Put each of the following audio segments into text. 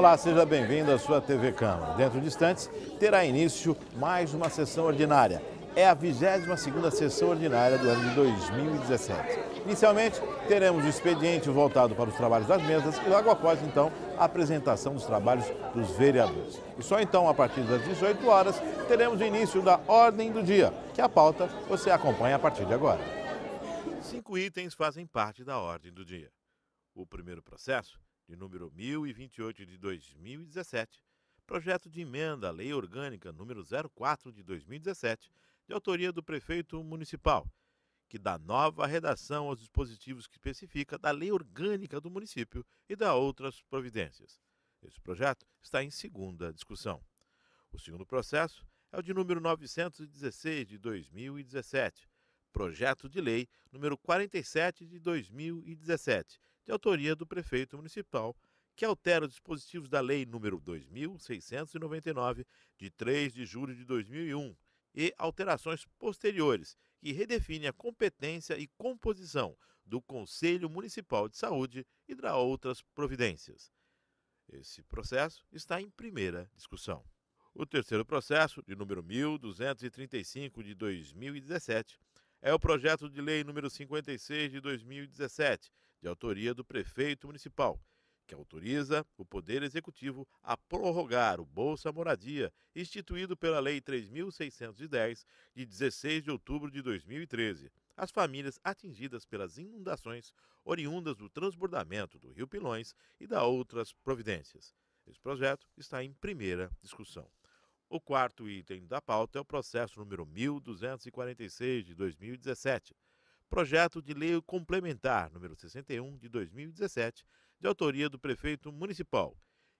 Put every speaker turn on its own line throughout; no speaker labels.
Olá, seja bem-vindo
à sua TV Câmara. Dentro de instantes, terá início mais uma sessão ordinária. É a 22ª sessão ordinária do ano de 2017. Inicialmente, teremos o expediente voltado para os trabalhos das mesas e logo após, então, a apresentação dos trabalhos dos vereadores. E só então, a partir das 18 horas, teremos o início da ordem do dia, que a pauta você acompanha a partir de agora. Cinco itens fazem parte da ordem do dia. O primeiro processo de número 1028 de 2017, projeto de emenda à Lei Orgânica número 04 de 2017, de autoria do prefeito municipal, que dá nova redação aos dispositivos que especifica da Lei Orgânica do município e da outras providências. Esse projeto está em segunda discussão. O segundo processo é o de número 916 de 2017, projeto de lei número 47 de 2017, de autoria do prefeito municipal, que altera os dispositivos da Lei nº 2699, de 3 de julho de 2001, e alterações posteriores, que redefine a competência e composição do Conselho Municipal de Saúde e da outras providências. Esse processo está em primeira discussão. O terceiro processo, de número 1235 de 2017, é o projeto de lei número 56 de 2017, de autoria do prefeito municipal, que autoriza o Poder Executivo a prorrogar o Bolsa Moradia, instituído pela Lei 3.610, de 16 de outubro de 2013. às famílias atingidas pelas inundações oriundas do transbordamento do Rio Pilões e da outras providências. Esse projeto está em primeira discussão. O quarto item da pauta é o processo número 1246 de 2017 projeto de lei complementar número 61 de 2017, de autoria do prefeito municipal,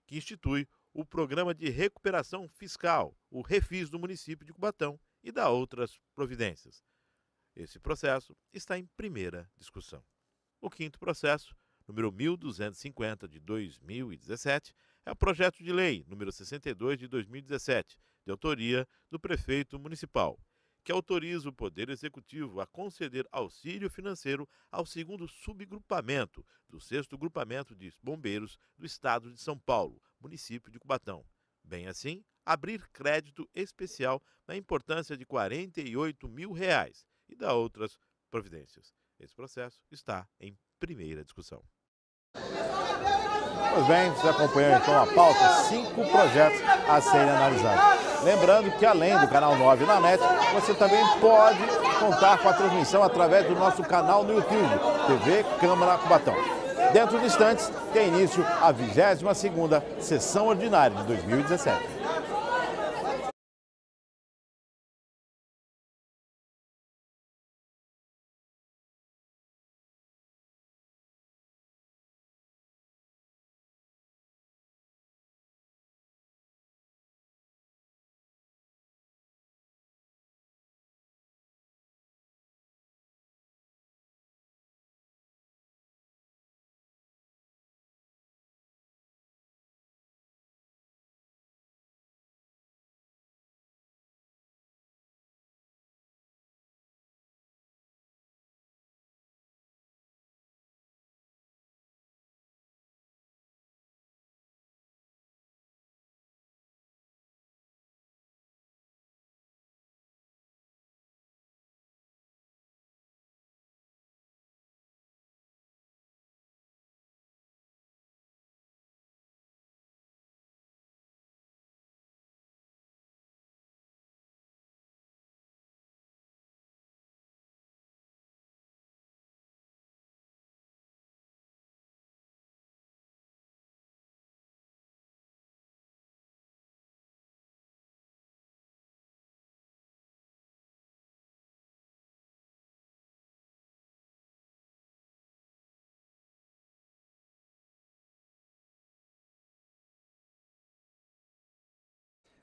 que institui o Programa de Recuperação Fiscal, o Refis do município de Cubatão, e dá outras providências. Esse processo está em primeira discussão. O quinto processo, número 1250 de 2017, é o projeto de lei número 62 de 2017, de autoria do prefeito municipal, que autoriza o Poder Executivo a conceder auxílio financeiro ao segundo subgrupamento do sexto grupamento de bombeiros do estado de São Paulo, município de Cubatão. Bem assim, abrir crédito especial na importância de 48 mil reais e da outras providências. Esse processo está em primeira discussão. Pois bem, vocês acompanham então a pauta, cinco projetos a serem analisados. Lembrando que além do canal 9 na net, você também pode contar com a transmissão através do nosso canal no YouTube, TV Câmara Cubatão. Dentro de instantes, tem início a 22ª sessão ordinária de 2017.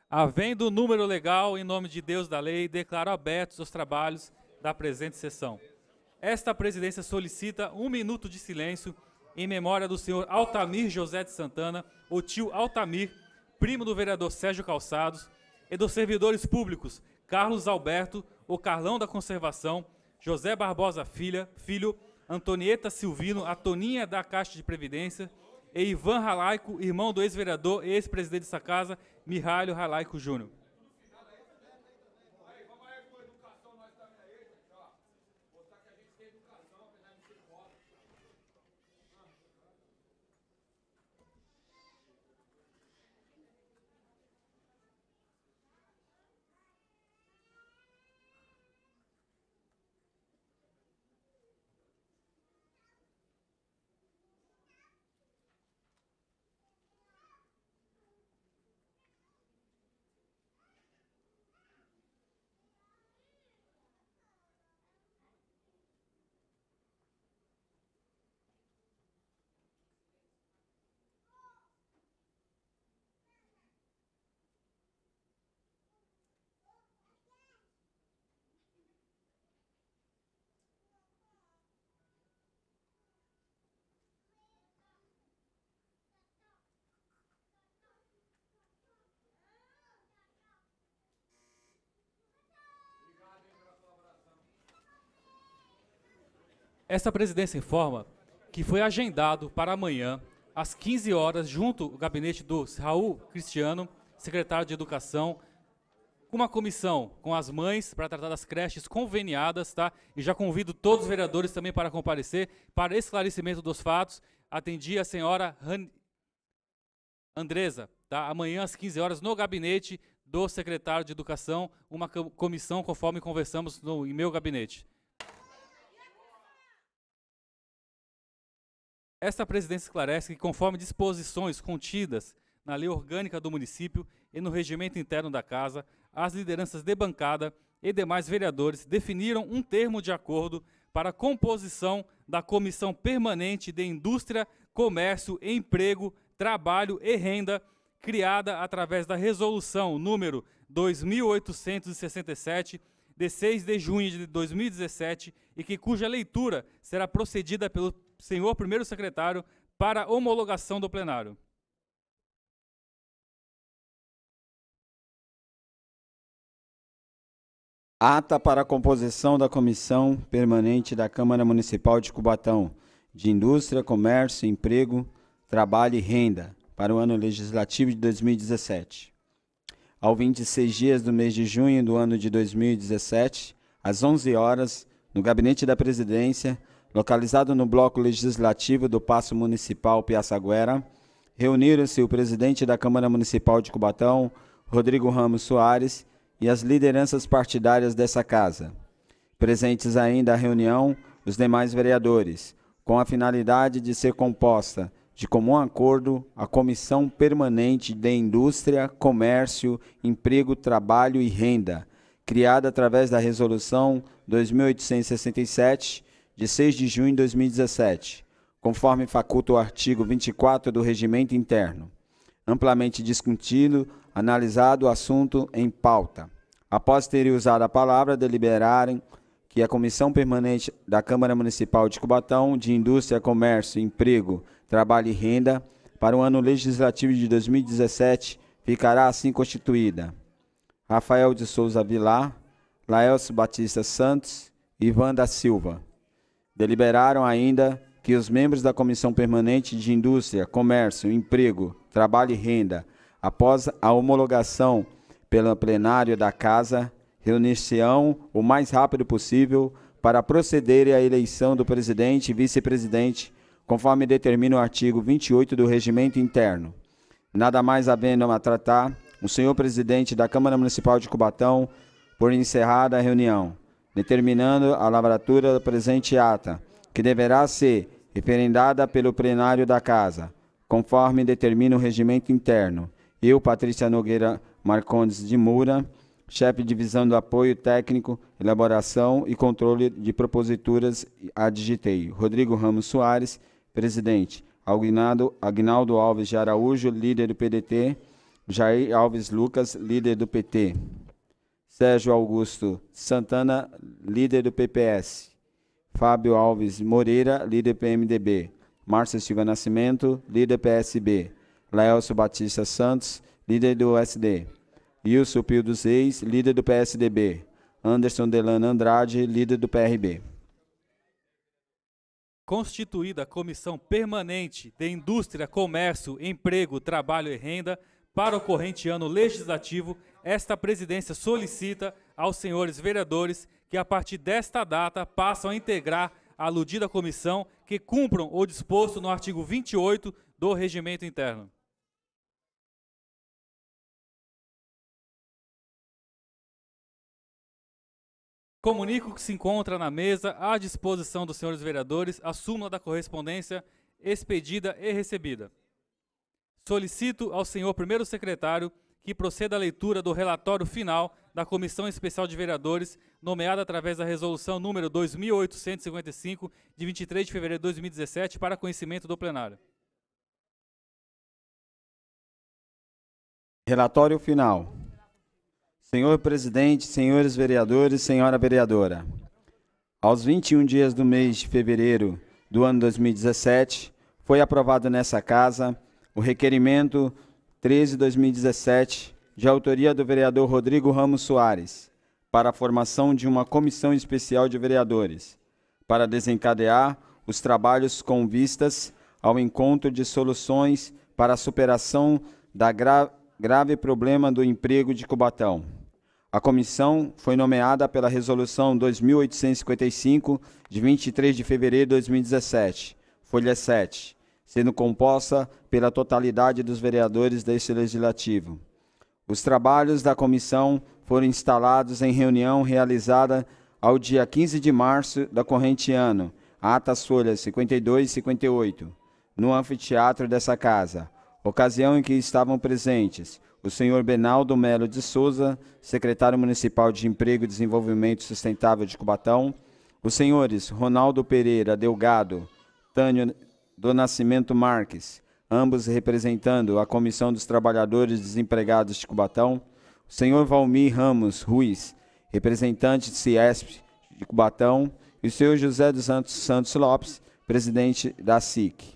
Havendo número legal, em nome de Deus da lei, declaro abertos os trabalhos da
presente sessão. Esta presidência solicita um minuto de silêncio em memória do senhor Altamir José de Santana, o tio Altamir, primo do vereador Sérgio Calçados, e dos servidores públicos Carlos Alberto, o Carlão da Conservação, José Barbosa Filha, filho, Antonieta Silvino, a Toninha da Caixa de Previdência, e Ivan Ralaico, irmão do ex-vereador e ex-presidente dessa casa, Mihailo Halaico Júnior. Essa presidência informa que foi agendado para amanhã, às 15 horas, junto ao gabinete do Raul Cristiano, secretário de Educação, com uma comissão com as mães para tratar das creches conveniadas, tá? E já convido todos os vereadores também para comparecer para esclarecimento dos fatos. Atendi a senhora Han... Andresa, tá? Amanhã às 15 horas no gabinete do secretário de Educação, uma comissão conforme conversamos no, em meu gabinete. Esta presidência esclarece que, conforme disposições contidas na lei orgânica do município e no regimento interno da Casa, as lideranças de bancada e demais vereadores definiram um termo de acordo para a composição da Comissão Permanente de Indústria, Comércio, Emprego, Trabalho e Renda, criada através da Resolução número 2867, de 6 de junho de 2017, e que cuja leitura será procedida pelo senhor primeiro secretário
para homologação do plenário.
Ata para a composição da Comissão Permanente da Câmara Municipal de Cubatão, de Indústria, Comércio, Emprego, Trabalho e Renda, para o ano legislativo de 2017. Ao 26 dias do mês de junho do ano de 2017, às 11 horas, no gabinete da presidência, localizado no Bloco Legislativo do Paço Municipal Piaçaguera, reuniram-se o presidente da Câmara Municipal de Cubatão, Rodrigo Ramos Soares, e as lideranças partidárias dessa casa. Presentes ainda à reunião, os demais vereadores, com a finalidade de ser composta, de comum acordo, a Comissão Permanente de Indústria, Comércio, Emprego, Trabalho e Renda, criada através da Resolução 2867 de 6 de junho de 2017, conforme faculta o artigo 24 do Regimento Interno. Amplamente discutido, analisado o assunto em pauta. Após terem usado a palavra, deliberarem que a Comissão Permanente da Câmara Municipal de Cubatão de Indústria, Comércio, Emprego, Trabalho e Renda para o ano legislativo de 2017 ficará assim constituída. Rafael de Souza Vilar, Laelcio Batista Santos, Ivan da Silva. Deliberaram ainda que os membros da Comissão Permanente de Indústria, Comércio, Emprego, Trabalho e Renda, após a homologação pelo plenário da Casa, reunir-se-ão o mais rápido possível para proceder à eleição do presidente e vice-presidente, conforme determina o artigo 28 do Regimento Interno. Nada mais havendo a tratar, o senhor presidente da Câmara Municipal de Cubatão, por encerrada a reunião determinando a lavratura da presente ata, que deverá ser referendada pelo plenário da Casa, conforme determina o regimento interno. Eu, Patrícia Nogueira Marcondes de Moura, chefe de divisão do apoio técnico, elaboração e controle de proposituras, a digitei. Rodrigo Ramos Soares, presidente. Aguinaldo, Aguinaldo Alves de Araújo, líder do PDT. Jair Alves Lucas, líder do PT. Sérgio Augusto Santana, líder do PPS. Fábio Alves Moreira, líder PMDB. Márcia Silva Nascimento, líder PSB. Laelso Batista Santos, líder do SD. Wilson Pio dos Reis, líder do PSDB. Anderson Delano Andrade, líder do PRB.
Constituída a Comissão Permanente de Indústria, Comércio, Emprego, Trabalho e Renda para o corrente ano legislativo esta presidência solicita aos senhores vereadores que, a partir desta data, passam a integrar a aludida comissão que cumpram o disposto no artigo 28
do Regimento Interno. Comunico que se encontra na
mesa, à disposição dos senhores vereadores, a súmula da correspondência expedida e recebida. Solicito ao senhor primeiro secretário que proceda à leitura do relatório final da Comissão Especial de Vereadores, nomeada através da Resolução número 2855, de 23 de fevereiro de 2017, para conhecimento do plenário.
Relatório final. Senhor presidente, senhores vereadores, senhora vereadora. Aos 21 dias do mês de fevereiro do ano 2017, foi aprovado nessa casa o requerimento 13-2017, de autoria do vereador Rodrigo Ramos Soares, para a formação de uma comissão especial de vereadores, para desencadear os trabalhos com vistas ao encontro de soluções para a superação da gra grave problema do emprego de Cubatão. A comissão foi nomeada pela Resolução 2855, de 23 de fevereiro de 2017, folha 7, sendo composta pela totalidade dos vereadores deste legislativo. Os trabalhos da comissão foram instalados em reunião realizada ao dia 15 de março da corrente ano, atas folhas 52 e 58, no anfiteatro dessa casa, ocasião em que estavam presentes o senhor Benaldo Melo de Souza, secretário municipal de Emprego e Desenvolvimento Sustentável de Cubatão, os senhores Ronaldo Pereira Delgado, Tânio do Nascimento Marques, ambos representando a Comissão dos Trabalhadores Desempregados de Cubatão, o senhor Valmir Ramos Ruiz, representante de CIESP de Cubatão, e o senhor José dos Santos Santos Lopes, presidente da SIC.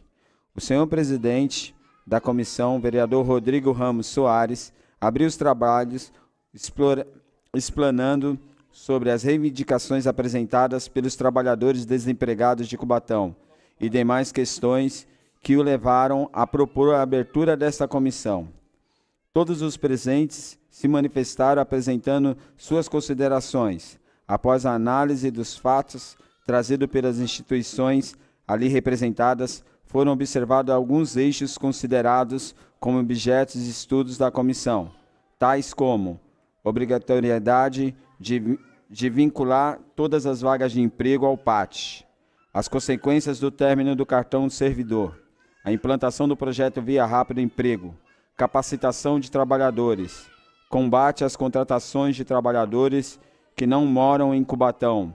O senhor presidente da comissão, vereador Rodrigo Ramos Soares, abriu os trabalhos explora, explanando sobre as reivindicações apresentadas pelos trabalhadores desempregados de Cubatão e demais questões que o levaram a propor a abertura desta comissão. Todos os presentes se manifestaram apresentando suas considerações, após a análise dos fatos trazidos pelas instituições ali representadas, foram observados alguns eixos considerados como objetos de estudos da comissão, tais como obrigatoriedade de, de vincular todas as vagas de emprego ao PAT, as consequências do término do cartão de servidor, a implantação do projeto Via Rápido Emprego, capacitação de trabalhadores, combate às contratações de trabalhadores que não moram em Cubatão,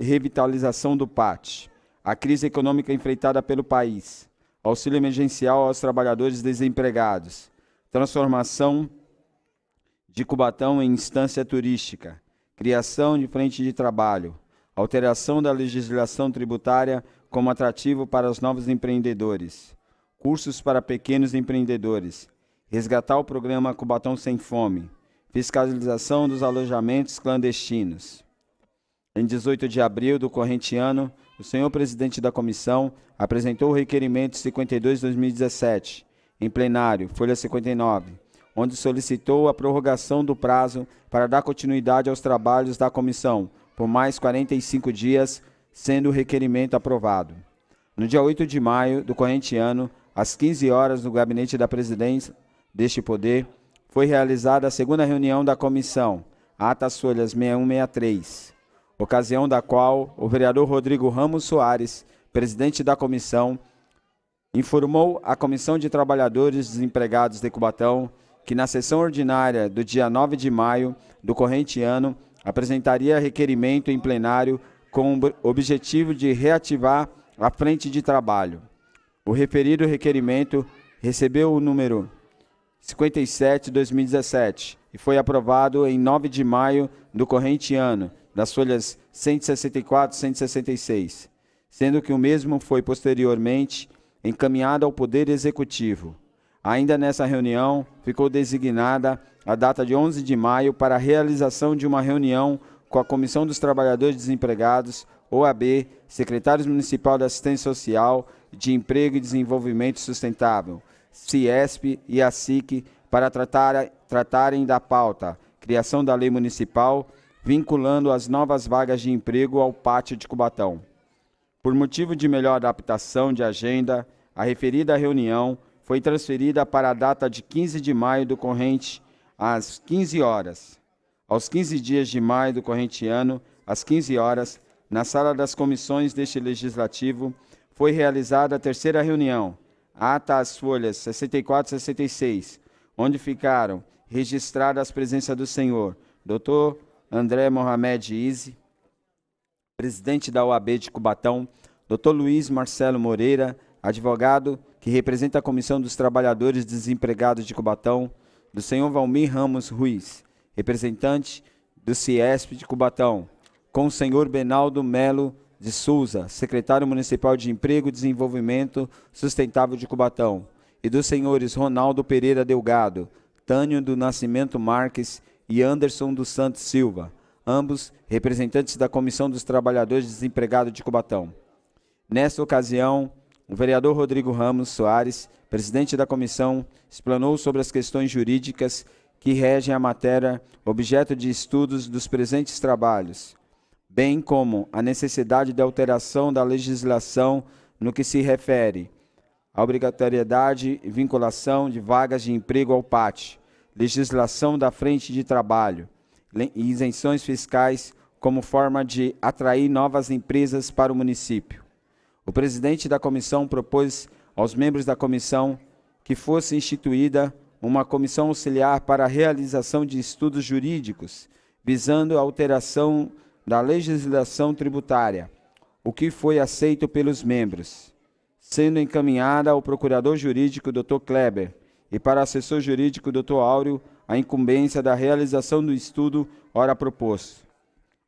revitalização do PAT, a crise econômica enfrentada pelo país, auxílio emergencial aos trabalhadores desempregados, transformação de Cubatão em instância turística, criação de frente de trabalho, alteração da legislação tributária como atrativo para os novos empreendedores, cursos para pequenos empreendedores, resgatar o programa Cubatão Sem Fome, fiscalização dos alojamentos clandestinos. Em 18 de abril do corrente ano, o senhor presidente da comissão apresentou o requerimento 52/2017 em plenário, folha 59, onde solicitou a prorrogação do prazo para dar continuidade aos trabalhos da comissão por mais 45 dias, sendo o requerimento aprovado. No dia 8 de maio do corrente ano, às 15 horas, no gabinete da presidência deste poder, foi realizada a segunda reunião da comissão, atas folhas 6163, ocasião da qual o vereador Rodrigo Ramos Soares, presidente da comissão, informou a Comissão de Trabalhadores Desempregados de Cubatão que na sessão ordinária do dia 9 de maio do corrente ano apresentaria requerimento em plenário com o objetivo de reativar a frente de trabalho. O referido requerimento recebeu o número 57-2017 e foi aprovado em 9 de maio do corrente ano, das folhas 164 e 166, sendo que o mesmo foi posteriormente encaminhado ao Poder Executivo. Ainda nessa reunião, ficou designada a data de 11 de maio para a realização de uma reunião com a Comissão dos Trabalhadores Desempregados, OAB, Secretários Municipal da Assistência Social, de Emprego e Desenvolvimento Sustentável, CIESP e a SIC, para tratar, tratarem da pauta criação da lei municipal vinculando as novas vagas de emprego ao pátio de Cubatão. Por motivo de melhor adaptação de agenda, a referida reunião foi transferida para a data de 15 de maio do corrente às 15 horas, aos 15 dias de maio do corrente ano, às 15 horas, na sala das comissões deste Legislativo, foi realizada a terceira reunião, ata às folhas 64 e 66, onde ficaram registradas a presença do senhor Dr. André Mohamed Ize, presidente da OAB de Cubatão, Dr. Luiz Marcelo Moreira, advogado que representa a Comissão dos Trabalhadores Desempregados de Cubatão, do senhor Valmir Ramos Ruiz, representante do CIESP de Cubatão, com o senhor Benaldo Melo de Souza, secretário municipal de Emprego e Desenvolvimento Sustentável de Cubatão, e dos senhores Ronaldo Pereira Delgado, Tânio do Nascimento Marques e Anderson dos Santos Silva, ambos representantes da Comissão dos Trabalhadores Desempregados de Cubatão. Nesta ocasião, o vereador Rodrigo Ramos Soares presidente da comissão, explanou sobre as questões jurídicas que regem a matéria objeto de estudos dos presentes trabalhos, bem como a necessidade de alteração da legislação no que se refere à obrigatoriedade e vinculação de vagas de emprego ao PAT, legislação da frente de trabalho e isenções fiscais como forma de atrair novas empresas para o município. O presidente da comissão propôs aos membros da comissão que fosse instituída uma comissão auxiliar para a realização de estudos jurídicos visando a alteração da legislação tributária, o que foi aceito pelos membros, sendo encaminhada ao procurador jurídico Dr. Kleber e para assessor jurídico Dr. Áureo a incumbência da realização do estudo ora proposto.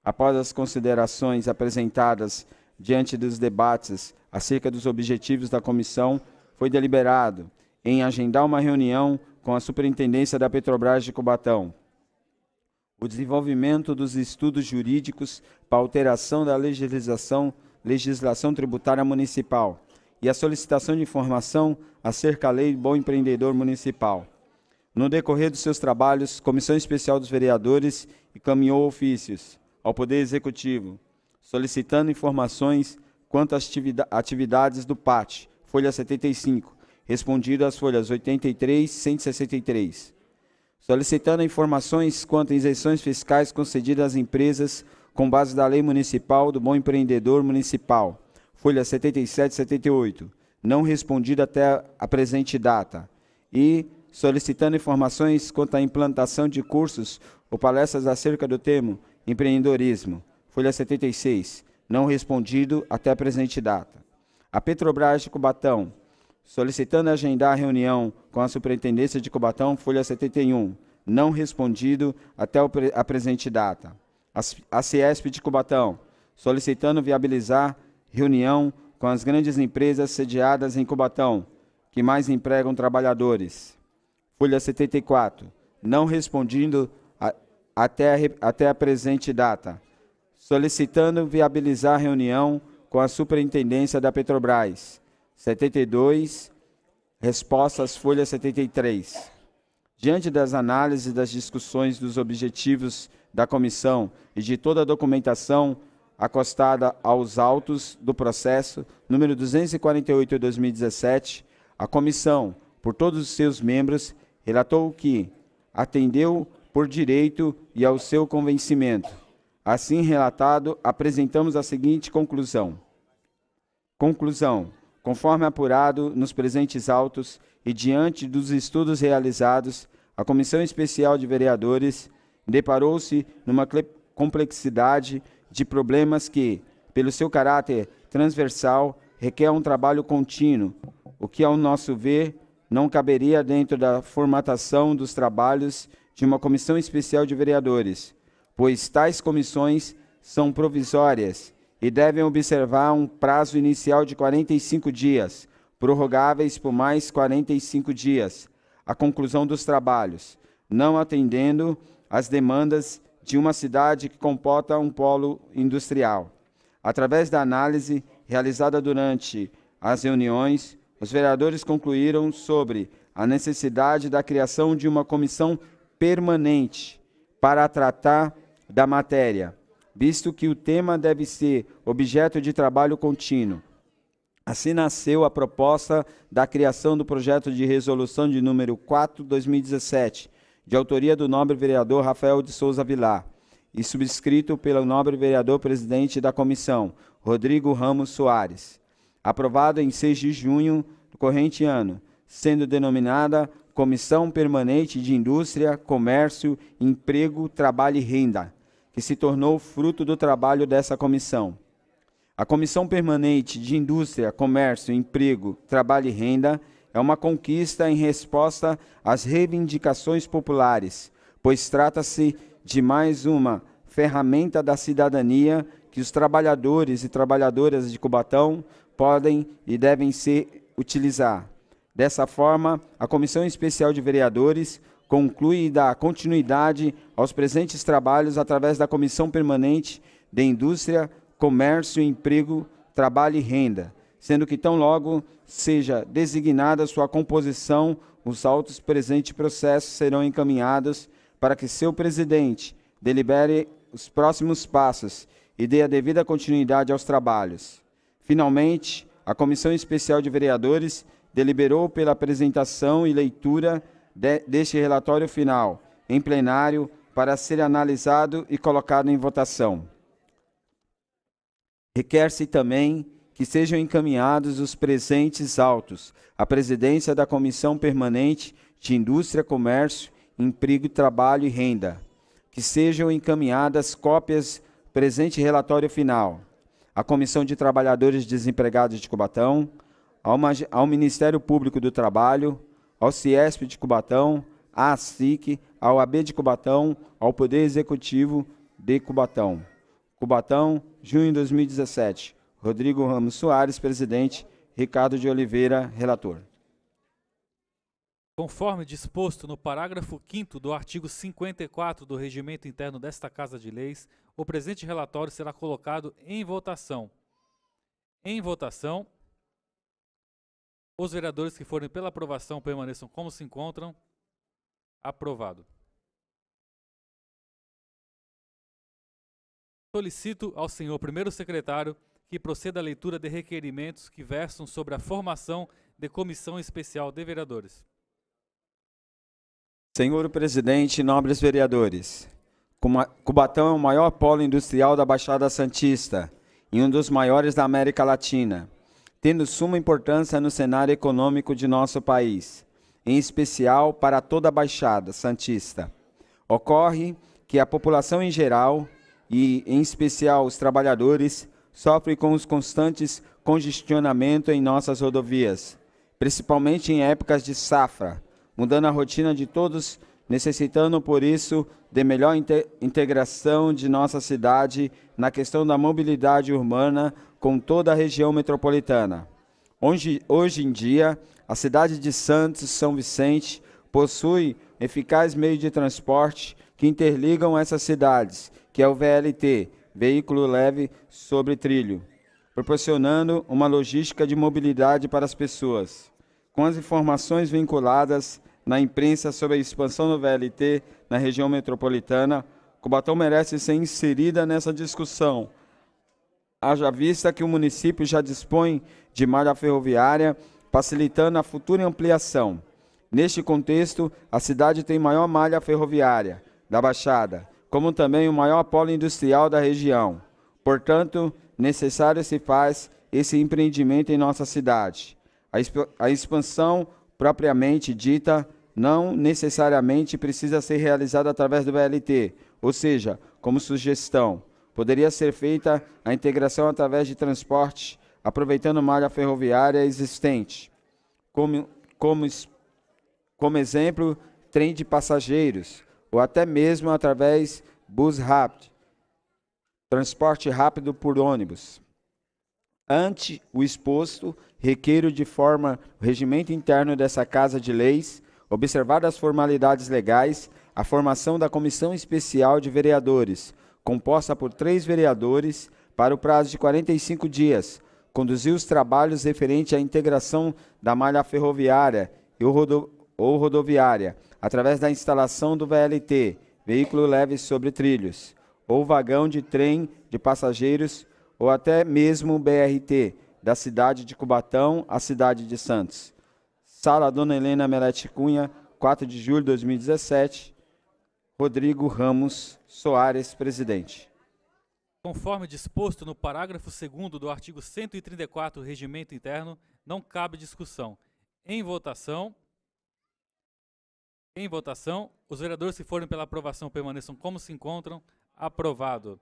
Após as considerações apresentadas diante dos debates acerca dos objetivos da comissão, foi deliberado em agendar uma reunião com a Superintendência da Petrobras de Cubatão. O desenvolvimento dos estudos jurídicos para alteração da legislação, legislação tributária municipal e a solicitação de informação acerca da Lei Bom Empreendedor Municipal. No decorrer dos seus trabalhos, Comissão Especial dos Vereadores encaminhou ofícios ao Poder Executivo, solicitando informações quanto às atividades do PAT, folha 75, respondido às folhas 83 e 163. Solicitando informações quanto a isenções fiscais concedidas às empresas com base da Lei Municipal do Bom Empreendedor Municipal, folha 77 e 78, não respondido até a presente data. E solicitando informações quanto à implantação de cursos ou palestras acerca do tema empreendedorismo, folha 76, não respondido até a presente data. A Petrobras de Cubatão, solicitando agendar a reunião com a Superintendência de Cubatão, folha 71, não respondido até a presente data. A Ciesp de Cubatão, solicitando viabilizar reunião com as grandes empresas sediadas em Cubatão, que mais empregam trabalhadores. Folha 74, não respondido a, até, a, até a presente data solicitando viabilizar reunião com a Superintendência da Petrobras. 72, respostas folha 73. Diante das análises das discussões dos objetivos da comissão e de toda a documentação acostada aos autos do processo número 248 de 2017, a comissão, por todos os seus membros, relatou que atendeu por direito e ao seu convencimento Assim relatado, apresentamos a seguinte conclusão. Conclusão: conforme apurado nos presentes autos e diante dos estudos realizados, a Comissão Especial de Vereadores deparou-se numa complexidade de problemas que, pelo seu caráter transversal, requer um trabalho contínuo, o que, ao nosso ver, não caberia dentro da formatação dos trabalhos de uma comissão especial de vereadores, pois tais comissões são provisórias e devem observar um prazo inicial de 45 dias, prorrogáveis por mais 45 dias, a conclusão dos trabalhos, não atendendo às demandas de uma cidade que comporta um polo industrial. Através da análise realizada durante as reuniões, os vereadores concluíram sobre a necessidade da criação de uma comissão permanente para tratar da matéria, visto que o tema deve ser objeto de trabalho contínuo. Assim nasceu a proposta da criação do projeto de resolução de número 4/2017, de autoria do nobre vereador Rafael de Souza Vilar e subscrito pelo nobre vereador presidente da comissão, Rodrigo Ramos Soares, aprovado em 6 de junho do corrente ano, sendo denominada Comissão Permanente de Indústria, Comércio, Emprego, Trabalho e Renda, que se tornou fruto do trabalho dessa comissão. A Comissão Permanente de Indústria, Comércio, Emprego, Trabalho e Renda é uma conquista em resposta às reivindicações populares, pois trata-se de mais uma ferramenta da cidadania que os trabalhadores e trabalhadoras de Cubatão podem e devem se utilizar. Dessa forma, a Comissão Especial de Vereadores conclui e dá continuidade aos presentes trabalhos através da Comissão Permanente de Indústria, Comércio, Emprego, Trabalho e Renda, sendo que tão logo seja designada sua composição, os autos presentes processos serão encaminhados para que seu presidente delibere os próximos passos e dê a devida continuidade aos trabalhos. Finalmente, a Comissão Especial de Vereadores deliberou pela apresentação e leitura de, deste relatório final em plenário para ser analisado e colocado em votação. Requer-se também que sejam encaminhados os presentes autos à presidência da Comissão Permanente de Indústria, Comércio, Emprego, Trabalho e Renda, que sejam encaminhadas cópias presente relatório final à Comissão de Trabalhadores Desempregados de Cubatão, ao, ao Ministério Público do Trabalho, ao CIESP de Cubatão, à SIC, ao AB de Cubatão, ao Poder Executivo de Cubatão. Cubatão, junho de 2017. Rodrigo Ramos Soares, presidente. Ricardo de Oliveira, relator.
Conforme disposto no parágrafo 5 do artigo 54 do regimento interno desta Casa de Leis, o presente relatório será colocado em votação. Em votação, os vereadores que forem pela aprovação permaneçam como se encontram. Aprovado. Solicito ao senhor primeiro secretário que proceda à leitura de requerimentos que versam sobre a formação de comissão especial de vereadores.
Senhor presidente, nobres vereadores, Cubatão é o maior polo industrial da Baixada Santista e um dos maiores da América Latina tendo suma importância no cenário econômico de nosso país, em especial para toda a Baixada Santista. Ocorre que a população em geral, e em especial os trabalhadores, sofrem com os constantes congestionamentos em nossas rodovias, principalmente em épocas de safra, mudando a rotina de todos, necessitando por isso de melhor integração de nossa cidade na questão da mobilidade urbana com toda a região metropolitana. Hoje, hoje em dia, a cidade de Santos e São Vicente possui eficaz meio de transporte que interligam essas cidades, que é o VLT, veículo leve sobre trilho, proporcionando uma logística de mobilidade para as pessoas. Com as informações vinculadas na imprensa sobre a expansão do VLT na região metropolitana, Cubatão merece ser inserida nessa discussão haja vista que o município já dispõe de malha ferroviária, facilitando a futura ampliação. Neste contexto, a cidade tem maior malha ferroviária da Baixada, como também o maior polo industrial da região. Portanto, necessário se faz esse empreendimento em nossa cidade. A, exp a expansão propriamente dita não necessariamente precisa ser realizada através do BLT, ou seja, como sugestão. Poderia ser feita a integração através de transporte, aproveitando malha ferroviária existente. Como, como, como exemplo, trem de passageiros, ou até mesmo através bus rápido, transporte rápido por ônibus. Ante o exposto, requeiro de forma o regimento interno dessa Casa de Leis, observadas as formalidades legais, a formação da Comissão Especial de Vereadores, composta por três vereadores, para o prazo de 45 dias. Conduziu os trabalhos referente à integração da malha ferroviária e rodo, ou rodoviária, através da instalação do VLT, veículo leve sobre trilhos, ou vagão de trem de passageiros, ou até mesmo BRT, da cidade de Cubatão à cidade de Santos. Sala Dona Helena Merete Cunha, 4 de julho de 2017. Rodrigo Ramos Soares, presidente.
Conforme disposto no parágrafo 2 do artigo 134 do Regimento Interno, não cabe discussão. Em votação, em votação, os vereadores que forem pela aprovação permaneçam como se encontram. Aprovado.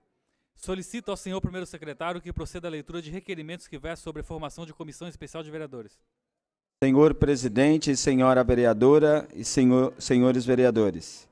Solicito ao senhor primeiro secretário que proceda à leitura de requerimentos que versam sobre a formação de comissão especial de vereadores.
Senhor presidente, senhora vereadora e senhor, senhores vereadores.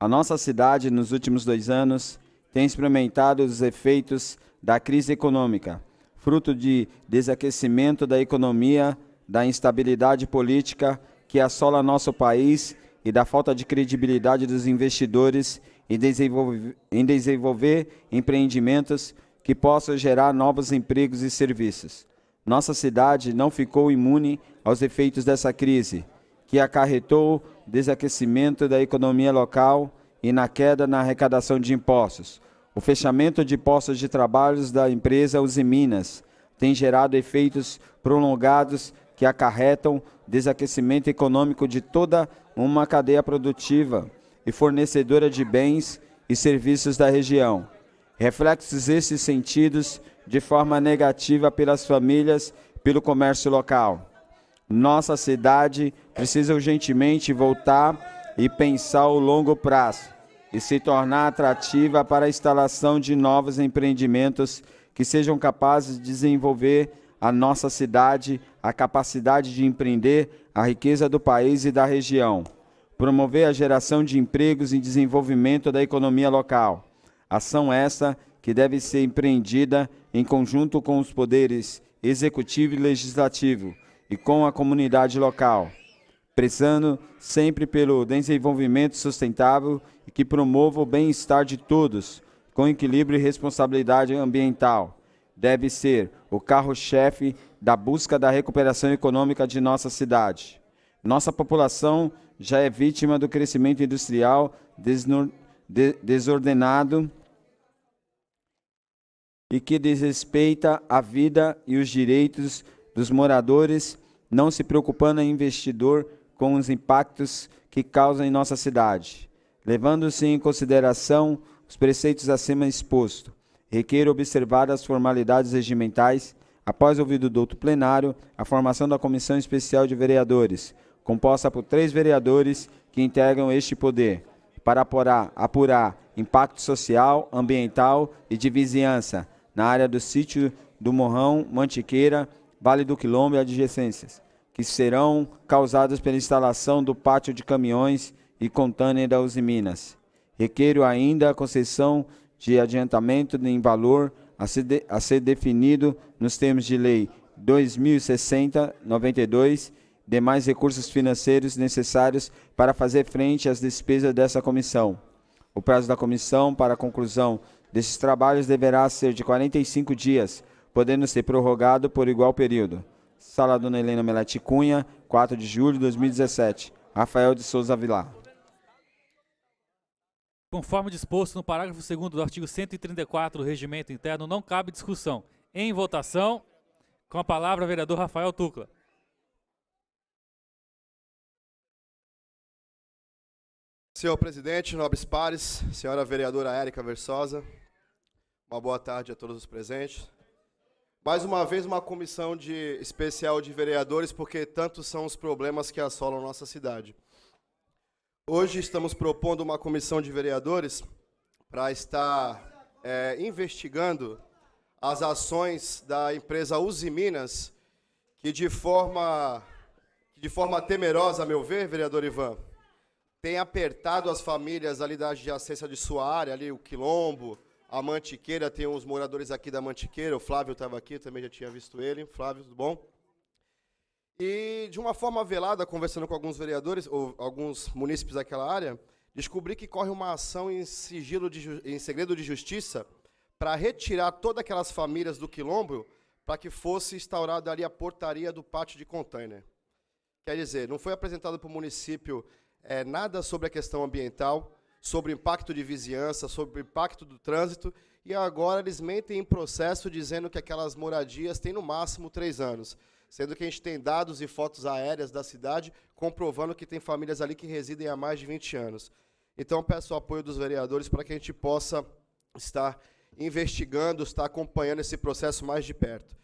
A nossa cidade, nos últimos dois anos, tem experimentado os efeitos da crise econômica, fruto de desaquecimento da economia, da instabilidade política que assola nosso país e da falta de credibilidade dos investidores em desenvolver, em desenvolver empreendimentos que possam gerar novos empregos e serviços. Nossa cidade não ficou imune aos efeitos dessa crise, que acarretou desaquecimento da economia local e na queda na arrecadação de impostos. O fechamento de postos de trabalhos da empresa Minas tem gerado efeitos prolongados que acarretam desaquecimento econômico de toda uma cadeia produtiva e fornecedora de bens e serviços da região. Reflexos esses sentidos de forma negativa pelas famílias, pelo comércio local. Nossa cidade precisa urgentemente voltar e pensar o longo prazo e se tornar atrativa para a instalação de novos empreendimentos que sejam capazes de desenvolver a nossa cidade, a capacidade de empreender a riqueza do país e da região, promover a geração de empregos e desenvolvimento da economia local. Ação essa que deve ser empreendida em conjunto com os poderes executivo e legislativo, e com a comunidade local, prezando sempre pelo desenvolvimento sustentável e que promova o bem-estar de todos, com equilíbrio e responsabilidade ambiental. Deve ser o carro-chefe da busca da recuperação econômica de nossa cidade. Nossa população já é vítima do crescimento industrial desordenado e que desrespeita a vida e os direitos dos moradores, não se preocupando em investidor com os impactos que causam em nossa cidade, levando-se em consideração os preceitos acima exposto. Requer observar as formalidades regimentais, após ouvido do outro plenário, a formação da Comissão Especial de Vereadores, composta por três vereadores que integram este poder, para apurar, apurar impacto social, ambiental e de vizinhança na área do sítio do Morrão, Mantiqueira, Vale do Quilombo e adjacências, que serão causadas pela instalação do pátio de caminhões e contânea da Uzi Minas. Requeiro ainda a concessão de adiantamento em valor a ser, de, a ser definido nos termos de Lei 2060-92, demais recursos financeiros necessários para fazer frente às despesas dessa comissão. O prazo da comissão para a conclusão desses trabalhos deverá ser de 45 dias, podendo ser prorrogado por igual período. Sala Dona Helena Melete Cunha, 4 de julho de 2017. Rafael de Souza Vilar.
Conforme disposto no parágrafo 2 do artigo 134 do Regimento Interno, não cabe discussão. Em
votação, com a palavra, o vereador Rafael Tucla. Senhor presidente, nobres pares,
senhora vereadora Érica Versosa, uma boa tarde a todos os presentes. Mais uma vez, uma comissão de especial de vereadores, porque tantos são os problemas que assolam nossa cidade. Hoje estamos propondo uma comissão de vereadores para estar é, investigando as ações da empresa Uzi Minas, que de forma, de forma temerosa, a meu ver, vereador Ivan, tem apertado as famílias ali da adjacência de sua área, ali o Quilombo, a Mantiqueira, tem uns moradores aqui da Mantiqueira, o Flávio estava aqui, também já tinha visto ele. Flávio, tudo bom? E de uma forma velada, conversando com alguns vereadores, ou alguns munícipes daquela área, descobri que corre uma ação em, sigilo de, em segredo de justiça para retirar todas aquelas famílias do quilombo para que fosse instaurada ali a portaria do pátio de container. Quer dizer, não foi apresentado para o município é, nada sobre a questão ambiental, sobre o impacto de vizinhança, sobre o impacto do trânsito, e agora eles mentem em processo dizendo que aquelas moradias têm no máximo três anos. Sendo que a gente tem dados e fotos aéreas da cidade comprovando que tem famílias ali que residem há mais de 20 anos. Então peço o apoio dos vereadores para que a gente possa estar investigando, estar acompanhando esse processo mais de perto.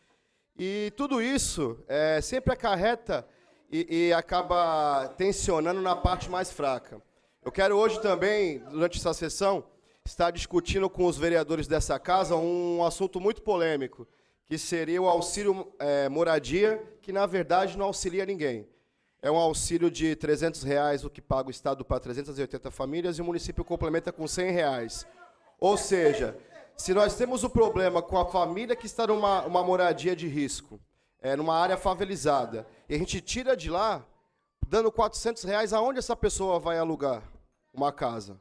E tudo isso é, sempre acarreta e, e acaba tensionando na parte mais fraca. Eu quero hoje também, durante essa sessão, estar discutindo com os vereadores dessa casa um assunto muito polêmico, que seria o auxílio é, moradia, que na verdade não auxilia ninguém. É um auxílio de 300 reais, o que paga o Estado para 380 famílias, e o município complementa com 100 reais. Ou seja, se nós temos o um problema com a família que está numa moradia de risco, é, numa área favelizada, e a gente tira de lá, dando 400 reais, aonde essa pessoa vai alugar uma casa?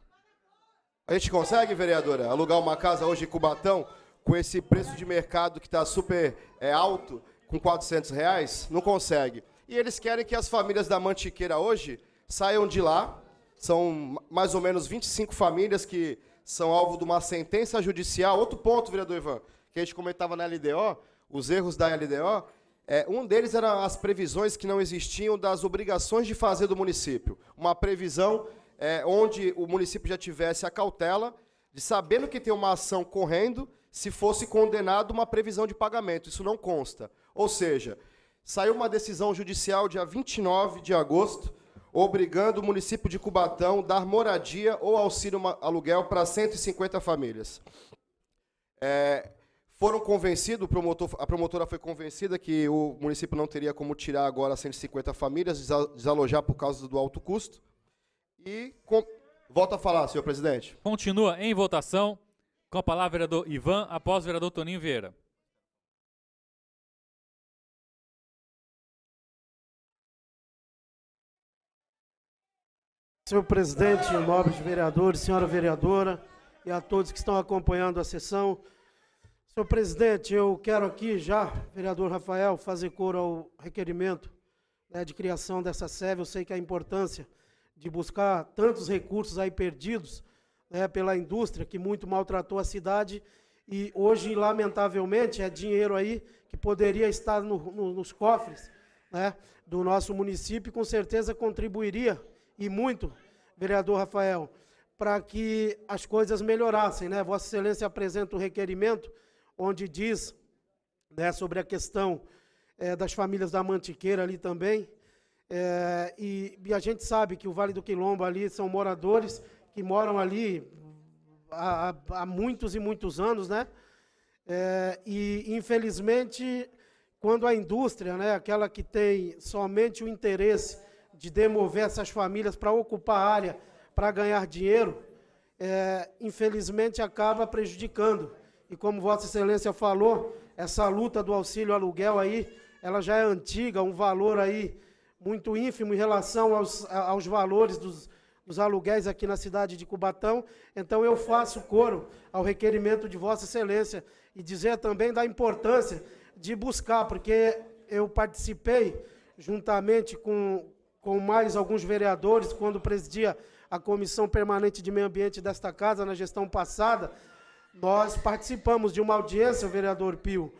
A gente consegue, vereadora, alugar uma casa hoje em Cubatão com esse preço de mercado que está super é, alto, com 400 reais? Não consegue. E eles querem que as famílias da Mantiqueira hoje saiam de lá. São mais ou menos 25 famílias que são alvo de uma sentença judicial. Outro ponto, vereador Ivan, que a gente comentava na LDO, os erros da LDO, é, um deles era as previsões que não existiam das obrigações de fazer do município. Uma previsão é, onde o município já tivesse a cautela de sabendo que tem uma ação correndo, se fosse condenado uma previsão de pagamento. Isso não consta. Ou seja, saiu uma decisão judicial dia 29 de agosto, obrigando o município de Cubatão a dar moradia ou auxílio aluguel para 150 famílias. É, foram convencidos, a promotora foi convencida que o município não teria como tirar agora 150 famílias, desalojar por causa do alto custo. E com... volta a falar, senhor presidente.
Continua em votação. Com a palavra, vereador Ivan, após o vereador Toninho Vieira.
Senhor presidente, nobres vereadores, senhora vereadora e a todos que estão acompanhando a sessão. Senhor presidente, eu quero aqui já, vereador Rafael, fazer cor ao requerimento né, de criação dessa SEV. Eu sei que a importância de buscar tantos recursos aí perdidos né, pela indústria, que muito maltratou a cidade, e hoje, lamentavelmente, é dinheiro aí que poderia estar no, no, nos cofres né, do nosso município, e com certeza contribuiria, e muito, vereador Rafael, para que as coisas melhorassem. Né? Vossa Excelência apresenta o requerimento onde diz né, sobre a questão é, das famílias da Mantiqueira ali também. É, e, e, a gente sabe que o Vale do Quilombo ali são moradores que moram ali há, há muitos e muitos anos, né? É, e, infelizmente, quando a indústria, né, aquela que tem somente o interesse de demover essas famílias para ocupar a área, para ganhar dinheiro, é, infelizmente acaba prejudicando. E como Vossa Excelência falou, essa luta do auxílio aluguel aí, ela já é antiga, um valor aí muito ínfimo em relação aos, aos valores dos, dos aluguéis aqui na cidade de Cubatão. Então eu faço coro ao requerimento de Vossa Excelência e dizer também da importância de buscar, porque eu participei juntamente com, com mais alguns vereadores quando presidia a Comissão Permanente de Meio Ambiente desta casa na gestão passada nós participamos de uma audiência, vereador Pio,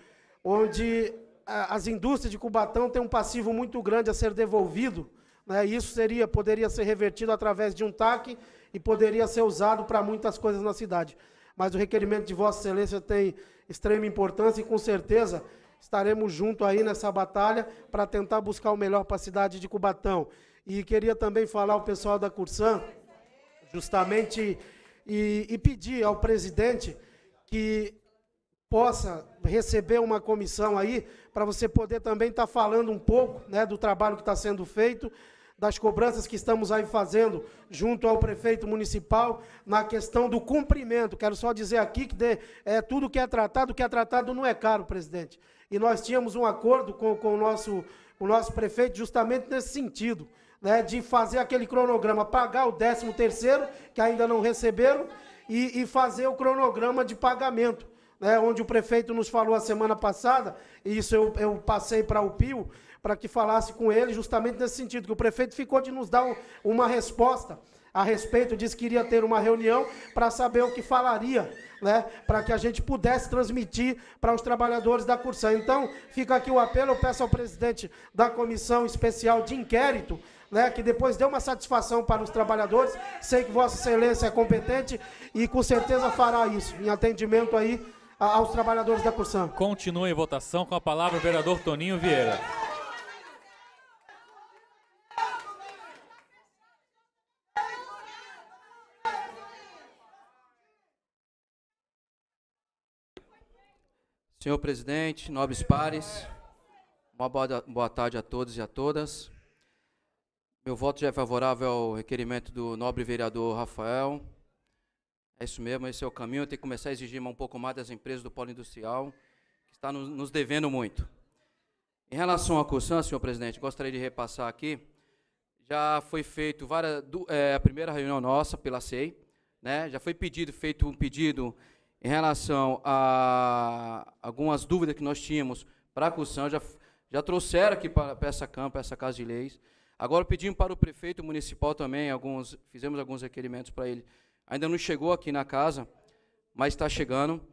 onde eh, as indústrias de Cubatão têm um passivo muito grande a ser devolvido. Né? Isso seria, poderia ser revertido através de um TAC e poderia ser usado para muitas coisas na cidade. Mas o requerimento de Vossa Excelência tem extrema importância e, com certeza, estaremos junto aí nessa batalha para tentar buscar o melhor para a cidade de Cubatão. E queria também falar ao pessoal da Cursan, justamente, e, e pedir ao presidente que possa receber uma comissão aí, para você poder também estar tá falando um pouco né, do trabalho que está sendo feito, das cobranças que estamos aí fazendo junto ao prefeito municipal na questão do cumprimento. Quero só dizer aqui que de, é, tudo que é tratado, que é tratado não é caro, presidente. E nós tínhamos um acordo com, com o, nosso, o nosso prefeito justamente nesse sentido, né, de fazer aquele cronograma, pagar o 13 terceiro, que ainda não receberam, e, e fazer o cronograma de pagamento. Né, onde o prefeito nos falou a semana passada, e isso eu, eu passei para o Pio, para que falasse com ele justamente nesse sentido, que o prefeito ficou de nos dar um, uma resposta a respeito, disse que iria ter uma reunião para saber o que falaria, né, para que a gente pudesse transmitir para os trabalhadores da Cursan. Então, fica aqui o apelo, eu peço ao presidente da comissão especial de inquérito né, que depois dê uma satisfação para os trabalhadores. Sei que Vossa Excelência é competente e com certeza fará isso, em atendimento aí aos trabalhadores da Cursã.
Continua em votação com a palavra o vereador Toninho Vieira.
Senhor presidente, nobres pares, uma boa, boa tarde a todos e a todas. Meu voto já é favorável ao requerimento do nobre vereador Rafael. É isso mesmo, esse é o caminho. Tem que começar a exigir um pouco mais das empresas do polo industrial, que está nos, devendo muito. Em relação à Cursan, senhor presidente, gostaria de repassar aqui. Já foi feito várias, do, é, a primeira reunião nossa pela SEI, né? já foi pedido, feito um pedido em relação a algumas dúvidas que nós tínhamos para a Cursan, já, já trouxeram aqui para, para essa Câmara, para essa Casa de Leis. Agora pedimos para o prefeito municipal também, alguns, fizemos alguns requerimentos para ele. Ainda não chegou aqui na casa, mas está chegando.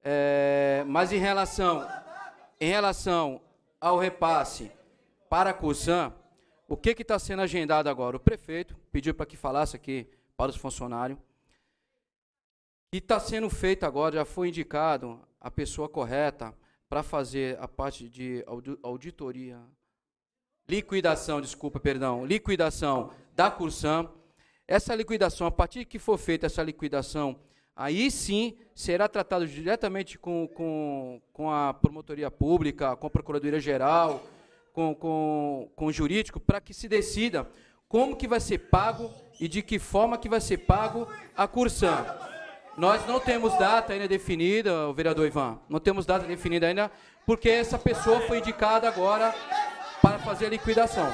É, mas em relação, em relação ao repasse para a Cursan, o que está sendo agendado agora? O prefeito pediu para que falasse aqui para os funcionários. E está sendo feito agora, já foi indicado a pessoa correta para fazer a parte de auditoria liquidação, desculpa, perdão, liquidação da Cursam. Essa liquidação, a partir que for feita essa liquidação, aí sim será tratado diretamente com, com, com a Promotoria Pública, com a Procuradoria Geral, com, com, com o jurídico, para que se decida como que vai ser pago e de que forma que vai ser pago a Cursam. Nós não temos data ainda definida, o vereador Ivan, não temos data definida ainda, porque essa pessoa foi indicada agora para fazer a liquidação.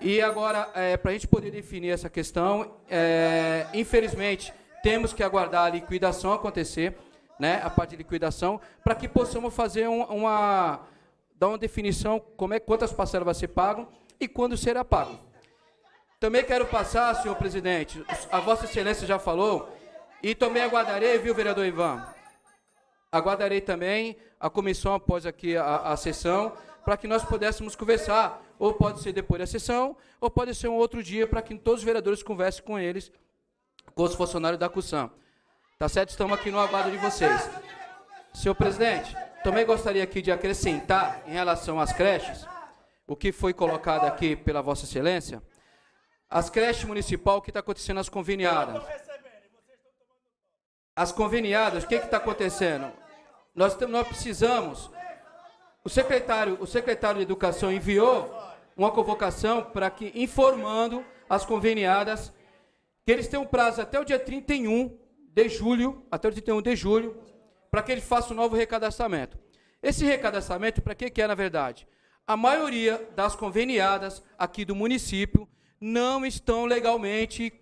E agora, é, para a gente poder definir essa questão, é, infelizmente, temos que aguardar a liquidação acontecer, né, a parte de liquidação, para que possamos fazer um, uma. dar uma definição como é quantas parcelas vão ser pagas e quando será pago. Também quero passar, senhor presidente, a Vossa Excelência já falou, e também aguardarei, viu, vereador Ivan? Aguardarei também a comissão após aqui a, a sessão para que nós pudéssemos conversar. Ou pode ser depois da sessão, ou pode ser um outro dia para que todos os vereadores conversem com eles, com os funcionários da CUSAM. Tá certo? Estamos aqui no aguardo de vocês. Senhor presidente, também gostaria aqui de acrescentar em relação às creches, o que foi colocado aqui pela Vossa Excelência, as creches municipal, o que está acontecendo as conveniadas. As conveniadas, o que está acontecendo? Nós, nós precisamos o secretário, o secretário de Educação enviou uma convocação para que, informando as conveniadas, que eles têm um prazo até o dia 31 de julho, até o dia 31 de julho, para que ele faça um novo recadastramento. Esse recadastramento, para que, que é, na verdade? A maioria das conveniadas aqui do município não estão legalmente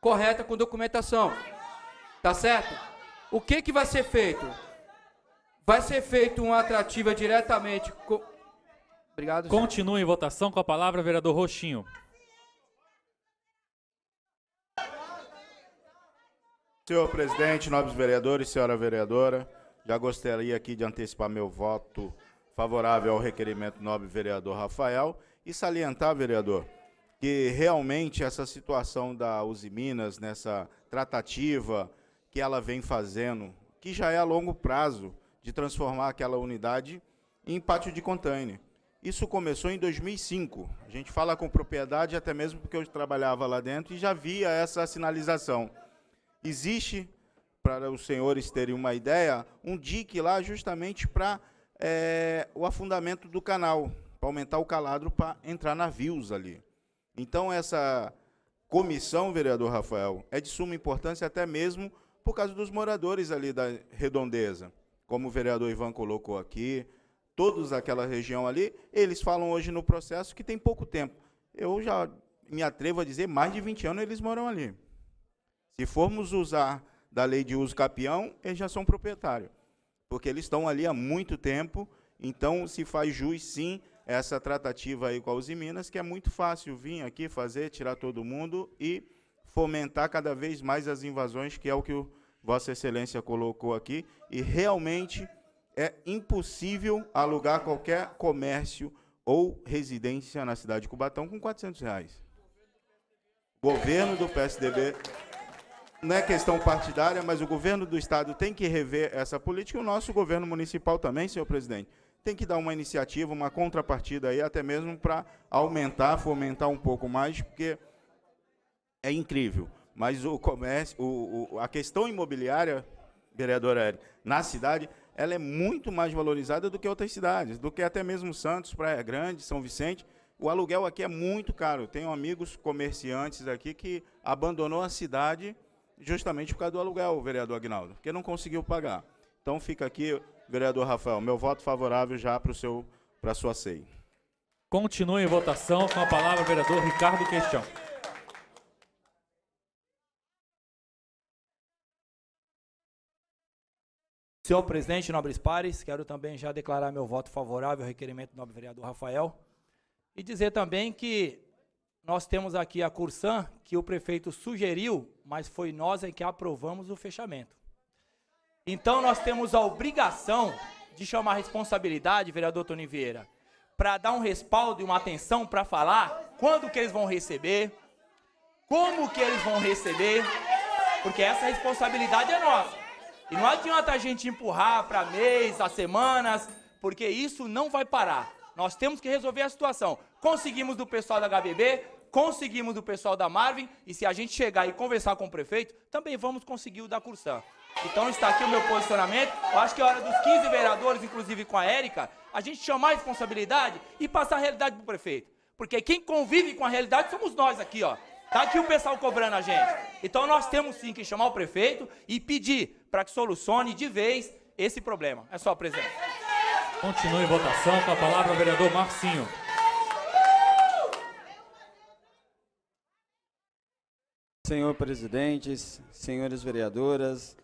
correta com documentação. Tá certo? O que, que vai ser feito? Vai ser feito uma atrativa diretamente Obrigado.
Continua em votação com a palavra, vereador Roxinho.
Senhor presidente, nobres vereadores, senhora vereadora, já gostaria aqui de antecipar meu voto favorável ao requerimento do nobre vereador Rafael e salientar, vereador, que realmente essa situação da Uzi Minas, nessa tratativa que ela vem fazendo, que já é a longo prazo, de transformar aquela unidade em pátio de container. Isso começou em 2005. A gente fala com propriedade até mesmo porque eu trabalhava lá dentro e já via essa sinalização. Existe, para os senhores terem uma ideia, um dique lá justamente para é, o afundamento do canal, para aumentar o caladro para entrar navios ali. Então, essa comissão, vereador Rafael, é de suma importância até mesmo por causa dos moradores ali da redondeza como o vereador Ivan colocou aqui, todos daquela região ali, eles falam hoje no processo que tem pouco tempo. Eu já me atrevo a dizer, mais de 20 anos eles moram ali. Se formos usar da lei de uso capião, eles já são proprietários, porque eles estão ali há muito tempo, então se faz jus, sim, essa tratativa aí com a Uzi Minas, que é muito fácil vir aqui fazer, tirar todo mundo e fomentar cada vez mais as invasões, que é o que o Vossa Excelência colocou aqui, e realmente é impossível alugar qualquer comércio ou residência na cidade de Cubatão com 400 reais. Governo do PSDB, não é questão partidária, mas o governo do Estado tem que rever essa política e o nosso governo municipal também, senhor presidente, tem que dar uma iniciativa, uma contrapartida aí, até mesmo para aumentar, fomentar um pouco mais, porque é incrível. Mas o comércio, o, o, a questão imobiliária, vereador Hélio, na cidade, ela é muito mais valorizada do que outras cidades, do que até mesmo Santos, Praia Grande, São Vicente. O aluguel aqui é muito caro. Tenho amigos comerciantes aqui que abandonou a cidade justamente por causa do aluguel, vereador Agnaldo, porque não conseguiu pagar. Então fica aqui, vereador Rafael, meu voto favorável já para o seu para a sua CEI. Continue em votação com a palavra o vereador Ricardo questão.
Senhor presidente, nobres pares, quero também já declarar meu voto favorável ao requerimento do nobre vereador Rafael e dizer também que nós temos aqui a Cursã, que o prefeito sugeriu, mas foi nós em é que aprovamos o fechamento. Então nós temos a obrigação de chamar a responsabilidade, vereador Tony Vieira, para dar um respaldo e uma atenção para falar quando que eles vão receber, como que eles vão receber, porque essa responsabilidade é nossa. E não adianta a gente empurrar para mês, as semanas, porque isso não vai parar. Nós temos que resolver a situação. Conseguimos do pessoal da HBB, conseguimos do pessoal da Marvin, e se a gente chegar e conversar com o prefeito, também vamos conseguir o da Cursan. Então está aqui o meu posicionamento. Eu acho que é hora dos 15 vereadores, inclusive com a Érica, a gente chamar a responsabilidade e passar a realidade para o prefeito. Porque quem convive com a realidade somos nós aqui, ó. Tá aqui o pessoal cobrando a gente. Então nós temos sim que chamar o prefeito e pedir para que solucione de vez esse problema. É só, presidente.
Continue em votação. Com a palavra o vereador Marcinho.
Senhor presidente, senhores vereadoras,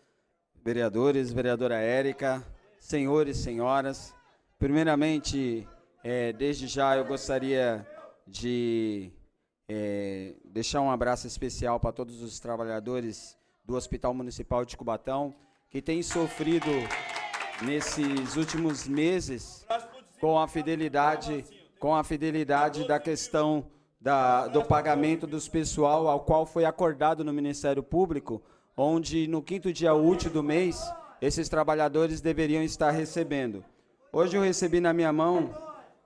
vereadores, vereadora Érica, senhores, senhoras, primeiramente, é, desde já eu gostaria de é, deixar um abraço especial para todos os trabalhadores do Hospital Municipal de Cubatão, que tem sofrido nesses últimos meses com a fidelidade com a fidelidade da questão da, do pagamento dos pessoal ao qual foi acordado no Ministério Público, onde no quinto dia útil do mês esses trabalhadores deveriam estar recebendo. Hoje eu recebi na minha mão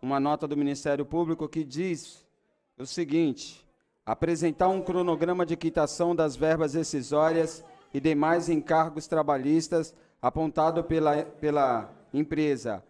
uma nota do Ministério Público que diz o seguinte: apresentar um cronograma de quitação das verbas rescisórias e demais encargos trabalhistas apontado pela, pela empresa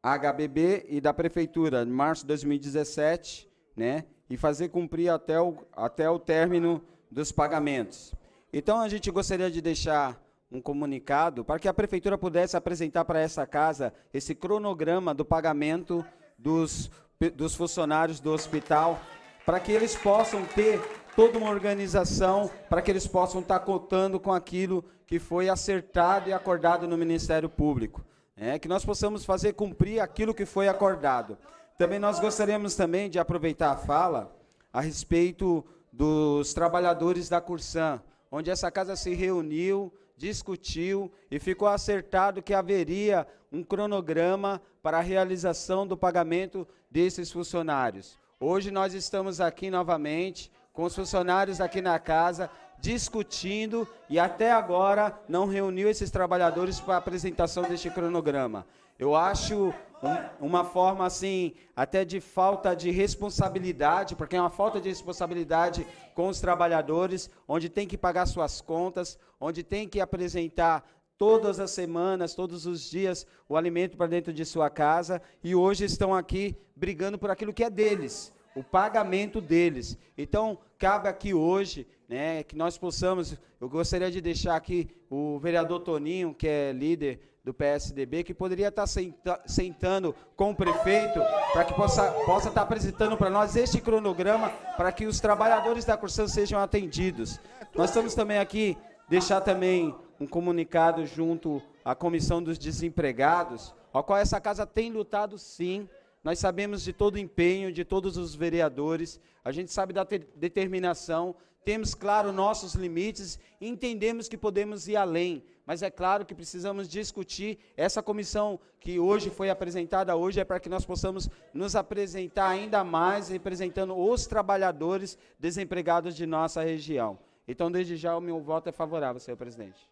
HBB e da Prefeitura em março de 2017, né, e fazer cumprir até o, até o término dos pagamentos. Então, a gente gostaria de deixar um comunicado para que a Prefeitura pudesse apresentar para essa casa esse cronograma do pagamento dos, dos funcionários do hospital para que eles possam ter toda uma organização, para que eles possam estar tá contando com aquilo que foi acertado e acordado no Ministério Público. É, que nós possamos fazer cumprir aquilo que foi acordado. Também nós gostaríamos também de aproveitar a fala a respeito dos trabalhadores da Cursan, onde essa casa se reuniu, discutiu e ficou acertado que haveria um cronograma para a realização do pagamento desses funcionários. Hoje nós estamos aqui novamente com os funcionários aqui na casa discutindo e até agora não reuniu esses trabalhadores para a apresentação deste cronograma. Eu acho um, uma forma assim, até de falta de responsabilidade, porque é uma falta de responsabilidade com os trabalhadores, onde tem que pagar suas contas, onde tem que apresentar todas as semanas, todos os dias, o alimento para dentro de sua casa e hoje estão aqui brigando por aquilo que é deles, o pagamento deles. Então, cabe aqui hoje né, que nós possamos. Eu gostaria de deixar aqui o vereador Toninho, que é líder do PSDB, que poderia estar tá senta, sentando com o prefeito para que possa, possa estar tá apresentando para nós este cronograma para que os trabalhadores da Cursan sejam atendidos. Nós estamos também aqui deixar também um comunicado junto à Comissão dos Desempregados, a qual essa casa tem lutado sim. Nós sabemos de todo o empenho de todos os vereadores, a gente sabe da determinação, temos claro nossos limites e entendemos que podemos ir além, mas é claro que precisamos discutir essa comissão que hoje foi apresentada hoje é para que nós possamos nos apresentar ainda mais representando os trabalhadores desempregados de nossa região. Então, desde já, o meu voto é favorável, senhor presidente.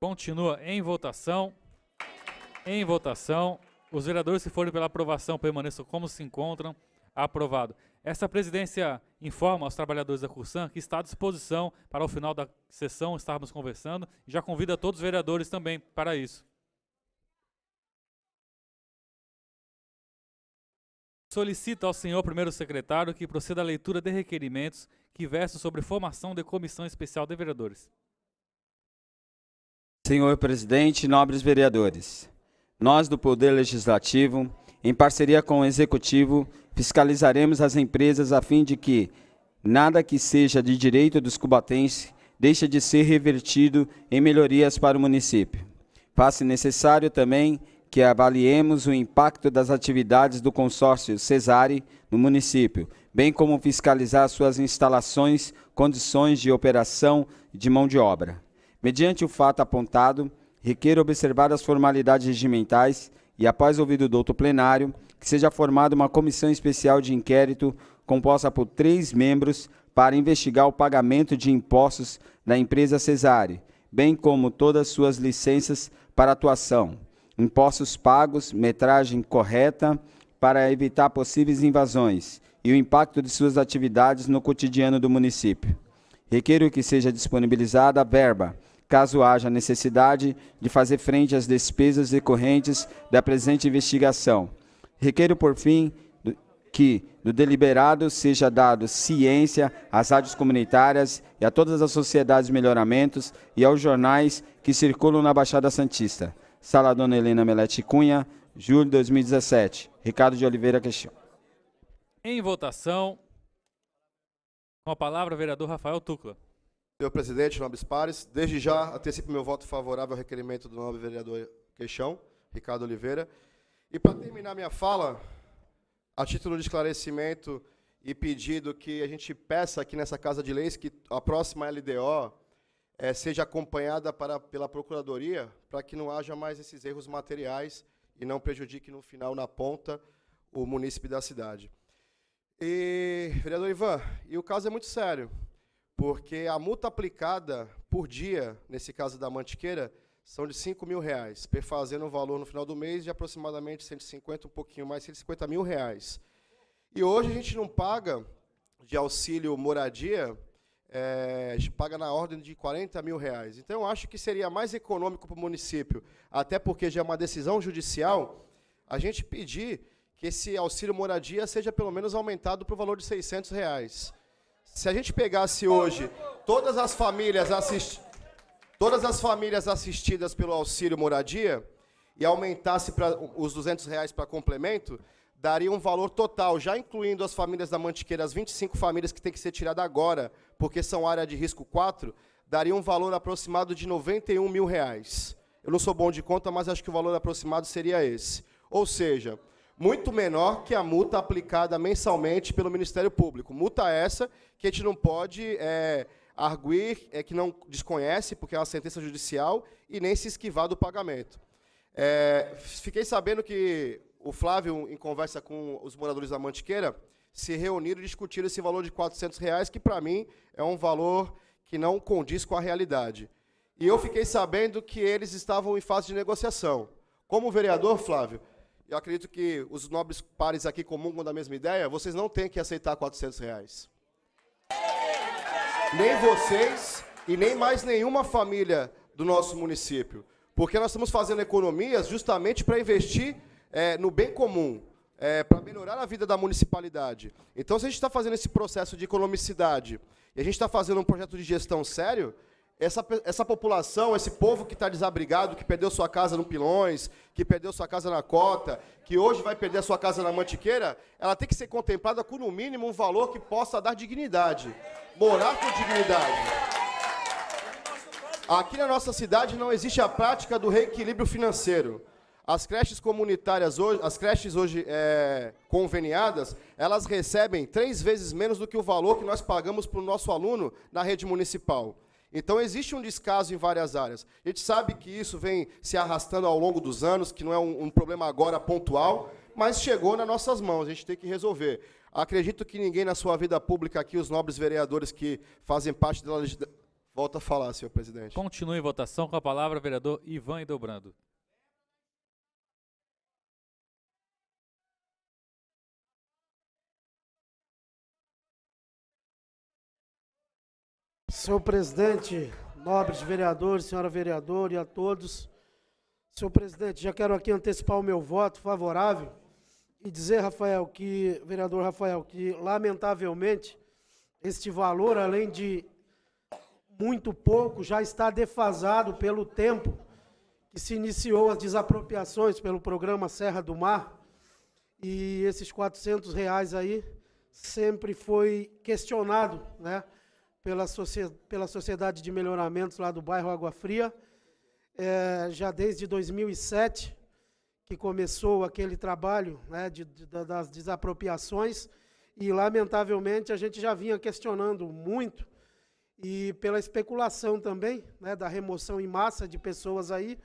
Continua em votação. Em votação. Os vereadores que forem pela aprovação permaneçam como se encontram. Aprovado. Esta presidência informa aos trabalhadores da Cursan que está à disposição para, o final da sessão, estarmos conversando. E já convida todos os vereadores também para isso. Solicito ao senhor primeiro secretário que proceda à leitura de requerimentos que versam sobre formação de comissão especial de vereadores.
Senhor presidente, nobres vereadores, nós do Poder Legislativo, em parceria com o Executivo, fiscalizaremos as empresas a fim de que nada que seja de direito dos cubatenses deixe de ser revertido em melhorias para o município. Faça necessário também que avaliemos o impacto das atividades do consórcio Cesare no município, bem como fiscalizar suas instalações, condições de operação e de mão de obra. Mediante o fato apontado, requer observar as formalidades regimentais e, após ouvido o douto plenário, que seja formada uma comissão especial de inquérito composta por três membros para investigar o pagamento de impostos da empresa Cesare, bem como todas suas licenças para atuação impostos pagos, metragem correta para evitar possíveis invasões e o impacto de suas atividades no cotidiano do município. Requeiro que seja disponibilizada a verba, caso haja necessidade de fazer frente às despesas decorrentes da presente investigação. Requeiro, por fim, que do deliberado seja dado ciência às rádios comunitárias e a todas as sociedades de melhoramentos e aos jornais que circulam na Baixada Santista. Sala Dona Helena Melete Cunha, julho de 2017. Ricardo de Oliveira Queixão.
Em votação, com a palavra o vereador Rafael Tucla.
Senhor presidente, nobres pares, desde já antecipo meu voto favorável ao requerimento do nobre vereador Queixão, Ricardo Oliveira. E para terminar minha fala, a título de esclarecimento e pedido que a gente peça aqui nessa Casa de Leis que a próxima LDO, é, seja acompanhada para, pela Procuradoria para que não haja mais esses erros materiais e não prejudique no final, na ponta, o munícipe da cidade. E, vereador Ivan, e o caso é muito sério, porque a multa aplicada por dia, nesse caso da Mantiqueira, são de 5 mil reais, perfazendo um valor no final do mês de aproximadamente 150, um pouquinho mais, 150 mil reais. E hoje a gente não paga de auxílio moradia é, paga na ordem de 40 mil reais. Então, eu acho que seria mais econômico para o município, até porque já é uma decisão judicial, a gente pedir que esse auxílio moradia seja pelo menos aumentado para o valor de 600 reais. Se a gente pegasse hoje todas as famílias, todas as famílias assistidas pelo auxílio moradia e aumentasse para os 200 reais para complemento, daria um valor total, já incluindo as famílias da Mantiqueira, as 25 famílias que tem que ser tirada agora, porque são área de risco 4, daria um valor aproximado de 91 mil reais. Eu não sou bom de conta, mas acho que o valor aproximado seria esse. Ou seja, muito menor que a multa aplicada mensalmente pelo Ministério Público. Multa essa que a gente não pode é, arguir, é, que não desconhece, porque é uma sentença judicial, e nem se esquivar do pagamento. É, fiquei sabendo que o Flávio, em conversa com os moradores da Mantiqueira, se reuniram e discutiram esse valor de 400 reais, que para mim é um valor que não condiz com a realidade. E eu fiquei sabendo que eles estavam em fase de negociação. Como vereador, Flávio, eu acredito que os nobres pares aqui comungam da mesma ideia, vocês não têm que aceitar 400 reais. Nem vocês e nem mais nenhuma família do nosso município. Porque nós estamos fazendo economias justamente para investir é, no bem comum, é, para melhorar a vida da municipalidade. Então, se a gente está fazendo esse processo de economicidade e a gente está fazendo um projeto de gestão sério, essa, essa população, esse povo que está desabrigado, que perdeu sua casa no Pilões, que perdeu sua casa na Cota, que hoje vai perder sua casa na Mantiqueira, ela tem que ser contemplada com, no mínimo, um valor que possa dar dignidade. Morar com dignidade. Aqui na nossa cidade não existe a prática do reequilíbrio financeiro. As creches comunitárias hoje, as creches hoje é, conveniadas, elas recebem três vezes menos do que o valor que nós pagamos para o nosso aluno na rede municipal. Então existe um descaso em várias áreas. A gente sabe que isso vem se arrastando ao longo dos anos, que não é um, um problema agora pontual, mas chegou nas nossas mãos, a gente tem que resolver. Acredito que ninguém na sua vida pública aqui, os nobres vereadores que fazem parte da legislação. Volta a falar, senhor presidente.
Continue em votação com a palavra,
vereador Ivan Edobrando.
Senhor presidente, nobres vereadores, senhora vereadora e a todos. Senhor presidente, já quero aqui antecipar o meu voto favorável e dizer, Rafael, que, vereador Rafael, que lamentavelmente este valor, além de muito pouco, já está defasado pelo tempo que se iniciou as desapropriações pelo programa Serra do Mar. E esses 400 reais aí sempre foi questionado, né? pela, pela Sociedade de Melhoramentos lá do bairro Água Fria, é, já desde 2007, que começou aquele trabalho né, de, de, das desapropriações, e lamentavelmente a gente já vinha questionando muito, e pela especulação também, né, da remoção em massa de pessoas aí,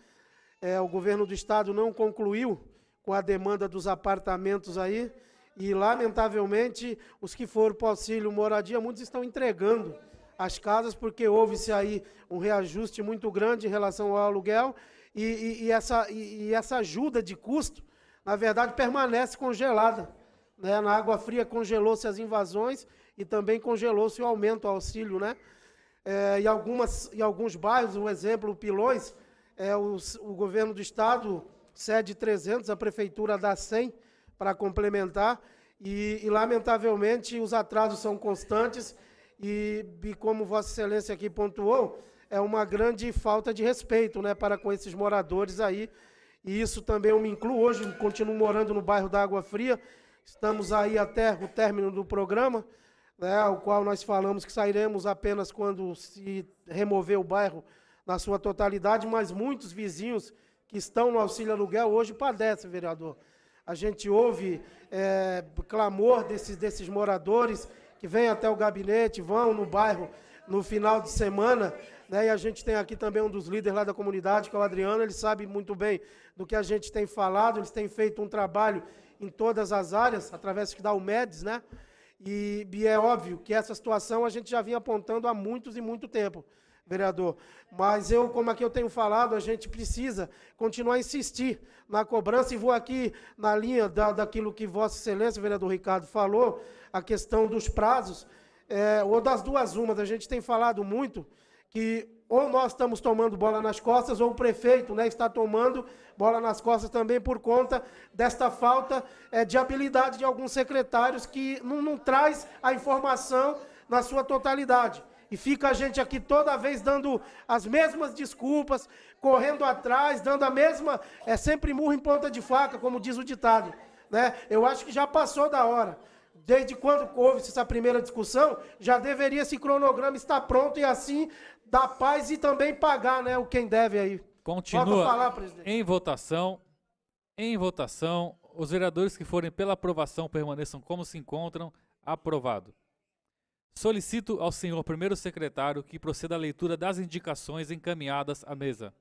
é, o governo do estado não concluiu com a demanda dos apartamentos aí, e, lamentavelmente, os que foram para o auxílio moradia, muitos estão entregando as casas, porque houve-se aí um reajuste muito grande em relação ao aluguel, e, e, e essa, e, essa ajuda de custo, na verdade, permanece congelada. Né? Na água fria congelou-se as invasões e também congelou-se o aumento ao auxílio. Né? É, e algumas, em alguns bairros, um exemplo, Pilões, é, o, o governo do estado cede 300, a prefeitura dá 100, para complementar. E, e, lamentavelmente, os atrasos são constantes e, e, como Vossa Excelência aqui pontuou, é uma grande falta de respeito né, para com esses moradores aí. E isso também eu me incluo hoje, continuo morando no bairro da Água Fria. Estamos aí até o término do programa, né, ao qual nós falamos que sairemos apenas quando se remover o bairro na sua totalidade, mas muitos vizinhos que estão no auxílio aluguel hoje padecem, vereador a gente ouve é, clamor desses, desses moradores que vêm até o gabinete, vão no bairro no final de semana. Né? E a gente tem aqui também um dos líderes lá da comunidade, que é o Adriano, ele sabe muito bem do que a gente tem falado, eles têm feito um trabalho em todas as áreas, através que dá o né? E, e é óbvio que essa situação a gente já vinha apontando há muitos e muito tempo vereador. Mas eu, como aqui eu tenho falado, a gente precisa continuar a insistir na cobrança e vou aqui na linha da, daquilo que Vossa Excelência, vereador Ricardo, falou, a questão dos prazos, é, ou das duas umas. A gente tem falado muito que ou nós estamos tomando bola nas costas, ou o prefeito né, está tomando bola nas costas também por conta desta falta é, de habilidade de alguns secretários que não, não traz a informação na sua totalidade. E fica a gente aqui toda vez dando as mesmas desculpas, correndo atrás, dando a mesma. É sempre murro em ponta de faca, como diz o ditado. Né? Eu acho que já passou da hora. Desde quando houve essa primeira discussão, já deveria esse cronograma estar pronto e assim dar paz e também pagar né, o quem deve aí. Continua falar,
em votação. Em votação, os vereadores que forem pela aprovação permaneçam como se encontram. Aprovado. Solicito ao senhor primeiro secretário que proceda à leitura das indicações encaminhadas à mesa.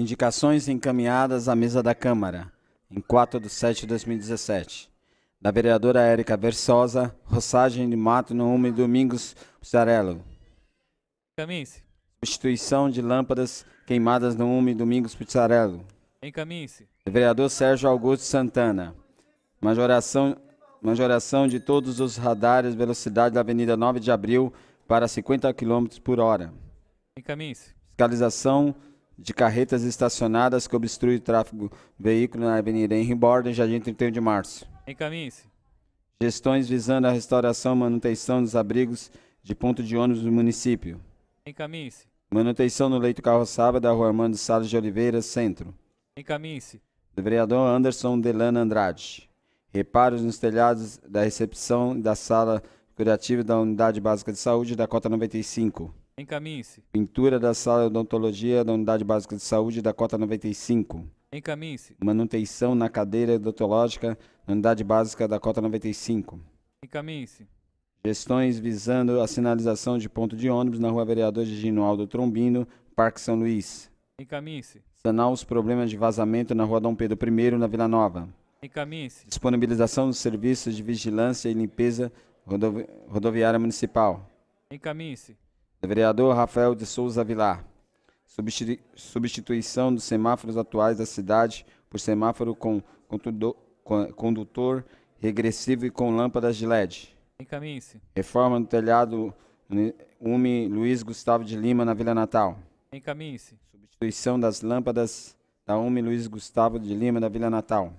Indicações encaminhadas à mesa da Câmara, em 4 de 7 de 2017 da vereadora Érica Versosa, Rossagem de Mato no Hume Domingos Pizzarello. Encaminhe-se. Substituição de lâmpadas queimadas no Hume Domingos Pizzarello. Encaminhe-se. Vereador Sérgio Augusto Santana. Majoração majoração de todos os radares, velocidade da Avenida 9 de Abril para 50 km por hora. Encaminhe-se. Fiscalização de carretas estacionadas que obstruem o tráfego veículo na Avenida Henry Borden, Jardim 31 de Março. Encaminhe-se. Gestões visando a restauração e manutenção dos abrigos de ponto de ônibus do município. Encaminhe-se. Manutenção no leito sábado da rua Armando Salles de Oliveira, Centro.
Encaminhe-se.
Do vereador Anderson Delano Andrade reparos nos telhados da recepção da sala curativa da Unidade Básica de Saúde da cota 95. Encaminhe-se. Pintura da sala de odontologia da Unidade Básica de Saúde da cota 95. Encaminhe-se. Manutenção na cadeira odontológica da Unidade Básica da cota 95.
Encaminhe-se.
Gestões visando a sinalização de ponto de ônibus na rua Vereador Ginoaldo Trombino, Parque São Luís.
Encaminhe-se.
Sanar os problemas de vazamento na rua Dom Pedro I, na Vila Nova. Encaminhe-se. Disponibilização dos serviços de vigilância e limpeza rodovi rodoviária municipal.
Encaminhe-se.
Vereador Rafael de Souza Vilar. substituição dos semáforos atuais da cidade por semáforo com, com condutor regressivo e com lâmpadas de LED. Encaminhe-se. Reforma do telhado UME Luiz Gustavo de Lima na Vila Natal.
Encaminhe-se.
Substituição das lâmpadas da UME Luiz Gustavo de Lima na Vila Natal.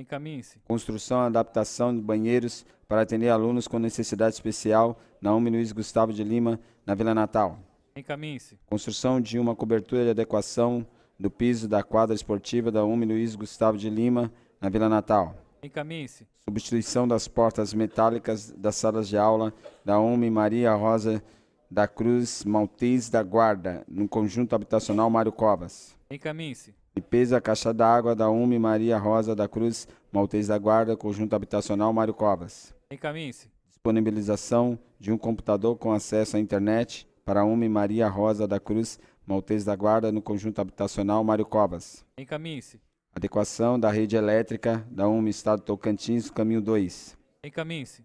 Encaminhe-se. Construção e adaptação de banheiros para atender alunos com necessidade especial na Umi Luiz Gustavo de Lima, na Vila Natal. Encaminhe-se. Construção de uma cobertura de adequação do piso da quadra esportiva da Umi Luiz Gustavo de Lima, na Vila Natal. Encaminhe-se. Substituição das portas metálicas das salas de aula da UME Maria Rosa da Cruz Maltês da Guarda, no conjunto habitacional Mário Covas.
Encaminhe-se
pesa a caixa d'água da UME Maria Rosa da Cruz, Maltês da Guarda, Conjunto Habitacional Mário Covas. Encaminhe-se. Disponibilização de um computador com acesso à internet para a UME Maria Rosa da Cruz, Maltês da Guarda, no Conjunto Habitacional Mário Covas.
Encaminhe-se.
Adequação da rede elétrica da UME Estado Tocantins, caminho 2. Encaminhe-se.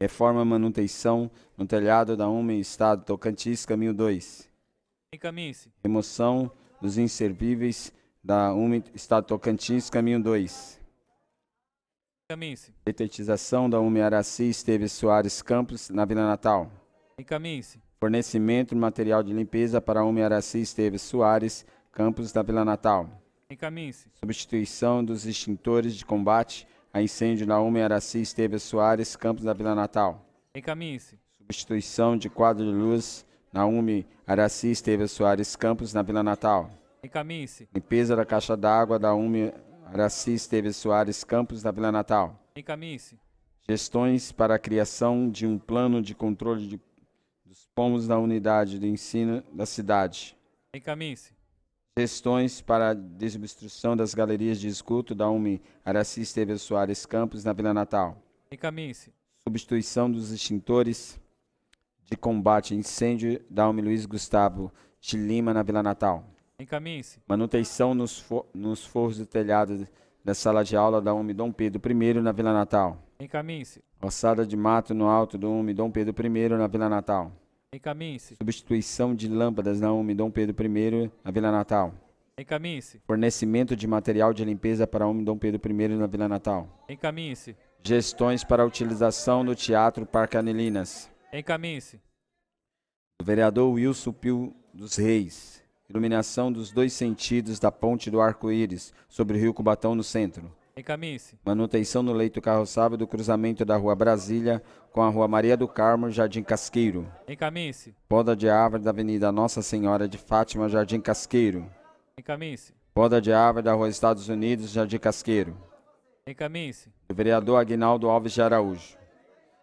Reforma e manutenção no telhado da UME Estado Tocantins, caminho 2. Encaminhe-se. Remoção dos inservíveis da UME Estado Tocantins, caminho 2. Encaminhe-se. Detetização da UME Araci Esteves Soares Campos, na Vila Natal.
Encaminhe-se.
Fornecimento de material de limpeza para a UME Araci Esteves Soares Campos, da Vila Natal. Encaminhe-se. Substituição dos extintores de combate a incêndio na UME Araci Esteves Soares Campos, da Vila Natal. Encaminhe-se. Substituição de quadro de luz na UME Araci Esteves Soares Campos, na Vila Natal.
Encaminhe-se.
Limpeza da caixa d'água da UME Araci Esteves Soares Campos da Vila Natal. Encaminhe-se. Gestões para a criação de um plano de controle de, dos pomos da unidade de ensino da cidade. Encaminhe-se. Gestões para a desobstrução das galerias de escuto da UME Araci Esteves Soares Campos na Vila Natal. Encaminhe-se. Substituição dos extintores de combate a incêndio da UME Luiz Gustavo de Lima na Vila Natal. Encaminhe-se. Manutenção nos, for, nos forros do telhado da sala de aula da UME Dom Pedro I na Vila Natal.
Encaminhe-se.
de mato no alto do UME Dom Pedro I na Vila Natal.
Encaminhe-se.
Substituição de lâmpadas na UME Dom Pedro I na Vila Natal.
Encaminhe-se.
Fornecimento de material de limpeza para a UME Dom Pedro I na Vila Natal. Encaminhe-se. Gestões para a utilização do Teatro Parque Anelinas.
Encaminhe-se.
Vereador Wilson Pio dos Reis. Iluminação dos dois sentidos da ponte do Arco-Íris, sobre o Rio Cubatão no centro. Encaminhe-se. Manutenção no leito carroçável do cruzamento da Rua Brasília com a Rua Maria do Carmo, Jardim Casqueiro. Encaminhe-se. Poda de árvore da Avenida Nossa Senhora de Fátima, Jardim Casqueiro. Encaminhe-se. Poda de árvore da Rua Estados Unidos, Jardim Casqueiro.
Encaminhe-se.
Vereador Aguinaldo Alves de Araújo.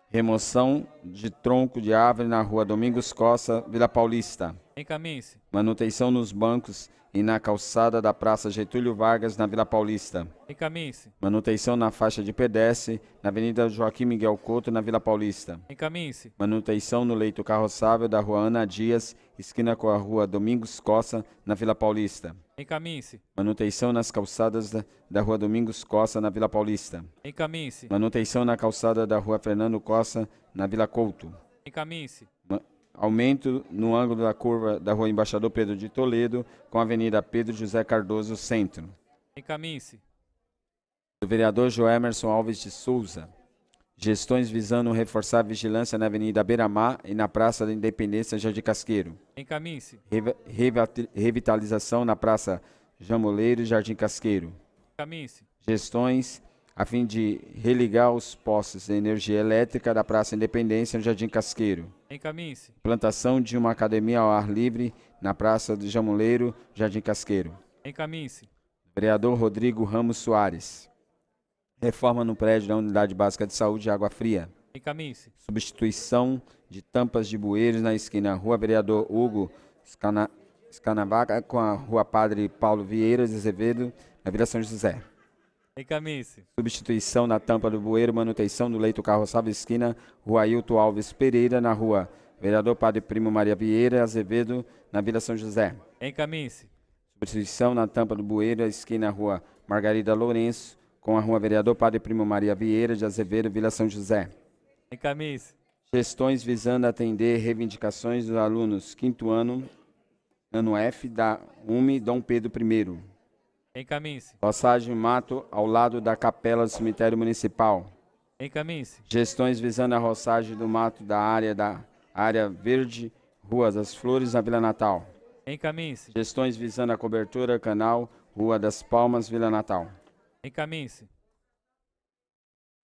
Remoção de tronco de árvore na Rua Domingos Costa, Vila Paulista. Encaminhe-se. Manutenção nos bancos e na calçada da Praça Getúlio Vargas, na Vila Paulista. Encaminhe-se. Manutenção na faixa de pedestre, na Avenida Joaquim Miguel Couto, na Vila Paulista.
Encaminhe-se.
Manutenção no leito carroçável da Rua Ana Dias, esquina com a Rua Domingos Costa, na Vila Paulista. Encaminhe-se. Manutenção nas calçadas da, da Rua Domingos Costa, na Vila Paulista. Encaminhe-se. Manutenção na calçada da Rua Fernando Costa, na Vila Couto.
Encaminhe-se
aumento no ângulo da curva da Rua Embaixador Pedro de Toledo com a Avenida Pedro José Cardoso Centro.
Encaminhe-se.
Do vereador Joemerson Alves de Souza. Gestões visando reforçar a vigilância na Avenida Beiramar e na Praça da Independência Jardim Casqueiro. Encaminhe-se. revitalização na Praça Jamoleiro e Jardim Casqueiro. Encaminhe-se. Gestões a fim de religar os postes de energia elétrica da Praça Independência no Jardim Casqueiro. Encaminhe-se. Plantação de uma academia ao ar livre na Praça do Jamuleiro, Jardim Casqueiro.
Encaminhe-se.
Vereador Rodrigo Ramos Soares. Reforma no prédio da Unidade Básica de Saúde de Água Fria. Encaminhe-se. Substituição de tampas de bueiros na esquina Rua Vereador Hugo Scana, Scanavaca com a Rua Padre Paulo Vieira de Azevedo, na Vila São José.
E Camice.
Substituição na tampa do bueiro, manutenção do leito carroçável esquina, rua Ailton Alves Pereira, na rua Vereador Padre Primo Maria Vieira Azevedo, na Vila São José. Em Camice. Substituição na tampa do bueiro, esquina rua Margarida Lourenço, com a rua Vereador Padre Primo Maria Vieira de Azevedo, Vila São José.
Em Camice.
Gestões visando atender reivindicações dos alunos quinto ano, ano F da UME Dom Pedro I. Encaminhe-se. Passagem Mato, ao lado da capela do cemitério municipal.
Encaminhe-se.
Gestões visando a roçagem do mato da área da área verde, Rua das Flores, na Vila Natal.
Encaminhe-se.
Gestões visando a cobertura, canal, Rua das Palmas, Vila Natal.
Encaminhe-se.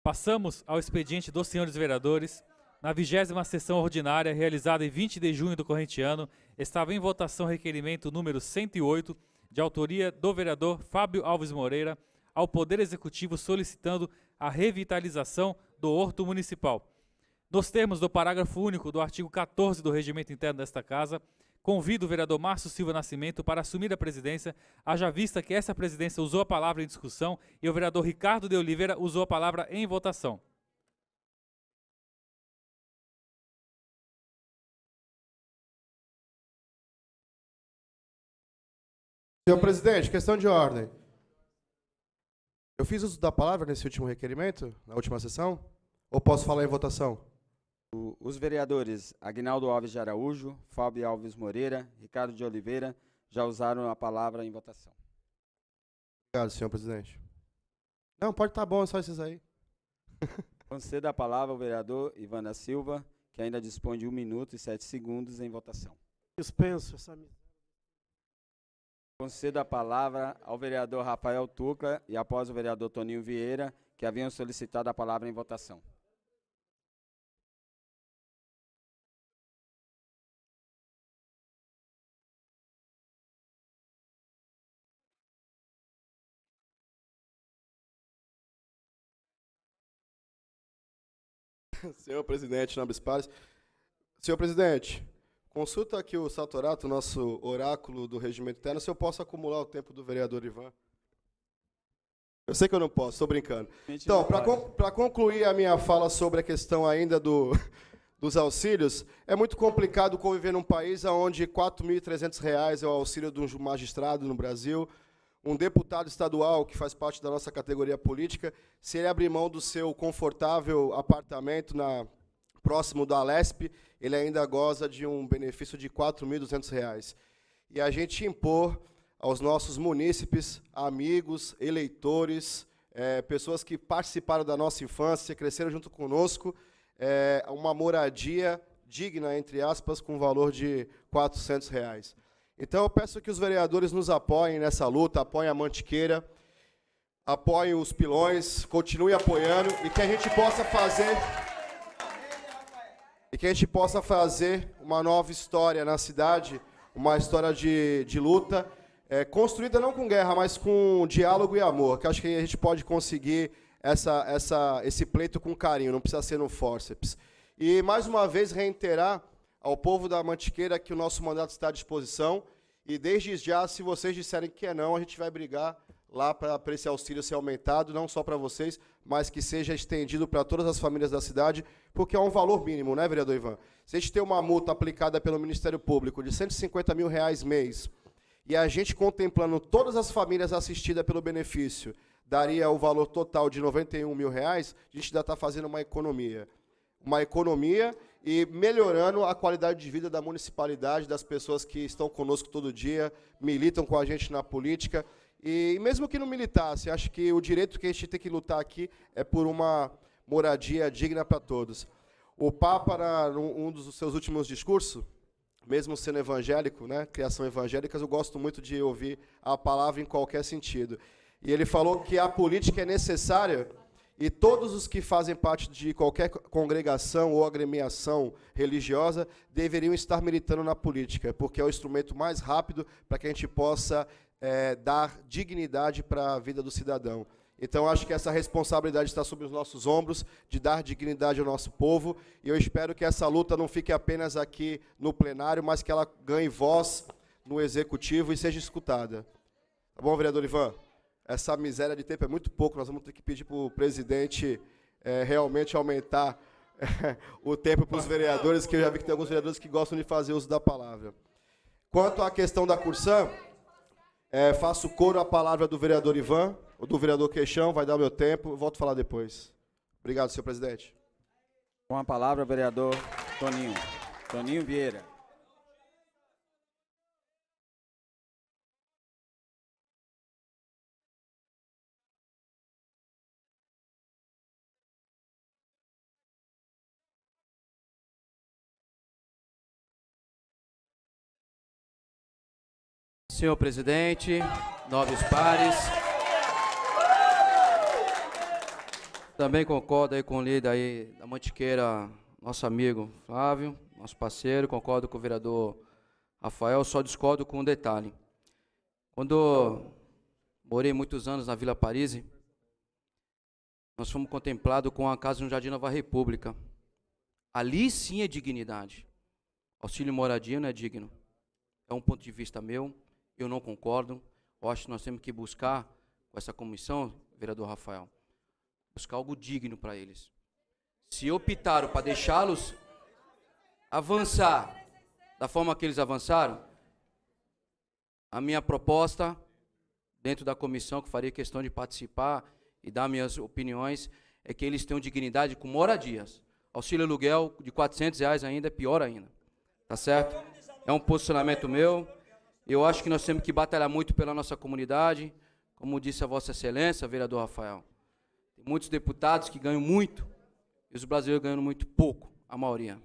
Passamos ao expediente dos senhores vereadores. Na vigésima sessão ordinária, realizada em 20 de junho do corrente ano, estava em votação requerimento número 108, de autoria do vereador Fábio Alves Moreira, ao Poder Executivo solicitando a revitalização do horto municipal. Nos termos do parágrafo único do artigo 14 do regimento interno desta Casa, convido o vereador Márcio Silva Nascimento para assumir a presidência, haja vista que essa presidência usou a palavra em discussão e o vereador Ricardo
de Oliveira usou a palavra em votação. Senhor presidente, questão de ordem. Eu fiz uso
da palavra nesse último requerimento, na última sessão? Ou posso falar em votação?
Os vereadores Agnaldo Alves de Araújo, Fábio Alves Moreira, Ricardo de Oliveira já usaram a palavra em votação.
Obrigado, senhor presidente. Não,
pode estar tá bom, é só esses aí.
Conceda a palavra ao vereador Ivana Silva, que ainda dispõe de 1 minuto e 7 segundos em votação.
Dispenso essa missão.
Concedo a palavra ao vereador Rafael Tucla e após o vereador Toninho Vieira, que haviam solicitado a palavra em votação.
Senhor presidente, nobres pares.
Senhor presidente, Consulta aqui o Satorato, nosso oráculo do regimento interno, se eu posso acumular o tempo do vereador Ivan. Eu sei que eu não posso, estou brincando. Então, para concluir a minha fala sobre a questão ainda do, dos auxílios, é muito complicado conviver num país onde R$ 4.300 é o auxílio de um magistrado no Brasil, um deputado estadual que faz parte da nossa categoria política, se ele abrir mão do seu confortável apartamento na próximo do Alesp, ele ainda goza de um benefício de R$ 4.200. E a gente impor aos nossos munícipes, amigos, eleitores, é, pessoas que participaram da nossa infância, cresceram junto conosco, é, uma moradia digna, entre aspas, com valor de R$ 400. Reais. Então, eu peço que os vereadores nos apoiem nessa luta, apoiem a Mantiqueira, apoiem os pilões, continuem apoiando e que a gente possa fazer e que a gente possa fazer uma nova história na cidade, uma história de, de luta, é, construída não com guerra, mas com diálogo e amor, que acho que a gente pode conseguir essa, essa, esse pleito com carinho, não precisa ser no forceps. E, mais uma vez, reiterar ao povo da Mantiqueira que o nosso mandato está à disposição, e desde já, se vocês disserem que é não, a gente vai brigar lá para esse auxílio ser aumentado, não só para vocês, mas que seja estendido para todas as famílias da cidade, porque é um valor mínimo, né, vereador Ivan? Se a gente tem uma multa aplicada pelo Ministério Público de 150 mil reais mês, e a gente contemplando todas as famílias assistidas pelo benefício, daria o valor total de 91 mil reais, a gente ainda está fazendo uma economia. Uma economia e melhorando a qualidade de vida da municipalidade, das pessoas que estão conosco todo dia, militam com a gente na política. E mesmo que não militasse, acho que o direito que a gente tem que lutar aqui é por uma moradia digna para todos. O Papa, na, um dos seus últimos discursos, mesmo sendo evangélico, né, criação evangélica, eu gosto muito de ouvir a palavra em qualquer sentido. E ele falou que a política é necessária e todos os que fazem parte de qualquer congregação ou agremiação religiosa deveriam estar militando na política, porque é o instrumento mais rápido para que a gente possa é, dar dignidade para a vida do cidadão. Então, acho que essa responsabilidade está sobre os nossos ombros, de dar dignidade ao nosso povo, e eu espero que essa luta não fique apenas aqui no plenário, mas que ela ganhe voz no executivo e seja escutada. Tá bom, vereador Ivan? Essa miséria de tempo é muito pouco, nós vamos ter que pedir para o presidente é, realmente aumentar o tempo para os vereadores, que eu já vi que tem alguns vereadores que gostam de fazer uso da palavra. Quanto à questão da Cursan, é, faço coro à palavra do vereador Ivan, ou do vereador Queixão, vai dar meu tempo, volto a falar depois. Obrigado, senhor presidente. Com a palavra, vereador
Toninho. Toninho Vieira.
Senhor presidente, nobres pares. Também concordo aí com o líder aí da Mantiqueira, nosso amigo Flávio, nosso parceiro, concordo com o vereador Rafael, só discordo com um detalhe. Quando morei muitos anos na Vila Paris, nós fomos contemplados com a casa no Jardim Nova República. Ali sim é dignidade. Auxílio moradia não é digno. É um ponto de vista meu, eu não concordo. Eu acho que nós temos que buscar, com essa comissão, vereador Rafael, buscar algo digno para eles. Se optaram para deixá-los avançar da forma que eles avançaram, a minha proposta, dentro da comissão, que faria questão de participar e dar minhas opiniões, é que eles tenham dignidade com moradias. Auxílio aluguel de 400 reais ainda é pior ainda. Tá certo? É um posicionamento meu. Eu acho que nós temos que batalhar muito pela nossa comunidade, como disse a Vossa Excelência, vereador Rafael. Tem muitos deputados que ganham muito e os brasileiros ganham muito pouco, a maioria.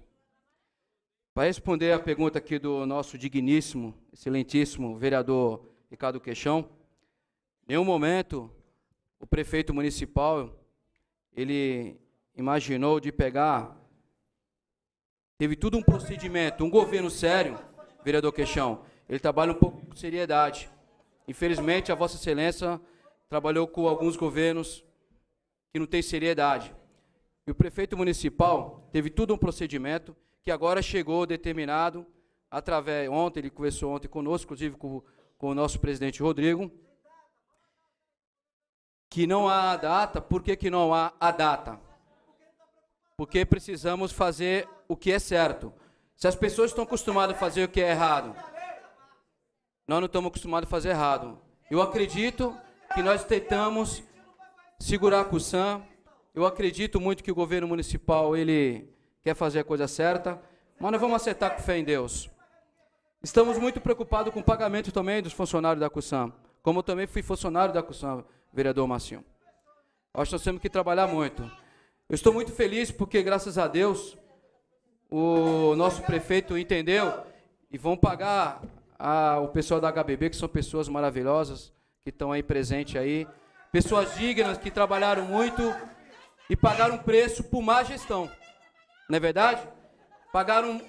Para responder à pergunta aqui do nosso digníssimo, excelentíssimo vereador Ricardo Queixão, em nenhum momento o prefeito municipal ele imaginou de pegar teve tudo um procedimento, um governo sério, vereador Queixão, ele trabalha um pouco com seriedade. Infelizmente, a Vossa Excelência trabalhou com alguns governos que não têm seriedade. E o prefeito municipal teve tudo um procedimento que agora chegou determinado através ontem ele conversou ontem conosco, inclusive com, com o nosso presidente Rodrigo, que não há a data. Por que, que não há a data? Porque precisamos fazer o que é certo. Se as pessoas estão acostumadas a fazer o que é errado, nós não estamos acostumados a fazer errado. Eu acredito que nós tentamos segurar a Cusam. Eu acredito muito que o governo municipal ele quer fazer a coisa certa, mas nós vamos acertar com fé em Deus. Estamos muito preocupados com o pagamento também dos funcionários da Cusam, como eu também fui funcionário da Cusam, vereador Marcinho. Acho que nós temos que trabalhar muito. Eu estou muito feliz porque, graças a Deus, o nosso prefeito entendeu e vão pagar ah, o pessoal da HBB, que são pessoas maravilhosas, que estão aí presente aí. Pessoas dignas, que trabalharam muito e pagaram preço por má gestão. Não é verdade? Pagaram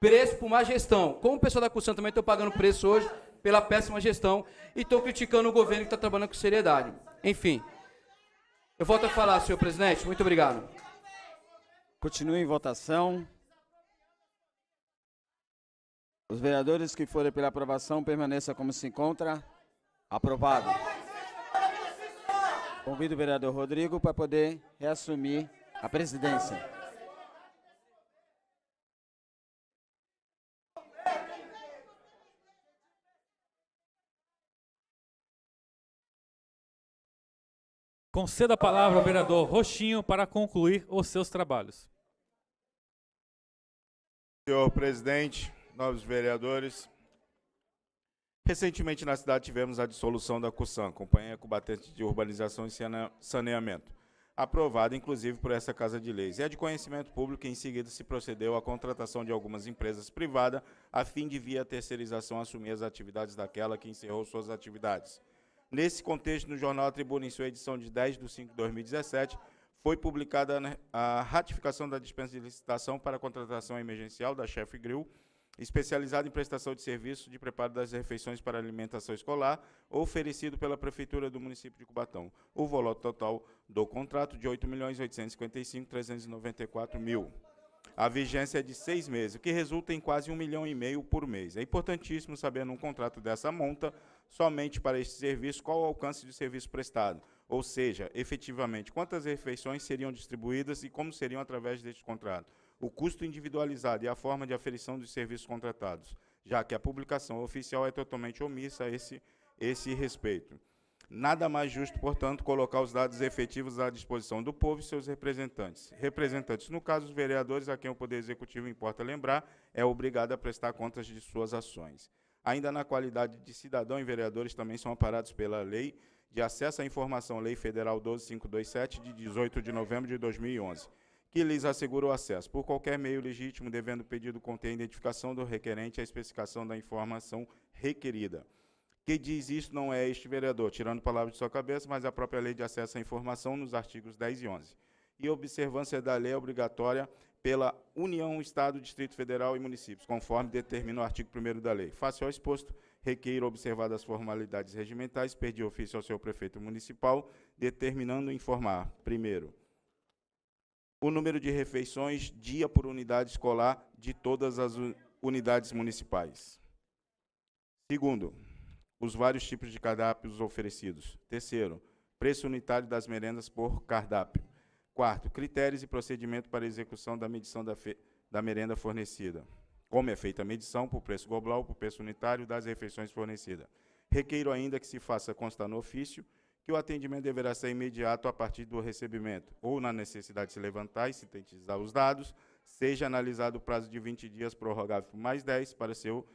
preço por má gestão. Como o pessoal da Cursão também estão pagando preço hoje pela péssima gestão e estão criticando o governo que está trabalhando com seriedade. Enfim.
Eu volto a falar, senhor presidente. Muito obrigado. Continue em votação. Os vereadores que forem pela aprovação permaneçam como se encontra. Aprovado. Convido o vereador Rodrigo para poder reassumir a presidência.
Conceda
a palavra ao vereador Roxinho para concluir os seus trabalhos.
Senhor presidente, novos vereadores. Recentemente, na cidade, tivemos a dissolução da CUSAM, Companhia Combatente de Urbanização e Saneamento, aprovada, inclusive, por essa Casa de Leis. É de conhecimento público que, em seguida, se procedeu à contratação de algumas empresas privadas, a fim de, via terceirização, assumir as atividades daquela que encerrou suas atividades. Nesse contexto, no jornal A Tribuna, em sua edição de 10 de 5 de 2017, foi publicada a ratificação da dispensa de licitação para a contratação emergencial da Chef Grill, especializado em prestação de serviço de preparo das refeições para alimentação escolar, oferecido pela Prefeitura do município de Cubatão. O valor total do contrato de R$ 8.855.394.000. A vigência é de seis meses, o que resulta em quase um milhão e meio por mês. É importantíssimo saber num contrato dessa monta, somente para este serviço, qual o alcance do serviço prestado. Ou seja, efetivamente, quantas refeições seriam distribuídas e como seriam através deste contrato o custo individualizado e a forma de aferição dos serviços contratados, já que a publicação oficial é totalmente omissa a esse, esse respeito. Nada mais justo, portanto, colocar os dados efetivos à disposição do povo e seus representantes. Representantes, no caso, os vereadores, a quem o Poder Executivo importa lembrar, é obrigado a prestar contas de suas ações. Ainda na qualidade de cidadão e vereadores também são amparados pela lei de acesso à informação, Lei Federal 12527, de 18 de novembro de 2011 que lhes assegura o acesso, por qualquer meio legítimo, devendo o pedido conter a identificação do requerente e a especificação da informação requerida. Quem diz isso não é este vereador, tirando palavras de sua cabeça, mas a própria lei de acesso à informação nos artigos 10 e 11. E observância da lei é obrigatória pela União, Estado, Distrito Federal e municípios, conforme determina o artigo 1 da lei. Face ao exposto, requeiro observar as formalidades regimentais, pedir ofício ao seu prefeito municipal, determinando informar, primeiro, o número de refeições dia por unidade escolar de todas as unidades municipais. Segundo, os vários tipos de cardápios oferecidos. Terceiro, preço unitário das merendas por cardápio. Quarto, critérios e procedimento para execução da medição da, da merenda fornecida. Como é feita a medição por preço global, por preço unitário das refeições fornecidas. Requeiro ainda que se faça constar no ofício que o atendimento deverá ser imediato a partir do recebimento, ou na necessidade de se levantar e sintetizar os dados, seja analisado o prazo de 20 dias prorrogável por mais 10 para seu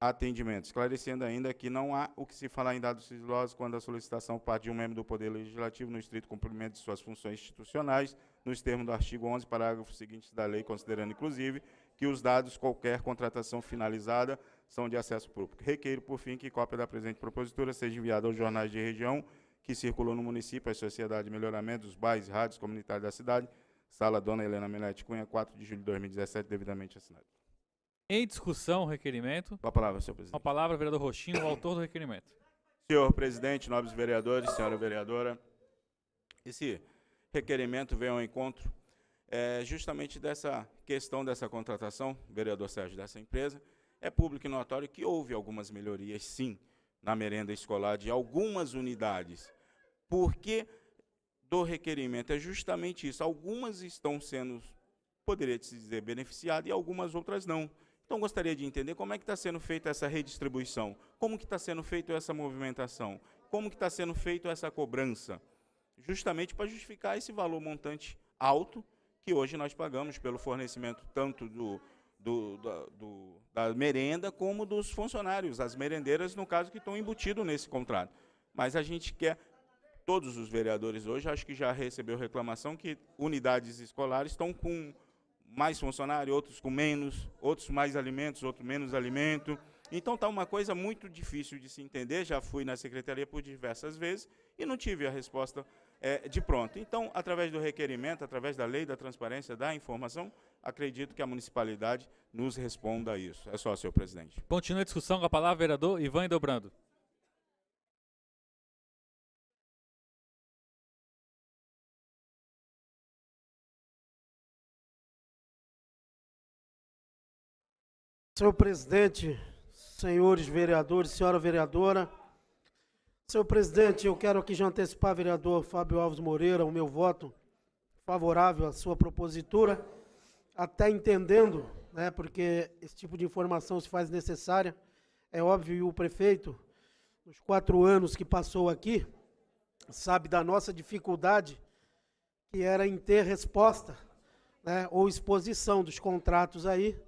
atendimento. Esclarecendo ainda que não há o que se falar em dados sigilosos quando a solicitação parte de um membro do Poder Legislativo no estrito cumprimento de suas funções institucionais, nos termos do artigo 11, parágrafo seguinte da lei, considerando, inclusive, que os dados qualquer contratação finalizada são de acesso público. Requeiro, por fim, que cópia da presente propositura seja enviada aos jornais de região que circulou no município, a Sociedade de melhoramento dos bairros, rádios comunitários da cidade, sala Dona Helena Menete Cunha, 4 de julho de 2017, devidamente assinado. Em discussão, o requerimento. Com a palavra, senhor presidente.
Com a palavra, vereador Roxinho, o autor do requerimento.
Senhor presidente, nobres vereadores, senhora vereadora, esse requerimento vem ao encontro é, justamente dessa questão dessa contratação, vereador Sérgio, dessa empresa. É público e notório que houve algumas melhorias, sim, na merenda escolar de algumas unidades porque do requerimento é justamente isso. Algumas estão sendo, poderia se dizer, beneficiadas e algumas outras não. Então, gostaria de entender como é que está sendo feita essa redistribuição, como que está sendo feita essa movimentação, como que está sendo feita essa cobrança, justamente para justificar esse valor montante alto que hoje nós pagamos pelo fornecimento tanto do, do, da, do, da merenda como dos funcionários, as merendeiras, no caso, que estão embutidos nesse contrato. Mas a gente quer todos os vereadores hoje, acho que já recebeu reclamação que unidades escolares estão com mais funcionário, outros com menos, outros mais alimentos, outros menos alimento. Então está uma coisa muito difícil de se entender. Já fui na secretaria por diversas vezes e não tive a resposta é, de pronto. Então, através do requerimento, através da lei da transparência da informação, acredito que a municipalidade nos responda a isso. É só, senhor presidente.
Continua a discussão com a palavra, vereador Ivan Dobrando.
Senhor presidente, senhores vereadores, senhora vereadora, senhor presidente, eu quero aqui já antecipar, vereador Fábio Alves Moreira, o meu voto favorável à sua propositura, até entendendo, né, porque esse tipo de informação se faz necessária, é óbvio, e o prefeito, nos quatro anos que passou aqui, sabe da nossa dificuldade, que era em ter resposta, né, ou exposição dos contratos aí,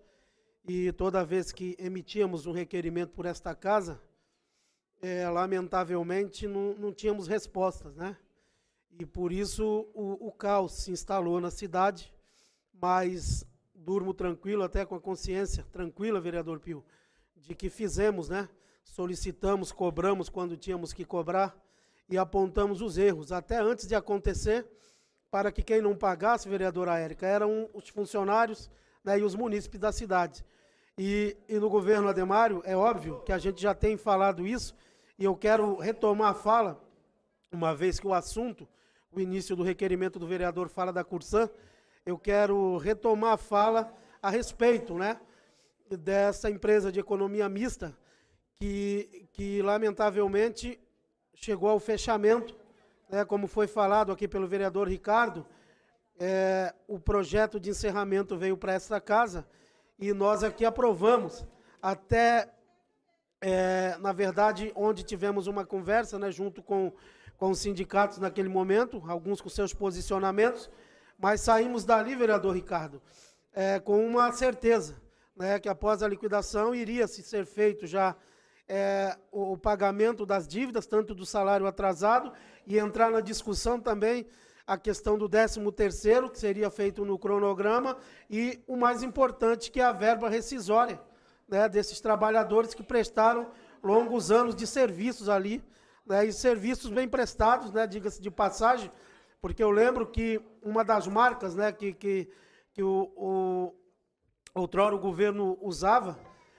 e toda vez que emitíamos um requerimento por esta casa, é, lamentavelmente não, não, tínhamos respostas, né? E por isso o, o caos se instalou na cidade, mas durmo tranquilo, até com a consciência tranquila, vereador Pio, de que fizemos, né? Solicitamos, cobramos quando tínhamos que cobrar e apontamos os erros, até antes de acontecer, para que quem não pagasse, vereadora Érica, eram os funcionários né, e os munícipes da cidade. E, e no governo Ademário, é óbvio que a gente já tem falado isso, e eu quero retomar a fala, uma vez que o assunto, o início do requerimento do vereador fala da Cursã, eu quero retomar a fala a respeito né, dessa empresa de economia mista, que, que lamentavelmente chegou ao fechamento, né, como foi falado aqui pelo vereador Ricardo, é, o projeto de encerramento veio para esta casa e nós aqui aprovamos. Até, é, na verdade, onde tivemos uma conversa né, junto com, com os sindicatos naquele momento, alguns com seus posicionamentos, mas saímos dali, vereador Ricardo, é, com uma certeza né, que após a liquidação iria se ser feito já é, o, o pagamento das dívidas, tanto do salário atrasado, e entrar na discussão também a questão do 13º, que seria feito no cronograma, e o mais importante, que é a verba rescisória né, desses trabalhadores que prestaram longos anos de serviços ali, né, e serviços bem prestados, né, diga-se de passagem, porque eu lembro que uma das marcas né, que, que, que o, o, outrora o governo usava,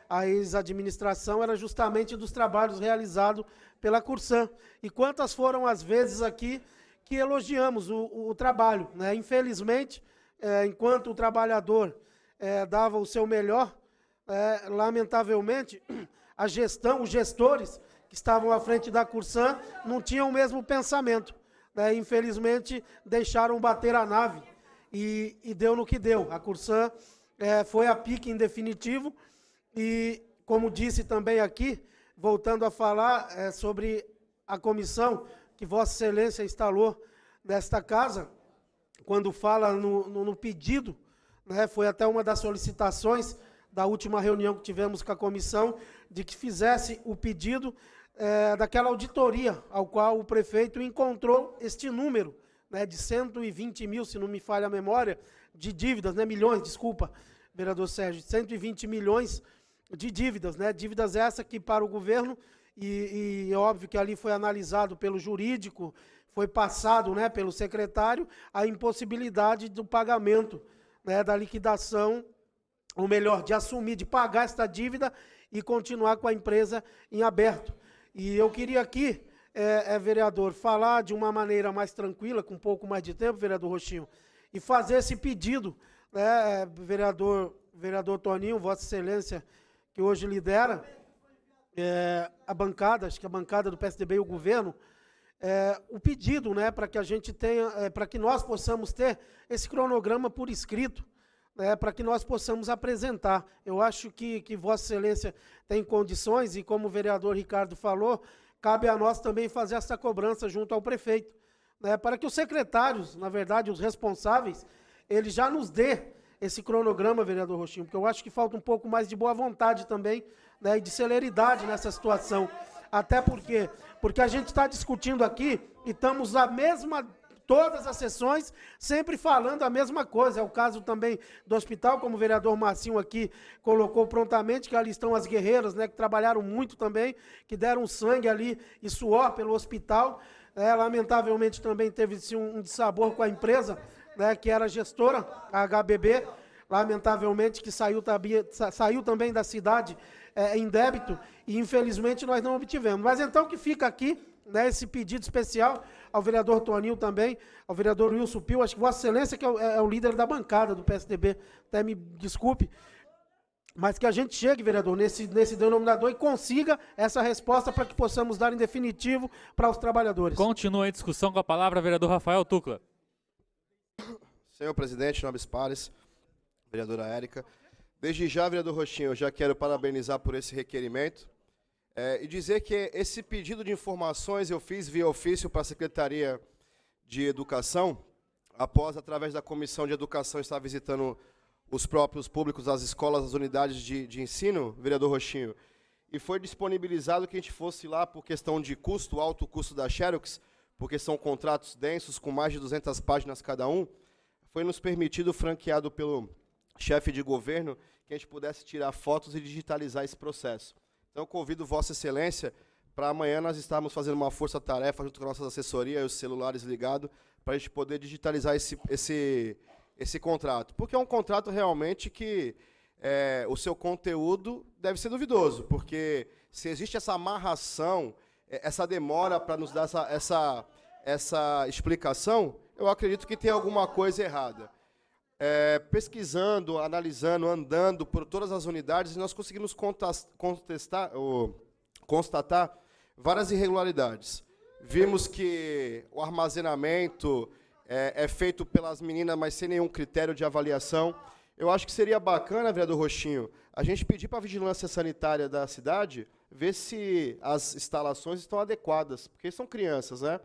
a ex-administração, era justamente dos trabalhos realizados pela Cursan. E quantas foram as vezes aqui que elogiamos o, o trabalho. Né? Infelizmente, é, enquanto o trabalhador é, dava o seu melhor, é, lamentavelmente, a gestão, os gestores que estavam à frente da Cursan não tinham o mesmo pensamento. Né? Infelizmente, deixaram bater a nave e, e deu no que deu. A Cursan é, foi a pique em definitivo e, como disse também aqui, voltando a falar é, sobre a comissão que Vossa Excelência instalou nesta casa, quando fala no, no, no pedido, né, foi até uma das solicitações da última reunião que tivemos com a comissão, de que fizesse o pedido é, daquela auditoria ao qual o prefeito encontrou este número, né, de 120 mil, se não me falha a memória, de dívidas, né, milhões, desculpa, vereador Sérgio, 120 milhões de dívidas, né, dívidas essa que para o governo e, e é óbvio que ali foi analisado pelo jurídico, foi passado né, pelo secretário a impossibilidade do pagamento, né, da liquidação, ou melhor, de assumir, de pagar esta dívida e continuar com a empresa em aberto. E eu queria aqui, é, é, vereador, falar de uma maneira mais tranquila, com um pouco mais de tempo, vereador Roxinho, e fazer esse pedido, né, vereador, vereador Toninho, Vossa Excelência, que hoje lidera é, a bancada, acho que a bancada do PSDB e o governo, é, o pedido né, para que a gente tenha, é, para que nós possamos ter esse cronograma por escrito, né, para que nós possamos apresentar. Eu acho que, que Vossa Excelência tem condições, e como o vereador Ricardo falou, cabe a nós também fazer essa cobrança junto ao prefeito, né, para que os secretários, na verdade, os responsáveis, eles já nos dê esse cronograma, vereador Roxinho, porque eu acho que falta um pouco mais de boa vontade também né, e de celeridade nessa situação. Até porque, porque a gente está discutindo aqui e estamos a mesma todas as sessões, sempre falando a mesma coisa. É o caso também do hospital, como o vereador Marcinho aqui colocou prontamente, que ali estão as guerreiras, né, que trabalharam muito também, que deram sangue ali e suor pelo hospital. É, lamentavelmente também teve-se um, um dissabor com a empresa, né, que era gestora, a HBB, lamentavelmente que saiu, saiu também da cidade é, em débito e infelizmente nós não obtivemos. Mas então que fica aqui né, esse pedido especial ao vereador Toninho também, ao vereador Wilson Pio, acho que Vossa Excelência, que é o, é, é o líder da bancada do PSDB, até me desculpe, mas que a gente chegue, vereador, nesse, nesse denominador e consiga essa resposta para que possamos dar em definitivo para os trabalhadores.
Continua a discussão com a palavra, vereador Rafael Tucla.
Senhor presidente, nobres pares, vereadora Érica, Desde já, vereador Roxinho, eu já quero parabenizar por esse requerimento é, e dizer que esse pedido de informações eu fiz via ofício para a Secretaria de Educação, após, através da Comissão de Educação, estar visitando os próprios públicos, as escolas, as unidades de, de ensino, vereador Roxinho, e foi disponibilizado que a gente fosse lá por questão de custo, alto custo da Xerox, porque são contratos densos, com mais de 200 páginas cada um, foi nos permitido, franqueado pelo chefe de governo, que a gente pudesse tirar fotos e digitalizar esse processo. Então, eu convido Vossa Excelência para amanhã nós estarmos fazendo uma força-tarefa junto com a nossa assessoria e os celulares ligados, para a gente poder digitalizar esse, esse, esse contrato. Porque é um contrato realmente que é, o seu conteúdo deve ser duvidoso, porque se existe essa amarração, é, essa demora para nos dar essa, essa, essa explicação, eu acredito que tem alguma coisa errada é, pesquisando, analisando, andando por todas as unidades, nós conseguimos contestar, ou, constatar várias irregularidades. Vimos que o armazenamento é, é feito pelas meninas, mas sem nenhum critério de avaliação. Eu acho que seria bacana, vereador Roxinho, a gente pedir para a vigilância sanitária da cidade ver se as instalações estão adequadas, porque são crianças, né?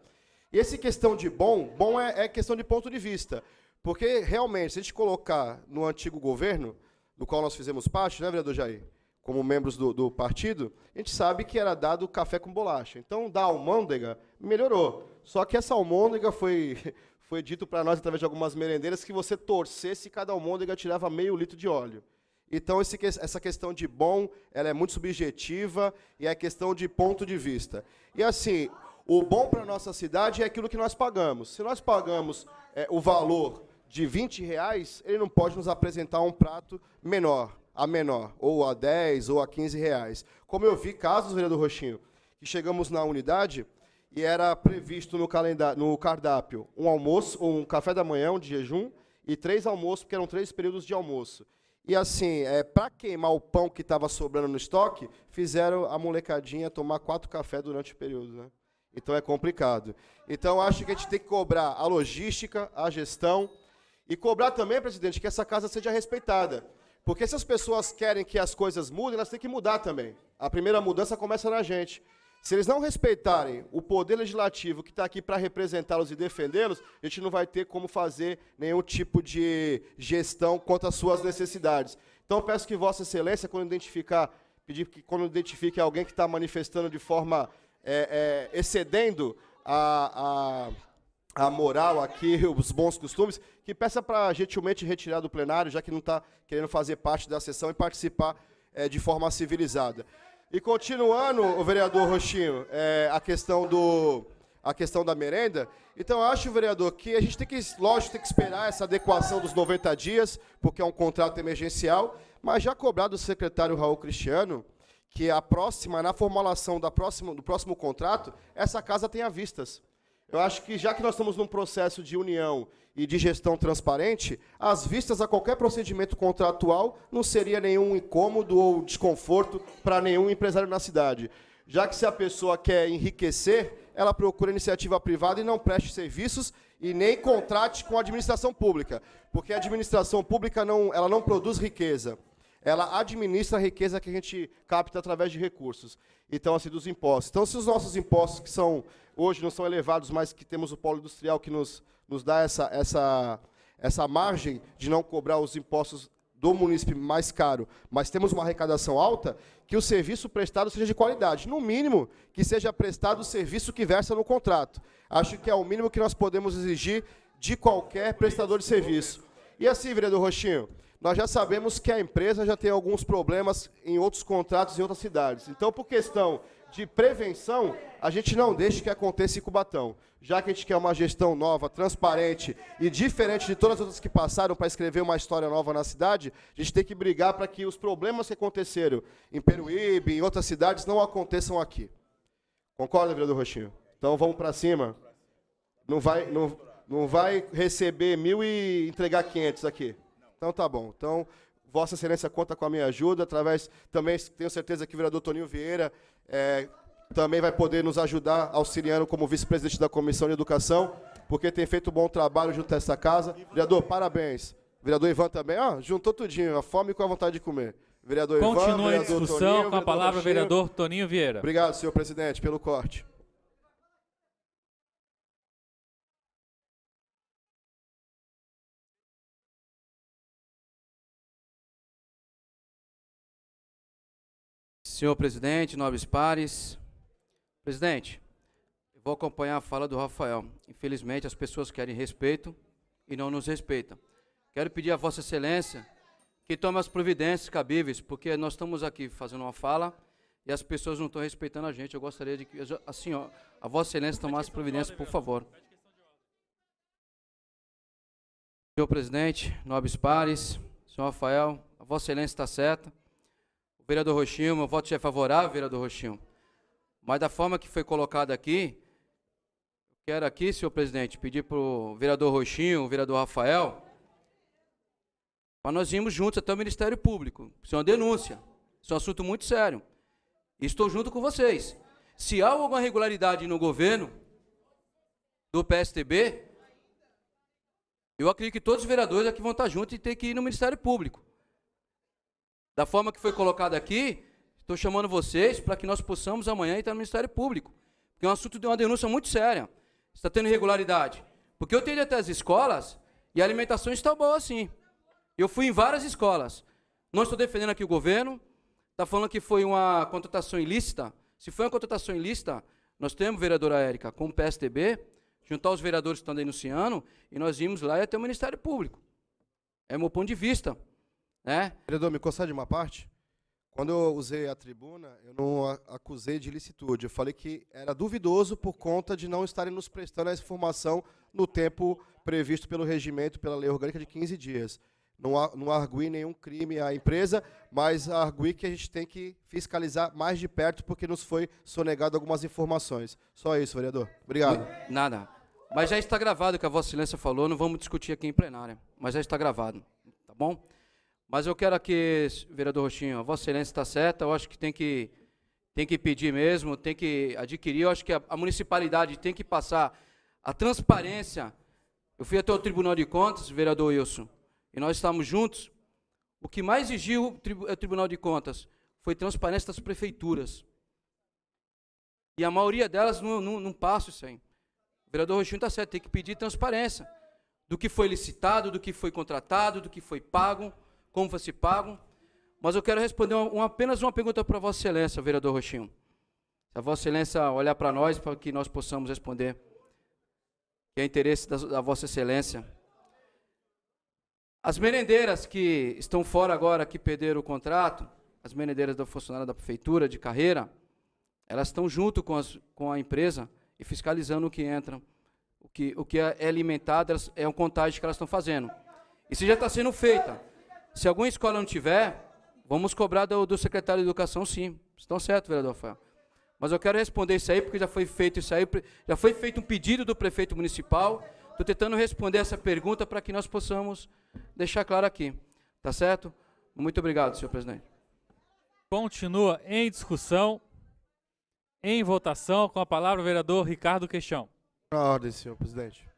E essa questão de bom, bom é, é questão de ponto de vista. Porque, realmente, se a gente colocar no antigo governo, do qual nós fizemos parte, né, vereador Jair? Como membros do, do partido, a gente sabe que era dado café com bolacha. Então, da almôndega, melhorou. Só que essa almôndega foi, foi dito para nós, através de algumas merendeiras, que você torcesse e cada almôndega tirava meio litro de óleo. Então, esse, essa questão de bom, ela é muito subjetiva e é questão de ponto de vista. E, assim, o bom para a nossa cidade é aquilo que nós pagamos. Se nós pagamos é, o valor de 20 reais, ele não pode nos apresentar um prato menor, a menor, ou a 10 ou a 15 reais. Como eu vi casos, vereador Roxinho, que chegamos na unidade e era previsto no, calendário, no cardápio um almoço, ou um café da manhã, um de jejum, e três almoços, porque eram três períodos de almoço. E assim, é, para queimar o pão que estava sobrando no estoque, fizeram a molecadinha tomar quatro cafés durante o período. Né? Então é complicado. Então acho que a gente tem que cobrar a logística, a gestão, e cobrar também, presidente, que essa casa seja respeitada. Porque se as pessoas querem que as coisas mudem, elas têm que mudar também. A primeira mudança começa na gente. Se eles não respeitarem o poder legislativo que está aqui para representá-los e defendê-los, a gente não vai ter como fazer nenhum tipo de gestão quanto às suas necessidades. Então peço que Vossa Excelência, quando identificar, pedir que quando identifique alguém que está manifestando de forma é, é, excedendo a, a a moral aqui, os bons costumes, que peça para gentilmente retirar do plenário, já que não está querendo fazer parte da sessão e participar é, de forma civilizada. E continuando, o vereador Roxinho, é, a questão do a questão da merenda. Então, acho, vereador, que a gente tem que, lógico, tem que esperar essa adequação dos 90 dias, porque é um contrato emergencial, mas já cobrar do secretário Raul Cristiano que a próxima, na formulação da próxima, do próximo contrato, essa casa tenha vistas eu acho que já que nós estamos num processo de união e de gestão transparente, as vistas a qualquer procedimento contratual não seria nenhum incômodo ou desconforto para nenhum empresário na cidade. Já que se a pessoa quer enriquecer, ela procura iniciativa privada e não preste serviços e nem contrate com a administração pública, porque a administração pública não, ela não produz riqueza. Ela administra a riqueza que a gente capta através de recursos, então assim dos impostos. Então, se os nossos impostos que são hoje não são elevados, mas que temos o polo industrial que nos, nos dá essa, essa, essa margem de não cobrar os impostos do município mais caro, mas temos uma arrecadação alta, que o serviço prestado seja de qualidade. No mínimo, que seja prestado o serviço que versa no contrato. Acho que é o mínimo que nós podemos exigir de qualquer prestador de serviço. E assim, vereador Roxinho, nós já sabemos que a empresa já tem alguns problemas em outros contratos em outras cidades. Então, por questão de prevenção, a gente não deixa que aconteça em Cubatão. Já que a gente quer uma gestão nova, transparente e diferente de todas as outras que passaram para escrever uma história nova na cidade, a gente tem que brigar para que os problemas que aconteceram em Peruíbe, em outras cidades, não aconteçam aqui. Concorda, vereador Roxinho? Então vamos para cima. Não vai, não, não vai receber mil e entregar 500 aqui. Então tá bom. Então Vossa Excelência conta com a minha ajuda, através também tenho certeza que o vereador Toninho Vieira é, também vai poder nos ajudar auxiliando como vice-presidente da Comissão de Educação, porque tem feito um bom trabalho junto a essa casa. Vereador, parabéns. Vereador Ivan também, ó, juntou tudinho, a fome com a vontade de comer. Vereador Continua Ivan, Continua a discussão Toninho, com a palavra Toninho. vereador Toninho Vieira. Obrigado, senhor presidente,
pelo corte.
Senhor presidente, nobres pares. Presidente, vou acompanhar a fala do Rafael. Infelizmente, as pessoas querem respeito e não nos respeitam. Quero pedir a Vossa Excelência que tome as providências cabíveis, porque nós estamos aqui fazendo uma fala e as pessoas não estão respeitando a gente. Eu gostaria de que a senhora, a Vossa Excelência, tomasse providências, por favor. Senhor presidente, nobres pares, senhor Rafael, a Vossa Excelência está certa. Vereador Roxinho, meu voto já é favorável, vereador Roxinho. Mas da forma que foi colocada aqui, quero aqui, senhor presidente, pedir para o vereador Roxinho, o vereador Rafael, para nós irmos juntos até o Ministério Público. Isso é uma denúncia. Isso é um assunto muito sério. E estou junto com vocês. Se há alguma irregularidade no governo do PSTB, eu acredito que todos os vereadores aqui vão estar juntos e ter que ir no Ministério Público. Da forma que foi colocado aqui, estou chamando vocês para que nós possamos amanhã entrar no Ministério Público. Porque é um assunto de uma denúncia muito séria. Está tendo irregularidade. Porque eu tenho até as escolas e a alimentação está boa sim. Eu fui em várias escolas. Não estou defendendo aqui o governo. Está falando que foi uma contratação ilícita. Se foi uma contratação ilícita, nós temos, vereadora Érica, com o PSTB, juntar os vereadores que estão denunciando, e nós vimos lá e até o Ministério Público. É meu ponto de vista. Né? Vereador, me de
uma parte? Quando eu usei a tribuna, eu não acusei de ilicitude. Eu falei que era duvidoso por conta de não estarem nos prestando essa informação no tempo previsto pelo regimento, pela lei orgânica, de 15 dias. Não, não argui nenhum crime à empresa, mas argui que a gente tem que fiscalizar mais de perto, porque nos foi sonegado algumas informações. Só isso, vereador. Obrigado.
Nada. Mas já está gravado o que a Vossa Excelência falou, não vamos discutir aqui em plenária. Mas já está gravado. Tá bom? Mas eu quero aqui, vereador Roxinho, a Vossa Excelência está certa, eu acho que tem que, tem que pedir mesmo, tem que adquirir, eu acho que a, a municipalidade tem que passar a transparência. Eu fui até o Tribunal de Contas, vereador Wilson, e nós estamos juntos. O que mais exigiu o, o Tribunal de Contas foi transparência das prefeituras. E a maioria delas não, não, não passa isso aí. O vereador Roxinho está certo, tem que pedir transparência do que foi licitado, do que foi contratado, do que foi pago como vai ser pago. Mas eu quero responder uma, uma, apenas uma pergunta para Vossa Excelência, vereador Roxinho. Se a Vossa Excelência olhar para nós, para que nós possamos responder, que é interesse da, da Vossa Excelência. As merendeiras que estão fora agora, que perderam o contrato, as merendeiras da funcionária da prefeitura de carreira, elas estão junto com, as, com a empresa e fiscalizando o que entra, o que, o que é alimentado, é um contágio que elas estão fazendo. Isso já está sendo feito. Se alguma escola não tiver, vamos cobrar do, do secretário de Educação, sim. Estão certo, vereador Rafael. Mas eu quero responder isso aí, porque já foi feito isso aí, já foi feito um pedido do prefeito municipal. Estou tentando responder essa pergunta para que nós possamos deixar claro aqui. Tá certo? Muito obrigado, senhor presidente. Continua em discussão, em votação,
com a palavra o vereador Ricardo Queixão.
Para ordem, senhor presidente.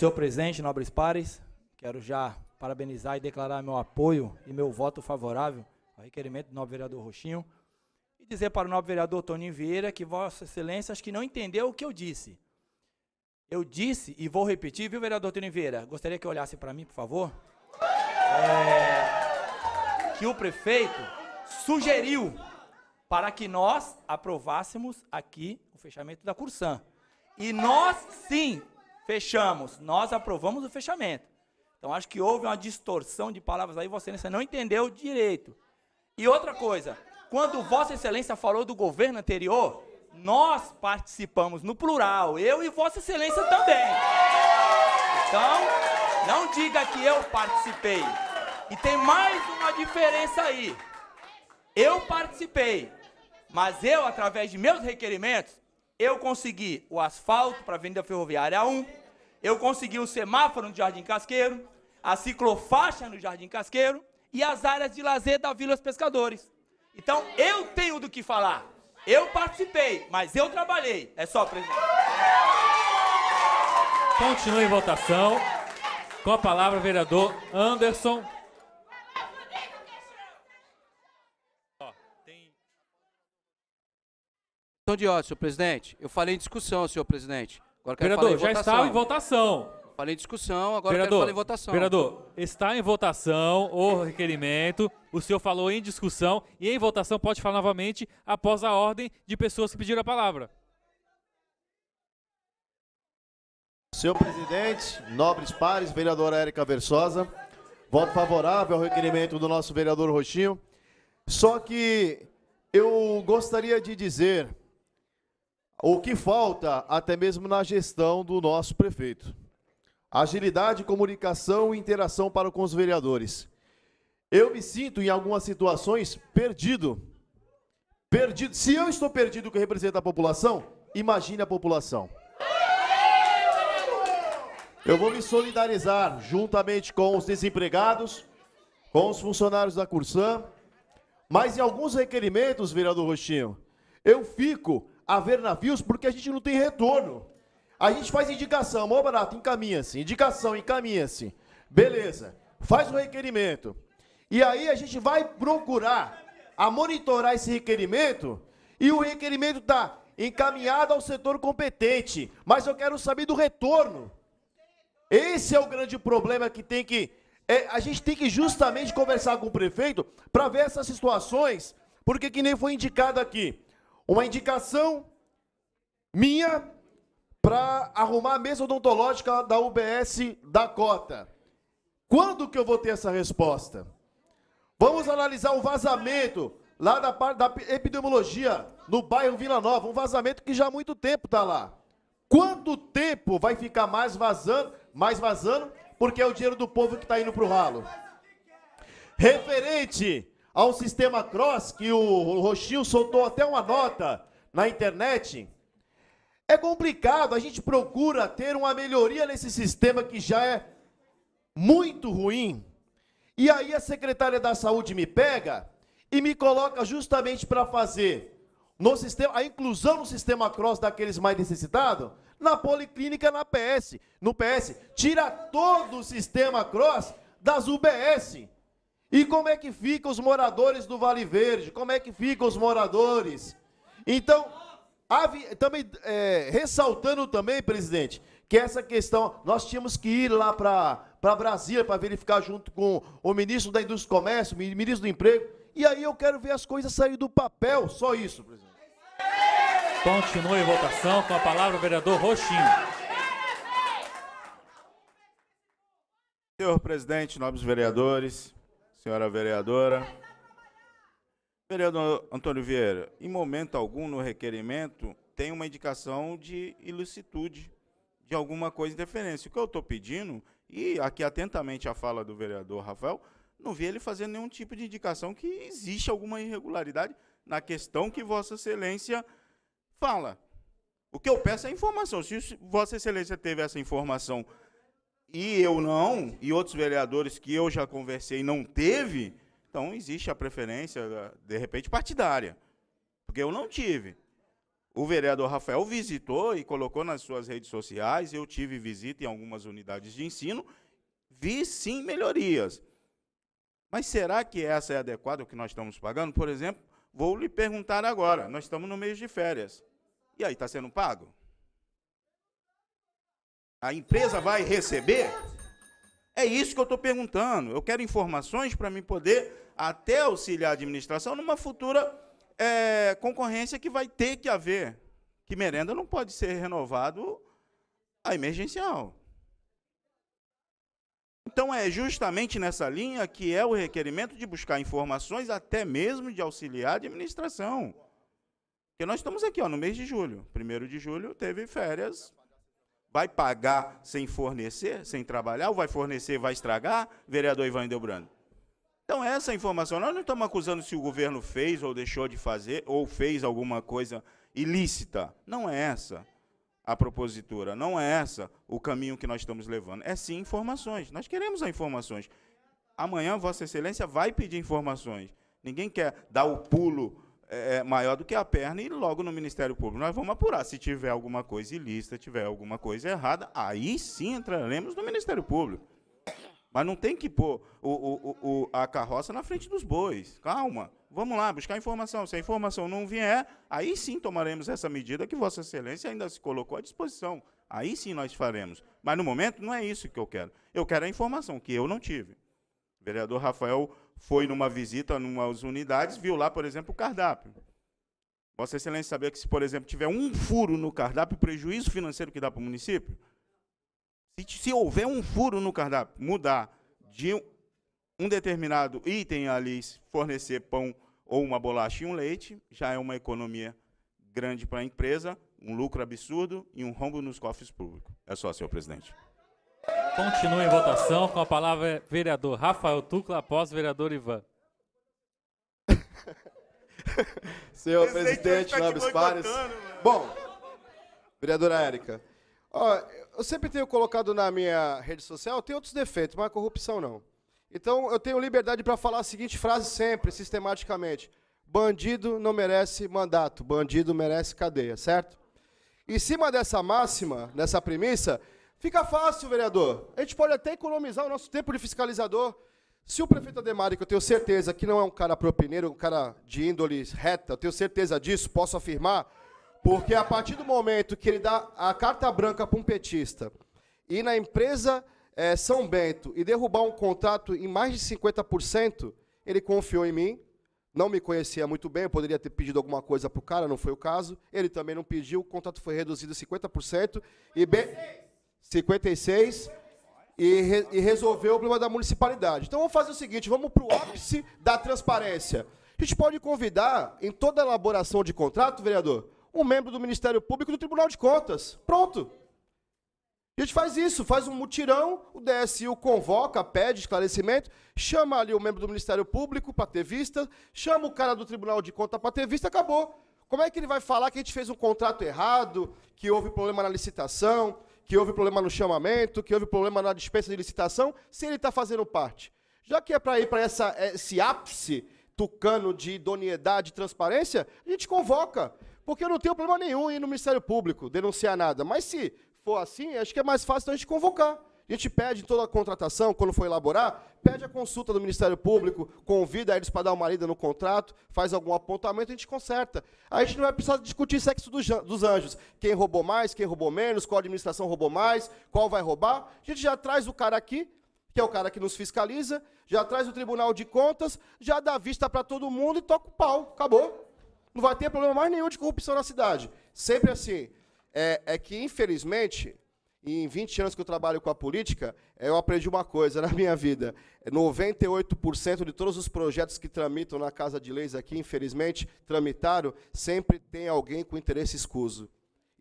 Senhor presidente, nobres pares, quero já parabenizar e declarar meu apoio e meu voto favorável ao requerimento do nobre vereador Roxinho e dizer para o nobre vereador Toninho Vieira que Vossa Excelência acho que não entendeu o que eu disse. Eu disse e vou repetir, viu, vereador Toninho Vieira? Gostaria que olhasse para mim, por favor. É, que o prefeito sugeriu para que nós aprovássemos aqui o fechamento da Cursan. E nós, sim, Fechamos. Nós aprovamos o fechamento. Então acho que houve uma distorção de palavras aí, Vossa Excelência não entendeu direito. E outra coisa, quando Vossa Excelência falou do governo anterior, nós participamos no plural, eu e Vossa Excelência também. Então, não diga que eu participei. E tem mais uma diferença aí. Eu participei, mas eu, através de meus requerimentos, eu consegui o asfalto para a Avenida Ferroviária 1, eu consegui o semáforo no Jardim Casqueiro, a ciclofaixa no Jardim Casqueiro e as áreas de lazer da Vila dos Pescadores. Então, eu tenho do que falar. Eu participei, mas eu trabalhei. É só, presidente. Continua em votação. Com a palavra, o vereador Anderson.
Ó, tem...
de ódio, senhor presidente. Eu falei em discussão, senhor presidente. Agora Vereador, já está em votação. Falei em discussão, agora quero falar em votação. Vereador, está em votação o requerimento,
o senhor falou em discussão e em votação pode falar novamente após a ordem de pessoas
que pediram a palavra. Senhor presidente, nobres pares, vereadora Érica Versosa, voto favorável ao requerimento do nosso vereador Roxinho. Só que eu gostaria de dizer o que falta até mesmo na gestão do nosso prefeito. Agilidade, comunicação e interação para com os vereadores. Eu me sinto, em algumas situações, perdido. Perdido. Se eu estou perdido que representa a população, imagine a população. Eu vou me solidarizar juntamente com os desempregados, com os funcionários da Cursã, mas em alguns requerimentos, vereador Roxinho, eu fico haver navios porque a gente não tem retorno. A gente faz indicação, mó barato, encaminha-se. Indicação, encaminha-se. Beleza. Faz o requerimento. E aí a gente vai procurar a monitorar esse requerimento e o requerimento está encaminhado ao setor competente. Mas eu quero saber do retorno. Esse é o grande problema que tem que. É, a gente tem que justamente conversar com o prefeito para ver essas situações, porque que nem foi indicado aqui uma indicação minha para arrumar a mesa odontológica da UBS da Cota. Quando que eu vou ter essa resposta? Vamos analisar um vazamento lá da parte da epidemiologia no bairro Vila Nova, um vazamento que já há muito tempo está lá. Quanto tempo vai ficar mais vazando, mais vazando, porque é o dinheiro do povo que está indo para o ralo? Referente ao um sistema cross que o Roxinho soltou até uma nota na internet. É complicado, a gente procura ter uma melhoria nesse sistema que já é muito ruim. E aí a secretária da Saúde me pega e me coloca justamente para fazer no sistema, a inclusão no sistema cross daqueles mais necessitados, na policlínica na PS, no PS, tira todo o sistema cross das UBS. E como é que ficam os moradores do Vale Verde? Como é que ficam os moradores? Então, também é, ressaltando também, presidente, que essa questão, nós tínhamos que ir lá para Brasília para verificar junto com o ministro da Indústria e Comércio, o ministro do Emprego, e aí eu quero ver as coisas sair do papel, só isso, presidente.
Continue a votação com a palavra o vereador Roxinho.
Senhor presidente, nobres vereadores, senhora vereadora. Vereador Antônio Vieira, em momento algum no requerimento tem uma indicação de ilicitude de alguma coisa interferência. O que eu estou pedindo, e aqui atentamente a fala do vereador Rafael, não vi ele fazer nenhum tipo de indicação que existe alguma irregularidade na questão que Vossa Excelência fala. O que eu peço é informação. Se Vossa Excelência teve essa informação e eu não, e outros vereadores que eu já conversei não teve, então existe a preferência, eh, de repente, partidária. Porque eu não tive. O vereador Rafael visitou e colocou nas suas redes sociais, eu tive visita em algumas unidades de ensino, vi sim melhorias. Mas será que essa é adequada ao que nós estamos pagando? Por exemplo, vou lhe perguntar agora, nós estamos no mês de férias. E aí, está sendo pago? a empresa vai receber? É isso que eu estou perguntando. Eu quero informações para mim poder até auxiliar a administração numa futura é, concorrência que vai ter que haver. Que merenda não pode ser renovado a emergencial. Então é justamente nessa linha que é o requerimento de buscar informações até mesmo de auxiliar a administração. Porque nós estamos aqui ó, no mês de julho. Primeiro de julho teve férias vai pagar sem fornecer, sem trabalhar, ou vai fornecer, vai estragar, vereador Ivan Delbrando? Então, essa informação, nós não estamos acusando se o governo fez ou deixou de fazer, ou fez alguma coisa ilícita. Não é essa a propositura, não é essa o caminho que nós estamos levando. É sim informações, nós queremos as informações. Amanhã, Vossa Excelência vai pedir informações. Ninguém quer dar o pulo é, é, maior do que a perna e logo no Ministério Público. Nós vamos apurar. Se tiver alguma coisa ilícita, tiver alguma coisa errada, aí sim entraremos no Ministério Público. Mas não tem que pôr o, o, o, a carroça na frente dos bois. Calma. Vamos lá, buscar informação. Se a informação não vier, aí sim tomaremos essa medida que Vossa Excelência ainda se colocou à disposição. Aí sim nós faremos. Mas no momento não é isso que eu quero. Eu quero a informação que eu não tive. vereador Rafael foi numa visita numas unidades, viu lá, por exemplo, o cardápio. Vossa Excelência sabia que se, por exemplo, tiver um furo no cardápio, prejuízo financeiro que dá para o município? Se, se, houver um furo no cardápio, mudar de um determinado item ali, fornecer pão ou uma bolacha e um leite, já é uma economia grande para a empresa, um lucro absurdo e um rombo nos cofres públicos. É só, senhor presidente.
Continua em votação. Com a palavra, vereador Rafael Tucla, após vereador Ivan.
Senhor presidente, nobres pares.
Bom, vereadora Érica, ó, eu sempre tenho colocado na minha rede social, tem outros defeitos, mas corrupção não. Então, eu tenho liberdade para falar a seguinte frase sempre, sistematicamente. Bandido não merece mandato, bandido merece cadeia, certo? Em cima dessa máxima, dessa premissa, Fica fácil, vereador. A gente pode até economizar o nosso tempo de fiscalizador. Se o prefeito Ademari, que eu tenho certeza que não é um cara propineiro, um cara de índole reta, eu tenho certeza disso, posso afirmar, porque a partir do momento que ele dá a carta branca para um petista e na empresa é, São Bento e derrubar um contrato em mais de 50%, ele confiou em mim, não me conhecia muito bem, eu poderia ter pedido alguma coisa para o cara, não foi o caso. Ele também não pediu, o contrato foi reduzido 50%. E bem. 56 e, re, e resolveu o problema da municipalidade. Então vamos fazer o seguinte, vamos para o ápice da transparência. A gente pode convidar, em toda elaboração de contrato, vereador, um membro do Ministério Público do Tribunal de Contas. Pronto. A gente faz isso, faz um mutirão, o DSU convoca, pede esclarecimento, chama ali o membro do Ministério Público para ter vista, chama o cara do Tribunal de Contas para ter vista, acabou. Como é que ele vai falar que a gente fez um contrato errado, que houve problema na licitação, que houve problema no chamamento, que houve problema na dispensa de licitação, se ele está fazendo parte. Já que é para ir para esse ápice tucano de idoneidade e transparência, a gente convoca. Porque eu não tenho problema nenhum em ir no Ministério Público denunciar nada. Mas se for assim, acho que é mais fácil a gente convocar. A gente pede toda a contratação, quando for elaborar, pede a consulta do Ministério Público, convida eles para dar uma lida no contrato, faz algum apontamento, a gente conserta. a gente não vai precisar discutir sexo dos anjos. Quem roubou mais, quem roubou menos, qual administração roubou mais, qual vai roubar. A gente já traz o cara aqui, que é o cara que nos fiscaliza, já traz o Tribunal de Contas, já dá vista para todo mundo e toca o pau. Acabou. Não vai ter problema mais nenhum de corrupção na cidade. Sempre assim. é, é que, infelizmente, em 20 anos que eu trabalho com a política, eu aprendi uma coisa na minha vida. 98% de todos os projetos que tramitam na Casa de Leis aqui, infelizmente, tramitaram, sempre tem alguém com interesse escuso.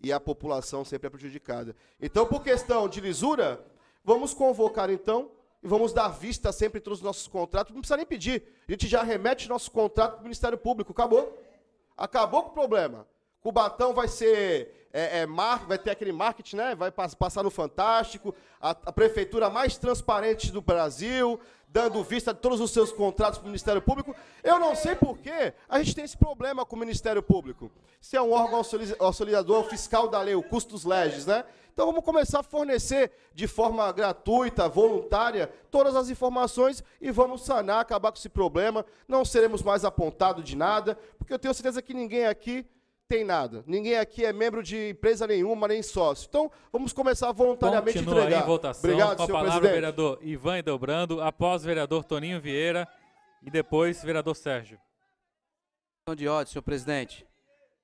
E a população sempre é prejudicada. Então, por questão de lisura, vamos convocar, então, e vamos dar vista sempre todos os nossos contratos. Não precisa nem pedir. A gente já remete nosso contrato para o Ministério Público. Acabou. Acabou com o problema. Cubatão vai ser é, é, mar, vai ter aquele marketing, né? Vai passar no Fantástico, a, a, prefeitura mais transparente do Brasil, dando vista de todos os seus contratos para o Ministério Público. Eu não sei por que a gente tem esse problema com o Ministério Público. Se é um órgão auxiliador fiscal da lei, o custo dos leges, né? Então vamos começar a fornecer de forma gratuita, voluntária, todas as informações e vamos sanar, acabar com esse problema. Não seremos mais apontados de nada, porque eu tenho certeza que ninguém aqui tem nada. Ninguém aqui é membro de empresa nenhuma, nem sócio. Então, vamos começar voluntariamente Continua entregar. em
votação. Obrigado, com a palavra presidente. o vereador Ivan Delbrando, após o vereador Toninho Vieira e depois o vereador Sérgio. Questão de ordem, senhor presidente.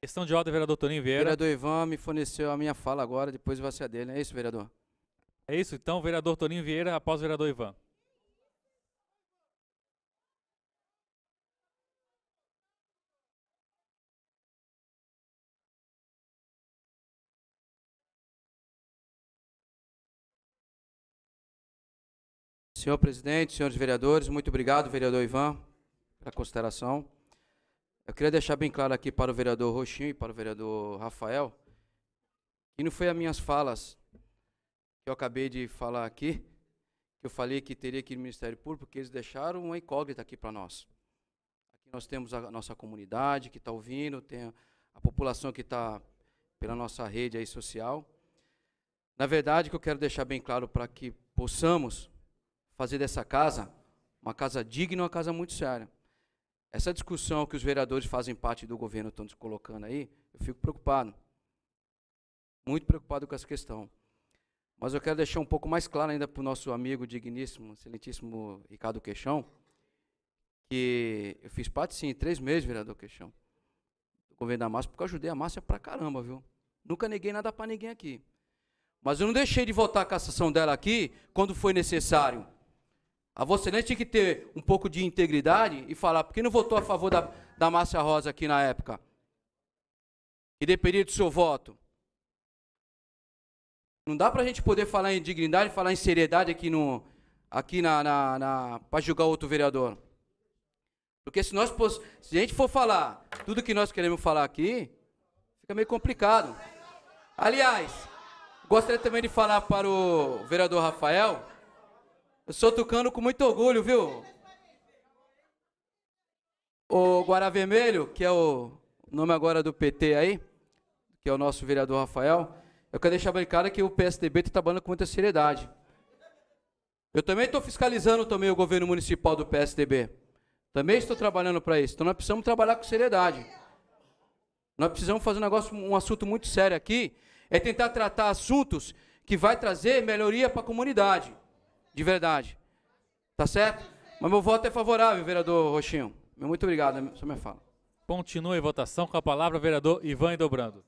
Questão de ordem, vereador Toninho Vieira. O vereador
Ivan me forneceu a minha fala agora, depois vai ser a dele. É isso, vereador? É isso, então,
vereador Toninho Vieira, após o vereador Ivan.
Senhor presidente, senhores vereadores, muito obrigado, vereador Ivan, pela consideração. Eu queria deixar bem claro aqui para o vereador Roxinho e para o vereador Rafael, que não foi as minhas falas que eu acabei de falar aqui, que eu falei que teria que ir no Ministério Público, porque eles deixaram uma incógnita aqui para nós. Aqui nós temos a nossa comunidade que está ouvindo, tem a, população que está pela nossa rede aí social. Na verdade, o que eu quero deixar bem claro para que possamos fazer dessa casa uma casa digna, uma casa muito séria. Essa discussão que os vereadores fazem parte do governo estão colocando aí, eu fico preocupado. Muito preocupado com essa questão. Mas eu quero deixar um pouco mais claro ainda para o nosso amigo digníssimo, excelentíssimo Ricardo Queixão, que eu fiz parte, sim, três meses, vereador Queixão, do governo da Márcia, porque eu ajudei a Márcia pra caramba, viu? Nunca neguei nada para ninguém aqui. Mas eu não deixei de votar a cassação dela aqui quando foi necessário. A Vossa Excelência tinha que ter um pouco de integridade e falar, por que não votou a favor da, da Márcia Rosa aqui na época? e dependia do seu voto. Não dá para a gente poder falar em dignidade, falar em seriedade aqui, no, aqui na, na, na para julgar outro vereador. Porque se, nós, se a gente for falar tudo que nós queremos falar aqui, fica meio complicado. Aliás, gostaria também de falar para o vereador Rafael eu sou tucano com muito orgulho, viu? O Guará Vermelho, que é o nome agora do PT aí, que é o nosso vereador Rafael, eu quero deixar bem claro que o PSDB está trabalhando com muita seriedade. Eu também estou fiscalizando também o governo municipal do PSDB. Também estou trabalhando para isso. Então nós precisamos trabalhar com seriedade. Nós precisamos fazer um negócio, um assunto muito sério aqui, é tentar tratar assuntos que vai trazer melhoria para a comunidade. De verdade. Tá certo? Mas meu voto é favorável, vereador Roxinho. Muito obrigado, é só minha fala.
Continua a votação com a palavra vereador Ivan Dobrando.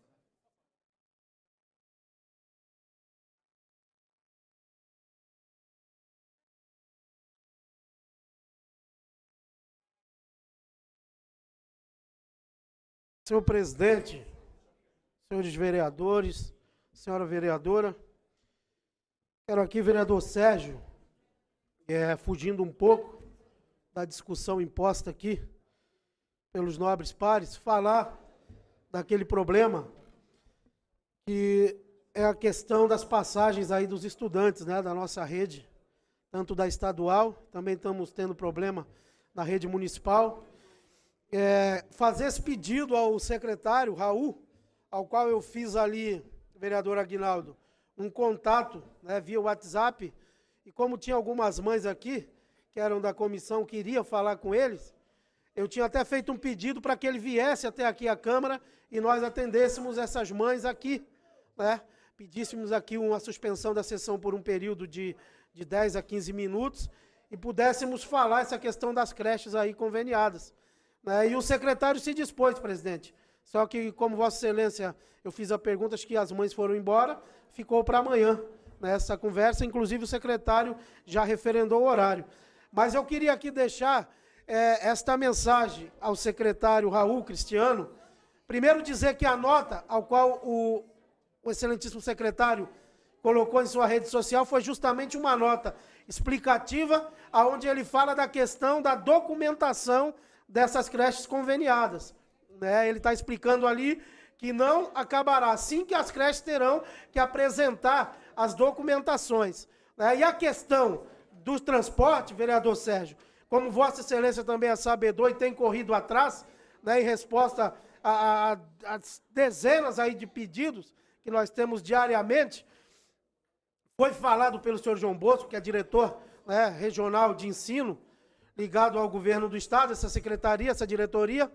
Senhor presidente, senhores vereadores, senhora vereadora, quero aqui, vereador Sérgio, é, fugindo um pouco da discussão imposta aqui pelos nobres pares, falar daquele problema que é a questão das passagens aí dos estudantes, né, da nossa rede, tanto da estadual, também estamos tendo problema na rede municipal. É, fazer esse pedido ao secretário Raul, ao qual eu fiz ali, vereador Aguinaldo, um contato né, via WhatsApp e como tinha algumas mães aqui, que eram da comissão, que iriam falar com eles, eu tinha até feito um pedido para que ele viesse até aqui à Câmara e nós atendêssemos essas mães aqui, né? pedíssemos aqui uma suspensão da sessão por um período de, de 10 a 15 minutos e pudéssemos falar essa questão das creches aí conveniadas. Né? E o secretário se dispôs, presidente. Só que, como Vossa Excelência, eu fiz a pergunta, acho que as mães foram embora, ficou para amanhã nessa né, conversa, inclusive o secretário já referendou o horário. Mas eu queria aqui deixar é, esta mensagem ao secretário Raul Cristiano. Primeiro dizer que a nota ao qual o, o excelentíssimo secretário colocou em sua rede social foi justamente uma nota explicativa aonde ele fala da questão da documentação dessas creches conveniadas. Né? Ele está explicando ali que não acabará, assim que as creches terão que apresentar as documentações. Né? E a questão do transporte, vereador Sérgio, como Vossa Excelência também é sabedor e tem corrido atrás, né, em resposta a, a, a dezenas aí de pedidos que nós temos diariamente, foi falado pelo senhor João Bosco, que é diretor né, regional de ensino, ligado ao governo do estado, essa secretaria, essa diretoria,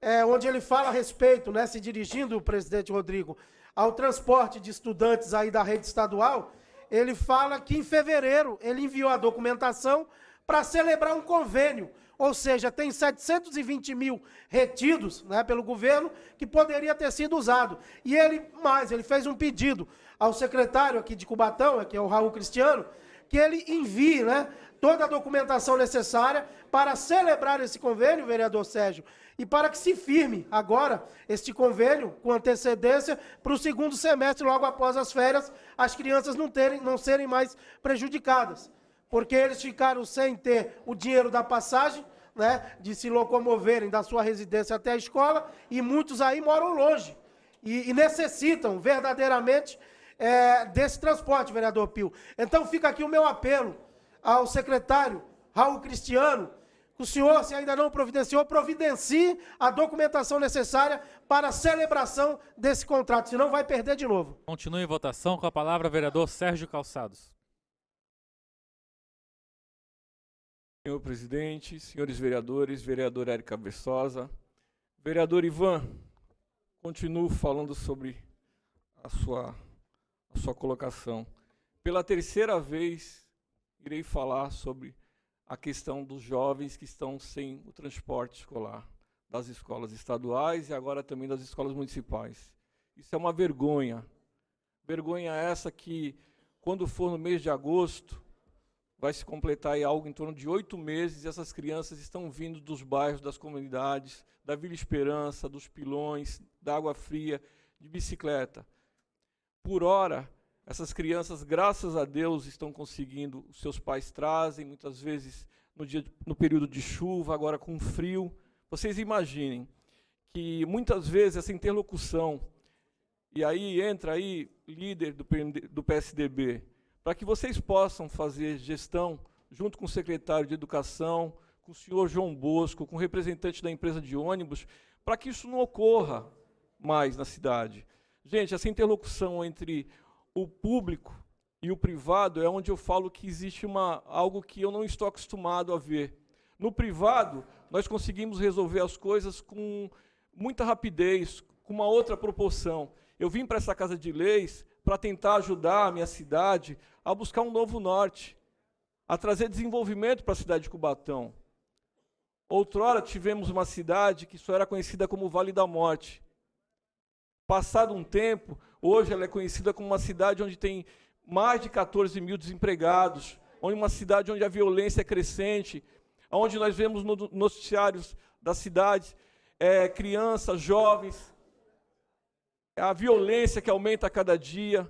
é, onde ele fala a respeito, né, se dirigindo o presidente Rodrigo, ao transporte de estudantes aí da rede estadual, ele fala que em fevereiro ele enviou a documentação para celebrar um convênio, ou seja, tem 720 mil retidos né, pelo governo que poderia ter sido usado. E ele, mais, ele fez um pedido ao secretário aqui de Cubatão, é que é o Raul Cristiano, que ele envie né, toda a documentação necessária para celebrar esse convênio, vereador Sérgio, e para que se firme agora este convênio com antecedência para o segundo semestre, logo após as férias, as crianças não, terem, não serem mais prejudicadas. Porque eles ficaram sem ter o dinheiro da passagem, né, de se locomoverem da sua residência até a escola, e muitos aí moram longe e, e necessitam verdadeiramente é, desse transporte, vereador Pio. Então fica aqui o meu apelo ao secretário Raul Cristiano, o senhor, se ainda não providenciou, providencie a documentação necessária para a celebração desse contrato, senão vai perder de novo.
Continue em votação com a palavra o vereador Sérgio Calçados. Senhor presidente, senhores vereadores,
vereador Érica Bessosa, vereador Ivan, continuo falando sobre a sua, a sua colocação. Pela terceira vez irei falar sobre a questão dos jovens que estão sem o transporte escolar, das escolas estaduais e agora também das escolas municipais. Isso é uma vergonha. Vergonha essa que, quando for no mês de agosto, vai se completar algo em torno de oito meses e essas crianças estão vindo dos bairros, das comunidades, da Vila Esperança, dos pilões, da Água Fria, de bicicleta. Por hora, essas crianças, graças a Deus, estão conseguindo, seus pais trazem, muitas vezes no, dia, no período de chuva, agora com frio. Vocês imaginem que muitas vezes essa interlocução, e aí entra aí líder do, do PSDB, para que vocês possam fazer gestão junto com o secretário de Educação, com o senhor João Bosco, com o representante da empresa de ônibus, para que isso não ocorra mais na cidade. Gente, essa interlocução entre o público e o privado é onde eu falo que existe uma, algo que eu não estou acostumado a ver. No privado, nós conseguimos resolver as coisas com muita rapidez, com uma outra proporção. Eu vim para essa casa de leis para tentar ajudar a minha cidade a buscar um novo norte, a trazer desenvolvimento para a cidade de Cubatão. Outrora tivemos uma cidade que só era conhecida como Vale da Morte. Passado um tempo, Hoje ela é conhecida como uma cidade onde tem mais de 14 mil desempregados, onde uma cidade onde a violência é crescente, onde nós vemos nos noticiários da cidade é, crianças, jovens, é a violência que aumenta a cada dia.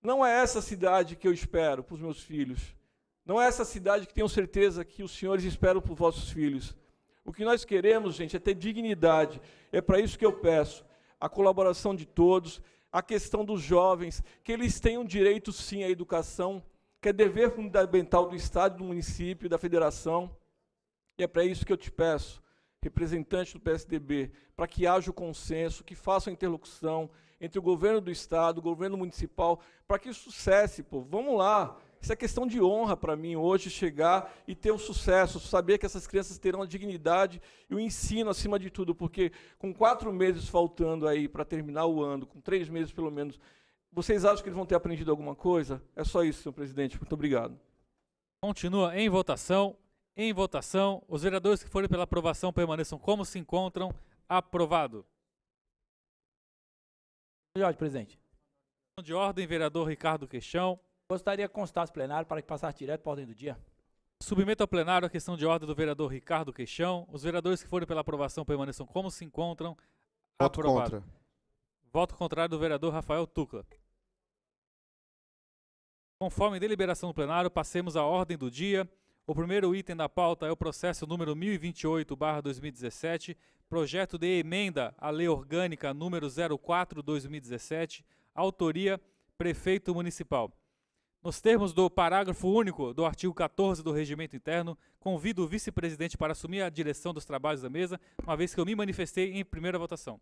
Não é essa cidade que eu espero para os meus filhos. Não é essa cidade que tenho certeza que os senhores esperam para os vossos filhos. O que nós queremos, gente, é ter dignidade. É para isso que eu peço a colaboração de todos, a questão dos jovens, que eles tenham direito sim à educação, que é dever fundamental do Estado, do município, da federação. E é para isso que eu te peço, representante do PSDB, para que haja o consenso, que faça a interlocução entre o governo do Estado, o governo municipal, para que isso cesse, pô. Vamos lá, isso é questão de honra para mim hoje chegar e ter o um sucesso, saber que essas crianças terão a dignidade e o ensino acima de tudo, porque com quatro meses faltando aí para terminar o ano, com três meses pelo menos, vocês acham que eles vão ter aprendido alguma coisa? É só isso, senhor presidente.
Muito obrigado. Continua em votação. Em votação, os vereadores que forem pela aprovação permaneçam como se encontram. Aprovado.
Jorge, presidente.
De ordem, vereador Ricardo Queixão. Gostaria que constasse plenário para que passasse direto para a ordem do dia. Submeto ao plenário a questão de ordem do vereador Ricardo Queixão. Os vereadores que forem pela aprovação permaneçam como se encontram. Voto aprovado. contra. Voto contrário do vereador Rafael Tucla. Conforme deliberação do plenário, passemos à ordem do dia. O primeiro item da pauta é o processo número 1028/2017, projeto de emenda à Lei Orgânica número 04/2017, autoria prefeito municipal. Nos termos do parágrafo único do artigo 14 do Regimento Interno, convido o vice-presidente para assumir a direção
dos trabalhos da mesa, uma vez que eu me manifestei em primeira votação.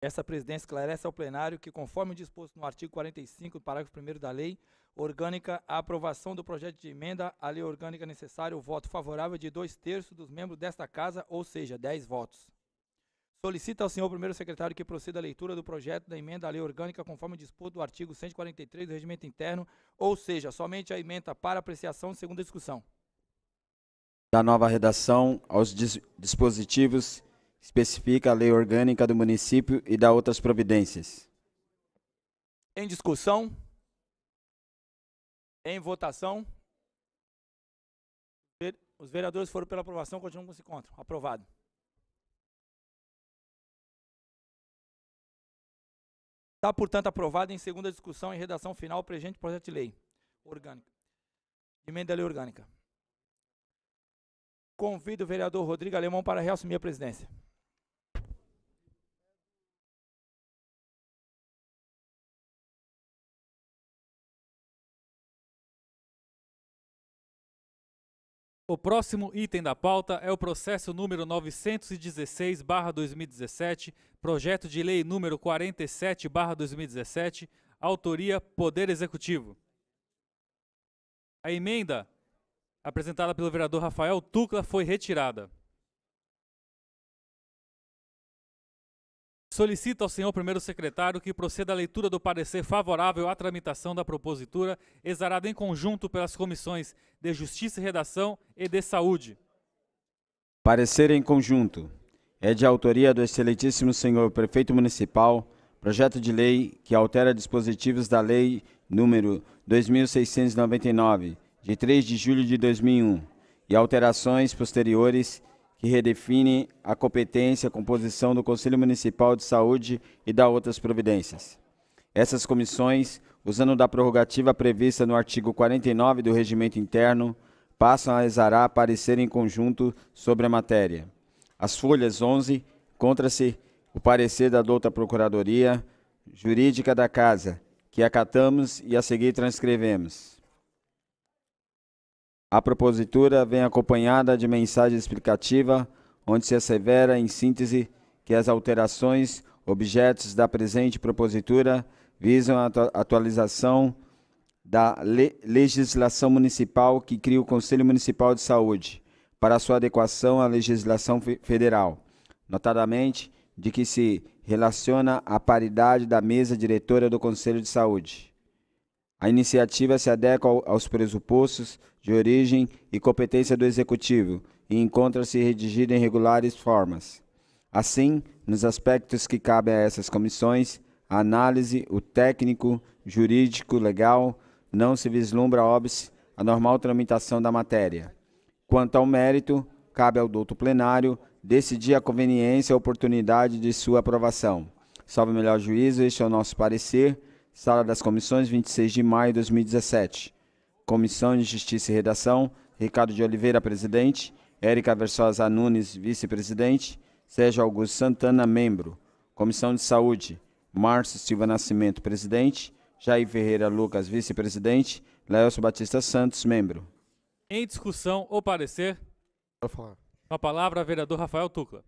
Essa presidência esclarece ao plenário que, conforme disposto no artigo 45, parágrafo 1 da lei, orgânica a aprovação do projeto de emenda à lei orgânica necessário o voto favorável de dois terços dos membros desta Casa, ou seja, dez votos. Solicita ao senhor primeiro secretário que proceda à leitura do projeto da emenda à lei orgânica conforme disposto o artigo 143 do Regimento Interno, ou seja, somente a emenda para apreciação segunda discussão.
Da nova redação aos dis dispositivos especifica a lei orgânica do município e da outras providências.
Em discussão. Em votação. Os vereadores foram pela aprovação, continuam com se encontro. Aprovado. Está, portanto, aprovado em segunda discussão e redação final o presente projeto de lei orgânica. Emenda à lei orgânica. Convido o vereador Rodrigo Alemão para reassumir a presidência.
O próximo item da pauta é o processo número
916/2017, projeto de lei número 47/2017, autoria Poder Executivo. A emenda apresentada pelo vereador Rafael Tucla foi retirada. Solicita ao senhor primeiro secretário que proceda à leitura do parecer favorável à tramitação da propositura, exarada em conjunto pelas comissões de Justiça e Redação e de Saúde.
Parecer em conjunto. É de autoria do excelentíssimo senhor prefeito municipal, projeto de lei que altera dispositivos da lei número 2699 de 3 de julho de 2001 e alterações posteriores que redefine a competência, a composição do Conselho Municipal de Saúde e da outras providências. Essas comissões, usando da prerrogativa prevista no artigo 49 do Regimento Interno, passam a exarar parecer em conjunto sobre a matéria. As folhas 11 contra se o parecer da douta Procuradoria Jurídica da Casa, que acatamos e a seguir transcrevemos. A propositura vem acompanhada de mensagem explicativa, onde se assevera, em síntese, que as alterações objetos da presente propositura visam a atualização da le legislação municipal que cria o Conselho Municipal de Saúde para sua adequação à legislação federal, notadamente de que se relaciona à paridade da mesa diretora do Conselho de Saúde. A iniciativa se adequa aos pressupostos de origem e competência do Executivo e encontra-se redigida em regulares formas. Assim, nos aspectos que cabem a essas comissões, a análise, o técnico, jurídico, legal, não se vislumbra, óbice, a normal tramitação da matéria. Quanto ao mérito, cabe ao douto plenário decidir a conveniência e a oportunidade de sua aprovação. Salve melhor juízo, este é o nosso parecer, Sala das Comissões, 26 de maio de 2017. Comissão de Justiça e Redação, Ricardo de Oliveira, presidente, Érica Versosa Nunes, vice-presidente, Sérgio Augusto Santana, membro. Comissão de Saúde, Márcio Silva Nascimento, presidente, Jair Ferreira Lucas, vice-presidente, Laércio Batista Santos, membro.
Em discussão ou parecer? Com a palavra, vereador Rafael Tucla.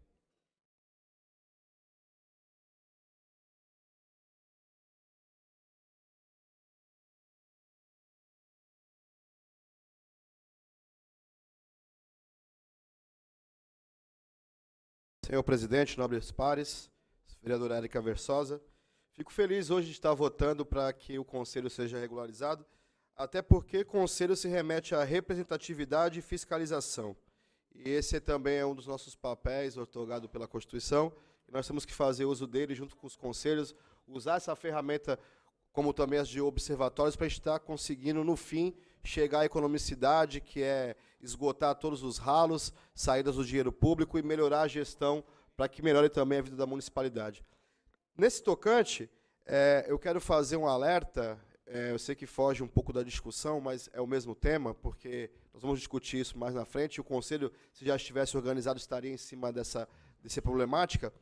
Senhor presidente, nobres pares, vereadora Érica Versosa, fico feliz hoje de estar
votando para que o conselho seja regularizado, até porque conselho se remete à representatividade e fiscalização. E esse também é um dos nossos papéis otorgado pela Constituição, e nós temos que fazer uso dele junto com os conselhos, usar essa ferramenta como também as de observatórios para estar conseguindo no fim chegar à economicidade, que é esgotar todos os ralos, saídas do dinheiro público e melhorar a gestão para que melhore também a vida da municipalidade. Nesse tocante, é, eu quero fazer um alerta. É, eu sei que foge um pouco da discussão, mas é o mesmo tema, porque nós vamos discutir isso mais na frente. O Conselho, se já estivesse organizado, estaria em cima dessa, dessa problemática.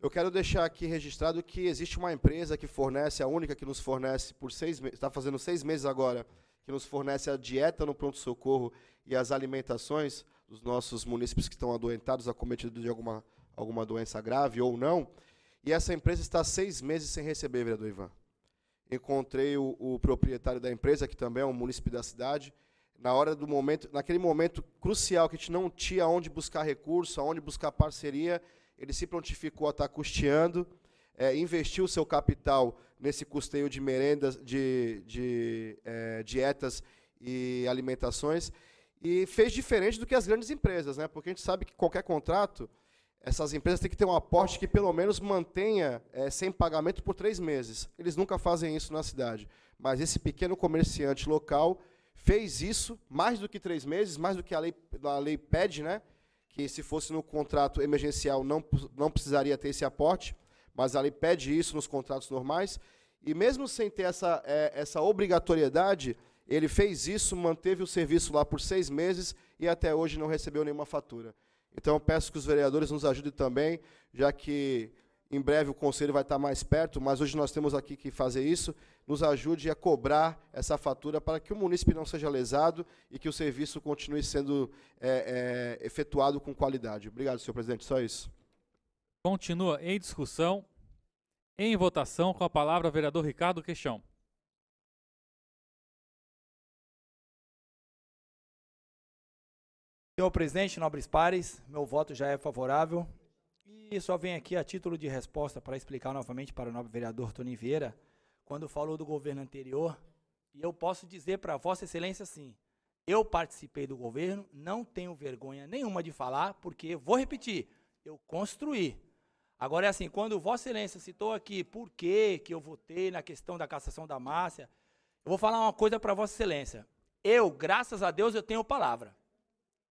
Eu quero deixar aqui registrado que existe uma empresa que fornece, a única que nos fornece por seis está fazendo seis meses agora, que nos fornece a dieta no pronto-socorro e as alimentações dos nossos munícipes que estão adoentados, acometidos de alguma, alguma doença grave ou não. E essa empresa está seis meses sem receber, vereador Ivan. Encontrei o, o proprietário da empresa, que também é um munícipe da cidade, na hora do momento, naquele momento crucial que a gente não tinha onde buscar recurso, aonde buscar parceria, ele se prontificou a estar custeando, é, investiu o seu capital nesse custeio de merendas, de, de é, dietas e alimentações. E fez diferente do que as grandes empresas, né? porque a gente sabe que qualquer contrato, essas empresas têm que ter um aporte que pelo menos mantenha é, sem pagamento por três meses. Eles nunca fazem isso na cidade. Mas esse pequeno comerciante local fez isso mais do que três meses, mais do que a lei, a lei pede, né? que se fosse no contrato emergencial não, não precisaria ter esse aporte mas ali pede isso nos contratos normais. E mesmo sem ter essa, é, essa obrigatoriedade, ele fez isso, manteve o serviço lá por seis meses e até hoje não recebeu nenhuma fatura. Então, eu peço que os vereadores nos ajudem também, já que em breve o conselho vai estar mais perto, mas hoje nós temos aqui que fazer isso, nos ajude a cobrar essa fatura para que o munícipe não seja lesado e que o serviço continue sendo é, é, efetuado com qualidade. Obrigado, senhor presidente. Só isso.
Continua em discussão, em votação, com a palavra o vereador Ricardo
Queixão.
Senhor presidente, nobres pares, meu voto já é favorável e só venho aqui a título de resposta para explicar novamente para o nobre vereador Tony Vieira, quando falou do governo anterior, e eu posso dizer para Vossa Excelência sim, eu participei do governo, não tenho vergonha nenhuma de falar, porque, vou repetir, eu construí, Agora é assim, quando Vossa Excelência citou aqui por que que eu votei na questão da cassação da Márcia, eu vou falar uma coisa para Vossa Excelência. Eu, graças a Deus, eu tenho palavra.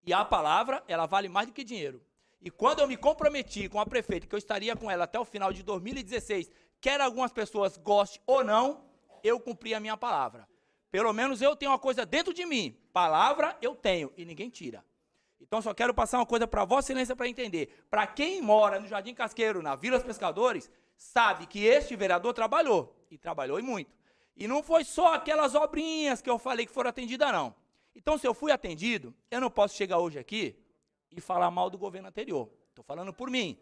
E a palavra, ela vale mais do que dinheiro. E quando eu me comprometi com a prefeita que eu estaria com ela até o final de 2016, quer algumas pessoas gostem ou não, eu cumpri a minha palavra. Pelo menos eu tenho uma coisa dentro de mim. Palavra eu tenho e ninguém tira. Então só quero passar uma coisa para Vossa Excelência para entender. Para quem mora no Jardim Casqueiro, na Vila dos Pescadores, sabe que este vereador trabalhou e trabalhou e muito. E não foi só aquelas obrinhas que eu falei que foram atendidas não. Então se eu fui atendido, eu não posso chegar hoje aqui e falar mal do governo anterior. Estou falando por mim.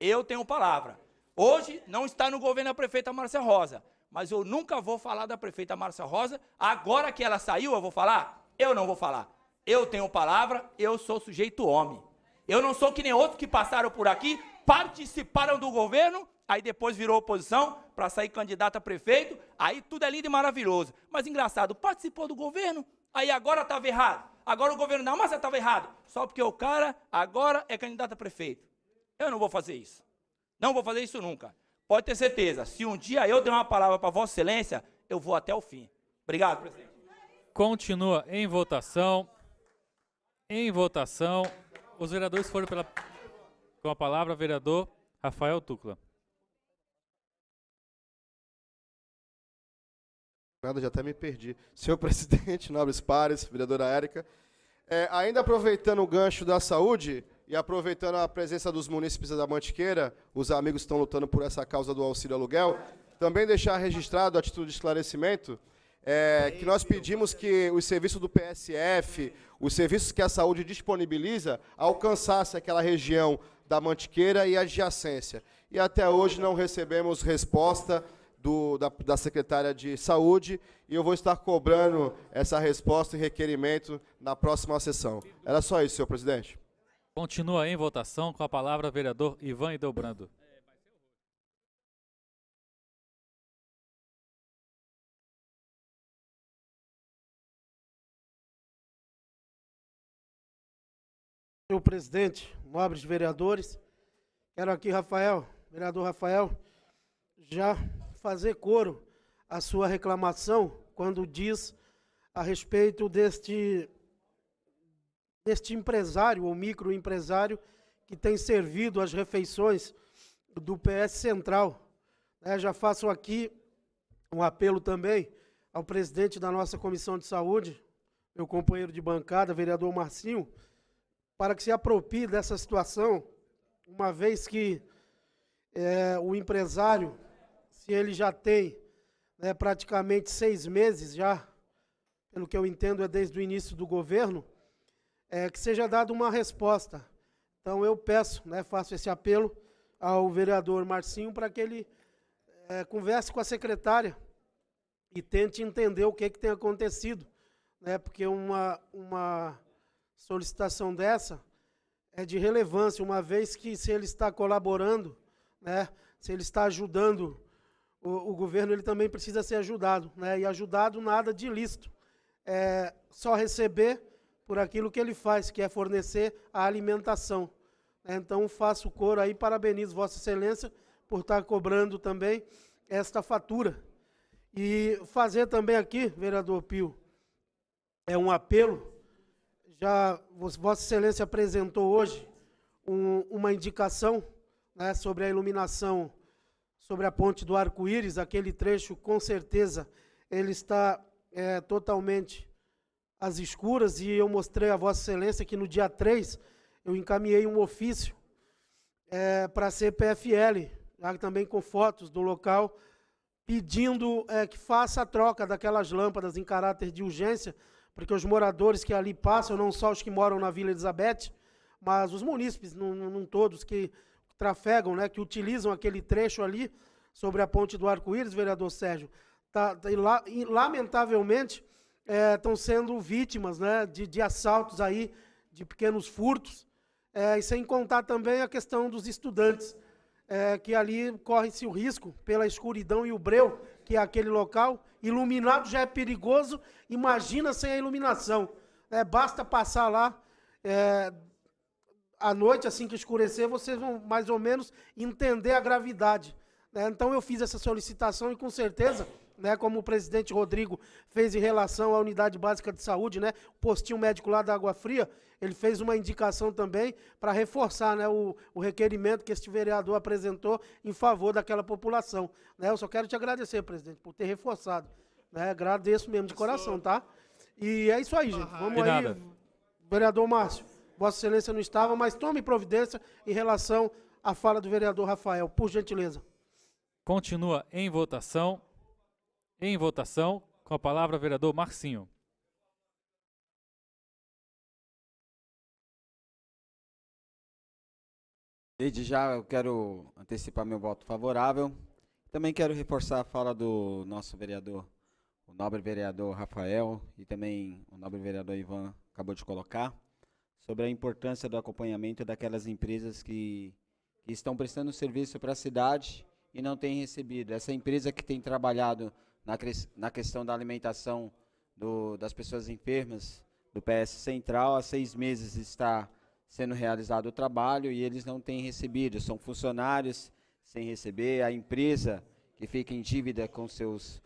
Eu tenho palavra. Hoje não está no governo a prefeita Márcia Rosa, mas eu nunca vou falar da prefeita Márcia Rosa. Agora que ela saiu, eu vou falar? Eu não vou falar. Eu tenho palavra, eu sou sujeito homem. Eu não sou que nem outros que passaram por aqui, participaram do governo, aí depois virou oposição para sair candidato a prefeito, aí tudo é lindo e maravilhoso. Mas engraçado, participou do governo, aí agora estava errado. Agora o governo da mas estava errado. Só porque o cara agora é candidato a prefeito. Eu não vou fazer isso. Não vou fazer isso nunca. Pode ter certeza, se um dia eu der uma palavra para Vossa Excelência, eu vou até o fim. Obrigado, presidente.
Continua em votação. Em votação, os vereadores foram pela, com a palavra, vereador Rafael Tucla.
Nada, já até me perdi. Senhor presidente, nobres pares, vereadora Érica. É, ainda aproveitando o gancho da saúde e aproveitando a presença dos munícipes da Mantiqueira, os amigos estão lutando por essa causa do auxílio aluguel, também deixar registrado a título de esclarecimento é, que nós pedimos que os serviços do PSF, os serviços que a saúde disponibiliza, alcançasse aquela região da Mantiqueira e adjacência. E até hoje não recebemos resposta do, da, da secretária de Saúde e eu vou estar cobrando essa resposta e requerimento na próxima sessão. Era só isso, senhor presidente.
Continua em votação com a palavra o vereador
Ivan Idelbrando.
Senhor presidente, nobres vereadores, quero aqui, Rafael, vereador Rafael, já fazer coro à sua reclamação quando diz a respeito deste, deste empresário ou microempresário que tem servido as refeições do PS Central. É, já faço aqui um apelo também ao presidente da nossa Comissão de Saúde, meu companheiro de bancada, vereador Marcinho, para que se apropie dessa situação, uma vez que é, o empresário, se ele já tem né, praticamente seis meses já, pelo que eu entendo é desde o início do governo, é, que seja dada uma resposta. Então eu peço, né, faço esse apelo ao vereador Marcinho para que ele é, converse com a secretária e tente entender o que, é que tem acontecido, né, porque uma, uma solicitação dessa é de relevância, uma vez que se ele está colaborando, né, se ele está ajudando o, o governo, ele também precisa ser ajudado, né, e ajudado nada de ilícito. é só receber por aquilo que ele faz, que é fornecer a alimentação. É, então faço coro aí, parabenizo Vossa Excelência por estar cobrando também esta fatura. E fazer também aqui, vereador Pio, é um apelo já Vossa Excelência apresentou hoje um, uma indicação né, sobre a iluminação sobre a ponte do Arco-Íris, aquele trecho, com certeza, ele está é, totalmente às escuras, e eu mostrei a Vossa Excelência que no dia 3 eu encaminhei um ofício é, para a CPFL, também com fotos do local, pedindo é, que faça a troca daquelas lâmpadas em caráter de urgência, porque os moradores que ali passam, não só os que moram na Vila Elizabeth, mas os munícipes, não, não todos que trafegam, né, que utilizam aquele trecho ali sobre a ponte do Arco-Íris, vereador Sérgio, tá, tá e lá, e, lamentavelmente estão é, sendo vítimas né, de, de assaltos aí, de pequenos furtos, é, e sem contar também a questão dos estudantes, é, que ali corre-se o risco, pela escuridão e o breu, que é aquele local, iluminado já é perigoso, imagina sem a iluminação. É, basta passar lá é, à noite, assim que escurecer, vocês vão mais ou menos entender a gravidade. Né? Então eu fiz essa solicitação e com certeza, né, como o presidente Rodrigo fez em relação à unidade básica de saúde, né, postinho médico lá da Água Fria, ele fez uma indicação também para reforçar né, o, o, requerimento que este vereador apresentou em favor daquela população. Né, eu só quero te agradecer, presidente, por ter reforçado. Né, agradeço mesmo de coração, tá? E é isso aí, gente. Vamos aí, vereador Márcio. Vossa Excelência não estava, mas tome providência em relação à fala do vereador Rafael, por gentileza.
Continua em votação.
Em votação, com a palavra, o vereador Marcinho.
Desde já eu quero antecipar meu voto favorável. Também quero reforçar a fala do nosso vereador, o nobre vereador Rafael e também o nobre vereador Ivan acabou de colocar sobre a importância do acompanhamento daquelas empresas que, que estão prestando serviço para a cidade e não têm recebido. Essa empresa que tem trabalhado na, na questão da alimentação do, das pessoas enfermas do PS Central há seis meses está sendo realizado o trabalho e eles não têm recebido, são funcionários sem receber, a empresa que fica em dívida com seus,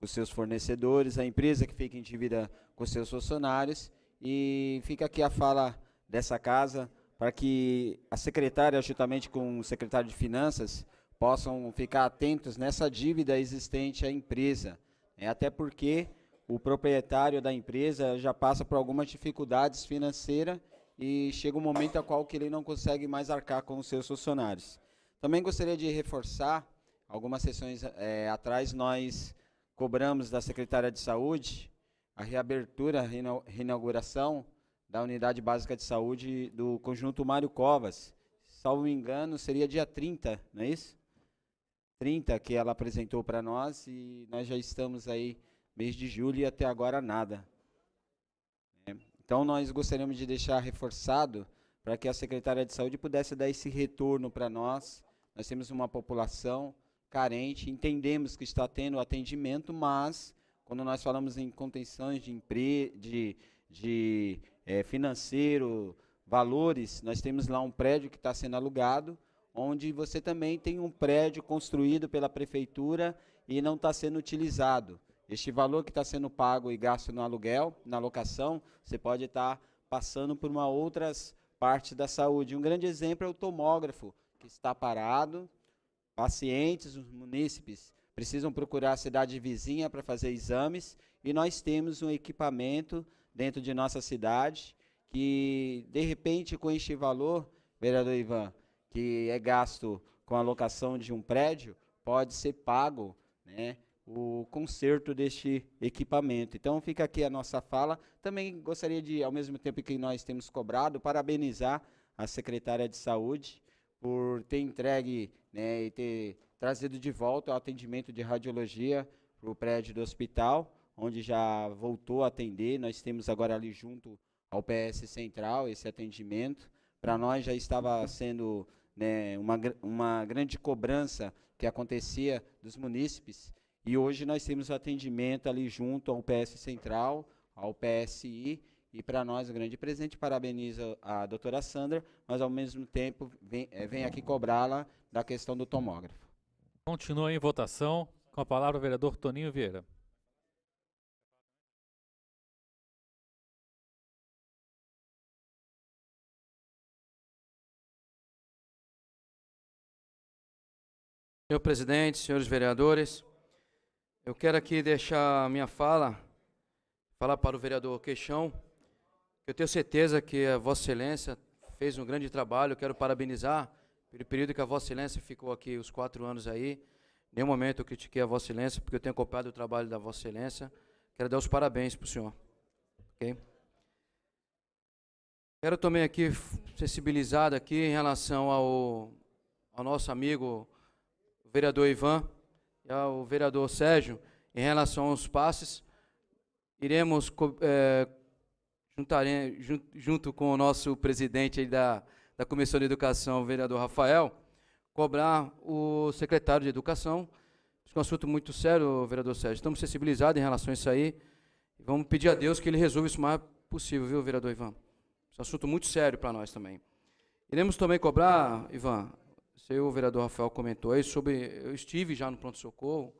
com seus fornecedores, a empresa que fica em dívida com seus funcionários. E fica aqui a fala dessa casa para que a secretária, juntamente com o secretário de Finanças, possam ficar atentos nessa dívida existente à empresa. é Até porque o proprietário da empresa já passa por algumas dificuldades financeiras e chega um momento a qual que ele não consegue mais arcar com os seus funcionários. Também gostaria de reforçar, algumas sessões é, atrás nós cobramos da Secretaria de Saúde a reabertura, a reinauguração da Unidade Básica de Saúde do Conjunto Mário Covas. Salvo me engano, seria dia 30, não é isso? 30 que ela apresentou para nós e nós já estamos aí mês de julho e até agora nada. Então, nós gostaríamos de deixar reforçado para que a secretária de saúde pudesse dar esse retorno para nós. Nós temos uma população carente, entendemos que está tendo atendimento, mas quando nós falamos em contenções de emprego, de, de é, financeiro, valores, nós temos lá um prédio que está sendo alugado, onde você também tem um prédio construído pela prefeitura e não está sendo utilizado. Este valor que está sendo pago e gasto no aluguel, na locação, você pode estar tá passando por uma outras partes da saúde. Um grande exemplo é o tomógrafo, que está parado. Pacientes, os munícipes, precisam procurar a cidade vizinha para fazer exames e nós temos um equipamento dentro de nossa cidade que, de repente, com este valor, vereador Ivan, que é gasto com a locação de um prédio, pode ser pago né, o conserto deste equipamento. Então fica aqui a nossa fala. Também gostaria de, ao mesmo tempo que nós temos cobrado, parabenizar a secretária de saúde por ter entregue né, e ter trazido de volta o atendimento de radiologia para o prédio do hospital, onde já voltou a atender. Nós temos agora ali junto ao PS Central esse atendimento. Para nós já estava sendo né, uma, uma grande cobrança que acontecia dos munícipes e hoje nós temos atendimento ali junto ao PS Central, ao PSI, e para nós o um grande presente. Parabenizo a doutora Sandra, mas ao mesmo tempo vem, é, vem aqui cobrá-la da questão do tomógrafo.
Continua em votação. Com a palavra o vereador Toninho
Vieira.
Senhor presidente, senhores vereadores, eu quero aqui deixar a minha fala, falar para o vereador Queixão. Eu tenho certeza que a Vossa Excelência fez um grande trabalho, eu quero parabenizar pelo período que a Vossa Excelência ficou aqui, os quatro anos aí. Em nenhum momento eu critiquei a Vossa Excelência, porque eu tenho acompanhado o trabalho da Vossa Excelência. Quero dar os parabéns para o senhor. Okay? Quero também aqui sensibilizado aqui em relação ao, ao nosso amigo o vereador Ivan o ao vereador Sérgio em relação aos passes. Iremos é, juntar, junto, junto com o nosso presidente da, da Comissão de Educação, o vereador Rafael, cobrar o secretário de Educação. Isso é um assunto muito sério, vereador Sérgio. Estamos sensibilizados em relação a isso aí. Vamos pedir a Deus que ele resolva isso o mais possível, viu, vereador Ivan? Isso é um assunto muito sério para nós também. Iremos também cobrar, Ivan, seu vereador Rafael comentou aí sobre. Eu estive já no pronto-socorro.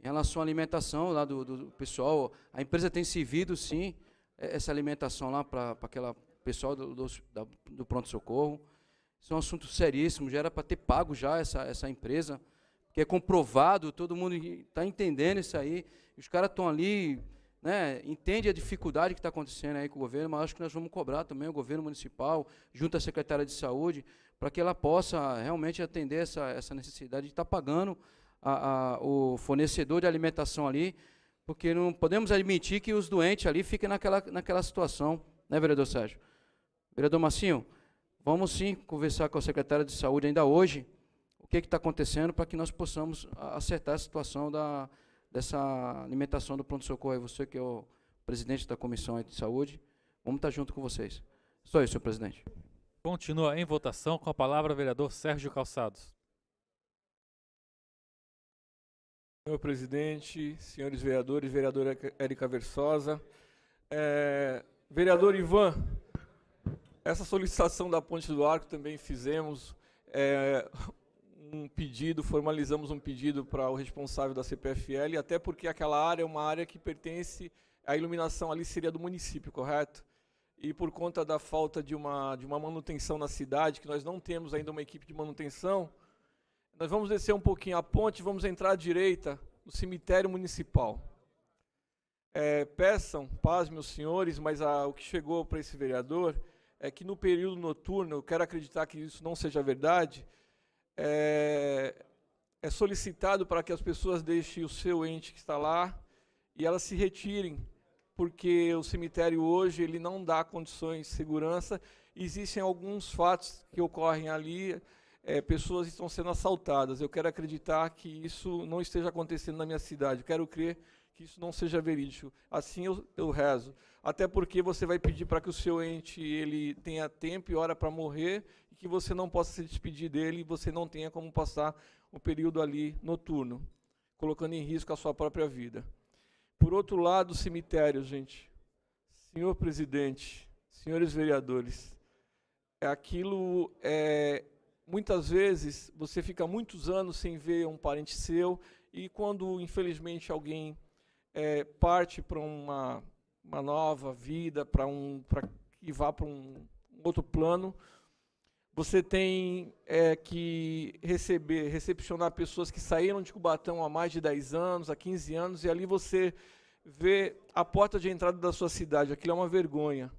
Em relação à alimentação lá do, do, pessoal, a empresa tem servido sim é, essa alimentação lá para aquela pessoal do, do, do pronto-socorro. Isso é um assunto seríssimo, já era para ter pago já essa, essa empresa, que é comprovado, todo mundo está entendendo isso aí. Os caras estão ali, né, entende a dificuldade que está acontecendo aí com o governo, mas acho que nós vamos cobrar também o governo municipal, junto à Secretaria de Saúde, para que ela possa realmente atender essa, essa necessidade de estar tá pagando a, a, o fornecedor de alimentação ali, porque não podemos admitir que os doentes ali fiquem naquela, naquela situação, né, vereador Sérgio? Vereador Massinho, vamos sim conversar com a secretária de saúde ainda hoje, o que é está acontecendo para que nós possamos acertar a situação da, dessa alimentação do pronto-socorro. É você que é o presidente da comissão de saúde, vamos estar tá junto com vocês. Só isso, senhor presidente.
Continua em votação com a palavra o vereador Sérgio Calçados. Senhor presidente,
senhores vereadores, vereadora Érica Versosa, é, vereador Ivan, essa solicitação da Ponte do Arco também fizemos é, um pedido, formalizamos um pedido para o responsável da CPFL, até porque aquela área é uma área que pertence, a iluminação ali seria do município, correto? e por conta da falta de uma, de uma manutenção na cidade, que nós não temos ainda uma equipe de manutenção, nós vamos descer um pouquinho a ponte, vamos entrar à direita no cemitério municipal. É, peçam, paz, meus senhores, mas a, o que chegou para esse vereador é que no período noturno, eu quero acreditar que isso não seja verdade, é, é solicitado para que as pessoas deixem o seu ente que está lá e elas se retirem porque o cemitério hoje ele não dá condições de segurança. Existem alguns fatos que ocorrem ali, é, pessoas estão sendo assaltadas. Eu quero acreditar que isso não esteja acontecendo na minha cidade. Eu quero crer que isso não seja verídico. Assim eu, eu rezo. Até porque você vai pedir para que o seu ente ele tenha tempo e hora para morrer e que você não possa se despedir dele e você não tenha como passar o período ali noturno, colocando em risco a sua própria vida. Por outro lado, o cemitério, gente. Senhor presidente, senhores vereadores, é aquilo é muitas vezes você fica muitos anos sem ver um parente seu e quando infelizmente alguém é, parte para uma, uma nova vida, para um para que vá para um outro plano, você tem é, que receber, recepcionar pessoas que saíram de Cubatão há mais de 10 anos, há 15 anos, e ali você vê a porta de entrada da sua cidade. Aquilo é uma vergonha.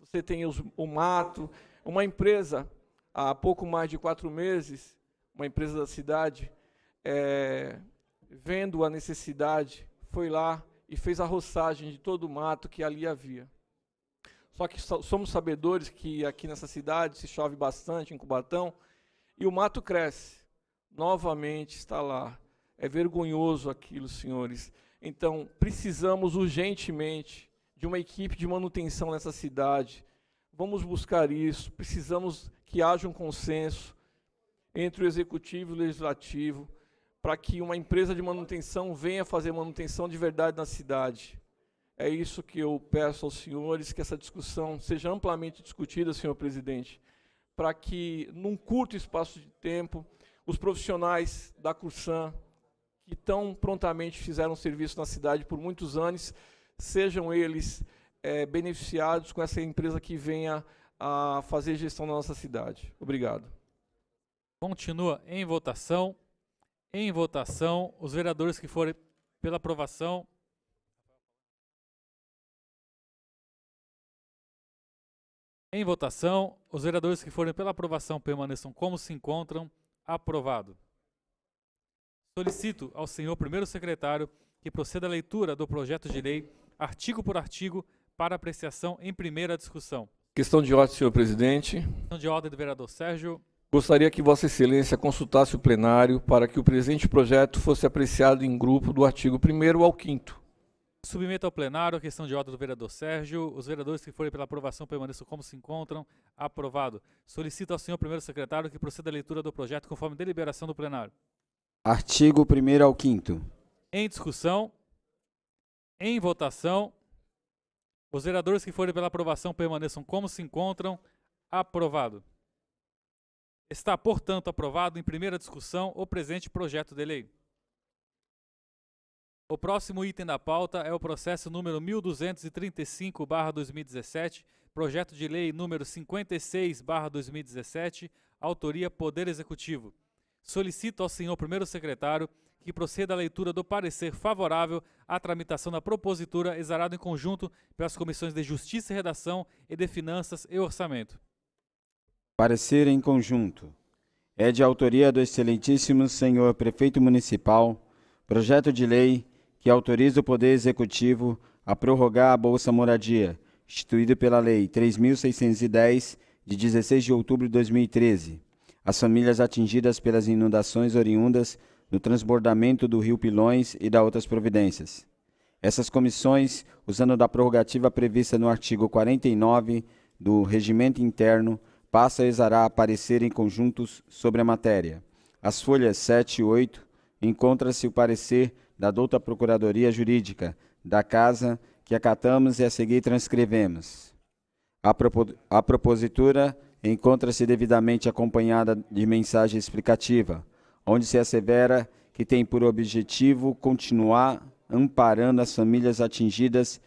Você tem os, o mato. Uma empresa, há pouco mais de quatro meses, uma empresa da cidade, é, vendo a necessidade, foi lá e fez a roçagem de todo o mato que ali havia. Só que somos sabedores que aqui nessa cidade se chove bastante, em Cubatão, e o mato cresce. Novamente está lá. É vergonhoso aquilo, senhores. Então, precisamos urgentemente de uma equipe de manutenção nessa cidade. Vamos buscar isso. Precisamos que haja um consenso entre o executivo e o legislativo para que uma empresa de manutenção venha fazer manutenção de verdade na cidade. É isso que eu peço aos senhores, que essa discussão seja amplamente discutida, senhor presidente, para que, num curto espaço de tempo, os profissionais da Cursan, que tão prontamente fizeram serviço na cidade por muitos anos, sejam eles é, beneficiados com essa empresa
que venha a fazer gestão da nossa cidade. Obrigado. Continua em votação. Em votação, os vereadores que forem pela aprovação Em votação, os vereadores que forem pela aprovação permaneçam como se encontram. Aprovado. Solicito ao senhor primeiro secretário que proceda à leitura do projeto de lei, artigo por artigo, para apreciação em primeira discussão.
Questão de ordem, senhor presidente.
Questão de ordem do vereador Sérgio.
Gostaria que Vossa Excelência consultasse o plenário para que o presente projeto fosse apreciado em grupo do artigo 1 ao
5 Submeto ao plenário a questão de ordem do vereador Sérgio. Os vereadores que forem pela aprovação permaneçam como se encontram. Aprovado. Solicito ao senhor primeiro secretário que proceda à leitura do projeto conforme deliberação do plenário.
Artigo 1 ao 5
Em discussão. Em votação. Os vereadores que forem pela aprovação permaneçam como se encontram. Aprovado. Está, portanto, aprovado em primeira discussão o presente projeto de lei. O próximo item da pauta é o processo número 1235/2017, projeto de lei número 56/2017, autoria Poder Executivo. Solicito ao senhor primeiro secretário que proceda à leitura do parecer favorável à tramitação da propositura exarado em conjunto pelas comissões de Justiça e Redação e de Finanças e Orçamento.
Parecer em conjunto. É de autoria do excelentíssimo senhor prefeito municipal, projeto de lei que autoriza o Poder Executivo a prorrogar a Bolsa Moradia, instituído pela Lei 3.610, de 16 de outubro de 2013, às famílias atingidas pelas inundações oriundas do transbordamento do rio Pilões e da outras providências. Essas comissões, usando da prorrogativa prevista no artigo 49 do Regimento Interno, passa a a aparecer em conjuntos sobre a matéria. As folhas 7 e 8 encontra-se o parecer da douta Procuradoria Jurídica da Casa, que acatamos e a seguir transcrevemos. A, propo a propositura encontra-se devidamente acompanhada de mensagem explicativa, onde se assevera que tem por objetivo continuar amparando as famílias atingidas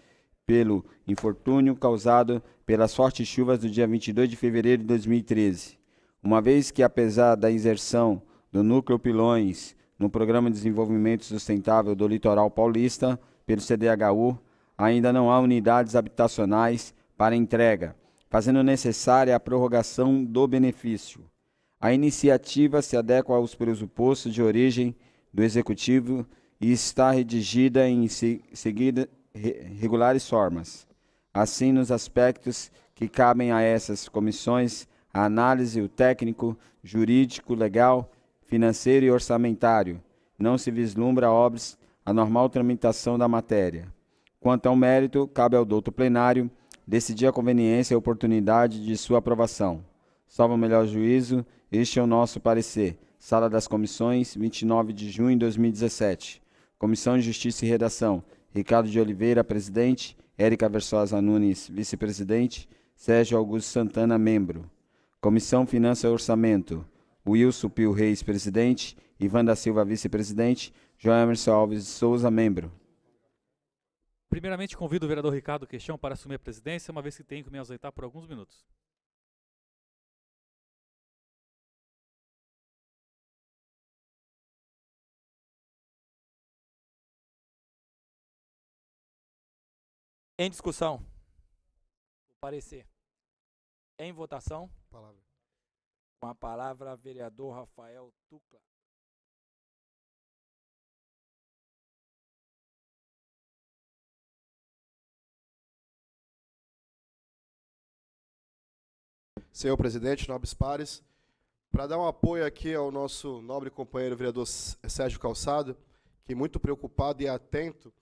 pelo infortúnio causado pelas fortes chuvas do dia 22 de fevereiro de 2013, uma vez que, apesar da inserção do núcleo Pilões no Programa de Desenvolvimento Sustentável do Litoral Paulista, pelo CDHU, ainda não há unidades habitacionais para entrega, fazendo necessária a prorrogação do benefício. A iniciativa se adequa aos pressupostos de origem do Executivo e está redigida em seguida, regulares formas. Assim, nos aspectos que cabem a essas comissões, a análise, o técnico, jurídico, legal financeiro e orçamentário, não se vislumbra obras a normal tramitação da matéria. Quanto ao mérito, cabe ao douto plenário decidir a conveniência e oportunidade de sua aprovação. Salvo o melhor juízo, este é o nosso parecer. Sala das Comissões, 29 de junho de 2017. Comissão de Justiça e Redação, Ricardo de Oliveira, presidente, Érica Versosa Nunes, vice-presidente, Sérgio Augusto Santana, membro. Comissão Finanças e Orçamento, Wilson Pio Reis, presidente, Ivan da Silva, vice-presidente, João Emerson Alves de Souza, membro.
Primeiramente, convido o vereador Ricardo Queixão para assumir a presidência, uma vez que tenho que me ausentar por
alguns minutos. Em discussão.
O parecer. Em votação. Palavra. Com a palavra, vereador Rafael
Tucla. Senhor presidente, nobres pares, para dar um apoio aqui ao
nosso nobre companheiro vereador Sérgio Calçado, que muito preocupado e atento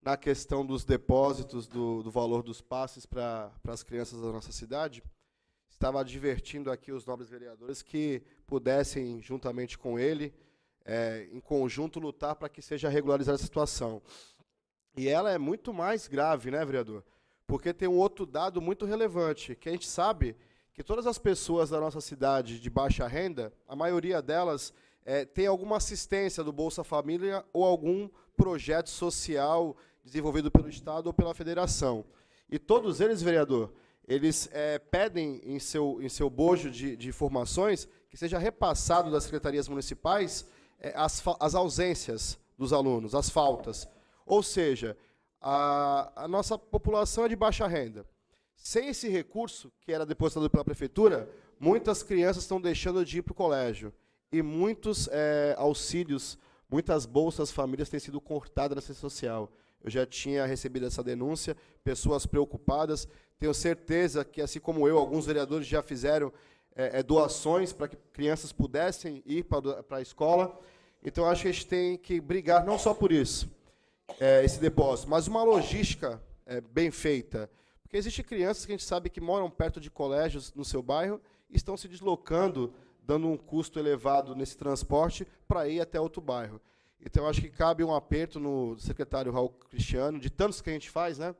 na questão dos depósitos do, do valor dos passes para as crianças da nossa cidade estava advertindo aqui os nobres vereadores que pudessem, juntamente com ele, é, em conjunto, lutar para que seja regularizada a situação. E ela é muito mais grave, né, vereador? Porque tem um outro dado muito relevante, que a gente sabe que todas as pessoas da nossa cidade de baixa renda, a maioria delas é, tem alguma assistência do Bolsa Família ou algum projeto social desenvolvido pelo Estado ou pela Federação. E todos eles, vereador, eles é, pedem em seu, em seu bojo de, de informações que seja repassado das secretarias municipais é, as, as ausências dos alunos, as faltas. Ou seja, a, a nossa população é de baixa renda. Sem esse recurso, que era depositado pela prefeitura, muitas crianças estão deixando de ir para o colégio. E muitos é, auxílios, muitas bolsas famílias têm sido cortadas na rede social. Eu já tinha recebido essa denúncia, pessoas preocupadas. Tenho certeza que, assim como eu, alguns vereadores já fizeram é, é doações para que crianças pudessem ir para, para a escola. Então, acho que a gente tem que brigar não só por isso, é, esse depósito, mas uma logística é, bem feita. Porque existem crianças que a gente sabe que moram perto de colégios no seu bairro e estão se deslocando, dando um custo elevado nesse transporte para ir até outro bairro. Então, acho que cabe um aperto no secretário Raul Cristiano, de tantos que a gente faz, né?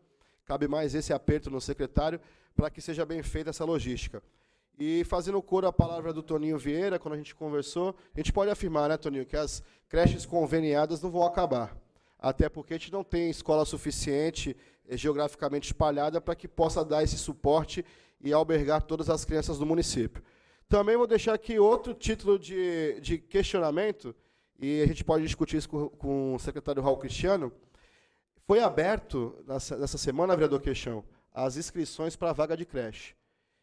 cabe mais esse aperto no secretário para que seja bem feita essa logística. E fazendo coro a palavra do Toninho Vieira, quando a gente conversou, a gente pode afirmar, né, Toninho, que as creches conveniadas não vão acabar. Até porque a gente não tem escola suficiente, eh, geograficamente espalhada, para que possa dar esse suporte e albergar todas as crianças do município. Também vou deixar aqui outro título de, de questionamento, e a gente pode discutir isso com, com o secretário Raul Cristiano, foi aberto, nessa, semana, vereador Queixão, as inscrições para a vaga de creche.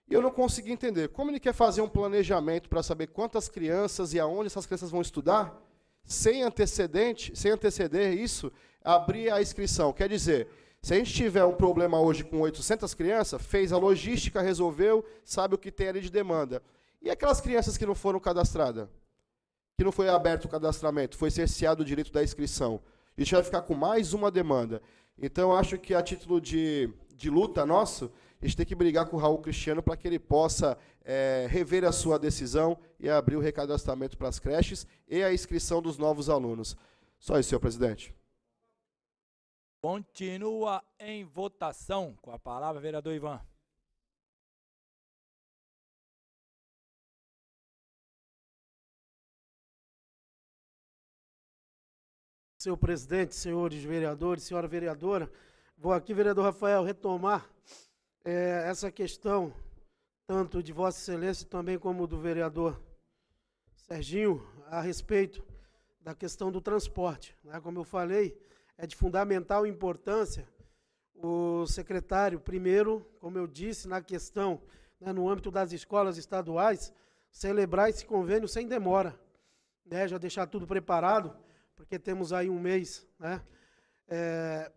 E eu não consegui entender. Como ele quer fazer um planejamento para saber quantas crianças e aonde essas crianças vão estudar, sem antecedente, sem anteceder isso, abrir a inscrição. Quer dizer, se a gente tiver um problema hoje com 800 crianças, fez a logística, resolveu, sabe o que tem ali de demanda. E aquelas crianças que não foram cadastradas? Que não foi aberto o cadastramento, foi cerceado o direito da inscrição a gente vai ficar com mais uma demanda. Então, acho que a título de, de luta nosso, a gente tem que brigar com o Raul Cristiano para que ele possa é, rever a sua decisão e abrir o recadastramento para as creches e a inscrição dos novos alunos. Só isso, senhor presidente.
Continua em votação. Com a palavra, vereador Ivan.
senhor presidente, senhores vereadores, senhora vereadora. Vou aqui, vereador Rafael, retomar é, essa questão, tanto de Vossa Excelência também como do vereador Serginho, a respeito da questão do transporte. Né? Como eu falei, é de fundamental importância o secretário, primeiro, como eu disse, na questão, né, no âmbito das escolas estaduais, celebrar esse convênio sem demora. Né? Já deixar tudo preparado porque temos aí um mês né, é,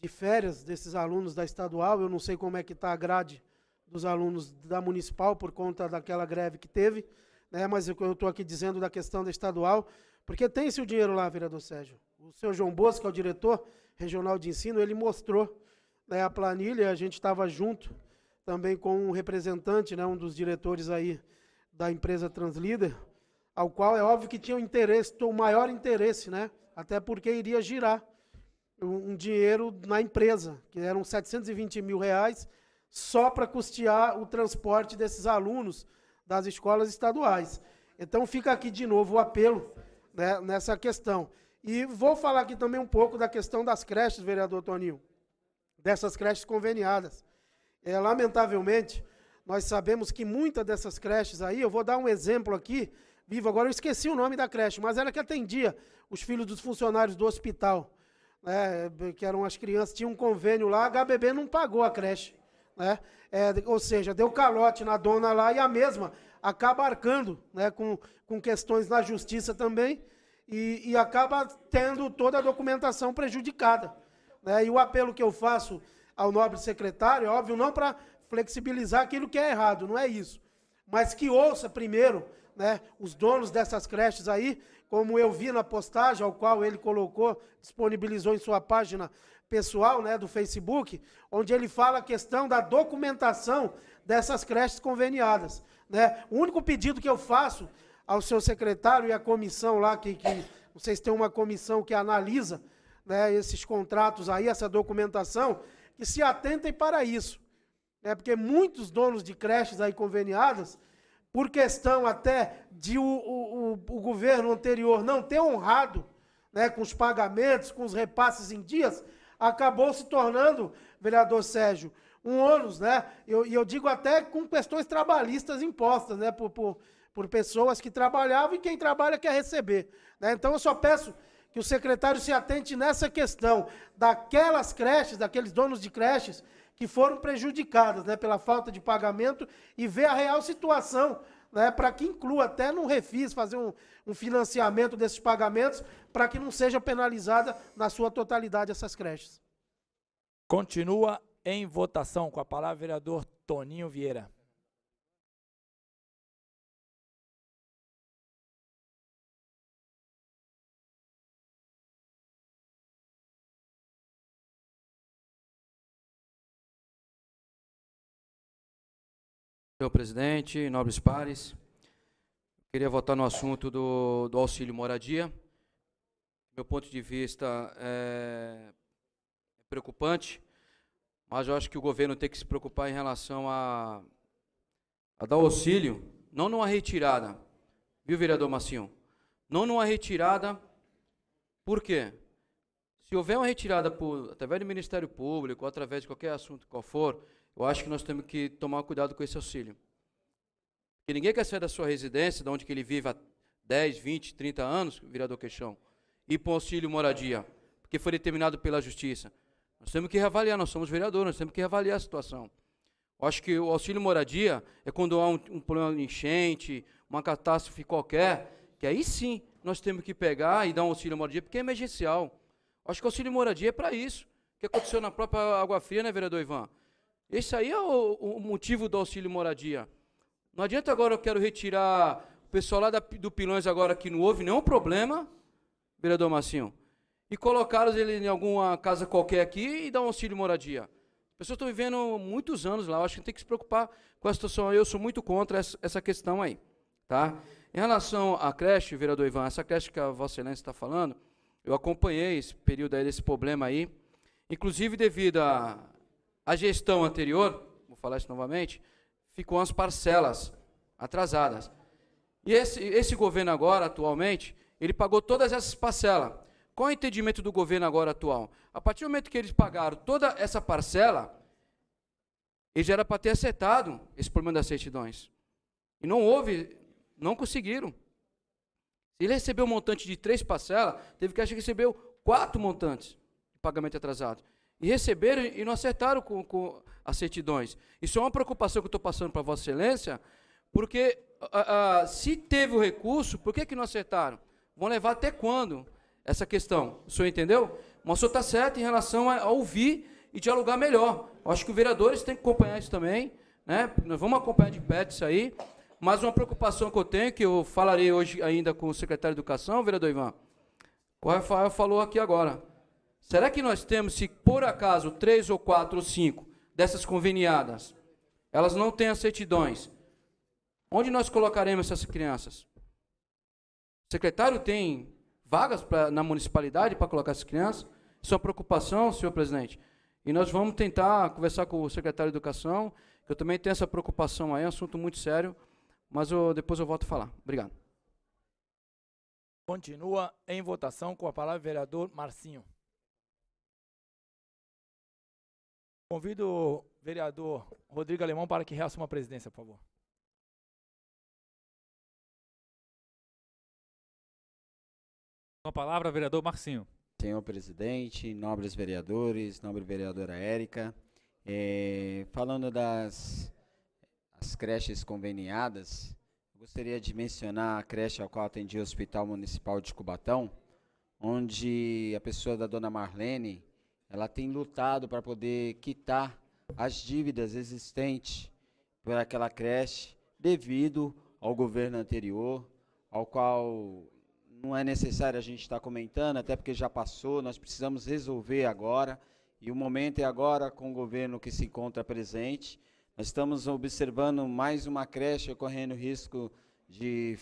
de férias desses alunos da estadual. Eu não sei como é que está a grade dos alunos da municipal por conta daquela greve que teve, né, mas eu estou aqui dizendo da questão da estadual, porque tem-se o dinheiro lá, vereador Sérgio. O senhor João Bosco, que é o diretor regional de ensino, ele mostrou né, a planilha, a gente estava junto também com um representante, né, um dos diretores aí da empresa Translíder, ao qual é óbvio que tinha um interesse, o maior interesse, né? Até porque iria girar um dinheiro na empresa, que eram 720 mil reais, só para custear o transporte desses alunos das escolas estaduais. Então fica aqui de novo o apelo né, nessa questão. E vou falar aqui também um pouco da questão das creches, vereador Toninho, dessas creches conveniadas. É, lamentavelmente, nós sabemos que muitas dessas creches aí, eu vou dar um exemplo aqui, Viva Agora eu esqueci o nome da creche, mas era que atendia os filhos dos funcionários do hospital, né, que eram as crianças, tinha um convênio lá, a HBB não pagou a creche. Né? É, ou seja, deu calote na dona lá e a mesma acaba arcando né, com, com questões na justiça também e, e acaba tendo toda a documentação prejudicada. Né? E o apelo que eu faço ao nobre secretário, é óbvio, não para flexibilizar aquilo que é errado, não é isso, mas que ouça primeiro né, os donos dessas creches aí, como eu vi na postagem, ao qual ele colocou, disponibilizou em sua página pessoal né, do Facebook, onde ele fala a questão da documentação dessas creches conveniadas. Né? O único pedido que eu faço ao seu secretário e à comissão lá, que, que vocês têm uma comissão que analisa né, esses contratos aí, essa documentação, que se atentem para isso. Né, porque muitos donos de creches aí conveniadas por questão até de o, o, o, governo anterior não ter honrado né, com os pagamentos, com os repasses em dias, acabou se tornando, vereador Sérgio, um ônus, né? E eu, eu, digo até com questões trabalhistas impostas, né? Por, por, por pessoas que trabalhavam e quem trabalha quer receber. Né? Então eu só peço que o secretário se atente nessa questão daquelas creches, daqueles donos de creches que foram prejudicadas né, pela falta de pagamento e ver a real situação né, para que inclua até no refis fazer um, um financiamento desses pagamentos para que não seja penalizada na sua totalidade essas creches.
Continua em votação com a palavra vereador Toninho Vieira.
Senhor presidente, nobres pares, queria votar no assunto do, do auxílio moradia. Meu ponto de vista é, é preocupante, mas eu acho que o governo tem que se preocupar em relação a, a dar auxílio, não numa retirada, viu, vereador Massinho? Não numa retirada, por quê? Se houver uma retirada por, através do Ministério Público, através de qualquer assunto qual for, eu acho que nós temos que tomar cuidado com esse auxílio. Porque ninguém quer sair da sua residência, de onde que ele vive há 10, 20, 30 anos, vereador Queixão, e para o auxílio moradia, porque foi determinado pela justiça. Nós temos que reavaliar, nós somos vereadores, nós temos que reavaliar a situação. Eu acho que o auxílio moradia é quando há um, um problema de enchente, uma catástrofe qualquer, que aí sim nós temos que pegar e dar um auxílio moradia, porque é emergencial. Eu acho que o auxílio moradia é para isso. O que aconteceu na própria Água Fria, né, vereador Ivan? Esse aí é o, o motivo do auxílio moradia. Não adianta agora eu quero retirar o pessoal lá da, do Pilões agora que não houve nenhum problema, vereador Marcinho, e colocá-los ele em alguma casa qualquer aqui e dar um auxílio moradia. As pessoas estão vivendo muitos anos lá, eu acho que tem que se preocupar com a situação. Eu sou muito contra essa, essa questão aí. Tá? Em relação à creche, vereador Ivan, essa creche que a Vossa Excelência está falando, eu acompanhei esse período aí, desse problema aí, inclusive devido a a gestão anterior, vou falar isso novamente, ficou as parcelas atrasadas. E esse, esse governo agora, atualmente, ele pagou todas essas parcelas. Qual é o entendimento do governo agora atual? A partir do momento que eles pagaram toda essa parcela, eles já era para ter acertado esse problema das certidões. E não houve, não conseguiram. Ele recebeu um montante de três parcelas, teve que achar que recebeu quatro montantes de pagamento atrasado. E receberam e não acertaram com, com as certidões. Isso é uma preocupação que eu estou passando para Vossa Excelência, porque uh, uh, se teve o recurso, por que, que não acertaram? Vão levar até quando essa questão? O senhor entendeu? Mas o senhor está certo em relação a, a ouvir e dialogar melhor. Eu acho que os vereadores têm que acompanhar isso também. Né? Nós vamos acompanhar de perto isso aí. Mas uma preocupação que eu tenho, que eu falarei hoje ainda com o secretário de Educação, vereador Ivan, o Rafael falou aqui agora. Será que nós temos, se por acaso três ou quatro ou cinco dessas conveniadas, elas não têm as certidões, onde nós colocaremos essas crianças? O secretário tem vagas pra, na municipalidade para colocar essas crianças? Isso é uma preocupação, senhor presidente. E nós vamos tentar conversar com o secretário de Educação, que eu também tenho essa preocupação aí, é um assunto muito sério, mas eu, depois eu volto a falar. Obrigado.
Continua em votação com a palavra o vereador Marcinho. Convido o vereador Rodrigo Alemão para
que reassuma a presidência, por favor. Com a palavra, vereador Marcinho.
Senhor presidente, nobres vereadores, nobre vereadora Érica, é, falando das as creches conveniadas, gostaria de mencionar a creche ao qual atendi o Hospital Municipal de Cubatão, onde a pessoa da dona Marlene ela tem lutado para poder quitar as dívidas existentes por aquela creche devido ao governo anterior, ao qual não é necessário a gente estar tá comentando, até porque já passou, nós precisamos resolver agora, e o momento é agora com o governo que se encontra presente. Nós estamos observando mais uma creche correndo risco de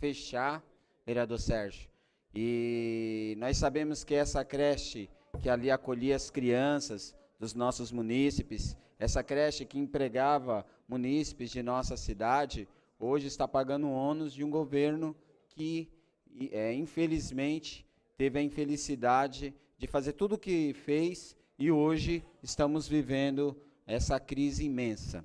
fechar, vereador Sérgio. E nós sabemos que essa creche que ali acolhia as crianças dos nossos munícipes, essa creche que empregava munícipes de nossa cidade, hoje está pagando ônus de um governo que, é, infelizmente, teve a infelicidade de fazer tudo o que fez e hoje estamos vivendo essa crise imensa.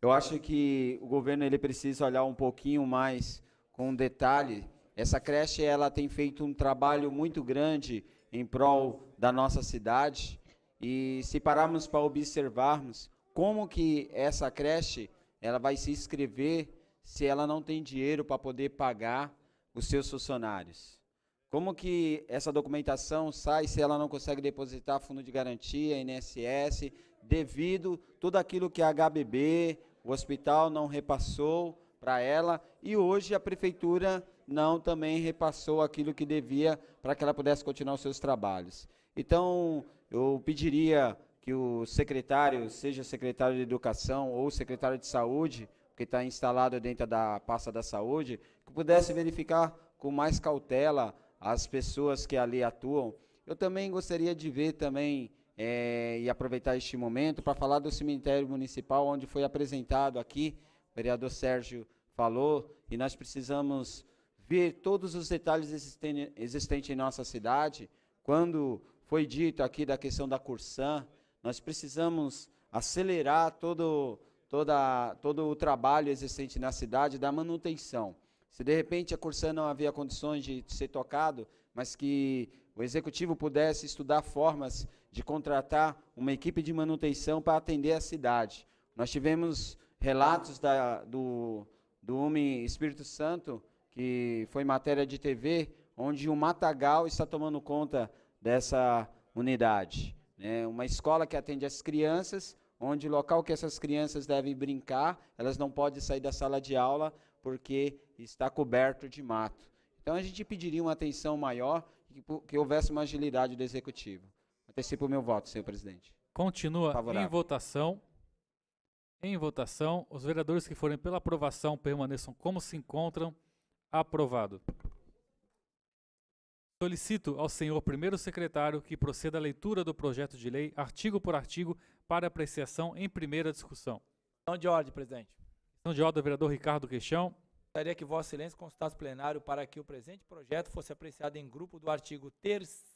Eu acho que o governo ele precisa olhar um pouquinho mais com detalhe. Essa creche ela tem feito um trabalho muito grande em prol da nossa cidade. E se pararmos para observarmos como que essa creche ela vai se inscrever se ela não tem dinheiro para poder pagar os seus funcionários? Como que essa documentação sai se ela não consegue depositar fundo de garantia, INSS, devido tudo aquilo que a HBB, o hospital não repassou para ela e hoje a prefeitura não também repassou aquilo que devia para que ela pudesse continuar os seus trabalhos. Então, eu pediria que o secretário, seja secretário de Educação ou secretário de Saúde, que está instalado dentro da pasta da saúde, que pudesse verificar com mais cautela as pessoas que ali atuam. Eu também gostaria de ver também é, e aproveitar este momento para falar do cemitério municipal, onde foi apresentado aqui, o vereador Sérgio falou, e nós precisamos ver todos os detalhes existentes em nossa cidade, quando foi dito aqui da questão da Cursan, nós precisamos acelerar todo, toda, todo o trabalho existente na cidade da manutenção. Se de repente a Cursan não havia condições de ser tocado, mas que o executivo pudesse estudar formas de contratar uma equipe de manutenção para atender a cidade. Nós tivemos relatos da, do, do homem Espírito Santo, que foi matéria de TV, onde o matagal está tomando conta dessa unidade. Né? Uma escola que atende as crianças, onde o local que essas crianças devem brincar, elas não podem sair da sala de aula porque está coberto de mato. Então a gente pediria uma atenção maior que, que houvesse uma agilidade do executivo. Antecipo o meu voto, senhor presidente.
Continua Favorável. em votação. Em votação, os vereadores que forem pela aprovação permaneçam como se encontram. Aprovado. Solicito ao senhor primeiro secretário que proceda à leitura do projeto de lei, artigo por artigo, para apreciação em primeira discussão.
Questão de ordem, presidente.
Questão de ordem do vereador Ricardo Queixão.
Gostaria que Vossa Excelência consultasse o plenário para que o presente projeto fosse apreciado em grupo do artigo 3,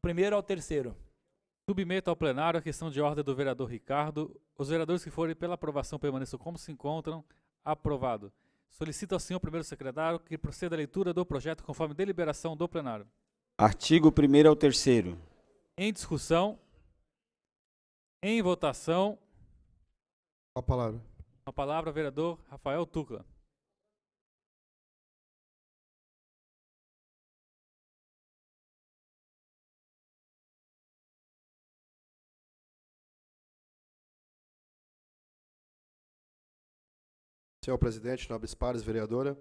primeiro ao terceiro. Submeto ao plenário a questão de ordem do vereador Ricardo. Os vereadores que forem pela aprovação permaneçam como se encontram. Aprovado. Solicito ao senhor primeiro secretário que proceda a leitura do projeto conforme deliberação do plenário.
Artigo 1 ao 3
Em discussão. Em votação. A palavra. A
palavra, vereador Rafael Tuca. senhor presidente, nobres pares, vereadora.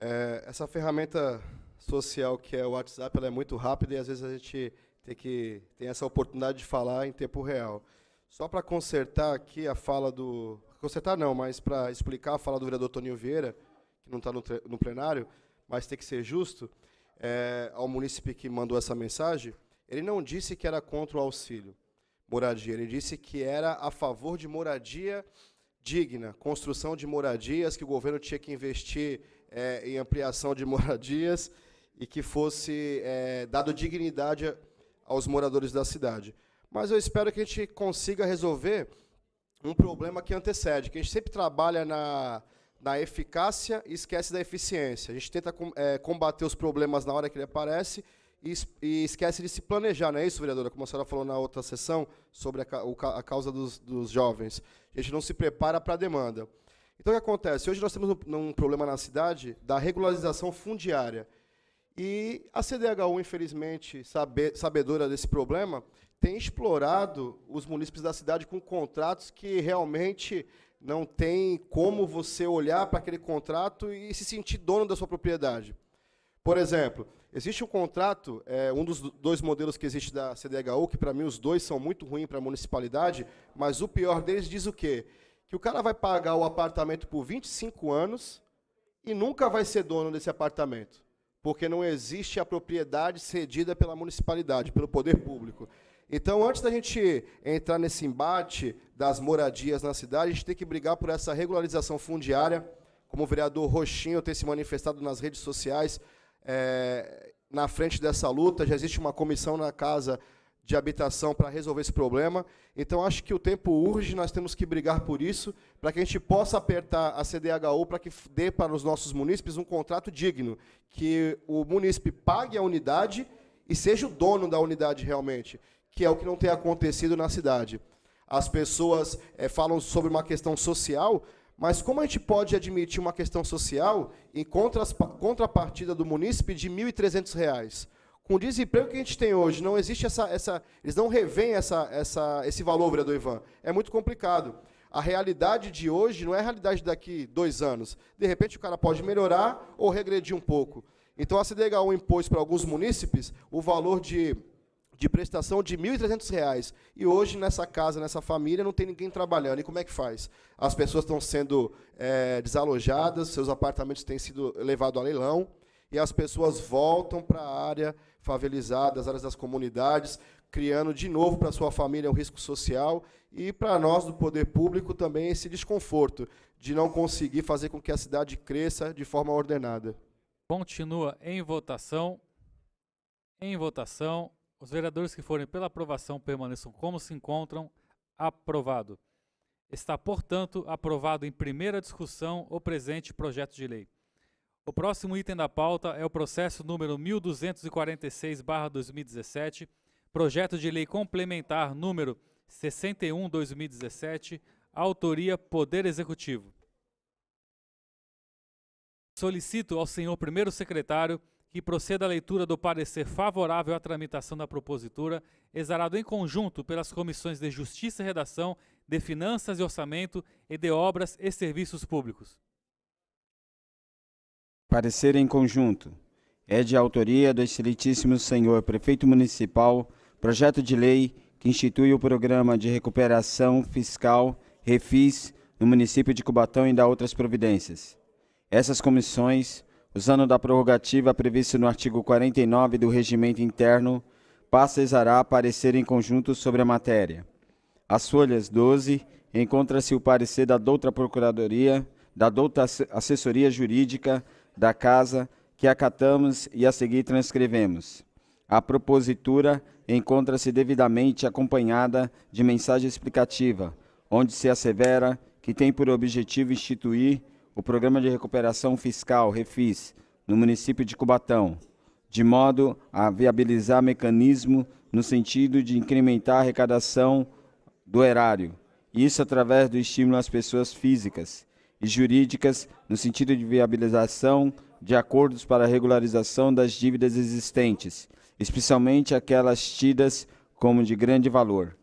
É, essa ferramenta
social que é o WhatsApp, ela é muito rápida e às vezes a gente tem que tem essa oportunidade de falar em tempo real. Só para consertar aqui a fala do consertar não, mas para explicar a fala do vereador Toninho Vieira, que não está no, no, plenário, mas tem que ser justo é, ao munícipe que mandou essa mensagem. Ele não disse que era contra o auxílio moradia, ele disse que era a favor de moradia digna, construção de moradias, que o governo tinha que investir é, em ampliação de moradias e que fosse é, dado dignidade aos moradores da cidade. Mas eu espero que a gente consiga resolver um problema que antecede, que a gente sempre trabalha na, na eficácia e esquece da eficiência. A gente tenta é, combater os problemas na hora que ele aparece e, esquece de se planejar, não é isso, vereadora? Como a senhora falou na outra sessão sobre a, o, a causa dos, dos, jovens. A gente não se prepara para a demanda. Então, o que acontece? Hoje nós temos um, um problema na cidade da regularização fundiária. E a CDHU, infelizmente, sabe, sabedora desse problema, tem explorado os municípios da cidade com contratos que realmente não tem como você olhar para aquele contrato e se sentir dono da sua propriedade. Por exemplo, Existe um contrato, é, um dos dois modelos que existe da CDHU, que para mim os dois são muito ruins para a municipalidade, mas o pior deles diz o quê? Que o cara vai pagar o apartamento por 25 anos e nunca vai ser dono desse apartamento, porque não existe a propriedade cedida pela municipalidade, pelo poder público. Então, antes da gente entrar nesse embate das moradias na cidade, a gente tem que brigar por essa regularização fundiária, como o vereador Roxinho tem se manifestado nas redes sociais, é, na frente dessa luta, já existe uma comissão na casa de habitação para resolver esse problema. Então, acho que o tempo urge, nós temos que brigar por isso, para que a gente possa apertar a CDHU para que dê para os nossos munícipes um contrato digno, que o munícipe pague a unidade e seja o dono da unidade realmente, que é o que não tem acontecido na cidade. As pessoas é, falam sobre uma questão social, mas como a gente pode admitir uma questão social em contrapartida do munícipe de R$ 1.300? Com o desemprego que a gente tem hoje, não existe essa. essa eles não revêem essa, essa, esse valor, vereador né, Ivan. É muito complicado. A realidade de hoje não é a realidade daqui dois anos. De repente o cara pode melhorar ou regredir um pouco. Então a CDHU impôs para alguns munícipes o valor de de prestação de R$ 1.300. E hoje, nessa casa, nessa família, não tem ninguém trabalhando. E como é que faz? As pessoas estão sendo é, desalojadas, seus apartamentos têm sido levados a leilão, e as pessoas voltam para a área favelizada, as áreas das comunidades, criando de novo para sua família um risco social e para nós do poder público também esse desconforto de não conseguir fazer com que a cidade cresça de forma ordenada.
Continua em votação. Em votação. Os vereadores que forem pela aprovação permaneçam como se encontram. Aprovado. Está, portanto, aprovado em primeira discussão o presente projeto de lei. O próximo item da pauta é o processo número 1246/2017, projeto de lei complementar número 61/2017, autoria Poder Executivo. Solicito ao senhor primeiro secretário que proceda à leitura do parecer favorável à tramitação da propositura, exarado em conjunto pelas comissões de Justiça e Redação, de Finanças e Orçamento e de Obras e Serviços Públicos.
Parecer em conjunto. É de autoria do Excelentíssimo Senhor Prefeito Municipal, projeto de lei que institui o Programa de Recuperação Fiscal, REFIS, no município de Cubatão e da outras providências. Essas comissões usando da prorrogativa prevista no artigo 49 do Regimento Interno, passa a Zará parecer em conjunto sobre a matéria. As folhas 12 encontra-se o parecer da doutra Procuradoria, da doutra Assessoria Jurídica da Casa, que acatamos e a seguir transcrevemos. A propositura encontra-se devidamente acompanhada de mensagem explicativa, onde se assevera que tem por objetivo instituir o Programa de Recuperação Fiscal, REFIS, no município de Cubatão, de modo a viabilizar mecanismo no sentido de incrementar a arrecadação do erário, isso através do estímulo às pessoas físicas e jurídicas no sentido de viabilização de acordos para regularização das dívidas existentes, especialmente aquelas tidas como de grande valor.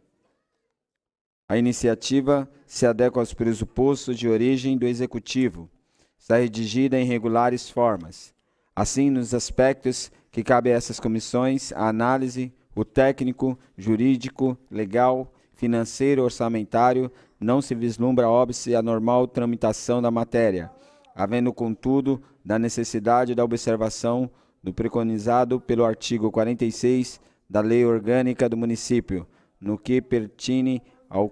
A iniciativa se adequa aos pressupostos de origem do executivo. Está redigida em regulares formas. Assim, nos aspectos que cabem a essas comissões, a análise, o técnico, jurídico, legal, financeiro, orçamentário, não se vislumbra óbice à normal tramitação da matéria, havendo, contudo, da necessidade da observação do preconizado pelo artigo 46 da Lei Orgânica do Município, no que pertine ao,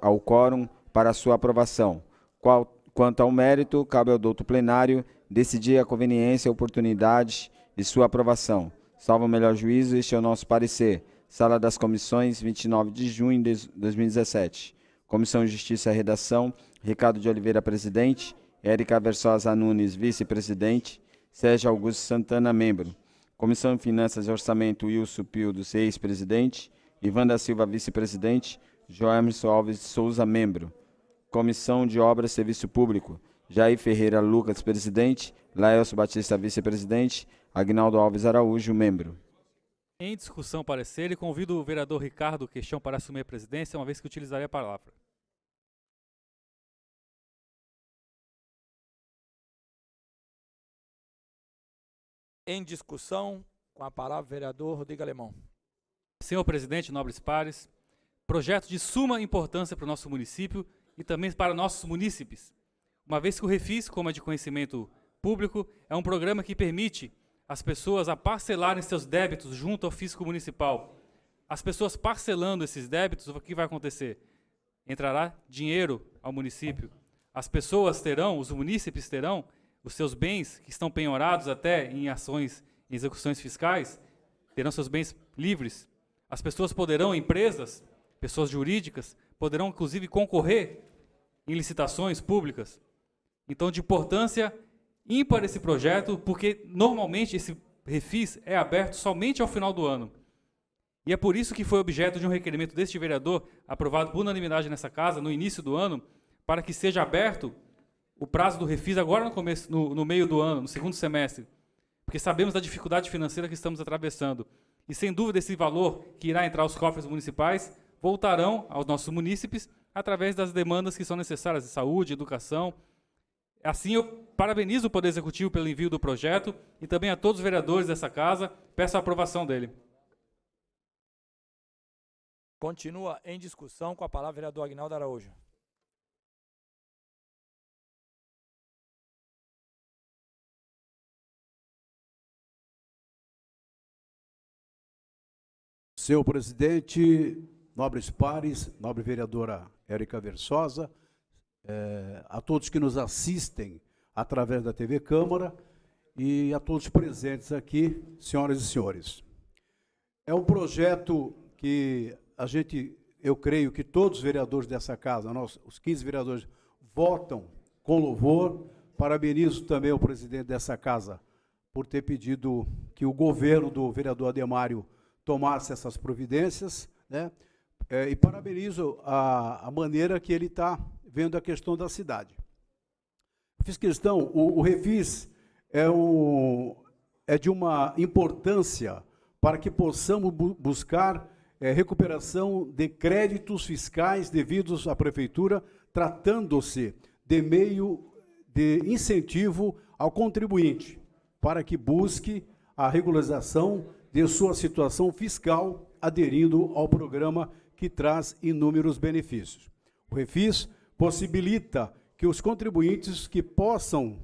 ao quórum para sua aprovação. Qual, quanto ao mérito, cabe ao douto plenário decidir a conveniência, oportunidade e sua aprovação. Salvo o melhor juízo, este é o nosso parecer. Sala das Comissões, 29 de junho de 2017. Comissão de Justiça e Redação, Ricardo de Oliveira, presidente. Érica Versosa Nunes, vice-presidente. Sérgio Augusto Santana, membro. Comissão de Finanças e Orçamento, Wilson Pio dos Reis, presidente. Ivan da Silva, vice-presidente. Joemerson Alves de Souza, membro. Comissão de Obras e Serviço Público, Jair Ferreira Lucas, presidente, Laelso Batista, vice-presidente, Agnaldo Alves Araújo, membro.
Em discussão, parecer, convido o vereador Ricardo
Queixão para assumir a presidência, uma vez que utilizarei a palavra. Em discussão,
com a palavra, o vereador Rodrigo
Alemão. Senhor presidente, nobres pares,
projeto de suma importância para o nosso município e também para nossos munícipes, uma vez que o Refis, como é de conhecimento público, é um programa que permite as pessoas a parcelarem seus débitos junto ao fisco municipal. As pessoas parcelando esses débitos, o que vai acontecer? Entrará dinheiro ao município. As pessoas terão, os munícipes terão, os seus bens que estão penhorados até em ações, em execuções fiscais, terão seus bens livres. As pessoas poderão, empresas, pessoas jurídicas, poderão inclusive concorrer em licitações públicas. Então, de importância ímpar esse projeto, porque normalmente esse refis é aberto somente ao final do ano. E é por isso que foi objeto de um requerimento deste vereador, aprovado por unanimidade nessa casa, no início do ano, para que seja aberto o prazo do refis agora no, começo, no, no meio do ano, no segundo semestre. Porque sabemos da dificuldade financeira que estamos atravessando. E sem dúvida esse valor que irá entrar aos cofres municipais voltarão aos nossos munícipes através das demandas que são necessárias de saúde, educação. Assim, eu parabenizo o Poder Executivo pelo envio do projeto e também a todos os vereadores dessa casa, peço a aprovação dele.
Continua em discussão com a palavra o vereador Agnaldo Araújo.
Senhor presidente, nobres pares, nobre vereadora Érica Versosa, é, a todos que nos assistem através da TV Câmara e a todos presentes aqui, senhoras e senhores. É um projeto que a gente, eu creio que todos os vereadores dessa casa, nós, os 15 vereadores, votam com louvor. Parabenizo também o presidente dessa casa por ter pedido que o governo do vereador Ademário tomasse essas providências, né? É, e parabenizo a, a, maneira que ele está vendo a questão da cidade. Fiz questão, o, o Refis é, um, é de uma importância para que possamos bu buscar é, recuperação de créditos fiscais devidos à Prefeitura, tratando-se de meio de incentivo ao contribuinte para que busque a regularização de sua situação fiscal aderindo ao programa que traz inúmeros benefícios. O Refis possibilita que os contribuintes que possam,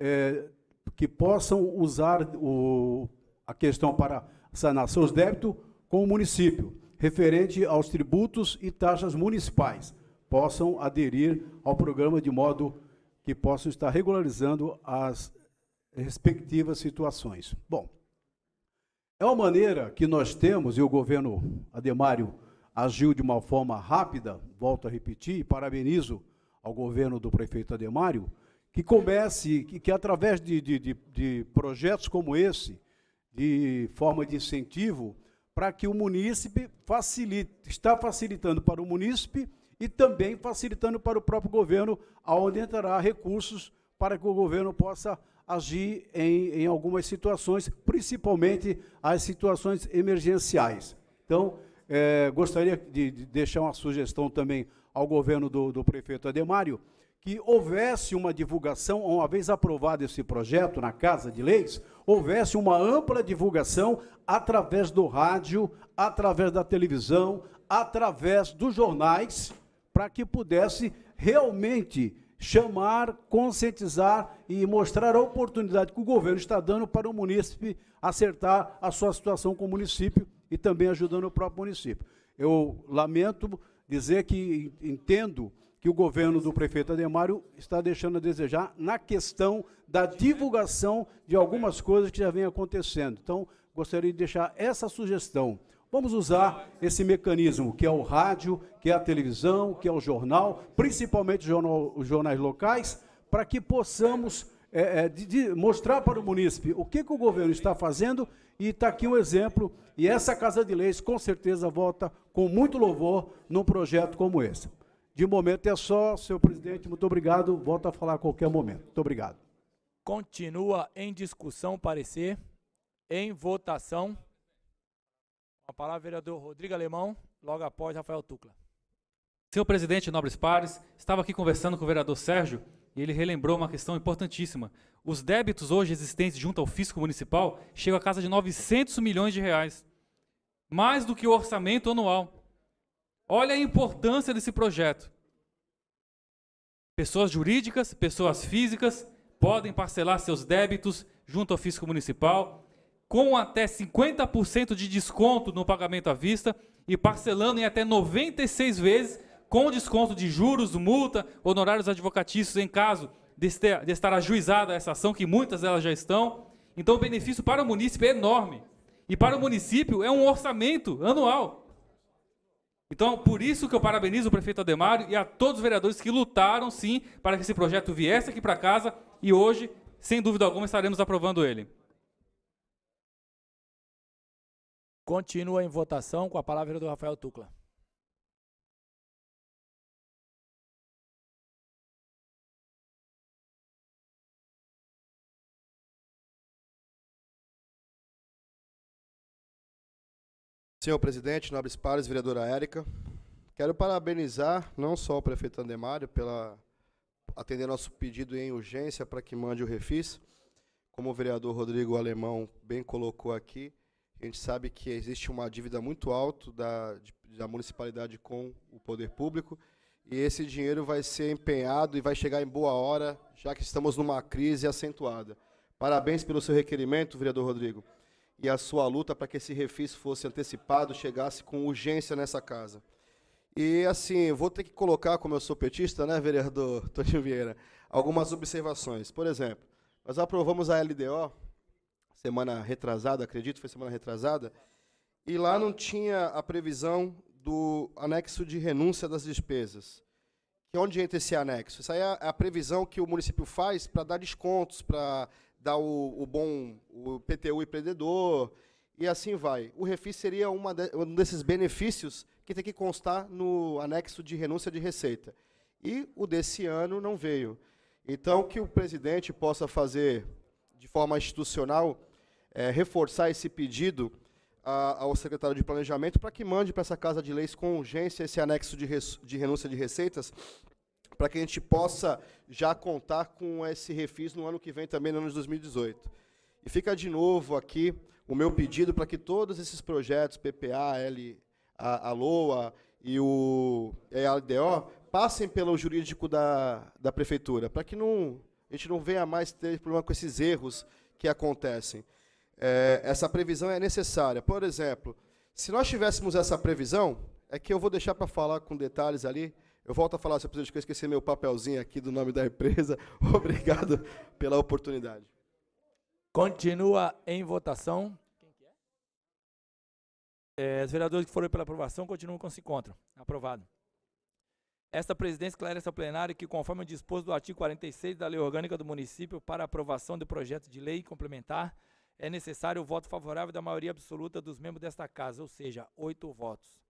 é, que possam usar o, a questão para sanar seus débitos com o município, referente aos tributos e taxas municipais, possam aderir ao programa de modo que possam estar regularizando as respectivas situações. Bom, é uma maneira que nós temos, e o governo Ademário agiu de uma forma rápida, volto a repetir, parabenizo ao governo do prefeito Ademário, que comece, que, que através de, de, de, de, projetos como esse, de forma de incentivo, para que o munícipe facilite, está facilitando para o munícipe e também facilitando para o próprio governo, aonde entrará recursos para que o governo possa agir em, em algumas situações, principalmente as situações emergenciais. Então, é, gostaria de, de, deixar uma sugestão também ao governo do, do prefeito Ademário, que houvesse uma divulgação, uma vez aprovado esse projeto na Casa de Leis, houvesse uma ampla divulgação através do rádio, através da televisão, através dos jornais, para que pudesse realmente chamar, conscientizar e mostrar a oportunidade que o governo está dando para o município acertar a sua situação com o município e também ajudando o próprio município. Eu lamento dizer que entendo que o governo do prefeito Ademário está deixando a desejar na questão da divulgação de algumas coisas que já vem acontecendo. Então, gostaria de deixar essa sugestão. Vamos usar esse mecanismo, que é o rádio, que é a televisão, que é o jornal, principalmente os jornais locais, para que possamos é, de, de mostrar para o munícipe o que, que o governo está fazendo e está aqui um exemplo, e essa Casa de Leis com certeza volta com muito louvor num projeto como esse. De momento é só, senhor presidente, muito obrigado. Volto a falar a qualquer momento. Muito obrigado.
Continua em discussão parecer, em votação. A palavra, vereador Rodrigo Alemão, logo após Rafael Tucla.
Senhor presidente, nobres pares, estava aqui conversando com o vereador Sérgio e ele relembrou uma questão importantíssima. Os débitos hoje existentes junto ao fisco municipal chegam à casa de 900 milhões de reais. Mais do que o orçamento anual. Olha a importância desse projeto. Pessoas jurídicas, pessoas físicas podem parcelar seus débitos junto ao fisco municipal com até 50% de desconto no pagamento à vista e parcelando em até 96 vezes com desconto de juros, multa, honorários advocatícios em caso de, de estar ajuizada essa ação, que muitas delas já estão. Então o benefício para o município é enorme. E para o município é um orçamento anual. Então, por isso que eu parabenizo o prefeito Ademário e a todos os vereadores que lutaram, sim, para que esse projeto viesse aqui para casa e hoje, sem dúvida alguma, estaremos aprovando ele.
Continua em votação com a palavra do Rafael Tucla.
Senhor presidente, nobres pares, vereadora
Érica, quero parabenizar não só o prefeito Andemário pela atender nosso pedido em urgência para que mande o refis, como o vereador Rodrigo Alemão bem colocou aqui, a gente sabe que existe uma dívida muito alta da, da municipalidade com o poder público e esse dinheiro vai ser empenhado e vai chegar em boa hora, já que estamos numa crise acentuada. Parabéns pelo seu requerimento, vereador Rodrigo e a sua luta para que esse refis fosse antecipado, chegasse com urgência nessa casa. E assim, vou ter que colocar, como eu sou petista, né, vereador Toninho Vieira, algumas observações. Por exemplo, nós aprovamos a LDO semana retrasada, acredito, foi semana retrasada, e lá não tinha a previsão do anexo de renúncia das despesas. Que onde entra esse anexo? Essa é, é a previsão que o município faz para dar descontos, para dá o, o bom o PTU empreendedor e assim vai. O refis seria de, um desses benefícios que tem que constar no anexo de renúncia de receita. E o desse ano não veio. Então, que o presidente possa fazer de forma institucional, é, reforçar esse pedido a, ao secretário de Planejamento para que mande para essa Casa de Leis com urgência esse anexo de, res, de renúncia de receitas para que a gente possa já contar com esse refis no ano que vem também, no ano de 2018. E fica de novo aqui o meu pedido para que todos esses projetos, PPA, L, a, a LOA e o LDO, passem pelo jurídico da, da prefeitura, para que não, a gente não venha mais ter problema com esses erros que acontecem. É, essa previsão é necessária. Por exemplo, se nós tivéssemos essa previsão, é que eu vou deixar para falar com detalhes ali, eu volto a falar, se eu preciso que eu esqueci meu papelzinho aqui do nome da empresa.
Obrigado pela oportunidade. Continua em votação. É, os vereadores que foram pela aprovação continuam com se contra. Aprovado. Esta presidência esclarece ao plenário que, conforme o disposto do artigo 46 da Lei Orgânica do Município para aprovação do projeto de lei complementar, é necessário o voto favorável da maioria absoluta dos membros desta casa, ou seja, oito votos.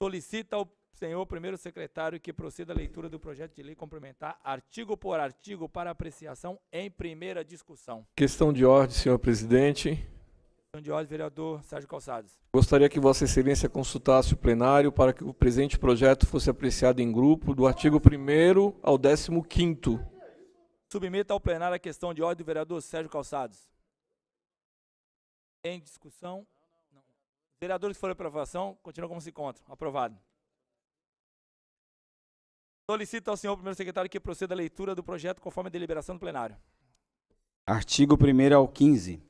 Solicita ao senhor primeiro secretário, que proceda à leitura do projeto de lei complementar, artigo por artigo, para apreciação em primeira discussão.
Questão de ordem, senhor presidente.
Questão de ordem, vereador Sérgio Calçados.
Gostaria que Vossa Excelência consultasse o plenário para que o presente projeto fosse apreciado em grupo, do artigo 1 ao 15.
Submeta ao plenário a questão de ordem do vereador Sérgio Calçados. Em discussão? Vereadores que foram aprovação, continuam como se encontram. Aprovado. Solicito ao senhor primeiro secretário que proceda a leitura do projeto conforme a deliberação do plenário.
Artigo 1 ao 15.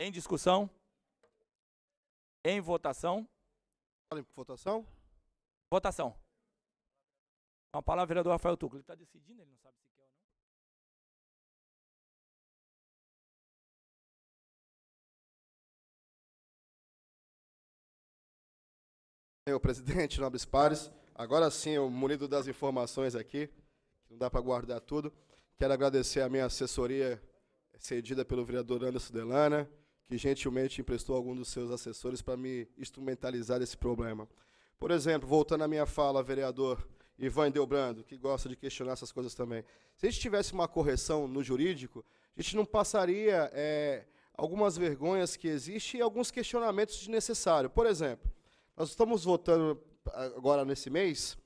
Em discussão? Em votação? Votação? Votação. Com a palavra, vereador Rafael Tuclo. Ele está decidindo, ele não sabe se quer ou não.
Senhor presidente, nobres pares, Agora sim, o munido das informações aqui,
não dá para guardar tudo. Quero agradecer a minha assessoria cedida pelo vereador Anderson Delana, que gentilmente emprestou algum dos seus assessores para me instrumentalizar esse problema. Por exemplo, voltando à minha fala, vereador Ivan Delbrando, que gosta de questionar essas coisas também. Se a gente tivesse uma correção no jurídico, a gente não passaria é, algumas vergonhas que existem e alguns questionamentos desnecessários. Por exemplo, nós estamos votando agora nesse mês,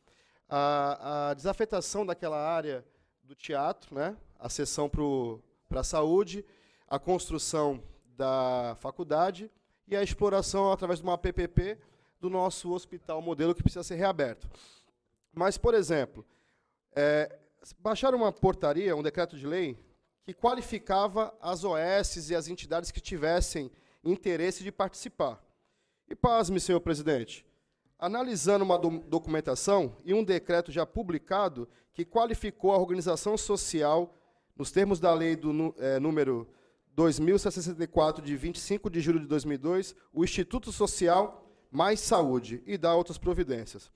a, a desafetação daquela área do teatro, né? a sessão para a saúde, a construção da faculdade e a exploração através de uma PPP do nosso hospital modelo que precisa ser reaberto. Mas, por exemplo, é, baixaram uma portaria, um decreto de lei, que qualificava as OS e as entidades que tivessem interesse de participar. E pasme, senhor presidente, analisando uma do documentação e um decreto já publicado que qualificou a organização social nos termos da lei do é, número 2064 de 25 de julho de 2002, o Instituto Social mais Saúde e dá outras providências.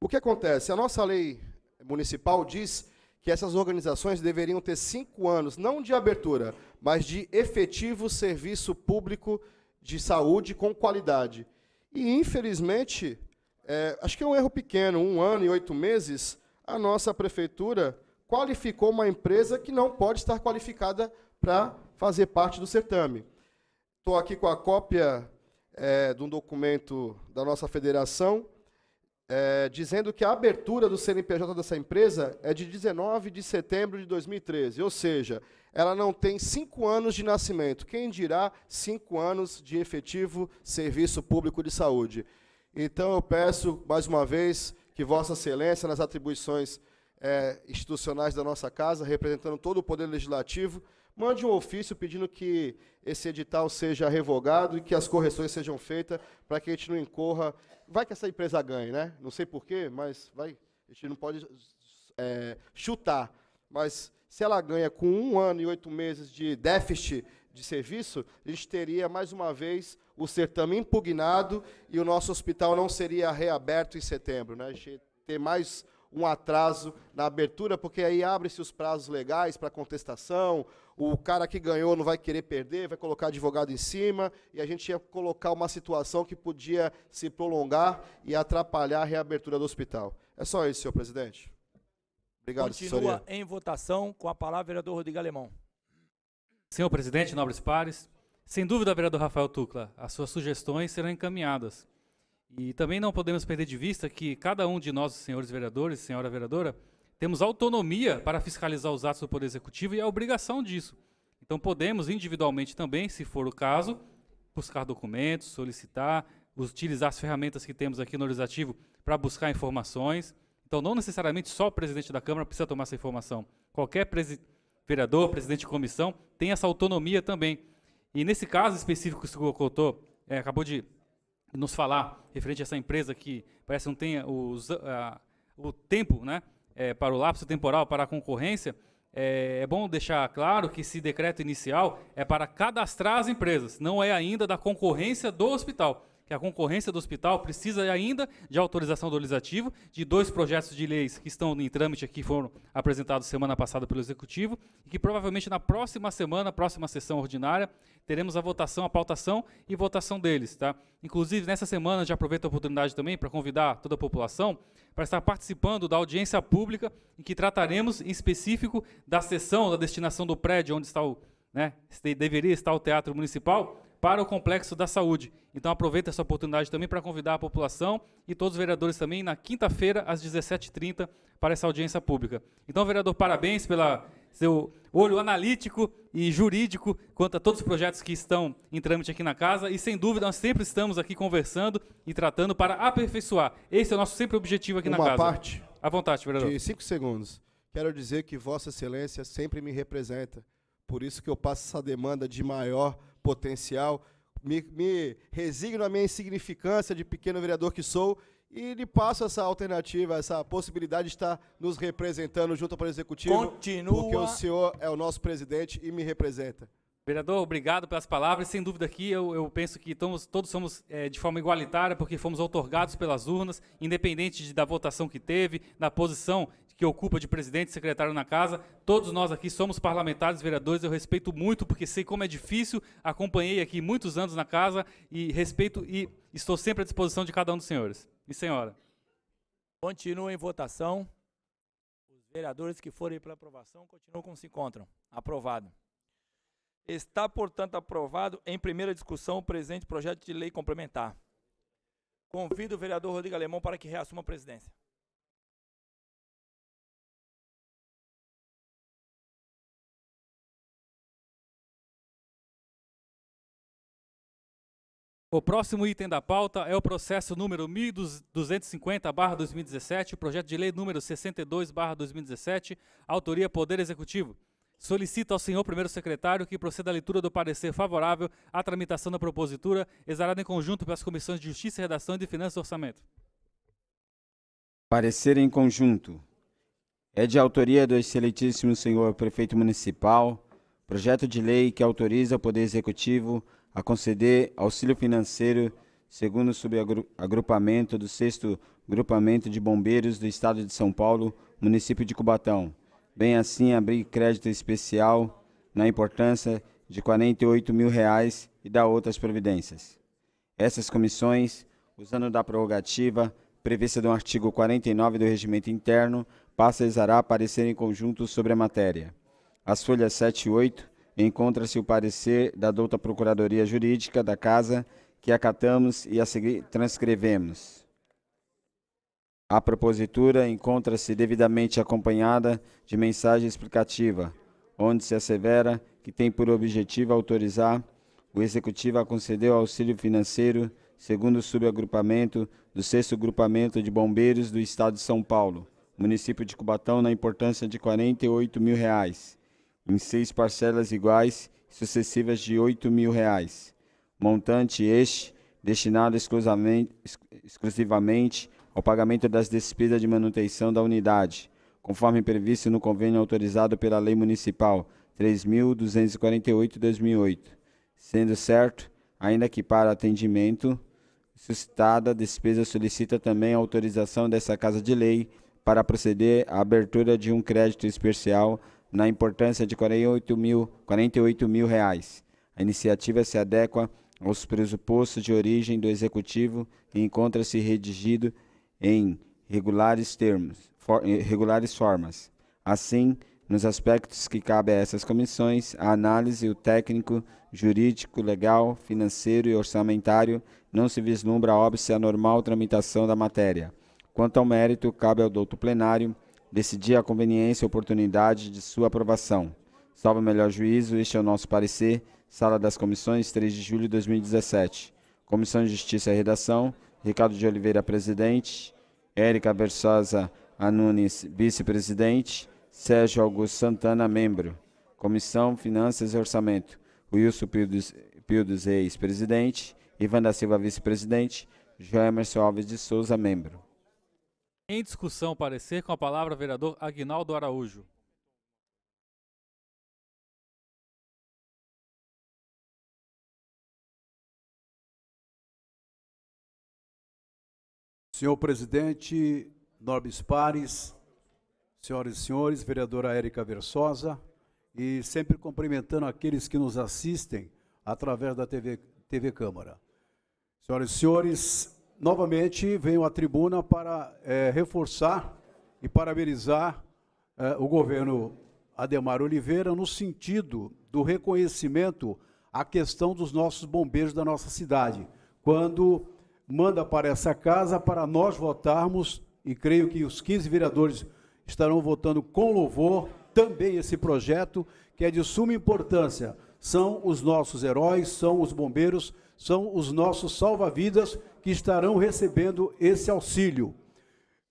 O que acontece? A nossa lei municipal diz que essas organizações deveriam ter cinco anos, não de abertura, mas de efetivo serviço público de saúde com qualidade. E, infelizmente, é, acho que é um erro pequeno, um ano e oito meses, a nossa prefeitura qualificou uma empresa que não pode estar qualificada para fazer parte do certame. Estou aqui com a cópia é, de um documento da nossa federação, é, dizendo que a abertura do CNPJ dessa empresa é de 19 de setembro de 2013, ou seja, ela não tem cinco anos de nascimento. Quem dirá cinco anos de efetivo serviço público de saúde? Então eu peço, mais uma vez, que Vossa Excelência, nas atribuições é, institucionais da nossa casa, representando todo o Poder Legislativo, mande um ofício pedindo que esse edital seja revogado e que as correções sejam feitas para que a gente não incorra. Vai que essa empresa ganhe, né? Não sei porquê, mas vai. A gente não pode é, chutar. Mas se ela ganha com um ano e oito meses de déficit de serviço, a gente teria mais uma vez o certame impugnado e o nosso hospital não seria reaberto em setembro. Né? A gente ter mais um atraso na abertura, porque aí abre-se os prazos legais para contestação, o cara que ganhou não vai querer perder, vai colocar advogado em cima, e a gente ia colocar uma situação que podia se prolongar e atrapalhar a reabertura do hospital. É só isso, senhor presidente. Obrigado, Continua
em votação com a palavra o vereador Rodrigo Alemão.
Senhor presidente, nobres pares, sem dúvida, vereador Rafael Tucla, as suas sugestões serão encaminhadas. E também não podemos perder de vista que cada um de nós, senhores vereadores e senhora vereadora, temos autonomia para fiscalizar os atos do Poder Executivo e a obrigação disso. Então podemos individualmente também, se for o caso, buscar documentos, solicitar, utilizar as ferramentas que temos aqui no Legislativo para buscar informações. Então não necessariamente só o presidente da Câmara precisa tomar essa informação. Qualquer presidente vereador, presidente de comissão, tem essa autonomia também. E nesse caso específico que o senhor contou, é, acabou de nos falar, referente a essa empresa que parece não tem os, a, o tempo né, é, para o lapso temporal, para a concorrência, é, é, bom deixar claro que esse decreto inicial é para cadastrar as empresas, não é ainda da concorrência do hospital que a concorrência do hospital precisa ainda de autorização do legislativo, de dois projetos de leis que estão em trâmite aqui, foram apresentados semana passada pelo Executivo, e que provavelmente na próxima semana, próxima sessão ordinária, teremos a votação, a pautação e votação deles. Tá? Inclusive, nessa semana, já aproveito a oportunidade também para convidar toda a população para estar participando da audiência pública, em que trataremos em específico da sessão, da destinação do prédio onde está o, né, deveria estar o Teatro Municipal, para o Complexo da Saúde. Então aproveita essa oportunidade também para convidar a população e todos os vereadores também na quinta-feira, às 17h30, para essa audiência pública. Então, vereador, parabéns pelo seu olho analítico e jurídico quanto a todos os projetos que estão em trâmite aqui na casa. E sem dúvida, nós sempre estamos aqui conversando e tratando para aperfeiçoar. Esse é o nosso sempre objetivo aqui Uma na casa. Uma parte. À vontade, vereador. De cinco
segundos. Quero dizer que Vossa Excelência sempre me representa. Por isso que eu passo essa demanda de maior potencial. Me, me resigno à minha insignificância de pequeno vereador que sou e lhe passo essa alternativa, essa possibilidade de estar nos representando junto ao Poder Executivo. Continua. Porque o senhor é o nosso presidente e me representa.
Vereador, obrigado pelas palavras. Sem dúvida aqui, eu, eu penso que todos somos é, de forma igualitária, porque fomos outorgados pelas urnas, independente de, da votação que teve, da posição que ocupa de presidente, secretário na casa. Todos nós aqui somos parlamentares, vereadores, eu respeito muito, porque sei como é difícil. Acompanhei aqui muitos anos na casa e respeito e estou sempre à disposição de cada um dos
senhores. E senhora. Continua em votação. Os vereadores que forem pela aprovação continuam como se encontram. Aprovado. Está, portanto, aprovado em primeira discussão o presente projeto de lei complementar. Convido o vereador Rodrigo Alemão para que reassuma a presidência.
O próximo item da pauta é o processo número
1250-2017, projeto de lei número 62-2017, autoria Poder Executivo. Solicito ao senhor primeiro secretário que proceda à leitura do parecer favorável à tramitação da propositura, exarada em conjunto pelas comissões de Justiça, Redação e de Finanças e Orçamento.
Parecer em conjunto. É de autoria do excelentíssimo senhor prefeito municipal, projeto de lei que autoriza o Poder Executivo a conceder auxílio financeiro segundo o subagrupamento do 6 Grupamento de Bombeiros do Estado de São Paulo, município de Cubatão. Bem assim, abrir crédito especial na importância de R$ 48 mil reais e dar outras providências. Essas comissões, usando da prerrogativa prevista no artigo 49 do Regimento Interno, passa a exarar parecer em conjunto sobre a matéria. As folhas 7 e 8 encontra-se o parecer da douta Procuradoria Jurídica da Casa, que acatamos e a seguir transcrevemos. A propositura encontra-se devidamente acompanhada de mensagem explicativa, onde se assevera que tem por objetivo autorizar o Executivo a conceder o auxílio financeiro segundo o subagrupamento do 6 Grupamento de Bombeiros do Estado de São Paulo, município de Cubatão, na importância de R$ 48 mil, reais, em seis parcelas iguais sucessivas de oito mil reais. Montante este destinado exclusivamente ao pagamento das despesas de manutenção da unidade, conforme previsto no convênio autorizado pela Lei Municipal 3.248-2008, sendo certo, ainda que para atendimento suscitada, a despesa solicita também a autorização dessa Casa de Lei para proceder à abertura de um crédito especial na importância de 48 mil, 48 mil reais. A iniciativa se adequa aos pressupostos de origem do Executivo e encontra-se redigido em regulares termos, for, regulares formas. Assim, nos aspectos que cabem a essas comissões, a análise, o técnico, jurídico, legal, financeiro e orçamentário não se vislumbra óbice à normal tramitação da matéria. Quanto ao mérito, cabe ao douto plenário decidir a conveniência e oportunidade de sua aprovação. salve o melhor juízo, este é o nosso parecer, Sala das Comissões, 3 de julho de 2017. Comissão de Justiça e Redação, Ricardo de Oliveira, presidente, Érica Versosa Anunes, vice-presidente, Sérgio Augusto Santana, membro. Comissão Finanças e Orçamento, Wilson Pio dos, Reis, presidente, Ivan da Silva, vice-presidente, João Emerson Alves de Souza, membro.
Em discussão, parecer com a palavra vereador Agnaldo Araújo.
Senhor presidente, nobres pares, senhoras e senhores, vereadora Érica Versosa, e sempre cumprimentando aqueles que nos assistem através da TV, TV Câmara. Senhoras e senhores, novamente venho à tribuna para é, reforçar e parabenizar é, o governo Ademar Oliveira no sentido do reconhecimento à questão dos nossos bombeiros da nossa cidade, quando manda para essa casa para nós votarmos, e creio que os 15 vereadores estarão votando com louvor também esse projeto, que é de suma importância. São os nossos heróis, são os bombeiros, são os nossos salva-vidas que estarão recebendo esse auxílio.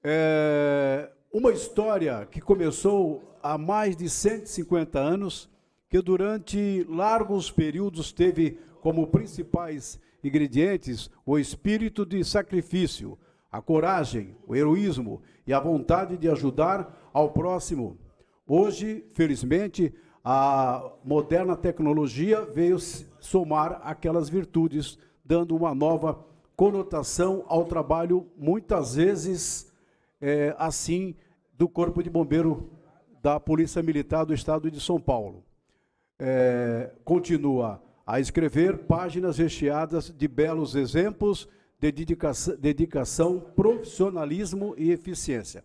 É uma história que começou há mais de 150 anos, que durante largos períodos teve como principais ingredientes o espírito de sacrifício, a coragem, o heroísmo e a vontade de ajudar ao próximo. Hoje, felizmente, a moderna tecnologia veio somar aquelas virtudes, dando uma nova conotação ao trabalho, muitas vezes, é, assim, do Corpo de Bombeiro da Polícia Militar do Estado de São Paulo. É, continua a escrever páginas recheadas de belos exemplos de dedicação, dedicação, profissionalismo e eficiência.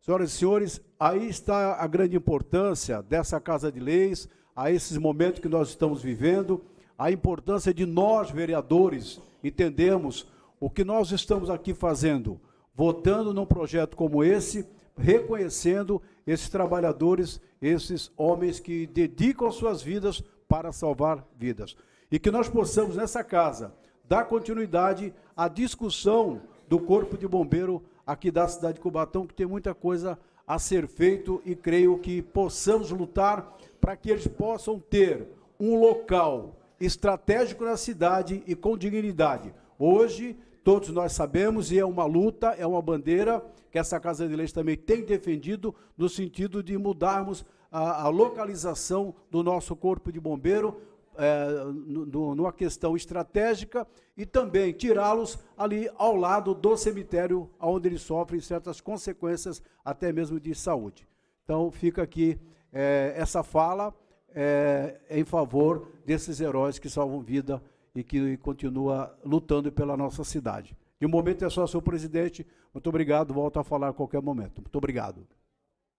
Senhoras e senhores, aí está a grande importância dessa Casa de Leis, a esses momentos que nós estamos vivendo, a importância de nós, vereadores, entendermos o que nós estamos aqui fazendo, votando num projeto como esse, reconhecendo esses trabalhadores, esses homens que dedicam suas vidas para salvar vidas. E que nós possamos, nessa casa, dar continuidade à discussão do Corpo de Bombeiro aqui da cidade de Cubatão, que tem muita coisa a ser feito e creio que possamos lutar para que eles possam ter um local estratégico na cidade e com dignidade. Hoje, todos nós sabemos, e é uma luta, é uma bandeira que essa Casa de Leis também tem defendido, no sentido de mudarmos a, a localização do nosso Corpo de Bombeiro é, no, numa questão estratégica e também tirá-los ali ao lado do cemitério, onde eles sofrem certas consequências, até mesmo de saúde. Então, fica aqui é, essa fala é, é, em favor desses heróis que salvam vida e que continua lutando pela nossa cidade. De um momento é só, senhor presidente. Muito obrigado. Volto a falar a qualquer momento. Muito obrigado.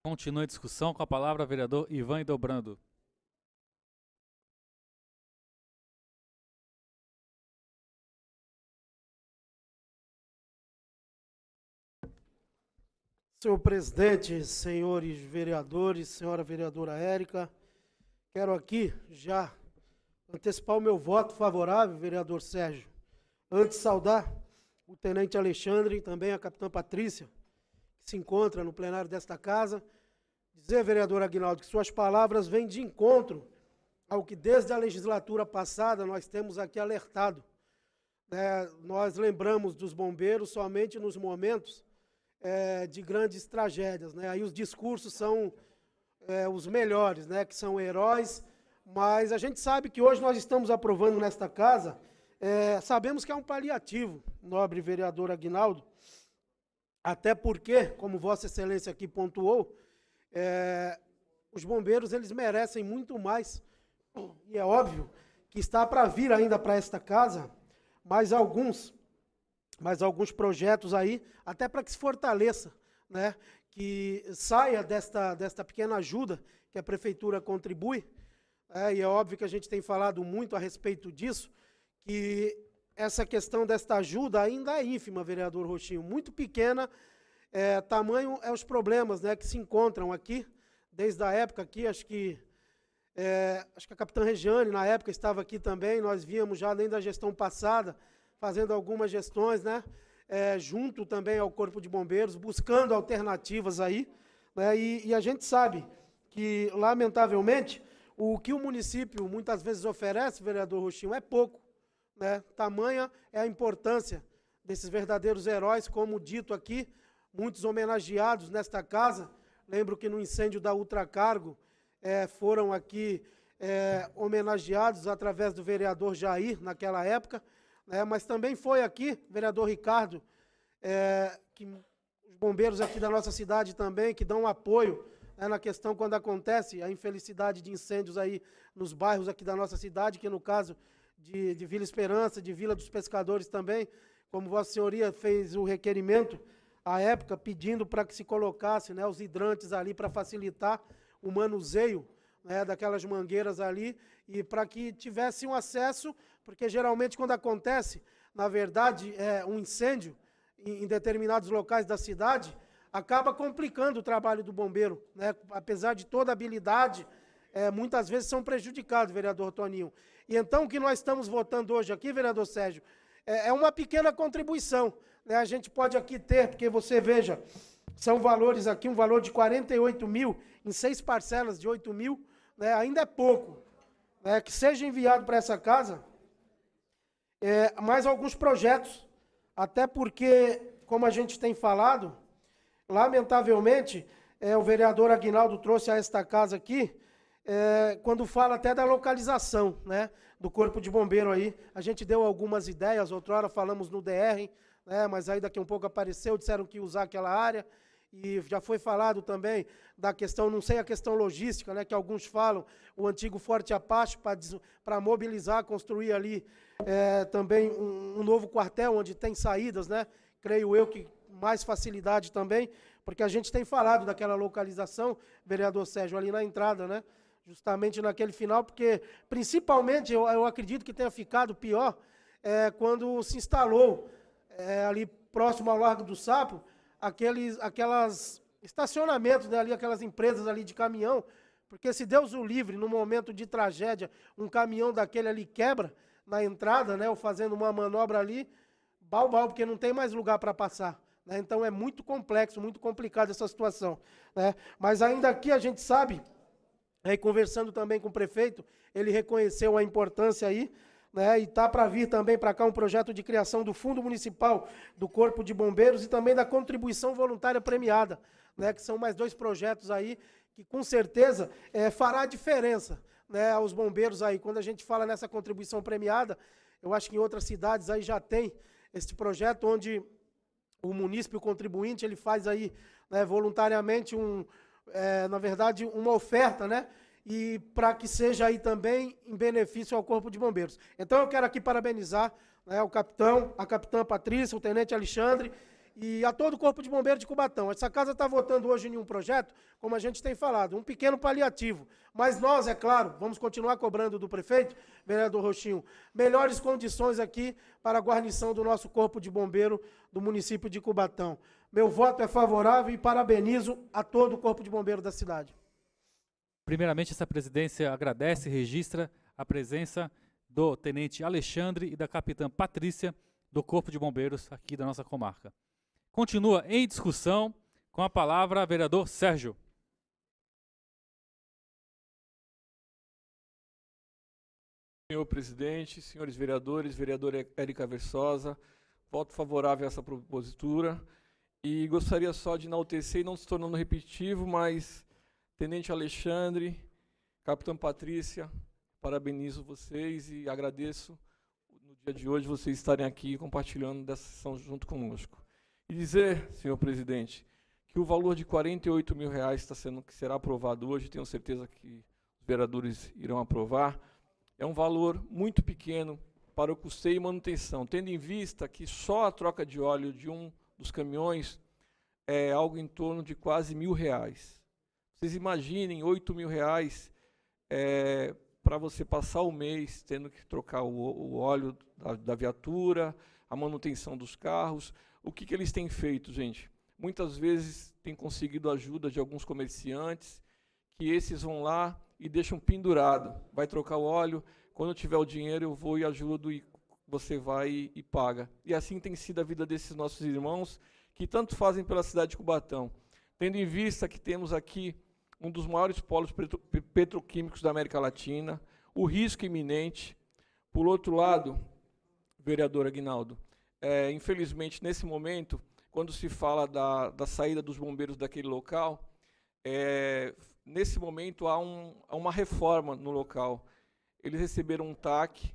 Continua a discussão
com a palavra o vereador Ivan Dobrando.
Senhor presidente, senhores vereadores, senhora vereadora Érica, Quero aqui já antecipar o meu voto favorável, vereador Sérgio. Antes saudar o tenente Alexandre e também a capitã Patrícia, que se encontra no plenário desta casa. Dizer, vereador Aguinaldo, que suas palavras vêm de encontro ao que desde a legislatura passada nós temos aqui alertado. É, nós lembramos dos bombeiros somente nos momentos é, de grandes tragédias. Né? Aí os discursos são é, os melhores, né, que são heróis, mas a gente sabe que hoje nós estamos aprovando nesta casa, é, sabemos que é um paliativo, nobre vereador Aguinaldo, até porque, como Vossa Excelência aqui pontuou, é, os bombeiros eles merecem muito mais, e é óbvio que está para vir ainda para esta casa, mais alguns, mais alguns projetos aí, até para que se fortaleça, né? que saia desta, desta pequena ajuda que a prefeitura contribui, é, e é óbvio que a gente tem falado muito a respeito disso, que essa questão desta ajuda ainda é ínfima, vereador Roxinho, muito pequena, é, tamanho é os problemas né, que se encontram aqui, desde a época aqui, acho que, é, acho que a capitã Regiane, na época, estava aqui também, nós víamos já, nem da gestão passada, fazendo algumas gestões, né? é, junto também ao Corpo de Bombeiros, buscando alternativas aí. Né? E, e a gente sabe que, lamentavelmente, o que o município muitas vezes oferece, vereador Roxinho, é pouco. Né? Tamanha é a importância desses verdadeiros heróis, como dito aqui, muitos homenageados nesta casa. Lembro que no incêndio da Ultracargo é, foram aqui é, homenageados através do vereador Jair, naquela época, né? mas também foi aqui, vereador Ricardo, é, que os bombeiros aqui da nossa cidade também, que dão apoio né, na questão quando acontece a infelicidade de incêndios aí nos bairros aqui da nossa cidade, que no caso de, de Vila Esperança, de Vila dos Pescadores também, como Vossa Senhoria fez o requerimento à época, pedindo para que se colocasse né, os hidrantes ali para facilitar o manuseio né, daquelas mangueiras ali e para que tivesse um acesso porque geralmente quando acontece, na verdade, é, um incêndio em, determinados locais da cidade, acaba complicando o trabalho do bombeiro. Né? Apesar de toda habilidade, é, muitas vezes são prejudicados, vereador Toninho. E então o que nós estamos votando hoje aqui, vereador Sérgio, é, é uma pequena contribuição. Né? A gente pode aqui ter, porque você veja, são valores aqui, um valor de 48 mil em seis parcelas de 8 mil, né? ainda é pouco. Né? Que seja enviado para essa casa é, mais alguns projetos, até porque, como a gente tem falado, lamentavelmente, é, o vereador Aguinaldo trouxe a esta casa aqui, é, quando fala até da localização né, do corpo de bombeiro aí. A gente deu algumas ideias, outrora falamos no DR, né, mas aí daqui a um pouco apareceu, disseram que ia usar aquela área e já foi falado também da questão, não sei a questão logística, né, que alguns falam, o antigo Forte Apache para mobilizar, construir ali é, também um, um, novo quartel onde tem saídas, né, creio eu que mais facilidade também, porque a gente tem falado daquela localização, vereador Sérgio, ali na entrada, né, justamente naquele final, porque principalmente eu, eu acredito que tenha ficado pior é, quando se instalou é, ali próximo ao Largo do Sapo, aqueles aquelas estacionamentos né, ali, aquelas empresas ali de caminhão, porque se Deus o livre, no momento de tragédia, um caminhão daquele ali quebra na entrada, né, ou fazendo uma manobra ali, bal, bal, porque não tem mais lugar para passar. Né? Então é muito complexo, muito complicado essa situação. Né? Mas ainda aqui a gente sabe, aí conversando também com o prefeito, ele reconheceu a importância aí né? E tá para vir também para cá um projeto de criação do Fundo Municipal do Corpo de Bombeiros e também da contribuição voluntária premiada, né? Que são mais dois projetos aí que com certeza é, fará diferença, né? Aos bombeiros aí. Quando a gente fala nessa contribuição premiada, eu acho que em outras cidades aí já tem este projeto onde o município o contribuinte, ele faz aí né, voluntariamente um, é, na verdade, uma oferta, né? e para que seja aí também em benefício ao Corpo de Bombeiros. Então eu quero aqui parabenizar né, o capitão, a capitã Patrícia, o tenente Alexandre e a todo o Corpo de Bombeiros de Cubatão. Essa casa está votando hoje em um projeto, como a gente tem falado, um pequeno paliativo. Mas nós, é claro, vamos continuar cobrando do prefeito, vereador Roxinho, melhores condições aqui para a guarnição do nosso Corpo de Bombeiro do município de Cubatão. Meu voto é favorável e parabenizo a todo o Corpo de Bombeiro da cidade.
Primeiramente, essa presidência agradece e registra a presença do tenente Alexandre e da capitã Patrícia do Corpo de Bombeiros aqui da nossa comarca.
Continua em discussão com a palavra vereador Sérgio. Senhor presidente,
senhores vereadores, vereadora Érica Versosa, voto favorável a essa propositura e gostaria só de enaltecer, não se tornando repetitivo, mas Tenente Alexandre, Capitão Patrícia, parabenizo vocês e agradeço no dia de hoje vocês estarem aqui compartilhando dessa sessão junto conosco. E dizer, senhor presidente, que o valor de 48 mil reais está sendo, que será aprovado hoje, tenho certeza que os vereadores irão aprovar, é um valor muito pequeno para o custeio e manutenção, tendo em vista que só a troca de óleo de um dos caminhões é algo em torno de quase mil reais. Vocês imaginem 8 mil reais é, para você passar o mês tendo que trocar o, o óleo da, da, viatura, a manutenção dos carros. O que, que eles têm feito, gente? Muitas vezes têm conseguido ajuda de alguns comerciantes, que esses vão lá e deixam pendurado. Vai trocar o óleo, quando tiver o dinheiro eu vou e ajudo e você vai e, e paga. E assim tem sido a vida desses nossos irmãos que tanto fazem pela cidade de Cubatão. Tendo em vista que temos aqui um dos maiores polos petro, petroquímicos da América Latina, o risco iminente. Por outro lado, vereador Aguinaldo, é, infelizmente, nesse momento, quando se fala da, da saída dos bombeiros daquele local, é, nesse momento há, um, há, uma reforma no local. Eles receberam um TAC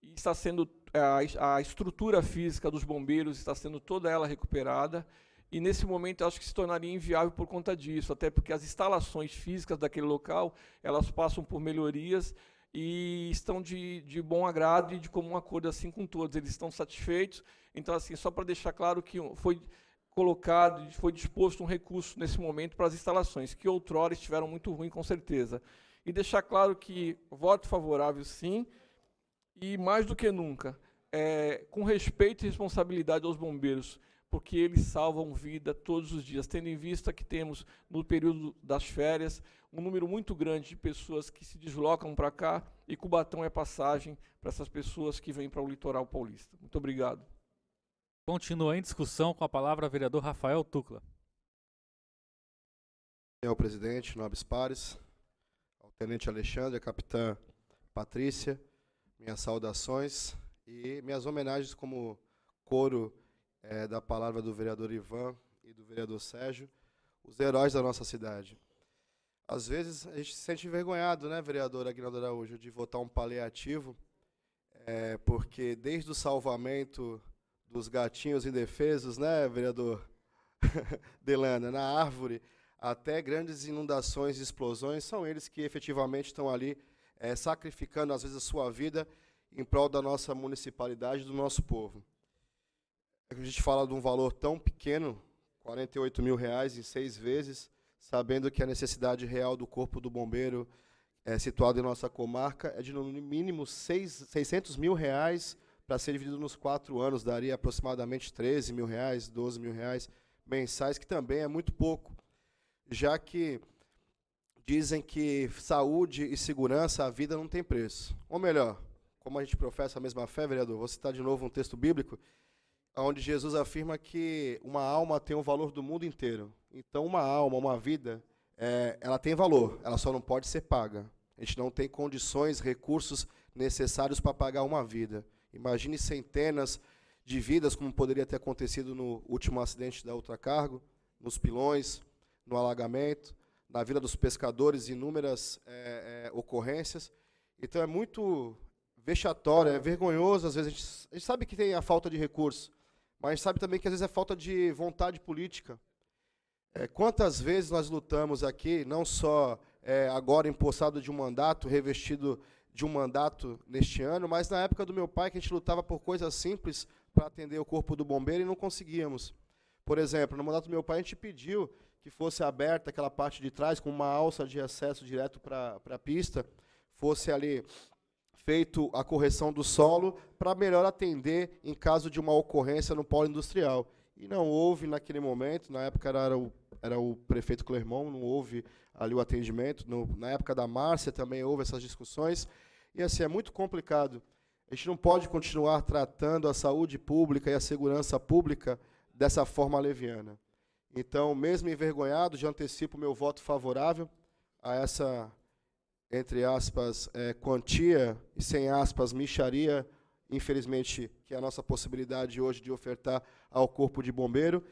e está sendo a, a estrutura física dos bombeiros está sendo toda ela recuperada e nesse momento eu acho que se tornaria inviável por conta disso, até porque as instalações físicas daquele local elas passam por melhorias e estão de, de bom agrado e de comum acordo assim com todos, eles estão satisfeitos. Então assim, só para deixar claro que foi colocado, foi disposto um recurso nesse momento para as instalações que outrora estiveram muito ruins com certeza. E deixar claro que voto favorável sim e mais do que nunca, é, com respeito e responsabilidade aos bombeiros porque eles salvam vida todos os dias, tendo em vista que temos, no período das férias, um número muito grande de pessoas que se deslocam para cá e Cubatão é passagem para essas pessoas que vêm para o litoral paulista. Muito obrigado.
Continua em discussão com a palavra o vereador Rafael Tucla.
É o presidente, nobres pares, ao tenente Alexandre, a capitã Patrícia, minhas saudações e minhas homenagens como coro é, da palavra do vereador Ivan e do vereador Sérgio, os heróis da nossa cidade. Às vezes a gente se sente envergonhado, né, vereador Aguinaldo Araújo, de votar um paliativo, é, porque desde o salvamento dos gatinhos indefesos, né, vereador Delana, na árvore, até grandes inundações e explosões, são eles que efetivamente estão ali é, sacrificando, às vezes, a sua vida em prol da nossa municipalidade, do nosso povo. É a gente fala de um valor tão pequeno, 48 mil reais em seis vezes, sabendo que a necessidade real do corpo do bombeiro é, situado em nossa comarca é de no mínimo seis, 600 mil reais para ser dividido nos quatro anos, daria aproximadamente 13 mil reais, 12 mil reais mensais, que também é muito pouco, já que dizem que saúde e segurança, a vida não tem preço. Ou melhor, como a gente professa a mesma fé, vereador, vou citar de novo um texto bíblico, onde Jesus afirma que uma alma tem o valor do mundo inteiro. Então, uma alma, uma vida, é, ela tem valor, ela só não pode ser paga. A gente não tem condições, recursos necessários para pagar uma vida. Imagine centenas de vidas, como poderia ter acontecido no último acidente da Ultracargo, nos pilões, no alagamento, na Vila dos Pescadores, inúmeras é, é, ocorrências. Então é muito vexatório, é vergonhoso, às vezes. A gente, a gente sabe que tem a falta de recursos, mas sabe também que às vezes é falta de vontade política. É, quantas vezes nós lutamos aqui, não só é, agora empossado de um mandato, revestido de um mandato neste ano, mas na época do meu pai, que a gente lutava por coisas simples para atender o corpo do bombeiro e não conseguíamos. Por exemplo, no mandato do meu pai, a gente pediu que fosse aberta aquela parte de trás, com uma alça de acesso direto para a pista, fosse ali feito a correção do solo para melhor atender em caso de uma ocorrência no polo industrial. E não houve naquele momento, na época era o, era o prefeito Clermont, não houve ali o atendimento. No, na época da Márcia também houve essas discussões. E assim, é muito complicado. A gente não pode continuar tratando a saúde pública e a segurança pública dessa forma leviana. Então, mesmo envergonhado, já antecipo meu voto favorável a essa entre aspas, é, quantia e sem aspas, micharia, infelizmente, que é a nossa possibilidade hoje de ofertar ao Corpo de Bombeiro,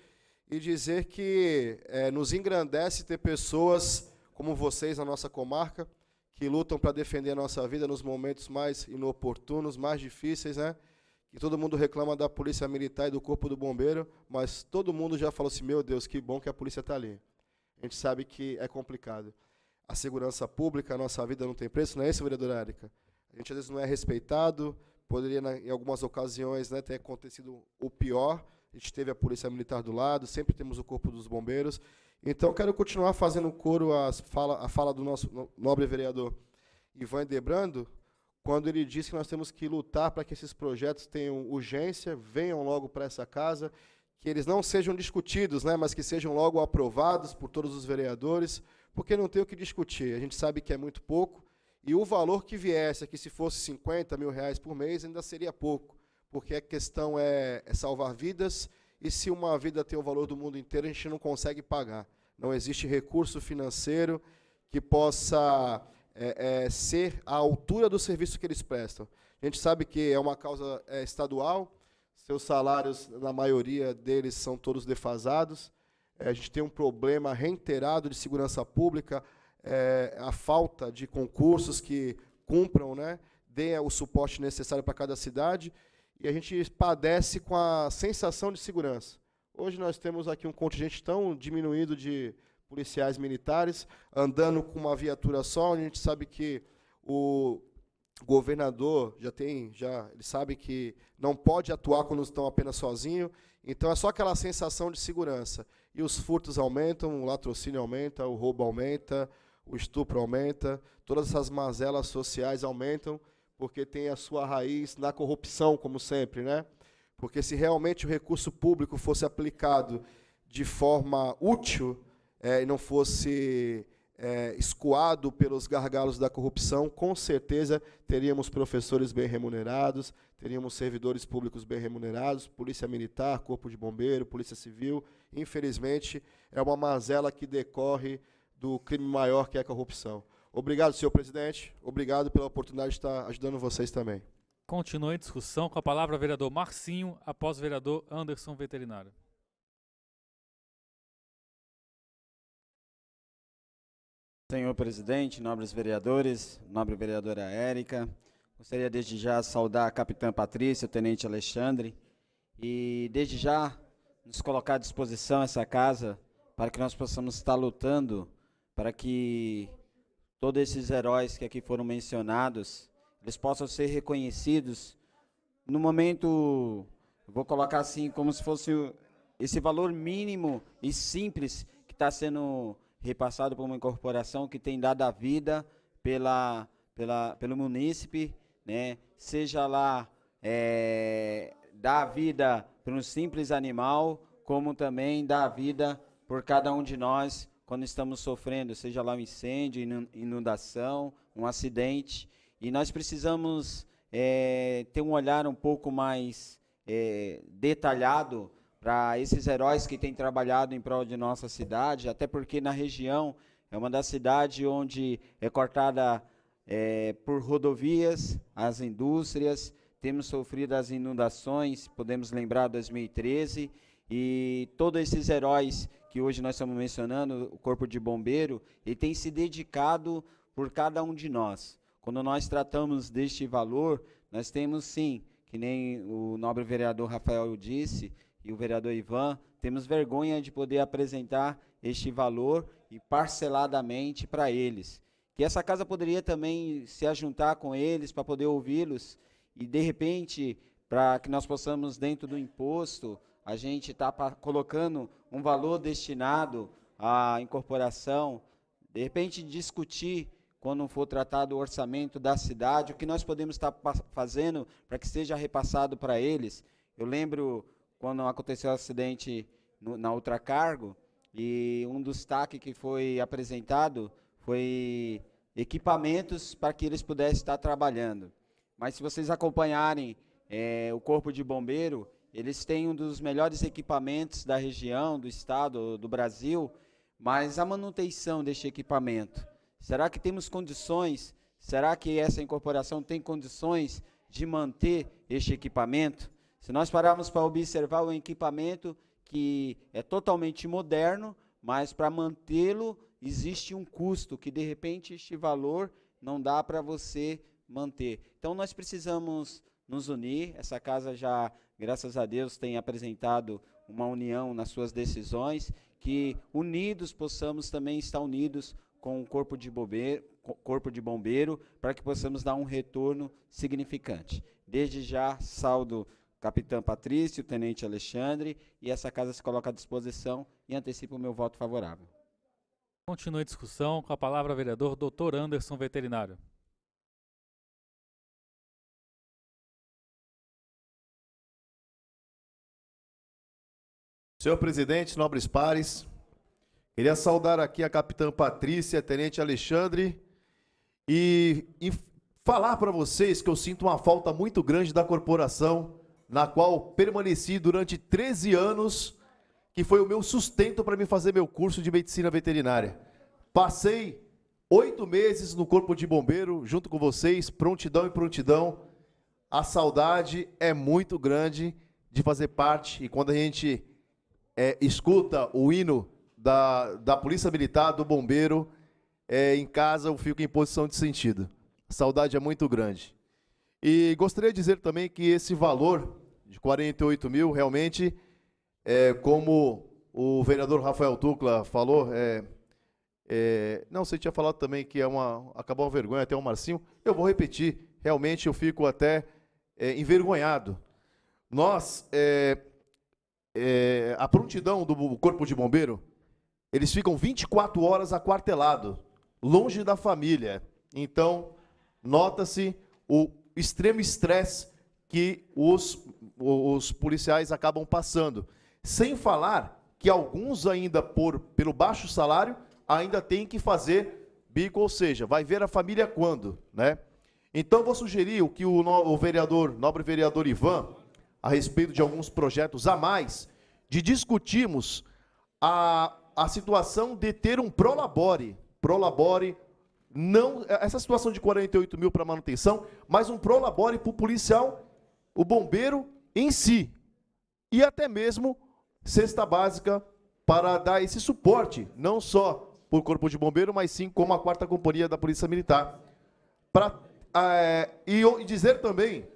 e dizer que é, nos engrandece ter pessoas como vocês na nossa comarca, que lutam para defender a nossa vida nos momentos mais inoportunos, mais difíceis, né? Que todo mundo reclama da polícia militar e do corpo do bombeiro, mas todo mundo já falou assim: meu Deus, que bom que a polícia está ali. A gente sabe que é complicado a segurança pública, a nossa vida não tem preço, não é isso, vereadora Érica? A gente às vezes não é respeitado, poderia em algumas ocasiões né, ter acontecido o pior, a gente teve a polícia militar do lado, sempre temos o corpo dos bombeiros. Então, quero continuar fazendo coro à fala, à fala do nosso nobre vereador Ivan Debrando, quando ele diz que nós temos que lutar para que esses projetos tenham urgência, venham logo para essa casa, que eles não sejam discutidos, né, mas que sejam logo aprovados por todos os vereadores, porque não tem o que discutir. A gente sabe que é muito pouco, e o valor que viesse aqui, se fosse 50 mil reais por mês, ainda seria pouco, porque a questão é, é salvar vidas, e se uma vida tem o valor do mundo inteiro, a gente não consegue pagar. Não existe recurso financeiro que possa é, é, ser à altura do serviço que eles prestam. A gente sabe que é uma causa é, estadual, seus salários, na maioria deles, são todos defasados a gente tem um problema reiterado de segurança pública, é, a falta de concursos que cumpram, né, deem o suporte necessário para cada cidade, e a gente padece com a sensação de segurança. Hoje nós temos aqui um contingente tão diminuído de policiais militares andando com uma viatura só, a gente sabe que o governador já tem, já ele sabe que não pode atuar quando estão apenas sozinho, então é só aquela sensação de segurança e os furtos aumentam, o latrocínio aumenta, o roubo aumenta, o estupro aumenta, todas essas mazelas sociais aumentam, porque tem a sua raiz na corrupção, como sempre, né? Porque se realmente o recurso público fosse aplicado de forma útil é, e não fosse é, escoado pelos gargalos da corrupção, com certeza teríamos professores bem remunerados, teríamos servidores públicos bem remunerados, polícia militar, corpo de bombeiro, polícia civil, infelizmente, é uma mazela que decorre do crime maior que é a corrupção. Obrigado, senhor presidente. Obrigado pela oportunidade de estar ajudando vocês também.
Continua a discussão com a palavra o vereador Marcinho, após o vereador Anderson Veterinário.
Senhor presidente, nobres vereadores, nobre vereadora Érica, gostaria desde já saudar a capitã Patrícia, o tenente Alexandre, e desde já nos colocar à disposição essa casa para que nós possamos estar lutando para que todos esses heróis que aqui foram mencionados, eles possam ser reconhecidos no momento, vou colocar assim, como se fosse esse valor mínimo e simples que está sendo repassado por uma incorporação que tem dado a vida pela, pela, pelo munícipe, né? seja lá é, dá a vida para um simples animal, como também dá a vida por cada um de nós quando estamos sofrendo, seja lá um incêndio, inundação, um acidente. E nós precisamos é, ter um olhar um pouco mais é, detalhado para esses heróis que têm trabalhado em prol de nossa cidade, até porque na região é uma das cidades onde é cortada é, por rodovias, as indústrias, temos sofrido as inundações, podemos lembrar 2013, e todos esses heróis que hoje nós estamos mencionando, o Corpo de Bombeiro, ele tem se dedicado por cada um de nós. Quando nós tratamos deste valor, nós temos sim, que nem o nobre vereador Rafael disse, e o vereador Ivan, temos vergonha de poder apresentar este valor e parceladamente para eles. Que essa casa poderia também se ajuntar com eles para poder ouvi-los e de repente, para que nós possamos, dentro do imposto, a gente está colocando um valor destinado à incorporação, de repente discutir quando for tratado o orçamento da cidade, o que nós podemos estar tá fazendo para que seja repassado para eles. Eu lembro quando aconteceu o acidente no, na Cargo e um dos TAC que foi apresentado foi equipamentos para que eles pudessem estar tá trabalhando. Mas se vocês acompanharem é, o Corpo de Bombeiro, eles têm um dos melhores equipamentos da região, do estado, do Brasil, mas a manutenção deste equipamento, será que temos condições? Será que essa incorporação tem condições de manter este equipamento? Se nós pararmos para observar o equipamento que é totalmente moderno, mas para mantê-lo existe um custo que de repente este valor não dá para você manter. Então nós precisamos nos unir. Essa casa já, graças a Deus, tem apresentado uma união nas suas decisões, que unidos possamos também estar unidos com o corpo de bombeiro, corpo de bombeiro, para que possamos dar um retorno significante. Desde já saldo capitão Patrício, tenente Alexandre, e essa casa se coloca à disposição e antecipo o meu voto favorável.
Continua a discussão com a palavra o vereador
Dr. Anderson Veterinário.
Senhor presidente, nobres pares, queria saudar aqui a capitã Patrícia, tenente Alexandre e, e falar para vocês que eu sinto uma falta muito grande da corporação, na qual permaneci durante 13 anos, que foi o meu sustento para me fazer meu curso de medicina veterinária. Passei oito meses no Corpo de Bombeiro, junto com vocês, prontidão e prontidão. A saudade é muito grande de fazer parte e quando a gente é, escuta o hino da, da Polícia Militar, do Bombeiro, é, em casa eu fico em posição de sentido. A saudade é muito grande. E gostaria de dizer também que esse valor de 48 mil, realmente, é, como o vereador Rafael Tucla falou, é, é, não, você tinha falado também que é uma, acabou uma vergonha até o Marcinho. Eu vou repetir, realmente eu fico até é, envergonhado. Nós, é, é, a prontidão do Corpo de Bombeiro, eles ficam 24 horas aquartelado, longe da família. Então, nota-se o extremo estresse que os, os policiais acabam passando. Sem falar que alguns ainda, por, pelo baixo salário, ainda têm que fazer bico, ou seja, vai ver a família quando, né? Então, vou sugerir o que o, o vereador, nobre vereador Ivan, a respeito de alguns projetos a mais, de discutirmos a, a situação de ter um prolabore, prolabore não essa situação de 48 mil para manutenção, mas um prolabore para o policial, o bombeiro em si e até mesmo cesta básica para dar esse suporte, não só para o corpo de bombeiro, mas sim como a quarta companhia da Polícia Militar, para é, eh, e dizer também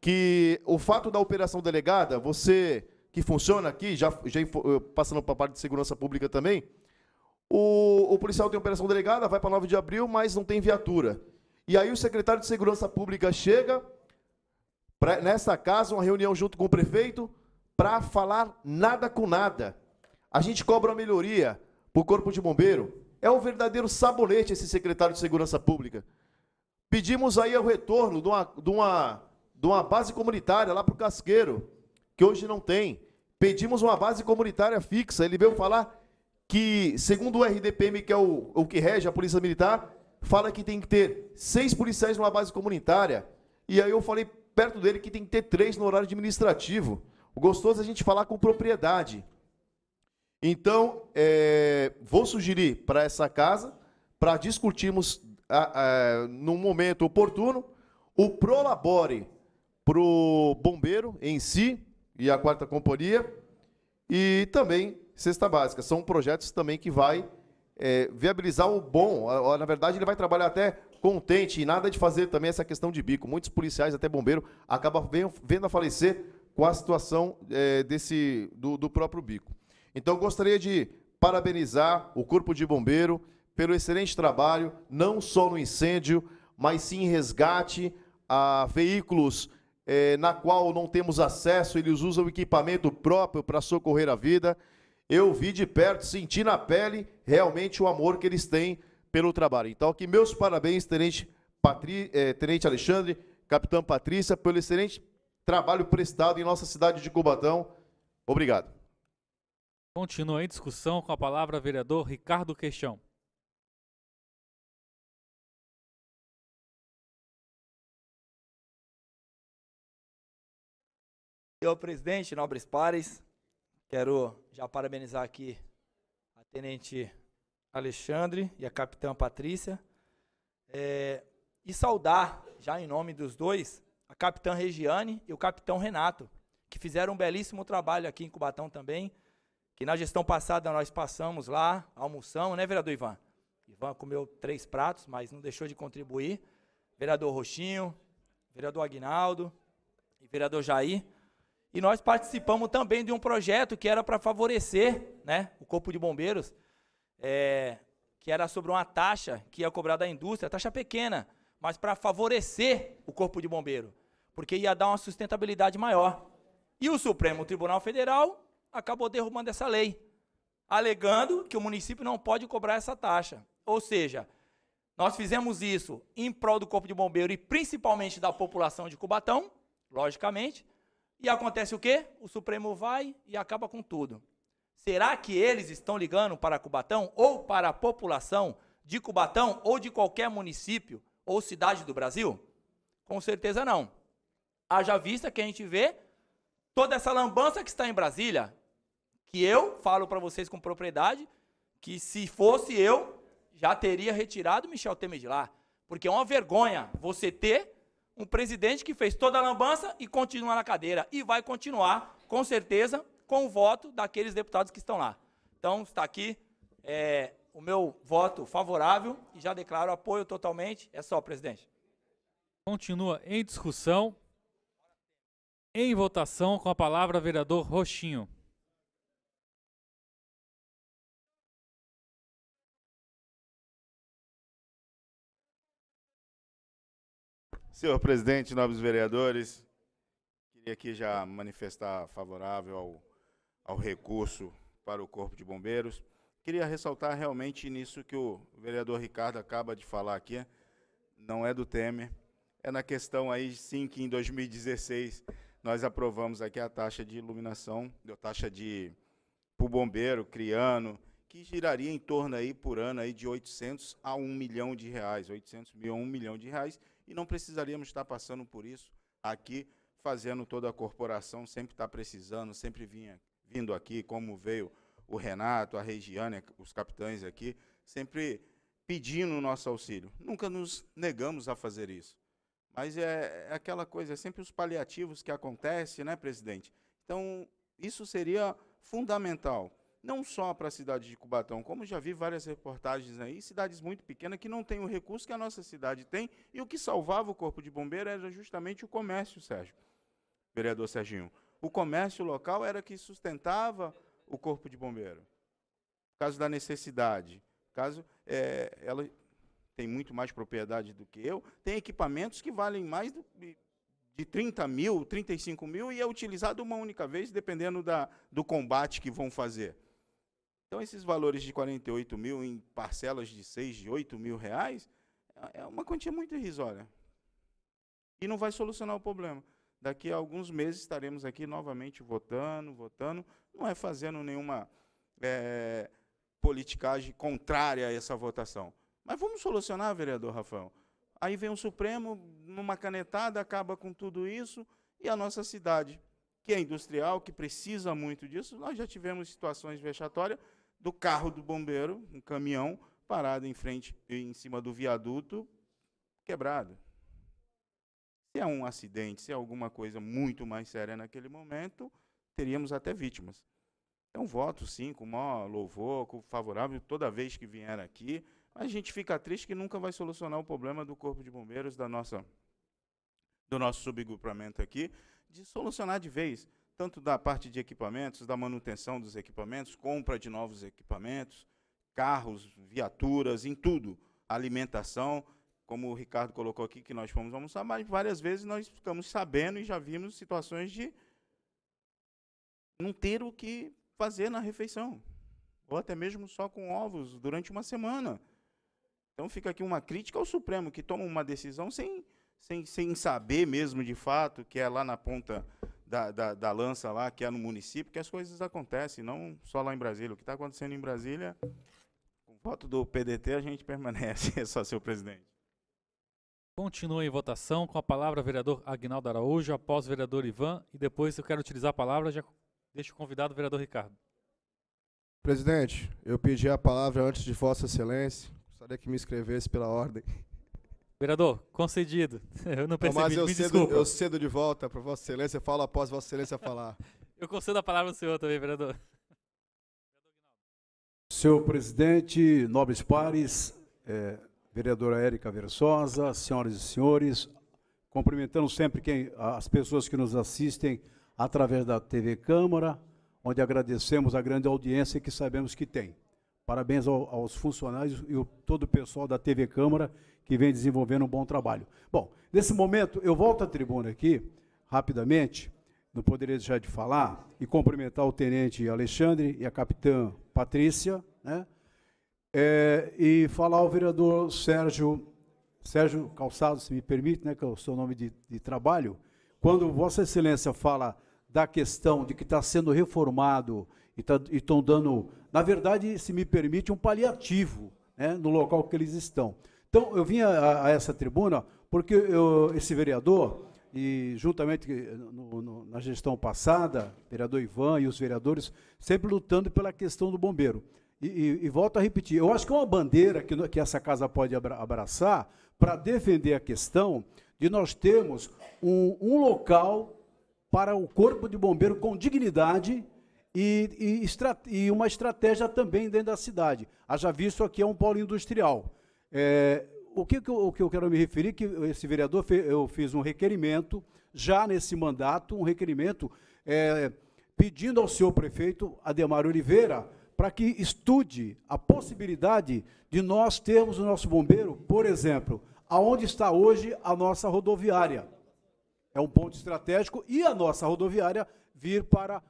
que o fato da operação delegada, você que funciona aqui, já, já eh, passando para a parte de segurança pública também, o, o policial tem operação delegada, vai para 9 de abril, mas não tem viatura. E aí o secretário de Segurança Pública chega, pra, nessa casa, uma reunião junto com o prefeito, para falar nada com nada. A gente cobra uma melhoria para o Corpo de Bombeiro. É um verdadeiro sabonete esse secretário de Segurança Pública. Pedimos aí o retorno de uma, de uma de uma base comunitária lá para o Casqueiro, que hoje não tem. Pedimos uma base comunitária fixa. Ele veio falar que, segundo o RDPM, que é o, o que rege a Polícia Militar, fala que tem que ter seis policiais numa base comunitária. E aí eu falei perto dele que tem que ter três no horário administrativo. O gostoso é a gente falar com propriedade. Então, é, vou sugerir para essa casa, para discutirmos a, a, num momento oportuno, o Prolabore para o bombeiro em si e a quarta companhia e também cesta básica. São projetos também que vai é, viabilizar o bom. Na verdade, ele vai trabalhar até contente e nada de fazer também essa questão de bico. Muitos policiais, até bombeiro, acabam vendo a falecer com a situação é, desse do, do próprio bico. Então, gostaria de parabenizar o Corpo de Bombeiro pelo excelente trabalho, não só no incêndio, mas sim em resgate a veículos é, na qual não temos acesso, eles usam equipamento próprio para socorrer a vida. Eu vi de perto, senti na pele realmente o amor que eles têm pelo trabalho. Então, aqui meus parabéns, Tenente, Patri, eh, Tenente Alexandre, Capitã Patrícia, pelo excelente trabalho prestado em nossa cidade de Cubatão. Obrigado.
Continua
em discussão com a palavra vereador Ricardo Queixão.
Senhor presidente, nobres pares, quero já parabenizar aqui a tenente Alexandre e a capitã Patrícia. É, e saudar, já em nome dos dois, a capitã Regiane e o capitão Renato, que fizeram um belíssimo trabalho aqui em Cubatão também, que na gestão passada nós passamos lá, almoçamos, né, vereador Ivan? Ivan comeu três pratos, mas não deixou de contribuir. Vereador Roxinho, vereador Aguinaldo e vereador Jair e nós participamos também de um projeto que era para favorecer né, o Corpo de Bombeiros, é, que era sobre uma taxa que ia cobrar da indústria, taxa pequena, mas para favorecer o Corpo de Bombeiro, porque ia dar uma sustentabilidade maior. E o Supremo Tribunal Federal acabou derrubando essa lei, alegando que o município não pode cobrar essa taxa. Ou seja, nós fizemos isso em prol do Corpo de Bombeiro e principalmente da população de Cubatão, logicamente, e acontece o quê? O Supremo vai e acaba com tudo. Será que eles estão ligando para Cubatão ou para a população de Cubatão ou de qualquer município ou cidade do Brasil? Com certeza não. Haja vista que a gente vê toda essa lambança que está em Brasília, que eu falo para vocês com propriedade, que se fosse eu, já teria retirado Michel Temer de lá. Porque é uma vergonha você ter um presidente que fez toda a lambança e continua na cadeira. E vai continuar, com certeza, com o voto daqueles deputados que estão lá. Então, está aqui é, o meu voto favorável e já declaro apoio totalmente. É só, presidente.
Continua em discussão.
Em votação, com a palavra, vereador Roxinho.
Senhor presidente, nobres vereadores, queria aqui já manifestar favorável ao, ao recurso para o Corpo de Bombeiros. Queria ressaltar realmente nisso que o vereador Ricardo acaba de falar aqui, não é do Temer, é na questão aí, sim, que em 2016 nós aprovamos aqui a taxa de iluminação, a taxa de para o bombeiro, criando, que giraria em torno aí por ano aí de 800 a 1 milhão de reais, 800 mil a 1 milhão de reais, e não precisaríamos estar passando por isso aqui, fazendo toda a corporação, sempre estar precisando, sempre vinha, vindo aqui, como veio o Renato, a Regiane, os capitães aqui, sempre pedindo o nosso auxílio. Nunca nos negamos a fazer isso. Mas é, é aquela coisa, é sempre os paliativos que acontecem, né, presidente? Então, isso seria fundamental não só para a cidade de Cubatão, como já vi várias reportagens aí, cidades muito pequenas que não têm o recurso que a nossa cidade tem, e o que salvava o Corpo de Bombeiro era justamente o comércio, Sérgio. Vereador Serginho. O comércio local era que sustentava o Corpo de Bombeiro. Caso da necessidade, caso é, ela tem muito mais propriedade do que eu, tem equipamentos que valem mais do, de 30 mil, 35 mil e é utilizado uma única vez, dependendo da, do combate que vão fazer. Então, esses valores de 48 mil em parcelas de 6, de 8 mil reais, é, é uma quantia muito irrisória. E não vai solucionar o problema. Daqui a alguns meses estaremos aqui novamente votando, votando, não é fazendo nenhuma é, politicagem contrária a essa votação. Mas vamos solucionar, vereador Rafael. Aí vem o Supremo, numa canetada, acaba com tudo isso, e a nossa cidade, que é industrial, que precisa muito disso, nós já tivemos situações vexatórias do carro do bombeiro, um caminhão parado em frente, em cima do viaduto, quebrado. Se é um acidente, se é alguma coisa muito mais séria naquele momento, teríamos até vítimas. Então, voto sim, com maior louvor, com favorável, toda vez que vier aqui. A gente fica triste que nunca vai solucionar o problema do Corpo de Bombeiros, da nossa, do nosso subgrupamento aqui, de solucionar de vez tanto da parte de equipamentos, da manutenção dos equipamentos, compra de novos equipamentos, carros, viaturas, em tudo, alimentação, como o Ricardo colocou aqui, que nós fomos almoçar, mas várias vezes nós ficamos sabendo e já vimos situações de não ter o que fazer na refeição, ou até mesmo só com ovos durante uma semana. Então fica aqui uma crítica ao Supremo, que toma uma decisão sem, sem, sem saber mesmo de fato, que é lá na ponta da, da, da, lança lá, que é no município, que as coisas acontecem, não só lá em Brasília. O que está acontecendo em Brasília, com voto do PDT, a gente permanece, é só seu presidente.
Continua em votação com a palavra o vereador Agnaldo Araújo, após o vereador Ivan, e depois se eu quero utilizar a palavra, já deixo convidado o vereador Ricardo.
Presidente, eu pedi a palavra antes de Vossa Excelência. Gostaria que me escrevesse pela ordem.
Vereador, concedido. Eu não percebi, mas eu me cedo, desculpa. Eu cedo de volta para Vossa
Excelência, falo após Vossa Excelência falar.
eu concedo a palavra ao senhor também, vereador.
Senhor presidente, nobres pares, é, vereadora Érica Versosa, senhoras e senhores, cumprimentando sempre quem, as pessoas que nos assistem através da TV Câmara, onde agradecemos a grande audiência que sabemos que tem. Parabéns ao, aos funcionários e o, todo o pessoal da TV Câmara que vem desenvolvendo um bom trabalho. Bom, nesse momento eu volto à tribuna aqui, rapidamente, não poderia deixar de falar e cumprimentar o tenente Alexandre e a capitã Patrícia, né? É, e falar ao vereador Sérgio, Sérgio Calçado, se me permite, né, que é o seu nome de, de trabalho, quando Vossa Excelência fala da questão de que está sendo reformado e tá, estão dando na verdade, se me permite, um paliativo né, no local que eles estão. Então, eu vim a, a essa tribuna porque eu, esse vereador, e juntamente no, no, na gestão passada, vereador Ivan e os vereadores, sempre lutando pela questão do bombeiro. E, e, e volto a repetir, eu acho que é uma bandeira que, que essa casa pode abraçar para defender a questão de nós termos um, um local para o corpo de bombeiro com dignidade, e, e, e, uma estratégia também dentro da cidade. Haja visto aqui é um polo industrial. É, o, que, eu, o que eu quero me referir é que esse vereador, eu fiz um requerimento, já nesse mandato, um requerimento é, pedindo ao senhor prefeito, Ademar Oliveira, para que estude a possibilidade de nós termos o nosso bombeiro, por exemplo, aonde está hoje a nossa rodoviária. É um ponto estratégico e a nossa rodoviária vir para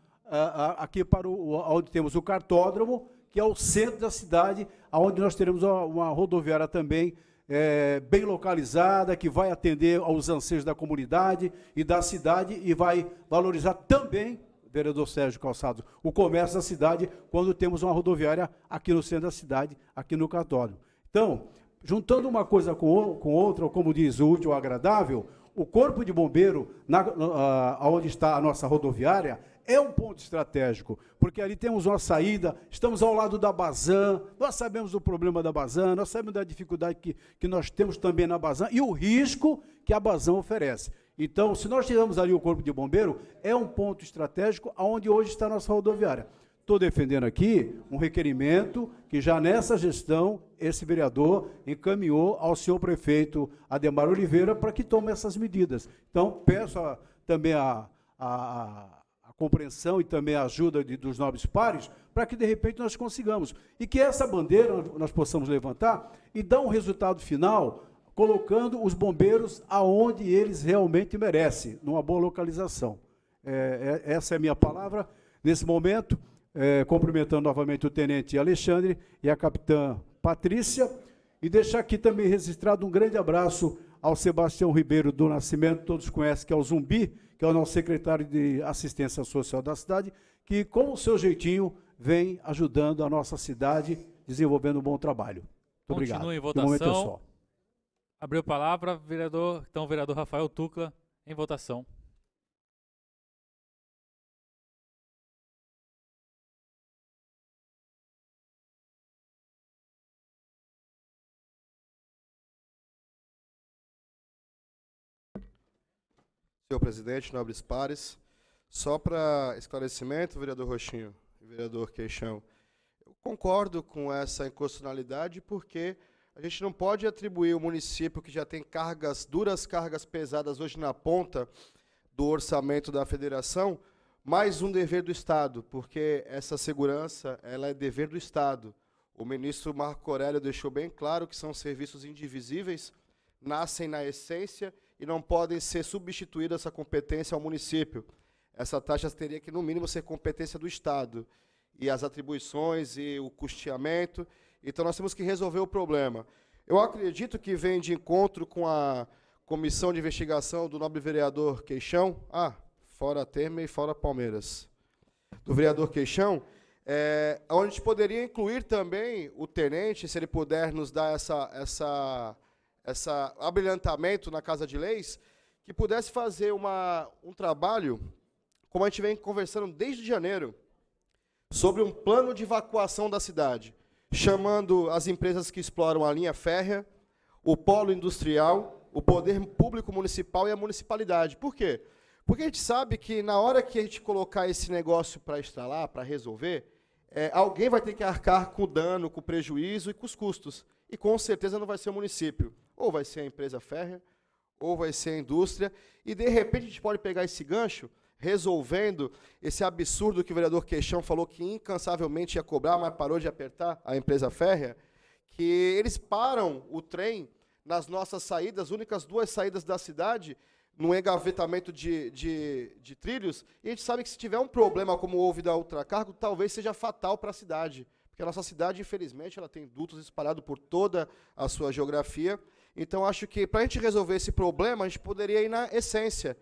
aqui para o, onde temos o cartódromo, que é o centro da cidade, onde nós teremos uma, rodoviária também é, bem localizada, que vai atender aos anseios da comunidade e da cidade e vai valorizar também, vereador Sérgio Calçado, o comércio da cidade, quando temos uma rodoviária aqui no centro da cidade, aqui no cartódromo. Então, juntando uma coisa com, com outra, ou como diz o útil agradável, o corpo de bombeiro, na, ah, onde está a nossa rodoviária, é um ponto estratégico, porque ali temos uma saída, estamos ao lado da Bazan, nós sabemos do problema da Bazan, nós sabemos da dificuldade que, que nós temos também na Bazan e o risco que a Bazan oferece. Então, se nós tiramos ali o corpo de bombeiro, é um ponto estratégico aonde hoje está a nossa rodoviária. Estou defendendo aqui um requerimento que já nessa gestão esse vereador encaminhou ao senhor prefeito Ademar Oliveira para que tome essas medidas. Então, peço a, também a, a compreensão e também a ajuda de, dos nobres pares, para que de repente nós consigamos. E que essa bandeira nós possamos levantar e dar um resultado final, colocando os bombeiros aonde eles realmente merecem, numa boa localização. É, é, essa é a minha palavra nesse momento, é, cumprimentando novamente o tenente Alexandre e a capitã Patrícia, e deixar aqui também registrado um grande abraço ao Sebastião Ribeiro do Nascimento, todos conhecem que é o Zumbi, que é o nosso secretário de Assistência Social da cidade, que com o seu jeitinho vem ajudando a nossa cidade, desenvolvendo um bom trabalho. Muito Continua obrigado. em votação. só.
Abriu a palavra, vereador, então vereador Rafael Tucla, em votação. Senhor presidente, nobres
pares. Só para esclarecimento, vereador Roxinho e vereador Queixão, eu concordo com essa inconstitucionalidade porque a gente não pode atribuir o município que já tem cargas duras, cargas pesadas hoje na ponta do orçamento da federação, mais um dever do Estado, porque essa segurança ela é dever do Estado. O ministro Marco Aurélio deixou bem claro que são serviços indivisíveis, nascem na essência e não podem ser substituídas essa competência ao município. Essa taxa teria que, no mínimo, ser competência do Estado, e as atribuições e o custeamento. Então, nós temos que resolver o problema. Eu acredito que vem de encontro com a comissão de investigação do nobre vereador Queixão. Ah, fora Temer e fora Palmeiras. Do vereador Queixão, é, onde a gente poderia incluir também o tenente, se ele puder nos dar essa, essa essa abrilhantamento na Casa de Leis, que pudesse fazer uma, um trabalho, como a gente vem conversando desde janeiro, sobre um plano de evacuação da cidade, chamando as empresas que exploram a linha férrea, o polo industrial, o poder público municipal e a municipalidade. Por quê? Porque a gente sabe que na hora que a gente colocar esse negócio para instalar, para resolver, é, alguém vai ter que arcar com o dano, com o prejuízo e com os custos. E com certeza não vai ser o município. Ou vai ser a empresa férrea, ou vai ser a indústria. E, de repente, a gente pode pegar esse gancho resolvendo esse absurdo que o vereador Queixão falou que incansavelmente ia cobrar, mas parou de apertar a empresa férrea, que eles param o trem nas nossas saídas, únicas duas saídas da cidade, num engavetamento de, de, de trilhos, e a gente sabe que se tiver um problema como houve da ultracargo, talvez seja fatal para a cidade. Porque a nossa cidade, infelizmente, ela tem dutos espalhados por toda a sua geografia, então, acho que para a gente resolver esse problema, a gente poderia ir na essência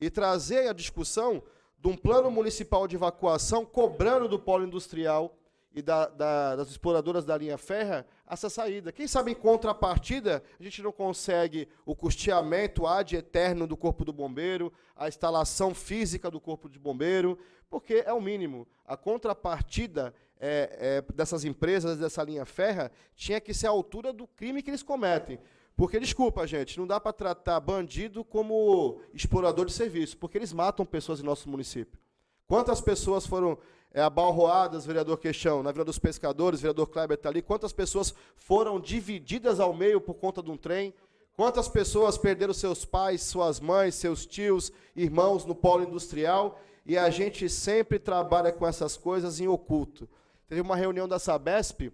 e trazer a discussão de um plano municipal de evacuação cobrando do polo industrial e da, da, das exploradoras da linha ferra essa saída. Quem sabe, em contrapartida, a gente não consegue o custeamento ad eterno do corpo do bombeiro, a instalação física do corpo de bombeiro, porque é o mínimo. A contrapartida é, é, dessas empresas, dessa linha ferra, tinha que ser a altura do crime que eles cometem. Porque, desculpa, gente, não dá para tratar bandido como explorador de serviço, porque eles matam pessoas em nosso município. Quantas pessoas foram é, abalroadas, vereador Queixão, na Vila dos Pescadores, vereador Kleber está ali, quantas pessoas foram divididas ao meio por conta de um trem, quantas pessoas perderam seus pais, suas mães, seus tios, irmãos no polo industrial, e a gente sempre trabalha com essas coisas em oculto. Teve uma reunião da Sabesp,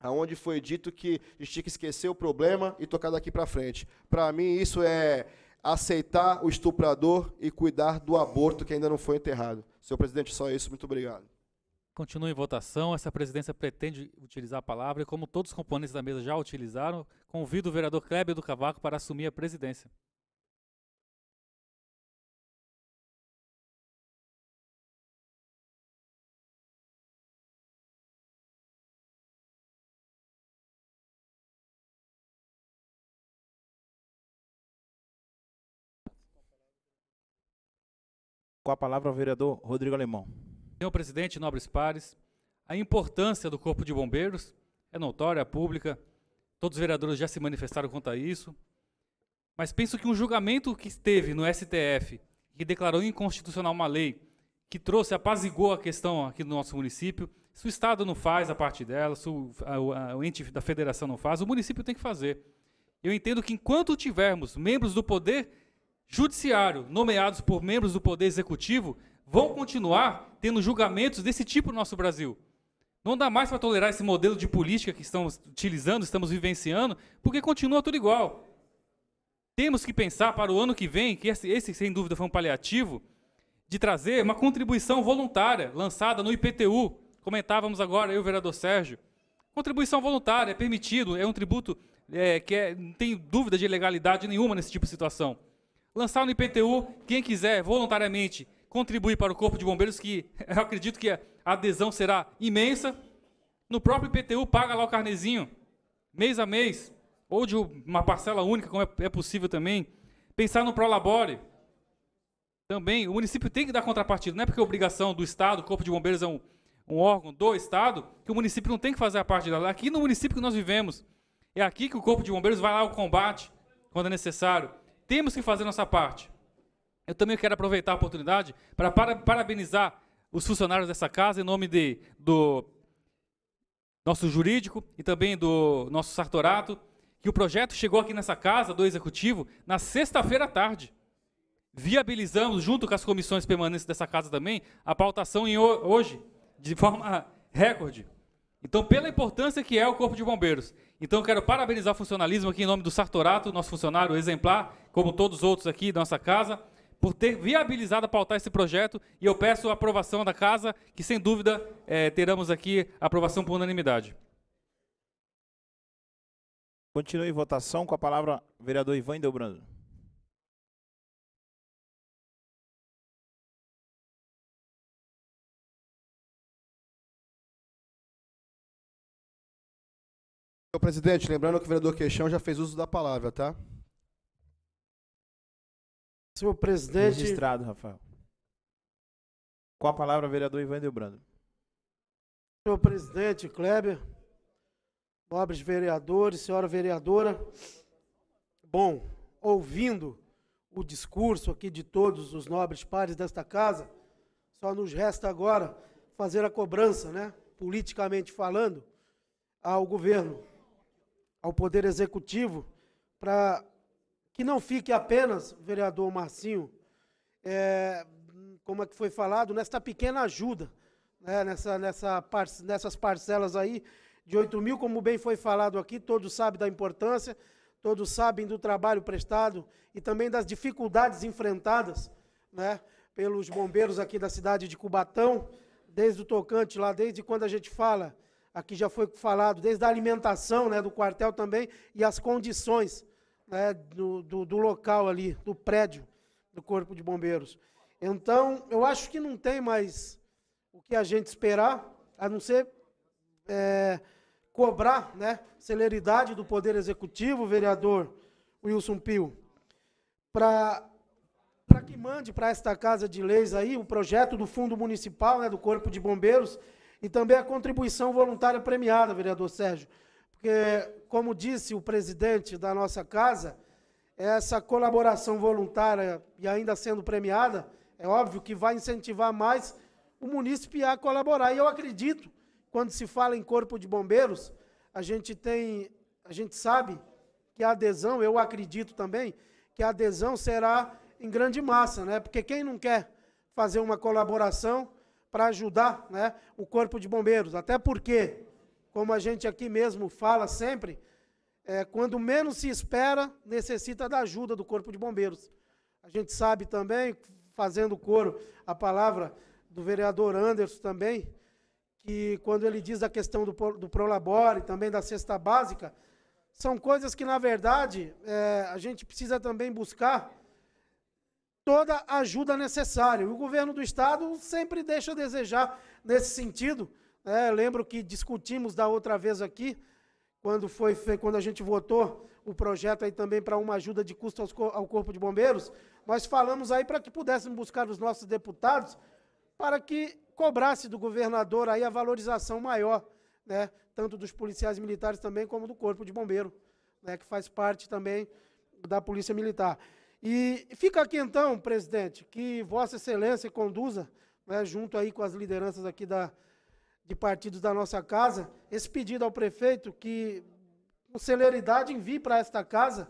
aonde foi dito que a gente tinha que esquecer o problema e tocar daqui para frente. Para mim, isso é aceitar o estuprador e cuidar do aborto que ainda não foi enterrado. Senhor presidente, só isso. Muito obrigado.
Continua em votação. Essa presidência pretende utilizar a palavra e, como todos os componentes da mesa já utilizaram, convido o vereador Kleber do
Cavaco para assumir a presidência.
Com a palavra, o vereador Rodrigo Alemão.
Senhor presidente, nobres pares, a importância do Corpo de Bombeiros é notória, pública, todos os vereadores já se manifestaram contra isso, mas penso que um julgamento que esteve no STF, que declarou inconstitucional uma lei que trouxe, apazigou a questão aqui no nosso município, se o Estado não faz a parte dela, se o, a, a, o ente da federação não faz, o município tem que fazer. Eu entendo que enquanto tivermos membros do poder judiciário nomeados por membros do Poder Executivo vão continuar tendo julgamentos desse tipo no nosso Brasil. Não dá mais para tolerar esse modelo de política que estamos utilizando, estamos vivenciando, porque continua tudo igual. Temos que pensar para o ano que vem, que esse, esse sem dúvida foi um paliativo, de trazer uma contribuição voluntária lançada no IPTU. Comentávamos agora, eu e o vereador Sérgio. Contribuição voluntária é permitido, é um tributo é, que é, não tem dúvida de legalidade nenhuma nesse tipo de situação. Lançar no IPTU, quem quiser voluntariamente contribuir para o Corpo de Bombeiros, que eu acredito que a adesão será imensa. No próprio IPTU, paga lá o carnezinho, mês a mês, ou de uma parcela única, como é, é possível também. Pensar no Prolabore. Também, o município tem que dar contrapartida, não é porque é obrigação do Estado, o Corpo de Bombeiros é um, um órgão do Estado, que o município não tem que fazer a parte dela. Aqui no município que nós vivemos, é aqui que o Corpo de Bombeiros vai lá ao combate, quando é necessário. Temos que fazer nossa parte. Eu também quero aproveitar a oportunidade para, para parabenizar os funcionários dessa casa em nome de, do nosso jurídico e também do nosso sartorato, que o projeto chegou aqui nessa casa do executivo na sexta-feira à tarde. Viabilizamos, junto com as comissões permanentes dessa casa também, a pautação em hoje, de forma recorde. Então, pela importância que é o Corpo de Bombeiros. Então, quero parabenizar o funcionalismo aqui em nome do Sartorato, nosso funcionário exemplar, como todos os outros aqui da nossa casa, por ter viabilizado pautar esse projeto. E eu peço a aprovação da casa, que sem dúvida é, teremos aqui aprovação
por unanimidade. Continue em votação com a palavra o vereador Ivan Delbrando.
Senhor presidente, lembrando que o vereador Queixão já fez uso da palavra,
tá? Senhor presidente. Registrado, Rafael. Com a palavra, vereador Ivan Delbrando. Senhor presidente
Kleber, nobres vereadores, senhora vereadora, bom, ouvindo o discurso aqui de todos os nobres pares desta casa, só nos resta agora fazer a cobrança, né, politicamente falando, ao governo ao Poder Executivo para que não fique apenas, vereador Marcinho, é, como é que foi falado, nesta pequena ajuda, né, nessa, nessa par, nessas parcelas aí de 8 mil, como bem foi falado aqui, todos sabem da importância, todos sabem do trabalho prestado e também das dificuldades enfrentadas né, pelos bombeiros aqui da cidade de Cubatão, desde o tocante lá, desde quando a gente fala aqui já foi falado, desde a alimentação né, do quartel também e as condições né, do, do, do local ali, do prédio do Corpo de Bombeiros. Então, eu acho que não tem mais o que a gente esperar, a não ser é, cobrar né, celeridade do Poder Executivo, vereador Wilson Pio, para que mande para esta Casa de Leis aí o projeto do Fundo Municipal, né, do Corpo de Bombeiros, e também a contribuição voluntária premiada, vereador Sérgio. Porque, como disse o presidente da nossa casa, essa colaboração voluntária e ainda sendo premiada, é óbvio que vai incentivar mais o munícipe a colaborar. E eu acredito, quando se fala em corpo de bombeiros, a gente tem, a gente sabe que a adesão, eu acredito também, que a adesão será em grande massa, né? Porque quem não quer fazer uma colaboração para ajudar né, o Corpo de Bombeiros. Até porque, como a gente aqui mesmo fala sempre, é, quando menos se espera, necessita da ajuda do Corpo de Bombeiros. A gente sabe também, fazendo coro a palavra do vereador Anderson também, que quando ele diz a questão do, do Prolabore, também da cesta básica, são coisas que, na verdade, é, a gente precisa também buscar toda a ajuda necessária. O governo do Estado sempre deixa a desejar nesse sentido. Né? Lembro que discutimos da outra vez aqui, quando, foi, quando a gente votou o projeto aí também para uma ajuda de custo aos, ao Corpo de Bombeiros, nós falamos aí para que pudéssemos buscar os nossos deputados para que cobrasse do governador aí a valorização maior, né? tanto dos policiais militares também como do Corpo de Bombeiro, né? que faz parte também da Polícia Militar. E fica aqui então, presidente, que Vossa Excelência conduza, né, junto aí com as lideranças aqui da, de partidos da nossa casa, esse pedido ao prefeito que, com celeridade, envie para esta casa,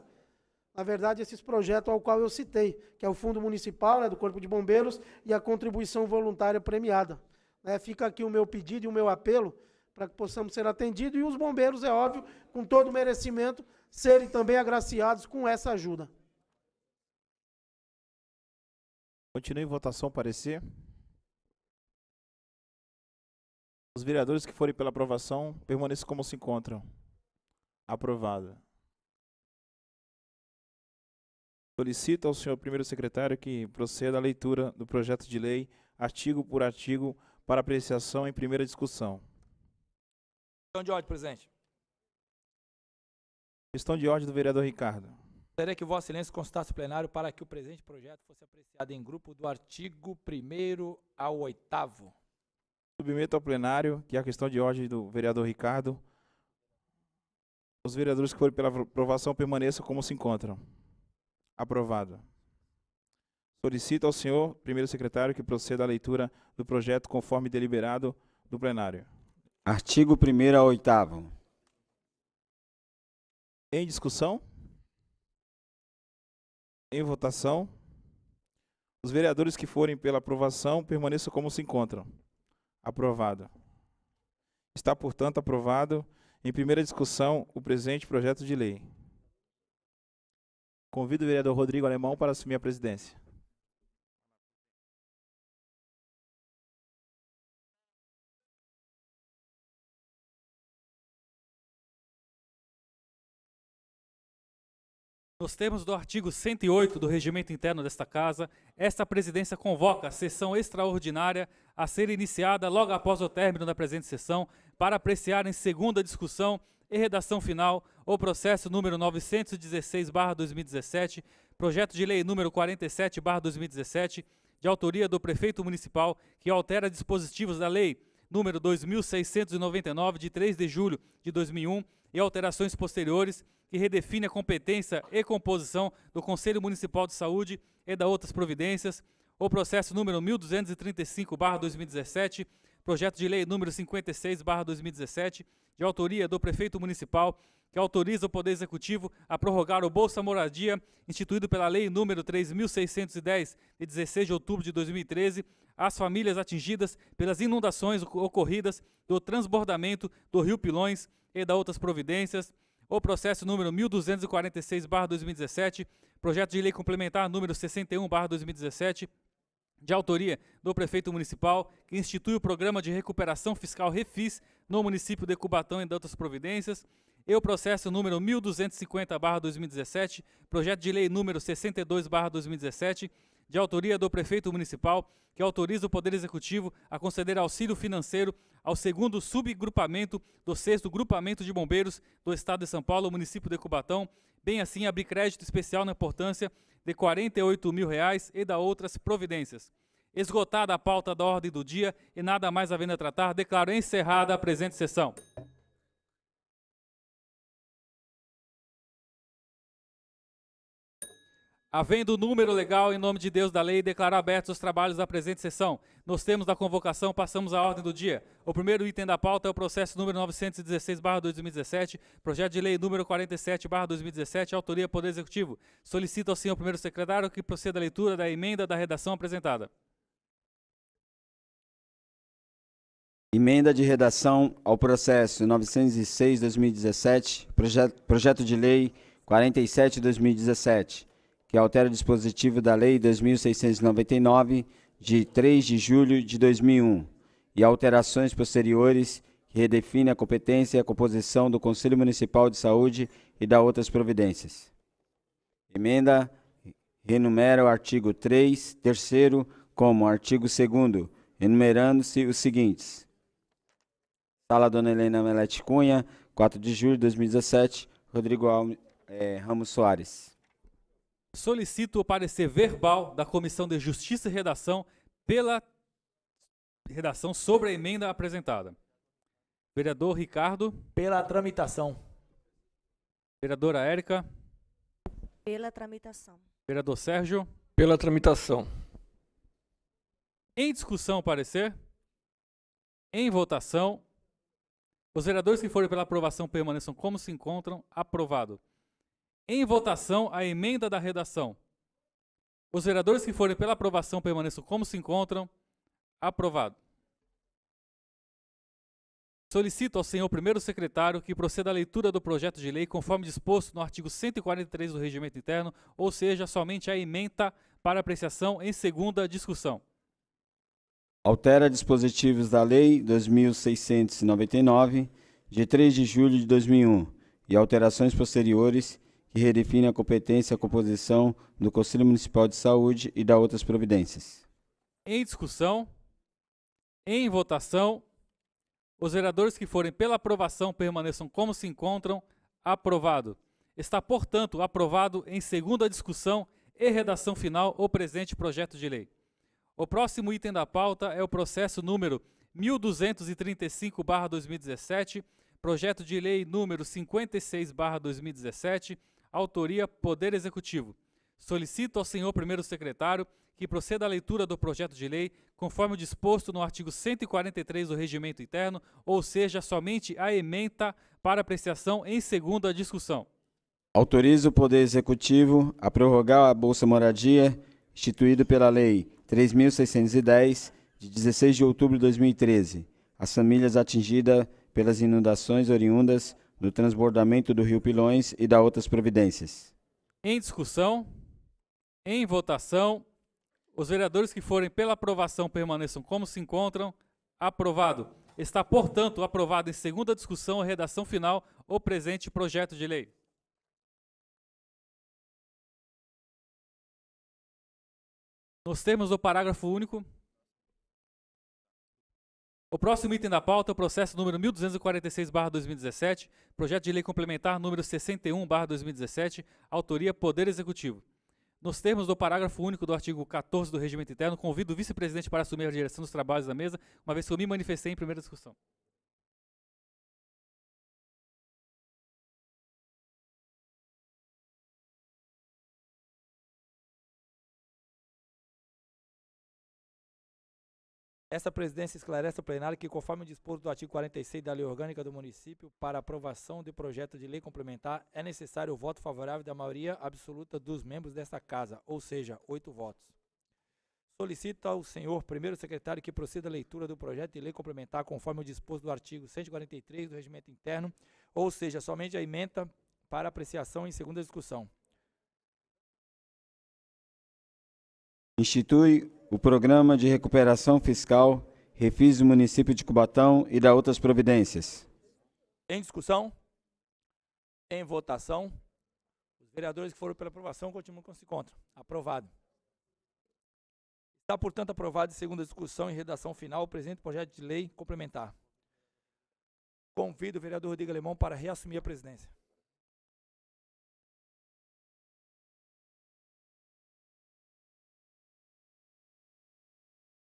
na verdade, esses projetos ao qual eu citei, que é o Fundo Municipal né, do Corpo de Bombeiros e a contribuição voluntária premiada. Né, fica aqui o meu pedido e o meu apelo para que possamos ser atendidos e os bombeiros, é óbvio, com todo merecimento, serem também agraciados com essa ajuda.
Continue em votação parecer. Os vereadores que forem pela aprovação permaneçam como se encontram. Aprovada. Solicito ao senhor primeiro secretário que proceda à leitura do projeto de lei, artigo por artigo, para apreciação em primeira discussão.
Questão de ordem, presidente.
Questão de ordem do vereador Ricardo.
Gostaria que Vossa Excelência consultasse o plenário para que o presente projeto fosse apreciado em grupo do artigo 1 ao 8.
Submeto ao plenário que é a questão de ordem do vereador Ricardo. Os vereadores que forem pela aprovação permaneçam como se encontram. Aprovado. Solicito ao senhor, primeiro secretário, que proceda à leitura do projeto conforme deliberado do plenário.
Artigo 1 ao 8.
Em discussão? Em votação. Os vereadores que forem pela aprovação permaneçam como se encontram. Aprovado. Está, portanto, aprovado em primeira discussão o presente projeto de lei. Convido o vereador Rodrigo Alemão para assumir a presidência.
Nos termos do artigo 108 do Regimento Interno desta Casa, esta presidência convoca a
sessão extraordinária a ser iniciada logo após o término da presente sessão para apreciar em segunda discussão e redação final o processo número 916/2017, projeto de lei número 47/2017, de autoria do prefeito municipal, que altera dispositivos da lei número 2699 de 3 de julho de 2001 e alterações posteriores que redefine a competência e composição do Conselho Municipal de Saúde e da outras providências, o processo número 1235/2017, projeto de lei número 56/2017, de autoria do prefeito municipal, que autoriza o Poder Executivo a prorrogar o Bolsa Moradia, instituído pela Lei número 3610 de 16 de outubro de 2013, às famílias atingidas pelas inundações ocorridas do transbordamento do Rio Pilões e da outras providências. O processo número 1246/2017, projeto de lei complementar número 61/2017, de autoria do prefeito municipal, que institui o programa de recuperação fiscal Refis no município de Cubatão e da outras providências e o processo número 1250/2017, projeto de lei número 62/2017, de autoria do prefeito municipal, que autoriza o Poder Executivo a conceder auxílio financeiro ao segundo subgrupamento do sexto grupamento de bombeiros do Estado de São Paulo, município de Cubatão, bem assim abrir crédito especial na importância de R$ 48 mil reais e da outras providências. Esgotada a pauta da ordem do dia e nada mais havendo a tratar, declaro encerrada a presente sessão.
Havendo o número legal, em nome de Deus da lei, declaro abertos os trabalhos da presente
sessão. Nos termos da convocação, passamos à ordem do dia. O primeiro item da pauta é o processo número 916-2017, projeto de lei número 47-2017, autoria Poder Executivo. Solicito assim ao primeiro secretário que proceda à leitura da emenda da redação apresentada.
Emenda de redação ao processo 906-2017, projeto, projeto de lei 47-2017 que altera o dispositivo da Lei 2699, de 3 de julho de 2001, e alterações posteriores que redefine a competência e a composição do Conselho Municipal de Saúde e da outras providências. Emenda renumera o artigo 3, terceiro, como artigo 2 enumerando-se os seguintes. Sala Dona Helena Melete Cunha, 4 de julho de 2017, Rodrigo eh, Ramos Soares
solicito o parecer verbal da Comissão de Justiça e Redação pela redação sobre a emenda apresentada. Vereador Ricardo. Pela tramitação. Vereadora Érica.
Pela tramitação.
Vereador Sérgio. Pela tramitação. Em discussão, parecer. Em votação. Os vereadores que forem pela aprovação permaneçam como se encontram. Aprovado em votação a emenda da redação. Os vereadores que forem pela aprovação permaneçam como se encontram. Aprovado. Solicito ao senhor primeiro secretário que proceda à leitura do projeto de lei conforme disposto no artigo 143 do Regimento Interno, ou seja, somente a emenda para apreciação em segunda discussão.
Altera dispositivos da Lei 2699, de 3 de julho de 2001, e alterações posteriores que redefine a competência e a composição do Conselho Municipal de Saúde e da outras providências.
Em discussão, em votação, os vereadores que forem pela aprovação permaneçam como se encontram. Aprovado. Está, portanto, aprovado em segunda discussão e redação final o presente projeto de lei. O próximo item da pauta é o processo número 1235-2017, projeto de lei número 56-2017, Autoria Poder Executivo. Solicito ao senhor primeiro secretário que proceda à leitura do projeto de lei conforme o disposto no artigo 143 do Regimento Interno, ou seja, somente a ementa para apreciação em segunda discussão.
Autoriza o Poder Executivo a prorrogar a Bolsa Moradia, instituído pela Lei 3.610, de 16 de outubro de 2013, às famílias atingidas pelas inundações oriundas do transbordamento do Rio Pilões e da outras providências.
Em discussão, em votação, os vereadores que forem pela aprovação permaneçam como se encontram. Aprovado. Está, portanto, aprovado em segunda
discussão a redação final o presente projeto de lei. Nos termos do parágrafo único o próximo item da pauta é o processo número
1246-2017, projeto de lei complementar número 61-2017, autoria Poder Executivo. Nos termos do parágrafo único do artigo 14 do Regimento Interno, convido o vice-presidente
para assumir a direção dos trabalhos da mesa, uma vez que eu me manifestei em primeira discussão.
Essa presidência esclarece ao plenário que, conforme o disposto do artigo 46 da Lei Orgânica do Município, para aprovação do projeto de lei complementar, é necessário o voto favorável da maioria absoluta dos membros desta Casa, ou seja, oito votos. Solicita ao senhor primeiro secretário que proceda à leitura do projeto de lei complementar conforme o disposto do artigo 143 do Regimento Interno, ou seja, somente a emenda para apreciação em segunda discussão.
Institui o Programa de Recuperação Fiscal, refis do município de Cubatão e da outras providências.
Em discussão? Em votação? Os vereadores que foram pela aprovação continuam com se contra. Aprovado. Está, portanto, aprovado em segunda discussão e redação final o presente projeto de lei complementar. Convido o vereador Rodrigo Alemão para reassumir a presidência.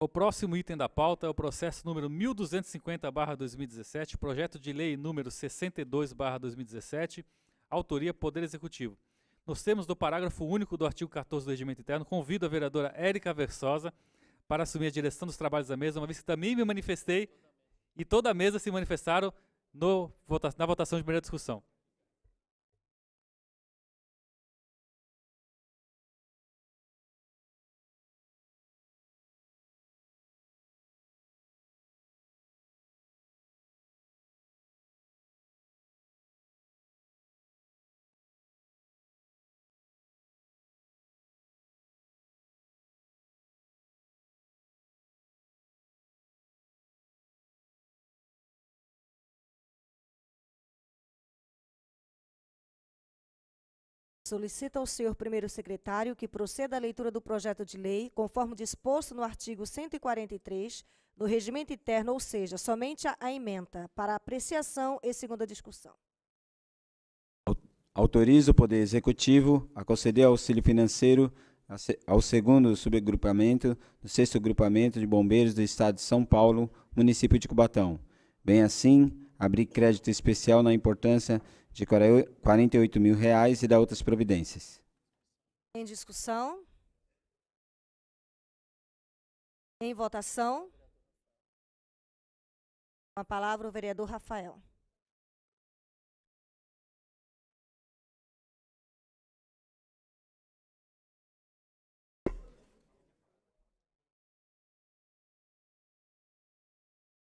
O próximo item da pauta é o processo número 1250-2017, projeto de lei número 62-2017, autoria Poder Executivo. Nos termos do parágrafo único do artigo 14 do Regimento Interno, convido a vereadora Érica Versosa para assumir a direção dos trabalhos da mesa, uma vez que também me manifestei e toda a mesa se manifestaram no,
na votação de primeira discussão. Solicita ao senhor primeiro secretário que proceda à leitura do projeto de lei, conforme disposto no artigo 143 do regimento interno, ou seja, somente a, a emenda, para apreciação e segunda discussão.
Autoriza o Poder Executivo a conceder auxílio financeiro ao segundo subgrupamento do sexto grupamento de bombeiros do Estado de São Paulo, município de Cubatão. Bem assim, abrir crédito especial na importância de 48 mil reais e da outras providências.
Em discussão? Em votação? Com a palavra o vereador Rafael.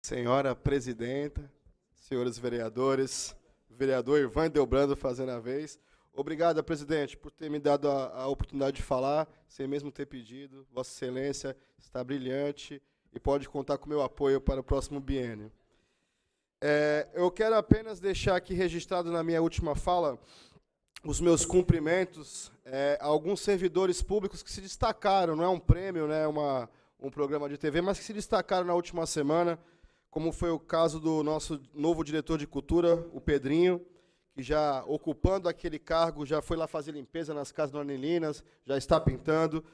Senhora presidenta, senhores
vereadores, vereador Ivan Delbrando fazendo a vez. Obrigado, presidente, por ter me dado a, a, oportunidade de falar, sem mesmo ter pedido. Vossa Excelência está brilhante e pode contar com meu apoio para o próximo biênio. É, eu quero apenas deixar aqui registrado na minha última fala os meus cumprimentos é, a alguns servidores públicos que se destacaram, não é um prêmio, não é uma, um programa de TV, mas que se destacaram na última semana como foi o caso do nosso novo diretor de cultura, o Pedrinho, que já ocupando aquele cargo, já foi lá fazer limpeza nas casas nornelinas, já está pintando.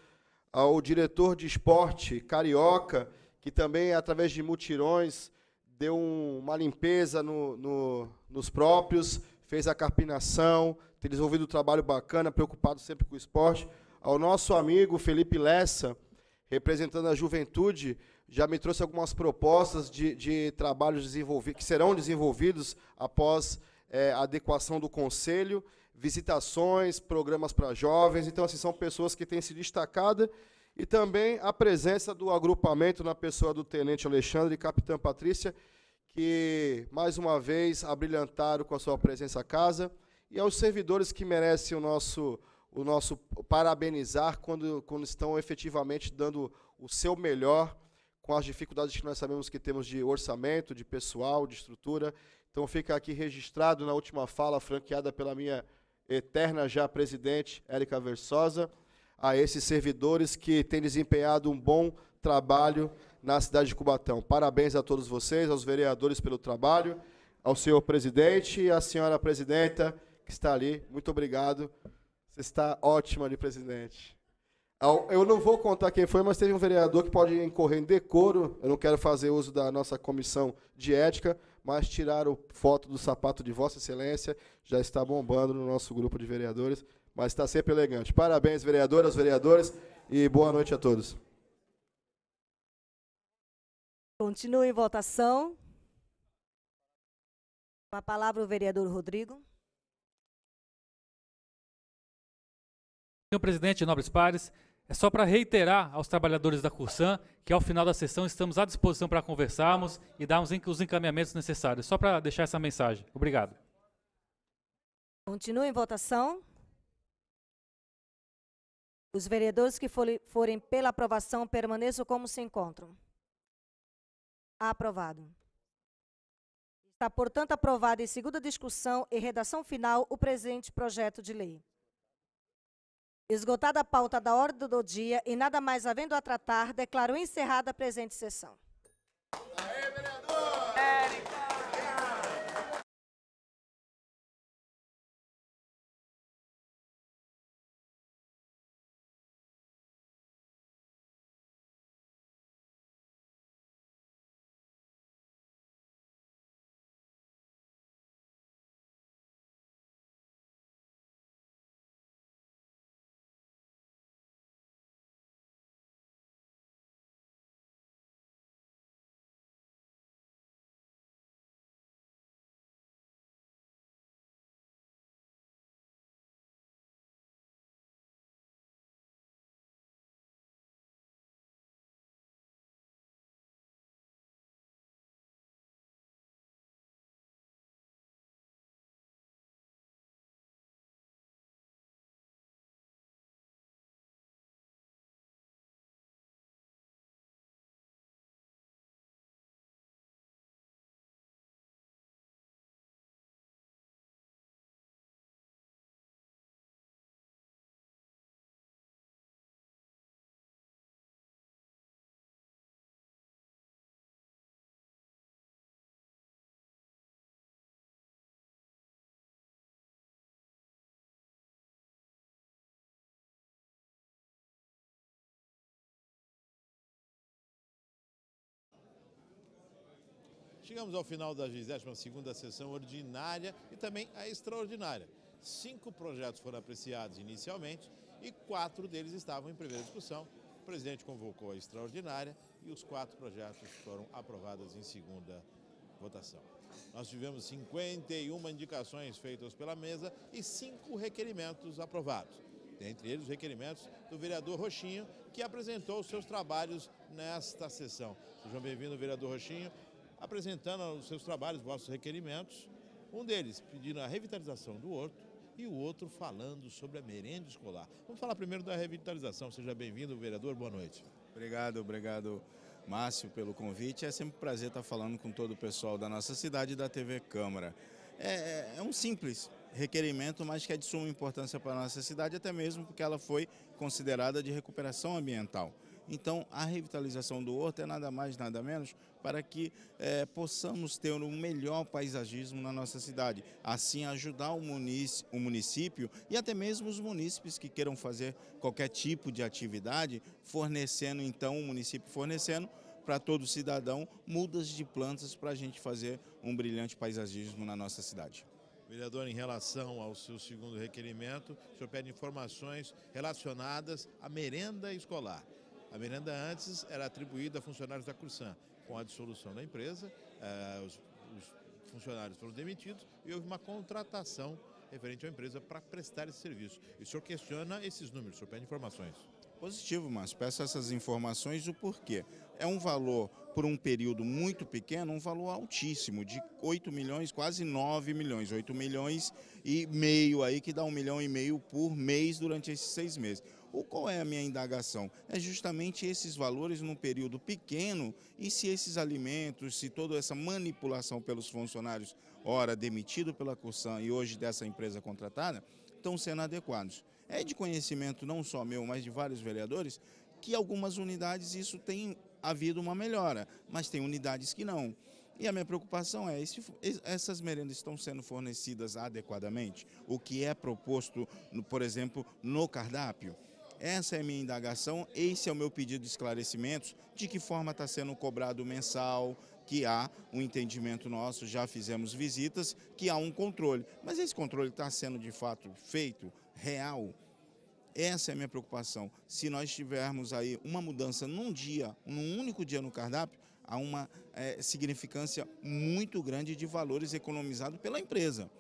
Ao diretor de esporte, Carioca, que também, através de mutirões, deu uma limpeza no, no, nos próprios, fez a carpinação, tem desenvolvido um trabalho bacana, preocupado sempre com o esporte. Ao nosso amigo Felipe Lessa, representando a juventude já me trouxe algumas propostas de, de trabalhos desenvolvidos, que serão desenvolvidos após é, adequação do conselho, visitações, programas para jovens. Então, assim, são pessoas que têm se destacado e também a presença do agrupamento na pessoa do Tenente Alexandre e Capitã Patrícia, que, mais uma vez, abrilhantaram com a sua presença à casa, e aos servidores que merecem o nosso, o nosso parabenizar quando, quando estão efetivamente dando o seu melhor com as dificuldades que nós sabemos que temos de orçamento, de pessoal, de estrutura. Então fica aqui registrado na última fala, franqueada pela minha eterna já presidente, Érica Versosa, a esses servidores que têm desempenhado um bom trabalho na cidade de Cubatão. Parabéns a todos vocês, aos vereadores pelo trabalho, ao senhor presidente e à senhora presidenta que está ali. Muito obrigado. Você está ótima ali, presidente. Eu não vou contar quem foi, mas teve um vereador que pode incorrer em decoro. Eu não quero fazer uso da nossa comissão de ética, mas tirar o foto do sapato de Vossa Excelência. Já está bombando no nosso grupo de vereadores, mas está sempre elegante. Parabéns, vereadoras, vereadores, e boa noite a todos.
Continua em votação. Com a palavra o vereador Rodrigo.
Senhor presidente, nobres pares, é só para reiterar aos trabalhadores da Cursan que ao final da sessão estamos à disposição para conversarmos e darmos os encaminhamentos necessários. Só para deixar essa mensagem. Obrigado.
Continua em votação. Os vereadores que forem pela aprovação permaneçam como se encontram. Aprovado. Está, portanto, aprovado em segunda discussão e redação final o presente projeto de lei. Esgotada a pauta da ordem do dia e nada mais havendo a tratar, declaro encerrada a presente sessão. Aê, vereador!
Chegamos ao final da 22ª sessão ordinária e também a extraordinária. Cinco projetos foram apreciados inicialmente e quatro deles estavam em primeira discussão. O presidente convocou a extraordinária e os quatro projetos foram aprovados em segunda votação. Nós tivemos 51 indicações feitas pela mesa e cinco requerimentos aprovados dentre eles os requerimentos do vereador Roxinho, que apresentou os seus trabalhos nesta sessão. Sejam bem-vindos, vereador Roxinho apresentando os seus trabalhos, os vossos requerimentos. Um deles pedindo a revitalização do horto e o outro falando sobre a merenda escolar.
Vamos falar primeiro da revitalização. Seja bem-vindo, vereador. Boa noite. Obrigado, obrigado, Márcio, pelo convite. É sempre um prazer estar falando com todo o pessoal da nossa cidade e da TV Câmara. É, é, é um simples requerimento, mas que é de suma importância para a nossa cidade, até mesmo porque ela foi considerada de recuperação ambiental. Então, a revitalização do horto é nada mais, nada menos para que é, possamos ter um melhor paisagismo na nossa cidade. Assim, ajudar o município, o município e até mesmo os munícipes que queiram fazer qualquer tipo de atividade, fornecendo, então, o município fornecendo para todo cidadão mudas de plantas para a gente fazer um brilhante paisagismo na nossa cidade.
Vereador, em relação ao seu segundo requerimento, o senhor pede informações relacionadas à merenda escolar. A merenda antes era atribuída a funcionários da Cursan. Com a dissolução da empresa, eh, os, funcionários foram demitidos e houve uma contratação referente à empresa para prestar esse serviço. E o senhor questiona esses números, o senhor pede informações.
Positivo, mas peço essas informações o porquê. É um valor, por um período muito pequeno, um valor altíssimo, de 8 milhões, quase 9 milhões, 8 milhões e meio aí, que dá um milhão e meio por mês durante esses seis meses. O qual é a minha indagação? É justamente esses valores num período pequeno e se esses alimentos, se toda essa manipulação pelos funcionários, ora demitido pela Cursan e hoje dessa empresa contratada, estão sendo adequados. É de conhecimento não só meu, mas de vários vereadores, que algumas unidades isso tem havido uma melhora, mas tem unidades que não. E a minha preocupação é, se essas merendas estão sendo fornecidas adequadamente? O que é proposto, por exemplo, no cardápio? Essa é a minha indagação, esse é o meu pedido de esclarecimentos, de que forma está sendo cobrado mensal, que há um entendimento nosso, já fizemos visitas, que há um controle. Mas esse controle está sendo de fato feito, real? Essa é a minha preocupação. Se nós tivermos aí uma mudança num dia, num único dia no cardápio, há uma é, significância muito grande de valores economizados pela empresa.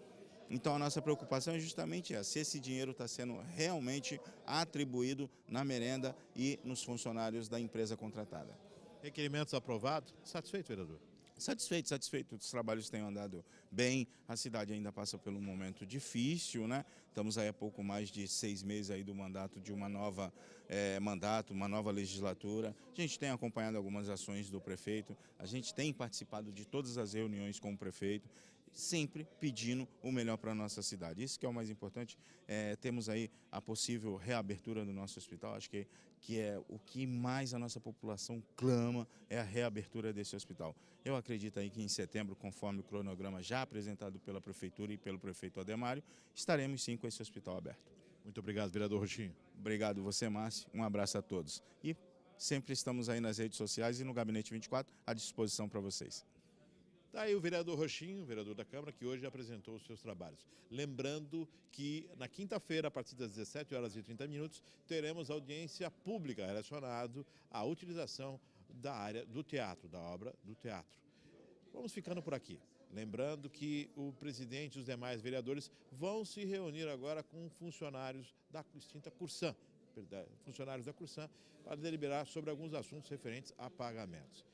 Então a nossa preocupação é justamente essa, se esse dinheiro está sendo realmente atribuído na merenda e nos funcionários da empresa contratada. Requerimentos aprovados? Satisfeito, vereador? Satisfeito, satisfeito. Os trabalhos têm andado bem, a cidade ainda passa por um momento difícil, né? Estamos aí há pouco mais de seis meses aí do mandato de uma nova é, mandato, uma nova legislatura. A gente tem acompanhado algumas ações do prefeito, a gente tem participado de todas as reuniões com o prefeito sempre pedindo o melhor para a nossa cidade. Isso que é o mais importante. É, temos aí a possível reabertura do nosso hospital, acho que, que é o que mais a nossa população clama, é a reabertura desse hospital. Eu acredito aí que em setembro, conforme o cronograma já apresentado pela Prefeitura e pelo prefeito Ademário, estaremos sim com esse hospital aberto. Muito obrigado, vereador Roxinho. Obrigado você, Márcio. Um abraço a todos. E sempre estamos aí nas redes sociais e no Gabinete 24 à disposição para vocês.
Está aí o vereador Roxinho, vereador da Câmara, que hoje apresentou os seus trabalhos. Lembrando que na quinta-feira, a partir das 17 horas e 30 minutos, teremos audiência pública relacionada à utilização da área do teatro, da obra do teatro. Vamos ficando por aqui. Lembrando que o presidente e os demais vereadores vão se reunir agora com funcionários da extinta Cursan, funcionários da Cursan, para deliberar sobre alguns assuntos referentes a pagamentos.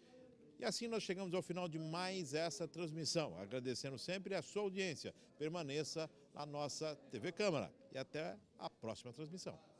E assim nós chegamos ao final de mais essa transmissão. Agradecendo sempre a sua audiência. Permaneça na nossa TV Câmara. E até a próxima transmissão.